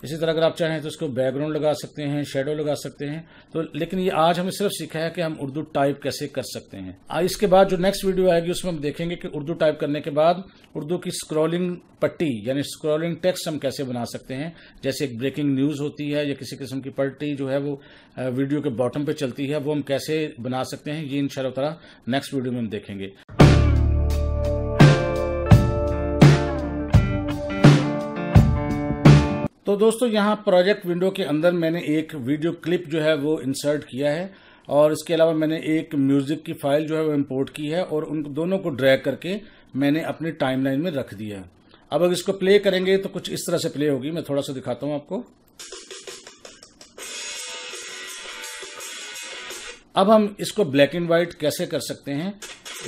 इसी तरह अगर आप चाहें तो इसको बैकग्राउंड लगा सकते हैं शेडो लगा सकते हैं तो लेकिन ये आज हमें सिर्फ सीखा है कि हम उर्दू टाइप कैसे कर सकते हैं इसके बाद जो नेक्स्ट वीडियो आएगी उसमें हम देखेंगे कि उर्दू टाइप करने के बाद उर्दू की स्क्रॉलिंग पट्टी यानी स्क्रॉलिंग टेक्स्ट हम कैसे बना सकते हैं जैसे एक ब्रेकिंग न्यूज होती है या किसी किस्म की पट्टी जो है वो वीडियो के बॉटम पर चलती है वो हम कैसे बना सकते हैं ये इन शाह नेक्स्ट वीडियो में हम देखेंगे तो दोस्तों यहाँ प्रोजेक्ट विंडो के अंदर मैंने एक वीडियो क्लिप जो है वो इंसर्ट किया है और इसके अलावा मैंने एक म्यूज़िक की फाइल जो है वो इम्पोर्ट की है और उन दोनों को ड्रैग करके मैंने अपनी टाइमलाइन में रख दिया अब अगर इसको प्ले करेंगे तो कुछ इस तरह से प्ले होगी मैं थोड़ा सा दिखाता हूँ आपको अब हम इसको ब्लैक एंड वाइट कैसे कर सकते हैं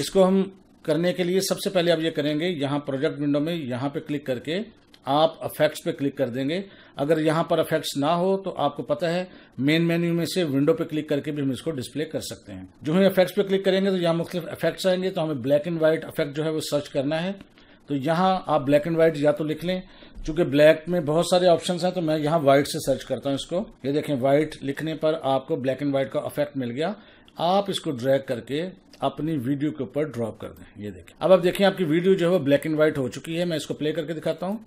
इसको हम करने के लिए सबसे पहले आप ये करेंगे यहाँ प्रोजेक्ट विंडो में यहाँ पे क्लिक करके आप अफेक्ट्स पे क्लिक कर देंगे अगर यहाँ पर अफेक्ट्स ना हो तो आपको पता है मेन मेन्यू में से विंडो पे क्लिक करके भी हम इसको डिस्प्ले कर सकते हैं जो हम अफेक्ट्स पे क्लिक करेंगे तो यहाँ मुख्तलिफ अफेक्ट्स आएंगे तो हमें ब्लैक एंड व्हाइट अफेक्ट जो है वो सर्च करना है तो यहाँ आप ब्लैक एंड व्हाइट या तो लिख लें चूंकि ब्लैक में बहुत सारे ऑप्शन हैं तो मैं यहाँ व्हाइट से सर्च करता हूँ इसको ये देखें व्हाइट लिखने पर आपको ब्लैक एंड व्हाइट का अफेक्ट मिल गया आप इसको ड्रैग करके अपनी वीडियो के ऊपर ड्रॉप कर दें ये देखें अब आप देखें आपकी वीडियो जो है वो ब्लैक एंड व्हाइट हो चुकी है मैं इसको प्ले करके दिखाता हूँ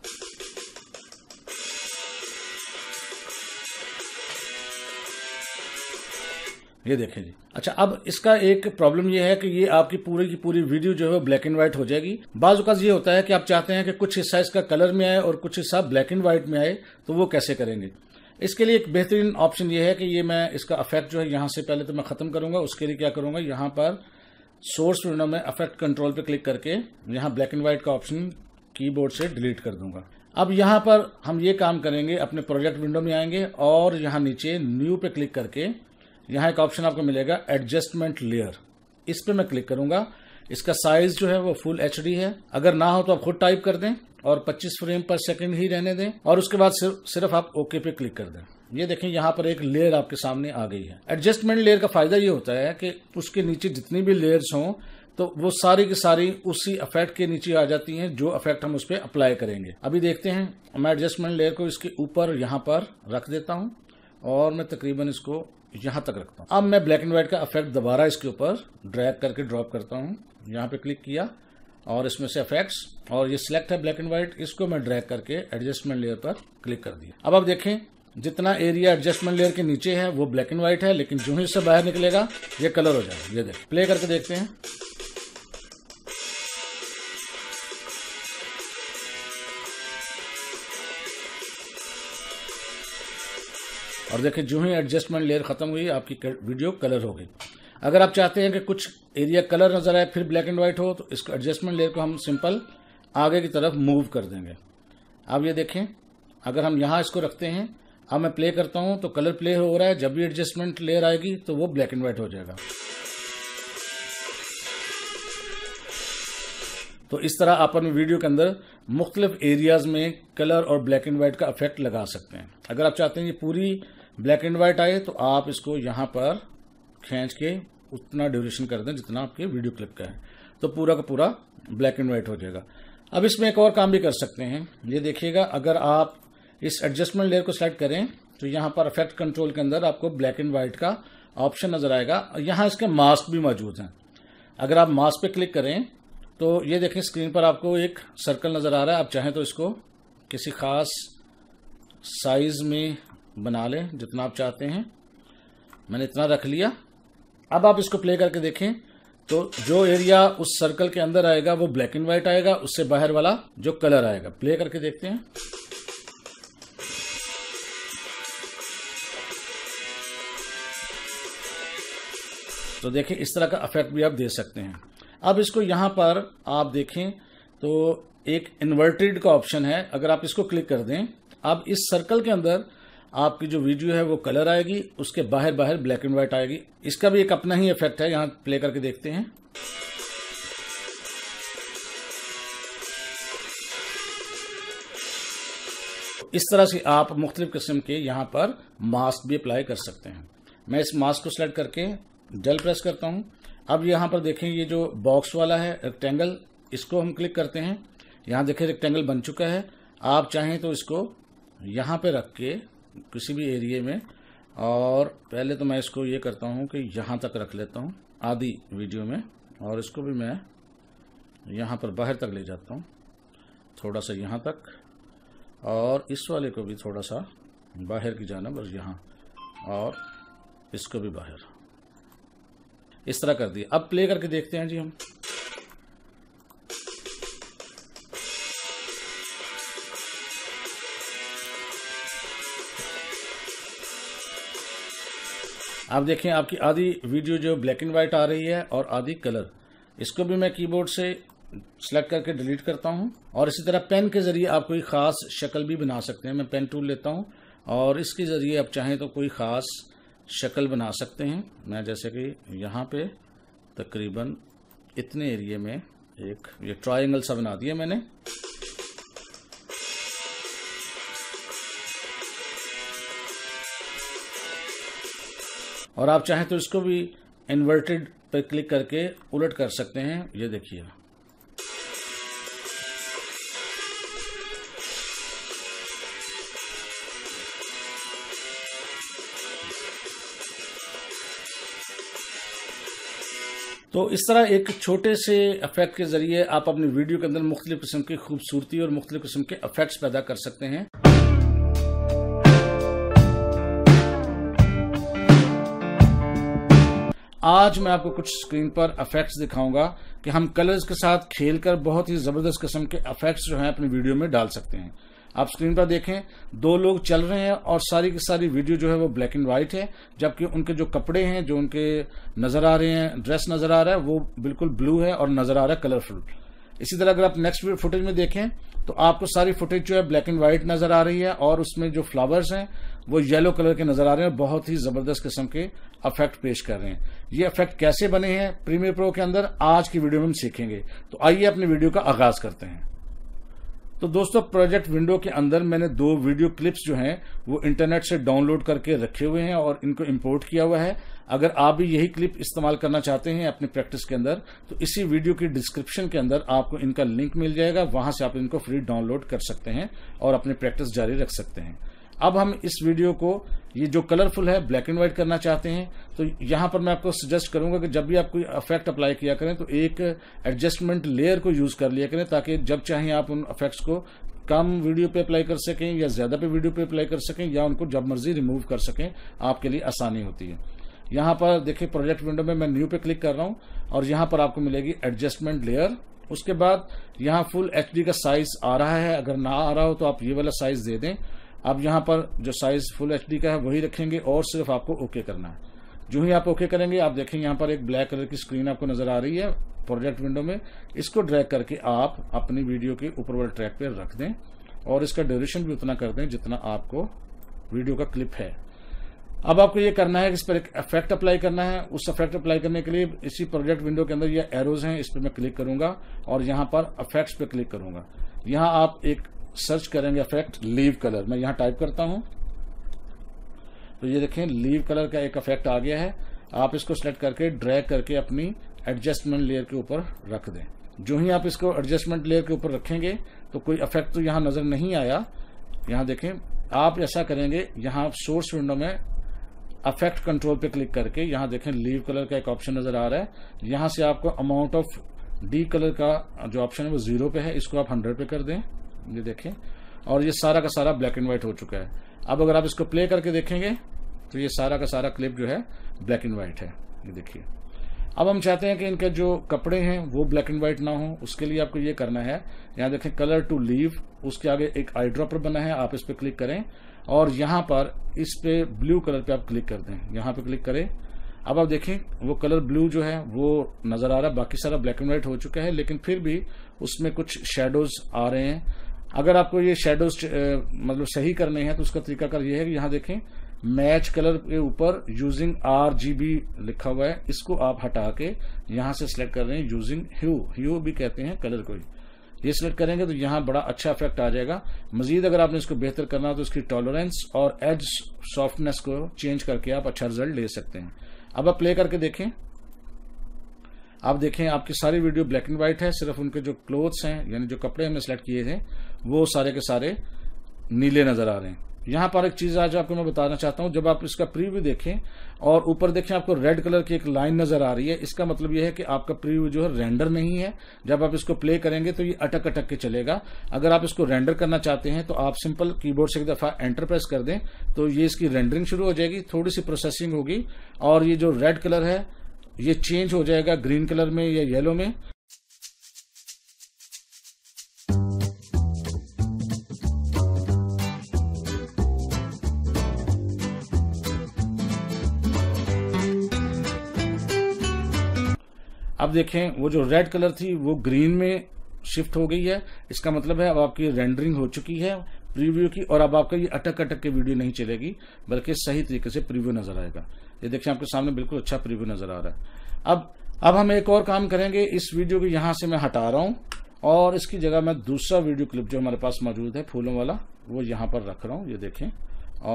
ये देखें जी अच्छा अब इसका एक प्रॉब्लम ये है कि ये आपकी पूरी की पूरी वीडियो जो है ब्लैक एंड व्हाइट हो जाएगी बाजूकाज ये होता है कि आप चाहते हैं कि कुछ हिस्सा इसका कलर में आए और कुछ हिस्सा ब्लैक एंड व्हाइट में आए तो वो कैसे करेंगे इसके लिए एक बेहतरीन ऑप्शन ये है कि ये मैं इसका अफेक्ट जो है यहाँ से पहले तो मैं ख़त्म करूंगा उसके लिए क्या करूंगा यहाँ पर सोर्स विंडो में अफेक्ट कंट्रोल पे क्लिक करके यहाँ ब्लैक एंड व्हाइट का ऑप्शन कीबोर्ड से डिलीट कर दूंगा अब यहाँ पर हम ये काम करेंगे अपने प्रोजेक्ट विंडो में आएंगे और यहाँ नीचे न्यू पे क्लिक करके यहाँ एक ऑप्शन आपको मिलेगा एडजस्टमेंट लेयर इस पर मैं क्लिक करूंगा इसका साइज जो है वो फुल एच है अगर ना हो तो आप खुद टाइप कर दें और 25 फ्रेम पर सेकंड ही रहने दें और उसके बाद सिर्फ, सिर्फ आप ओके पे क्लिक कर दें ये देखें यहाँ पर एक लेयर आपके सामने आ गई है एडजस्टमेंट लेयर का फायदा ये होता है कि उसके नीचे जितनी भी लेयर्स हों तो वो सारी की सारी उसी अफेक्ट के नीचे आ जाती हैं जो अफेक्ट हम उस पर अप्लाई करेंगे अभी देखते हैं मैं एडजस्टमेंट लेयर को इसके ऊपर यहाँ पर रख देता हूँ और मैं तकरीबन इसको यहाँ तक रखता हूँ अब मैं ब्लैक एंड व्हाइट का अफेक्ट दोबारा इसके ऊपर ड्रैग करके ड्रॉप करता हूँ यहाँ पे क्लिक किया और इसमें से अफेक्ट्स और ये सिलेक्ट है ब्लैक एंड व्हाइट इसको मैं ड्रैग करके एडजस्टमेंट लेयर पर क्लिक कर दिया अब आप देखें जितना एरिया एडजस्टमेंट लेयर के नीचे है वो ब्लैक एंड व्हाइट है लेकिन जो ही इससे बाहर निकलेगा ये कलर हो जाएगा ये देख प्ले करके देखते हैं और देखिए जो ही एडजस्टमेंट लेयर खत्म हुई आपकी वीडियो कलर हो गई अगर आप चाहते हैं कि कुछ एरिया कलर नजर आए फिर ब्लैक एंड व्हाइट हो तो इसको एडजस्टमेंट लेयर को हम सिंपल आगे की तरफ मूव कर देंगे आप ये देखें अगर हम यहां इसको रखते हैं अब हाँ, मैं प्ले करता हूँ तो कलर प्ले हो रहा है जब भी एडजस्टमेंट लेयर आएगी तो वो ब्लैक एंड व्हाइट हो जाएगा तो इस तरह अपन वीडियो के अंदर मुख्तलिफ एरियाज में कलर और ब्लैक एंड व्हाइट का इफेक्ट लगा सकते हैं अगर आप चाहते हैं कि पूरी ब्लैक एंड व्हाइट आए तो आप इसको यहाँ पर खींच के उतना ड्यूरेशन कर दें जितना आपके वीडियो क्लिप का है तो पूरा का पूरा ब्लैक एंड वाइट हो जाएगा अब इसमें एक और काम भी कर सकते हैं ये देखिएगा अगर आप इस एडजस्टमेंट लेयर को सिलेक्ट करें तो यहाँ पर इफेक्ट कंट्रोल के अंदर आपको ब्लैक एंड व्हाइट का ऑप्शन नजर आएगा और यहाँ इसके मास्क भी मौजूद हैं अगर आप मास्क पे क्लिक करें तो ये देखें स्क्रीन पर आपको एक सर्कल नज़र आ रहा है आप चाहें तो इसको किसी ख़ास साइज़ में बना लें जितना आप चाहते हैं मैंने इतना रख लिया अब आप इसको प्ले करके देखें तो जो एरिया उस सर्कल के अंदर आएगा वो ब्लैक एंड वाइट आएगा उससे बाहर वाला जो कलर आएगा प्ले करके देखते हैं तो देखें इस तरह का इफेक्ट भी आप दे सकते हैं अब इसको यहां पर आप देखें तो एक इन्वर्टेड का ऑप्शन है अगर आप इसको क्लिक कर दें अब इस सर्कल के अंदर आपकी जो वीडियो है वो कलर आएगी उसके बाहर बाहर ब्लैक एंड व्हाइट आएगी इसका भी एक अपना ही इफेक्ट है यहाँ प्ले करके देखते हैं इस तरह से आप मुख्तलिफ किस्म के यहाँ पर मास्क भी अप्लाई कर सकते हैं मैं इस मास्क को सेलेक्ट करके डेल प्रेस करता हूं अब यहां पर देखें ये जो बॉक्स वाला है रेक्टेंगल इसको हम क्लिक करते हैं यहां देखें रेक्टेंगल बन चुका है आप चाहें तो इसको यहां पे रख के किसी भी एरिए में और पहले तो मैं इसको ये करता हूं कि यहां तक रख लेता हूं आधी वीडियो में और इसको भी मैं यहाँ पर बाहर तक ले जाता हूँ थोड़ा सा यहाँ तक और इस वाले को भी थोड़ा सा बाहर की जानब और यहाँ और इसको भी बाहर इस तरह कर दिया अब प्ले करके देखते हैं जी हम आप देखें आपकी आधी वीडियो जो ब्लैक एंड व्हाइट आ रही है और आधी कलर इसको भी मैं कीबोर्ड से सेलेक्ट करके डिलीट करता हूं और इसी तरह पेन के जरिए आप कोई ख़ास शक्ल भी बना सकते हैं मैं पेन टूल लेता हूं और इसके ज़रिए आप चाहें तो कोई ख़ास शक्ल बना सकते हैं मैं जैसे कि यहाँ पे तकरीबन इतने एरिए में एक ये ट्रायंगल सा बना दिया मैंने और आप चाहें तो इसको भी इन्वर्टेड पे क्लिक करके उलट कर सकते हैं ये देखिए तो इस तरह एक छोटे से अफेक्ट के ज़रिए आप अपनी वीडियो के अंदर मुख्तलि किस्म की खूबसूरती और मुख्तलिफ़ किस्म के अफेक्ट पैदा कर सकते हैं आज मैं आपको कुछ स्क्रीन पर अफेक्ट्स दिखाऊंगा कि हम कलर्स के साथ खेलकर बहुत ही ज़बरदस्त किस्म के अफेक्ट्स जो हैं अपनी वीडियो में डाल सकते हैं आप स्क्रीन पर देखें दो लोग चल रहे हैं और सारी की सारी वीडियो जो है वो ब्लैक एंड व्हाइट है जबकि उनके जो कपड़े हैं जो उनके नजर आ रहे हैं ड्रेस नजर आ रहा है वो बिल्कुल ब्लू है और नजर आ रहा है कलरफुल इसी तरह अगर आप नेक्स्ट फुटेज में देखें तो आपको सारी फुटेज जो है ब्लैक एंड व्हाइट नजर आ रही है और उसमें जो फ्लावर्स हैं वो येलो कलर के नजर आ रहे हैं बहुत ही जबरदस्त किस्म के अफेक्ट पेश कर रहे हैं ये अफेक्ट कैसे बने हैं प्रीमियर प्रो के अंदर आज की वीडियो में हम सीखेंगे तो आइए अपने वीडियो का आगाज करते हैं तो दोस्तों प्रोजेक्ट विंडो के अंदर मैंने दो वीडियो क्लिप्स जो हैं वो इंटरनेट से डाउनलोड करके रखे हुए हैं और इनको इंपोर्ट किया हुआ है अगर आप भी यही क्लिप इस्तेमाल करना चाहते हैं अपनी प्रैक्टिस के अंदर तो इसी वीडियो की डिस्क्रिप्शन के अंदर आपको इनका लिंक मिल जाएगा वहां से आप इनको फ्री डाउनलोड कर सकते हैं और अपनी प्रैक्टिस जारी रख सकते हैं अब हम इस वीडियो को ये जो कलरफुल है ब्लैक एंड व्हाइट करना चाहते हैं तो यहां पर मैं आपको सजेस्ट करूंगा कि जब भी आप कोई अफेक्ट अप्लाई किया करें तो एक एडजस्टमेंट लेयर को यूज कर लिया करें ताकि जब चाहे आप उन अफेक्ट को कम वीडियो पे अप्लाई कर सकें या ज्यादा पे वीडियो पे अप्लाई कर सकें या उनको जब मर्जी रिमूव कर सकें आपके लिए आसानी होती है यहां पर देखिए प्रोजेक्ट विंडो में मैं न्यू पे क्लिक कर रहा हूँ और यहां पर आपको मिलेगी एडजस्टमेंट लेयर उसके बाद यहां फुल एच का साइज आ रहा है अगर ना आ रहा हो तो आप ये वाला साइज दे दें अब यहाँ पर जो साइज फुल एच का है वही रखेंगे और सिर्फ आपको ओके करना है जो ही आप ओके करेंगे आप देखेंगे यहाँ पर एक ब्लैक कलर की स्क्रीन आपको नजर आ रही है प्रोजेक्ट विंडो में इसको ड्रैग करके आप अपनी वीडियो के ऊपर वाले ट्रैक पर रख दें और इसका ड्यूरेशन भी उतना कर दें जितना आपको वीडियो का क्लिप है अब आपको ये करना है कि इस पर एक इफेक्ट अप्लाई करना है उस इफेक्ट अप्लाई करने के लिए इसी प्रोजेक्ट विंडो के अंदर यह एरोज हैं इस पर मैं क्लिक करूंगा और यहां पर अफेक्ट्स पे क्लिक करूंगा यहां आप एक सर्च करेंगे इफेक्ट लीव कलर मैं यहां टाइप करता हूं तो ये देखें लीव कलर का एक इफेक्ट आ गया है आप इसको सेलेक्ट करके ड्रैग करके अपनी एडजस्टमेंट लेयर के ऊपर रख दें जो ही आप इसको एडजस्टमेंट लेयर के ऊपर रखेंगे तो कोई इफेक्ट तो यहां नज़र नहीं आया यहां देखें आप ऐसा करेंगे यहां आप सोर्स विंडो में अफेक्ट कंट्रोल पे क्लिक करके यहां देखें लीव कलर का एक ऑप्शन नजर आ रहा है यहां से आपको अमाउंट ऑफ डी कलर का जो ऑप्शन है वो जीरो पे है इसको आप हंड्रेड पे कर दें ये देखें और ये सारा का सारा ब्लैक एंड व्हाइट हो चुका है अब अगर आप इसको प्ले करके देखेंगे तो ये सारा का सारा क्लिप जो है ब्लैक एंड व्हाइट है ये देखिए अब हम चाहते हैं कि इनके जो कपड़े हैं वो ब्लैक एंड व्हाइट ना हो उसके लिए आपको ये करना है यहाँ देखें कलर टू लीव उसके आगे एक आई ड्रॉपर बना है आप इस पर क्लिक करें और यहाँ पर इस पे ब्लू कलर पे आप क्लिक कर दें यहाँ पे क्लिक करें अब आप देखें वो कलर ब्लू जो है वो नजर आ रहा है बाकी सारा ब्लैक एंड व्हाइट हो चुका है लेकिन फिर भी उसमें कुछ शेडोज आ रहे हैं अगर आपको ये शेडोज मतलब सही करने हैं तो उसका तरीकाकार ये है कि यहां देखें मैच कलर के ऊपर यूजिंग आर लिखा हुआ है इसको आप हटा के यहां से सिलेक्ट कर रहे हैं यूजिंग ह्यू ह्यू भी कहते हैं कलर को ये सिलेक्ट करेंगे तो यहाँ बड़ा अच्छा इफेक्ट आ जाएगा मजीद अगर आपने इसको बेहतर करना है तो इसकी टॉलरेंस और एज सॉफ्टनेस को चेंज करके आप अच्छा रिजल्ट ले सकते हैं अब आप प्ले करके देखें आप देखें आपकी सारी वीडियो ब्लैक एंड व्हाइट है सिर्फ उनके जो क्लोथ्स हैं यानी जो कपड़े हमने सेलेक्ट किए थे वो सारे के सारे नीले नजर आ रहे हैं यहां पर एक चीज आज आपको मैं बताना चाहता हूं जब आप इसका प्रीव्यू देखें और ऊपर देखें आपको रेड कलर की एक लाइन नजर आ रही है इसका मतलब यह है कि आपका प्रीव्यू जो है रेंडर नहीं है जब आप इसको प्ले करेंगे तो ये अटक अटक के चलेगा अगर आप इसको रेंडर करना चाहते हैं तो आप सिंपल कीबोर्ड से एक दफा एंटर प्रेस कर दें तो ये इसकी रेंडरिंग शुरू हो जाएगी थोड़ी सी प्रोसेसिंग होगी और ये जो रेड कलर है ये चेंज हो जाएगा ग्रीन कलर में या येलो में अब देखें वो जो रेड कलर थी वो ग्रीन में शिफ्ट हो गई है इसका मतलब है अब आपकी रेंडरिंग हो चुकी है प्रीव्यू की और अब आपका ये अटक अटक के वीडियो नहीं चलेगी बल्कि सही तरीके से प्रीव्यू नजर आएगा ये देखिए आपके सामने बिल्कुल अच्छा प्रीव्यू नजर आ रहा है अब अब हम एक और काम करेंगे इस वीडियो को यहां से मैं हटा रहा हूं और इसकी जगह मैं दूसरा वीडियो क्लिप जो हमारे पास मौजूद है फूलों वाला वो यहां पर रख रहा हूँ ये देखें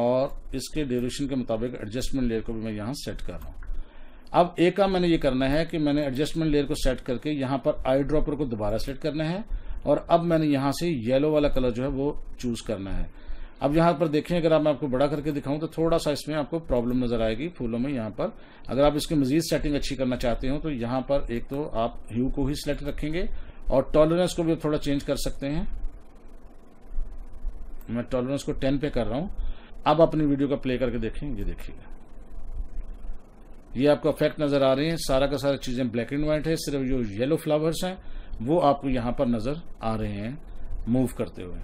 और इसके ड्यूरेशन के मुताबिक एडजस्टमेंट लेयर को भी मैं यहां सेट कर रहा हूँ अब एक काम मैंने ये करना है कि मैंने एडजस्टमेंट लेयर को सेट करके यहां पर आई ड्रॉपर को दोबारा सेट करना है और अब मैंने यहां से येलो वाला कलर जो है वो चूज करना है अब यहां पर देखें अगर आप मैं आपको बड़ा करके दिखाऊं तो थोड़ा सा इसमें आपको प्रॉब्लम नजर आएगी फूलों में यहां पर अगर आप इसकी मजीद सेटिंग अच्छी करना चाहते हो तो यहां पर एक तो आप ह्यू को ही सिलेक्ट रखेंगे और टॉलरेंस को भी थोड़ा चेंज कर सकते हैं मैं टॉलरेंस को टेन पे कर रहा हूं अब अपनी वीडियो का प्ले करके देखें ये देखिएगा ये आपको इफेक्ट नज़र आ रहे हैं सारा का सारा चीज़ें ब्लैक एंड व्हाइट है सिर्फ जो येलो फ्लावर्स हैं वो आपको यहाँ पर नज़र आ रहे हैं मूव करते हुए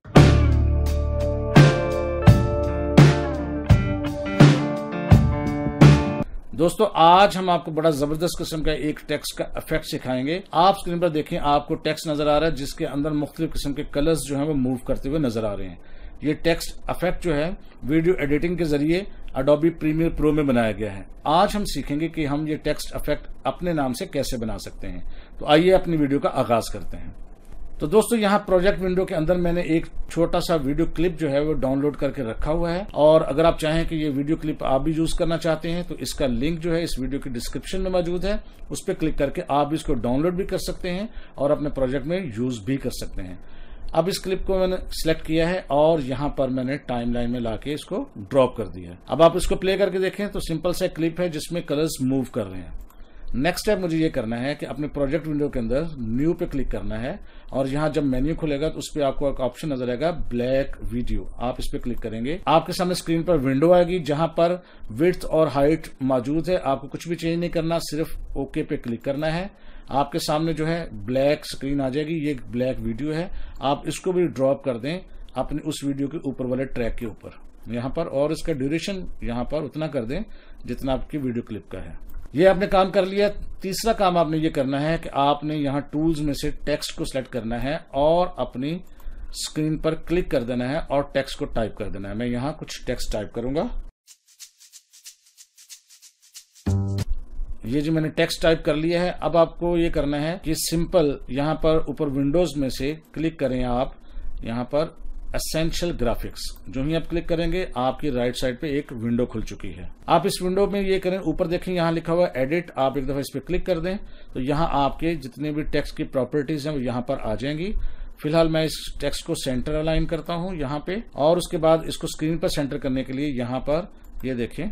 दोस्तों आज हम आपको बड़ा जबरदस्त किस्म का एक टेक्स्ट का इफेक्ट सिखाएंगे आप स्क्रीन पर देखें आपको टेक्स्ट नजर आ रहा है जिसके अंदर मुख्तलिफ किस्म के कलर्स जो है वो मूव करते हुए नजर आ रहे हैं ये टेक्स्ट अफेक्ट जो है वीडियो एडिटिंग के जरिए अडोबी प्रीमियर प्रो में बनाया गया है आज हम सीखेंगे कि हम ये टेक्स्ट अफेक्ट अपने नाम से कैसे बना सकते हैं तो आइए अपनी वीडियो का आगाज करते हैं तो दोस्तों यहाँ प्रोजेक्ट विंडो के अंदर मैंने एक छोटा सा वीडियो क्लिप जो है वो डाउनलोड करके रखा हुआ है और अगर आप चाहें कि ये वीडियो क्लिप आप भी यूज करना चाहते हैं तो इसका लिंक जो है इस वीडियो के डिस्क्रिप्शन में मौजूद है उस पर क्लिक करके आप इसको डाउनलोड भी कर सकते हैं और अपने प्रोजेक्ट में यूज भी कर सकते हैं अब इस क्लिप को मैंने सिलेक्ट किया है और यहाँ पर मैंने टाइम लाइन में लाके इसको ड्रॉप कर दिया है अब आप इसको प्ले करके देखें तो सिंपल सा क्लिप है जिसमें कलर्स मूव कर रहे हैं नेक्स्ट स्टेप मुझे ये करना है कि अपने प्रोजेक्ट विंडो के अंदर न्यू पे क्लिक करना है और यहाँ जब मेन्यू खुलेगा तो उस पर आपको एक ऑप्शन नजर आएगा ब्लैक वीडियो आप इस पर क्लिक करेंगे आपके सामने स्क्रीन पर विंडो आएगी जहां पर विथ और हाइट मौजूद है आपको कुछ भी चेंज नहीं करना सिर्फ ओके पे क्लिक करना है आपके सामने जो है ब्लैक स्क्रीन आ जाएगी ये ब्लैक वीडियो है आप इसको भी ड्रॉप कर दें अपने उस वीडियो के ऊपर वाले ट्रैक के ऊपर यहाँ पर और इसका ड्यूरेशन यहाँ पर उतना कर दें जितना आपकी वीडियो क्लिप का है ये आपने काम कर लिया तीसरा काम आपने ये करना है कि आपने यहाँ टूल्स में से टेक्स्ट को सिलेक्ट करना है और अपनी स्क्रीन पर क्लिक कर देना है और टेक्स्ट को टाइप कर देना है मैं यहाँ कुछ टेक्स्ट टाइप करूंगा ये जो मैंने टेक्स्ट टाइप कर लिया है अब आपको ये करना है कि सिंपल यहाँ पर ऊपर विंडोज में से क्लिक करें आप यहाँ पर एसेंशियल ग्राफिक्स जो ही आप क्लिक करेंगे आपकी राइट साइड पे एक विंडो खुल चुकी है आप इस विंडो में ये करें ऊपर देखें यहाँ लिखा हुआ एडिट आप एक दफा इस पर क्लिक कर दें तो यहाँ आपके जितने भी टेक्स्ट की प्रॉपर्टीज हैं वो यहाँ पर आ जाएंगी फिलहाल मैं इस टेक्स्ट को सेंटर अलाइन करता हूँ यहाँ पे और उसके बाद इसको स्क्रीन पर सेंटर करने के लिए यहाँ पर ये देखें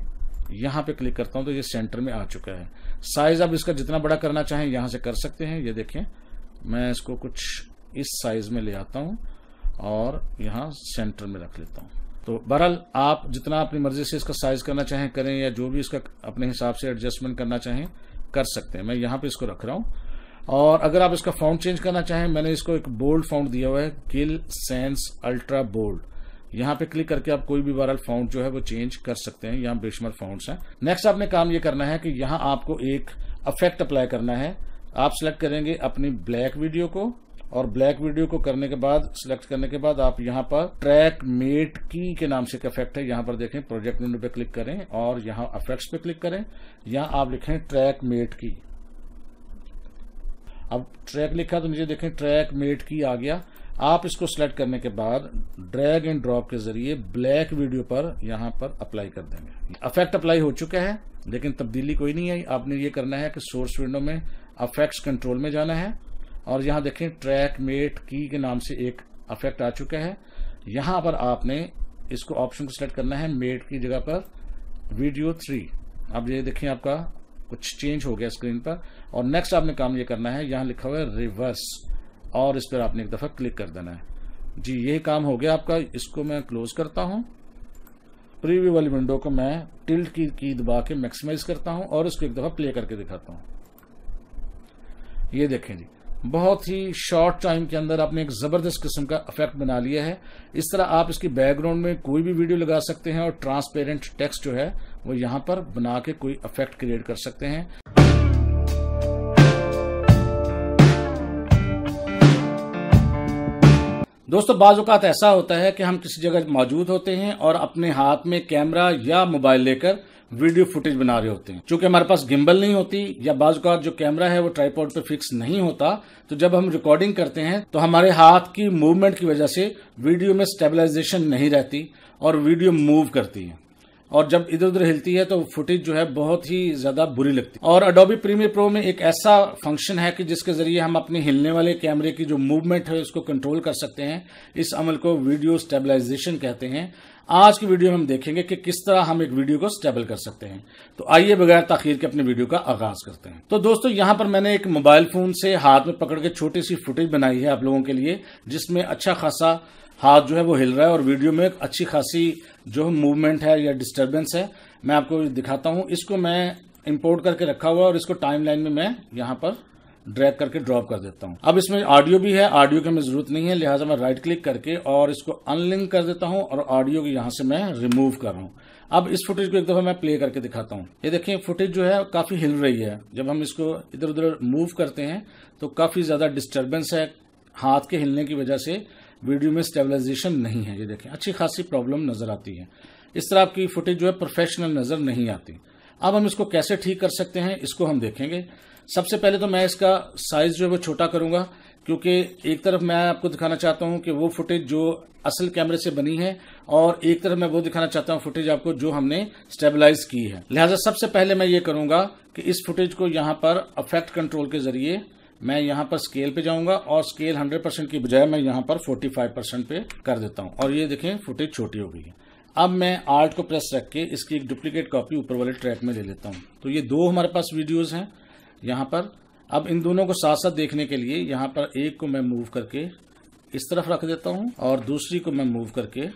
यहाँ पे क्लिक करता हूँ तो ये सेंटर में आ चुका है साइज आप इसका जितना बड़ा करना चाहें यहाँ से कर सकते हैं ये देखें मैं इसको कुछ इस साइज में ले आता हूँ और यहाँ सेंटर में रख लेता हूँ तो बहरहाल आप जितना अपनी मर्जी से इसका साइज करना चाहें करें या जो भी इसका अपने हिसाब से एडजस्टमेंट करना चाहें कर सकते हैं मैं यहाँ पे इसको रख रहा हूँ और अगर आप इसका फाउंड चेंज करना चाहें मैंने इसको एक बोल्ड फाउंड दिया हुआ है किल सेंस अल्ट्रा बोल्ड यहाँ पे क्लिक करके आप कोई भी वायरल फाउंड जो है वो चेंज कर सकते हैं यहाँ बेशमर फाउंड हैं नेक्स्ट आपने काम ये करना है कि यहाँ आपको एक अफेक्ट अप्लाई करना है आप सिलेक्ट करेंगे अपनी ब्लैक वीडियो को और ब्लैक वीडियो को करने के बाद सिलेक्ट करने के बाद आप यहाँ पर ट्रैक मेट की के नाम से एक इफेक्ट है यहाँ पर देखें प्रोजेक्ट विंडो पे क्लिक करें और यहाँ अफेक्ट्स पे क्लिक करें यहाँ आप लिखें ट्रैक मेट की अब ट्रैक लिखा तो नीचे देखें ट्रैक मेट की आ गया आप इसको सिलेक्ट करने के बाद ड्रैग एंड ड्रॉप के जरिए ब्लैक वीडियो पर यहां पर अप्लाई कर देंगे अफेक्ट अप्लाई हो चुका है लेकिन तब्दीली कोई नहीं आई आपने ये करना है कि सोर्स विंडो में अफेक्ट कंट्रोल में जाना है और यहां देखें ट्रैक मेट की के नाम से एक अफेक्ट आ चुका है यहां पर आपने इसको ऑप्शन को सिलेक्ट करना है मेट की जगह पर वीडियो थ्री अब ये देखें आपका कुछ चेंज हो गया स्क्रीन पर और नेक्स्ट आपने काम ये करना है यहां लिखा हुआ है रिवर्स और इस पर आपने एक दफ़ा क्लिक कर देना है जी यही काम हो गया आपका इसको मैं क्लोज करता हूँ प्रीव्यू वाली विंडो को मैं टिल्ट की की दबा के मैक्सिमाइज करता हूं और इसको एक दफ़ा प्ले करके दिखाता हूँ ये देखें जी बहुत ही शॉर्ट टाइम के अंदर आपने एक ज़बरदस्त किस्म का इफेक्ट बना लिया है इस तरह आप इसकी बैकग्राउंड में कोई भी वीडियो लगा सकते हैं और ट्रांसपेरेंट टेक्स्ट जो है वो यहां पर बना के कोई इफेक्ट क्रिएट कर सकते हैं दोस्तों बाज़ात ऐसा होता है कि हम किसी जगह मौजूद होते हैं और अपने हाथ में कैमरा या मोबाइल लेकर वीडियो फुटेज बना रहे होते हैं क्योंकि हमारे पास गिम्बल नहीं होती या बाज़ात जो कैमरा है वो ट्राईपोर्ड पे फिक्स नहीं होता तो जब हम रिकॉर्डिंग करते हैं तो हमारे हाथ की मूवमेंट की वजह से वीडियो में स्टेबलाइजेशन नहीं रहती और वीडियो मूव करती है और जब इधर उधर हिलती है तो फुटेज जो है बहुत ही ज्यादा बुरी लगती है और अडोबी प्रीमियर प्रो में एक ऐसा फंक्शन है कि जिसके जरिए हम अपने हिलने वाले कैमरे की जो मूवमेंट है उसको कंट्रोल कर सकते हैं इस अमल को वीडियो स्टेबलाइजेशन कहते हैं आज की वीडियो में हम देखेंगे कि किस तरह हम एक वीडियो को स्टेबल कर सकते हैं तो आइए बगैर तखीर के अपने वीडियो का आगाज करते हैं तो दोस्तों यहां पर मैंने एक मोबाइल फोन से हाथ में पकड़ के छोटी सी फुटेज बनाई है आप लोगों के लिए जिसमें अच्छा खासा हाथ जो है वो हिल रहा है और वीडियो में एक अच्छी खासी जो है मूवमेंट है या डिस्टर्बेंस है मैं आपको दिखाता हूं इसको मैं इंपोर्ट करके रखा हुआ है और इसको टाइम लाइन में मैं यहां पर ड्रैग करके ड्रॉप कर देता हूं अब इसमें ऑडियो भी है ऑडियो की हमें जरूरत नहीं है लिहाजा मैं राइट क्लिक करके और इसको अनलिंक कर देता हूँ और ऑडियो को यहां से मैं रिमूव कर रहा हूँ अब इस फुटेज को एक दफा मैं प्ले करके दिखाता हूँ ये देखिए फुटेज जो है काफी हिल रही है जब हम इसको इधर उधर मूव करते हैं तो काफी ज्यादा डिस्टर्बेंस है हाथ के हिलने की वजह से वीडियो में स्टेबलाइजेशन नहीं है ये देखें अच्छी खासी प्रॉब्लम नज़र आती है इस तरह आपकी फुटेज जो है प्रोफेशनल नज़र नहीं आती अब हम इसको कैसे ठीक कर सकते हैं इसको हम देखेंगे सबसे पहले तो मैं इसका साइज जो है वो छोटा करूंगा क्योंकि एक तरफ मैं आपको दिखाना चाहता हूं कि वो फुटेज जो असल कैमरे से बनी है और एक तरफ मैं वो दिखाना चाहता हूं फुटेज आपको जो हमने स्टेबलाइज की है लिहाजा सबसे पहले मैं ये करूंगा कि इस फुटेज को यहां पर अफेक्ट कंट्रोल के जरिए मैं यहाँ पर स्केल पे जाऊंगा और स्केल 100 परसेंट की बजाय मैं यहां पर 45 परसेंट पे कर देता हूँ और ये देखें फुटेज छोटी हो गई है अब मैं आर्ट को प्रेस रख के इसकी एक डुप्लीकेट कॉपी ऊपर वाले ट्रैक में ले लेता हूँ तो ये दो हमारे पास वीडियोज़ हैं यहाँ पर अब इन दोनों को साथ साथ देखने के लिए यहाँ पर एक को मैं मूव करके इस तरफ रख देता हूँ और दूसरी को मैं मूव करके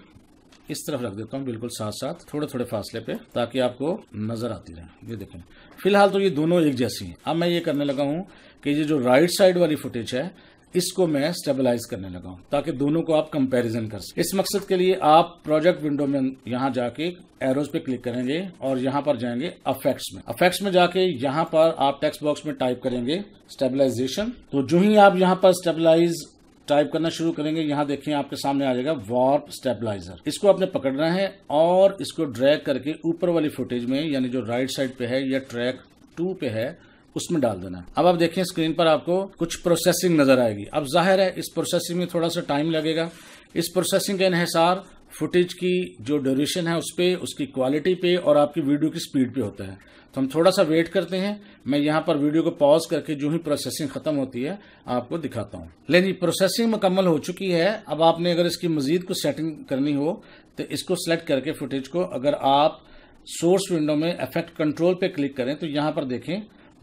इस तरफ रख देता हूँ बिल्कुल साथ साथ थोड़े थोड़े फासले पे ताकि आपको नजर आती रहे ये देखें फिलहाल तो ये दोनों एक जैसी हैं अब मैं ये करने लगा हूं कि ये जो राइट साइड वाली फुटेज है इसको मैं स्टेबलाइज करने लगा हूँ ताकि दोनों को आप कंपैरिजन कर सकें इस मकसद के लिए आप प्रोजेक्ट विंडो में यहां जाके एरोज पे क्लिक करेंगे और यहां पर जाएंगे अफेक्ट्स में अफेक्ट्स में जाके यहाँ पर आप टेक्स्ट बॉक्स में टाइप करेंगे स्टेबलाइजेशन तो जो ही आप यहाँ पर स्टेबलाइज टाइप करना शुरू करेंगे यहाँ देखें आपके सामने आ जाएगा वार्प स्टेबलाइजर इसको आपने पकड़ना है और इसको ड्रैग करके ऊपर वाली फुटेज में यानी जो राइट साइड पे है या ट्रैक टू पे है उसमें डाल देना है अब आप देखें स्क्रीन पर आपको कुछ प्रोसेसिंग नजर आएगी अब जाहिर है इस प्रोसेसिंग में थोड़ा सा टाइम लगेगा इस प्रोसेसिंग के इन्हसार फुटेज की जो ड्यूरेशन है उस पर उसकी क्वालिटी पे और आपकी वीडियो की स्पीड पे होता है तो हम थोड़ा सा वेट करते हैं मैं यहाँ पर वीडियो को पॉज करके जो ही प्रोसेसिंग खत्म होती है आपको दिखाता हूँ लेकिन प्रोसेसिंग मुकम्मल हो चुकी है अब आपने अगर इसकी मजीद कुछ सेटिंग करनी हो तो इसको सेलेक्ट करके फुटेज को अगर आप सोर्स विंडो में इफेक्ट कंट्रोल पे क्लिक करें तो यहाँ पर देखें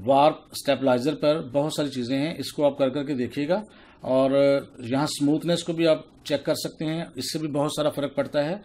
वार्प स्टेपलाइजर पर बहुत सारी चीज़ें हैं इसको आप कर करके देखिएगा और यहाँ स्मूथनेस को भी आप चेक कर सकते हैं इससे भी बहुत सारा फर्क पड़ता है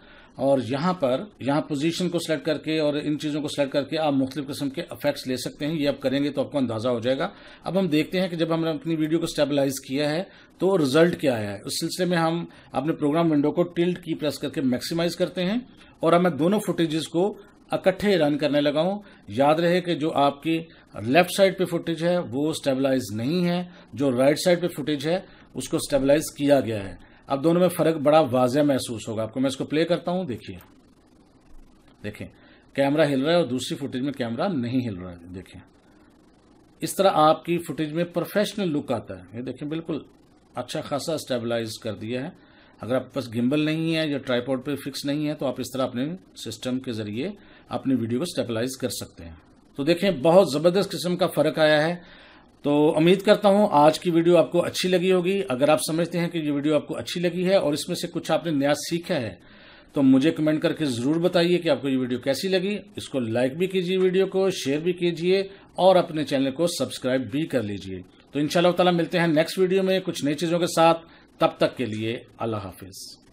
और यहाँ पर यहाँ पोजीशन को सिलेक्ट करके और इन चीज़ों को सिलेक्ट करके आप मुख्तु किस्म के अफेक्ट्स ले सकते हैं ये आप करेंगे तो आपको अंदाज़ा हो जाएगा अब हम देखते हैं कि जब हमने अपनी वीडियो को स्टेबलाइज किया है तो रिजल्ट क्या आया है उस सिलसिले में हम अपने प्रोग्राम विंडो को टिल्ड की प्रेस करके मैक्सिमाइज करते हैं और अब मैं दोनों फुटेजेस को इकट्ठे रन करने लगा हूँ याद रहे कि जो आपकी लेफ्ट साइड पे फुटेज है वो स्टेबलाइज नहीं है जो राइट right साइड पे फुटेज है उसको स्टेबलाइज किया गया है अब दोनों में फर्क बड़ा वाजह महसूस होगा आपको मैं इसको प्ले करता हूं देखिए देखें कैमरा हिल रहा है और दूसरी फुटेज में कैमरा नहीं हिल रहा है देखें इस तरह आपकी फुटेज में प्रोफेशनल लुक आता है ये देखें बिल्कुल अच्छा खासा स्टेबलाइज कर दिया है अगर आपके पास गिम्बल नहीं है या ट्राईपोर्ड पे फिक्स नहीं है तो आप इस तरह अपने सिस्टम के जरिए अपनी वीडियो को स्टेबलाइज कर सकते हैं तो देखें बहुत ज़बरदस्त किस्म का फ़र्क आया है तो उम्मीद करता हूं आज की वीडियो आपको अच्छी लगी होगी अगर आप समझते हैं कि ये वीडियो आपको अच्छी लगी है और इसमें से कुछ आपने नया सीखा है तो मुझे कमेंट करके ज़रूर बताइए कि आपको ये वीडियो कैसी लगी इसको लाइक भी कीजिए वीडियो को शेयर भी कीजिए और अपने चैनल को सब्सक्राइब भी कर लीजिए तो इन ताला मिलते हैं नेक्स्ट वीडियो में कुछ नई चीज़ों के साथ तब तक के लिए अल्लाह हाफिज़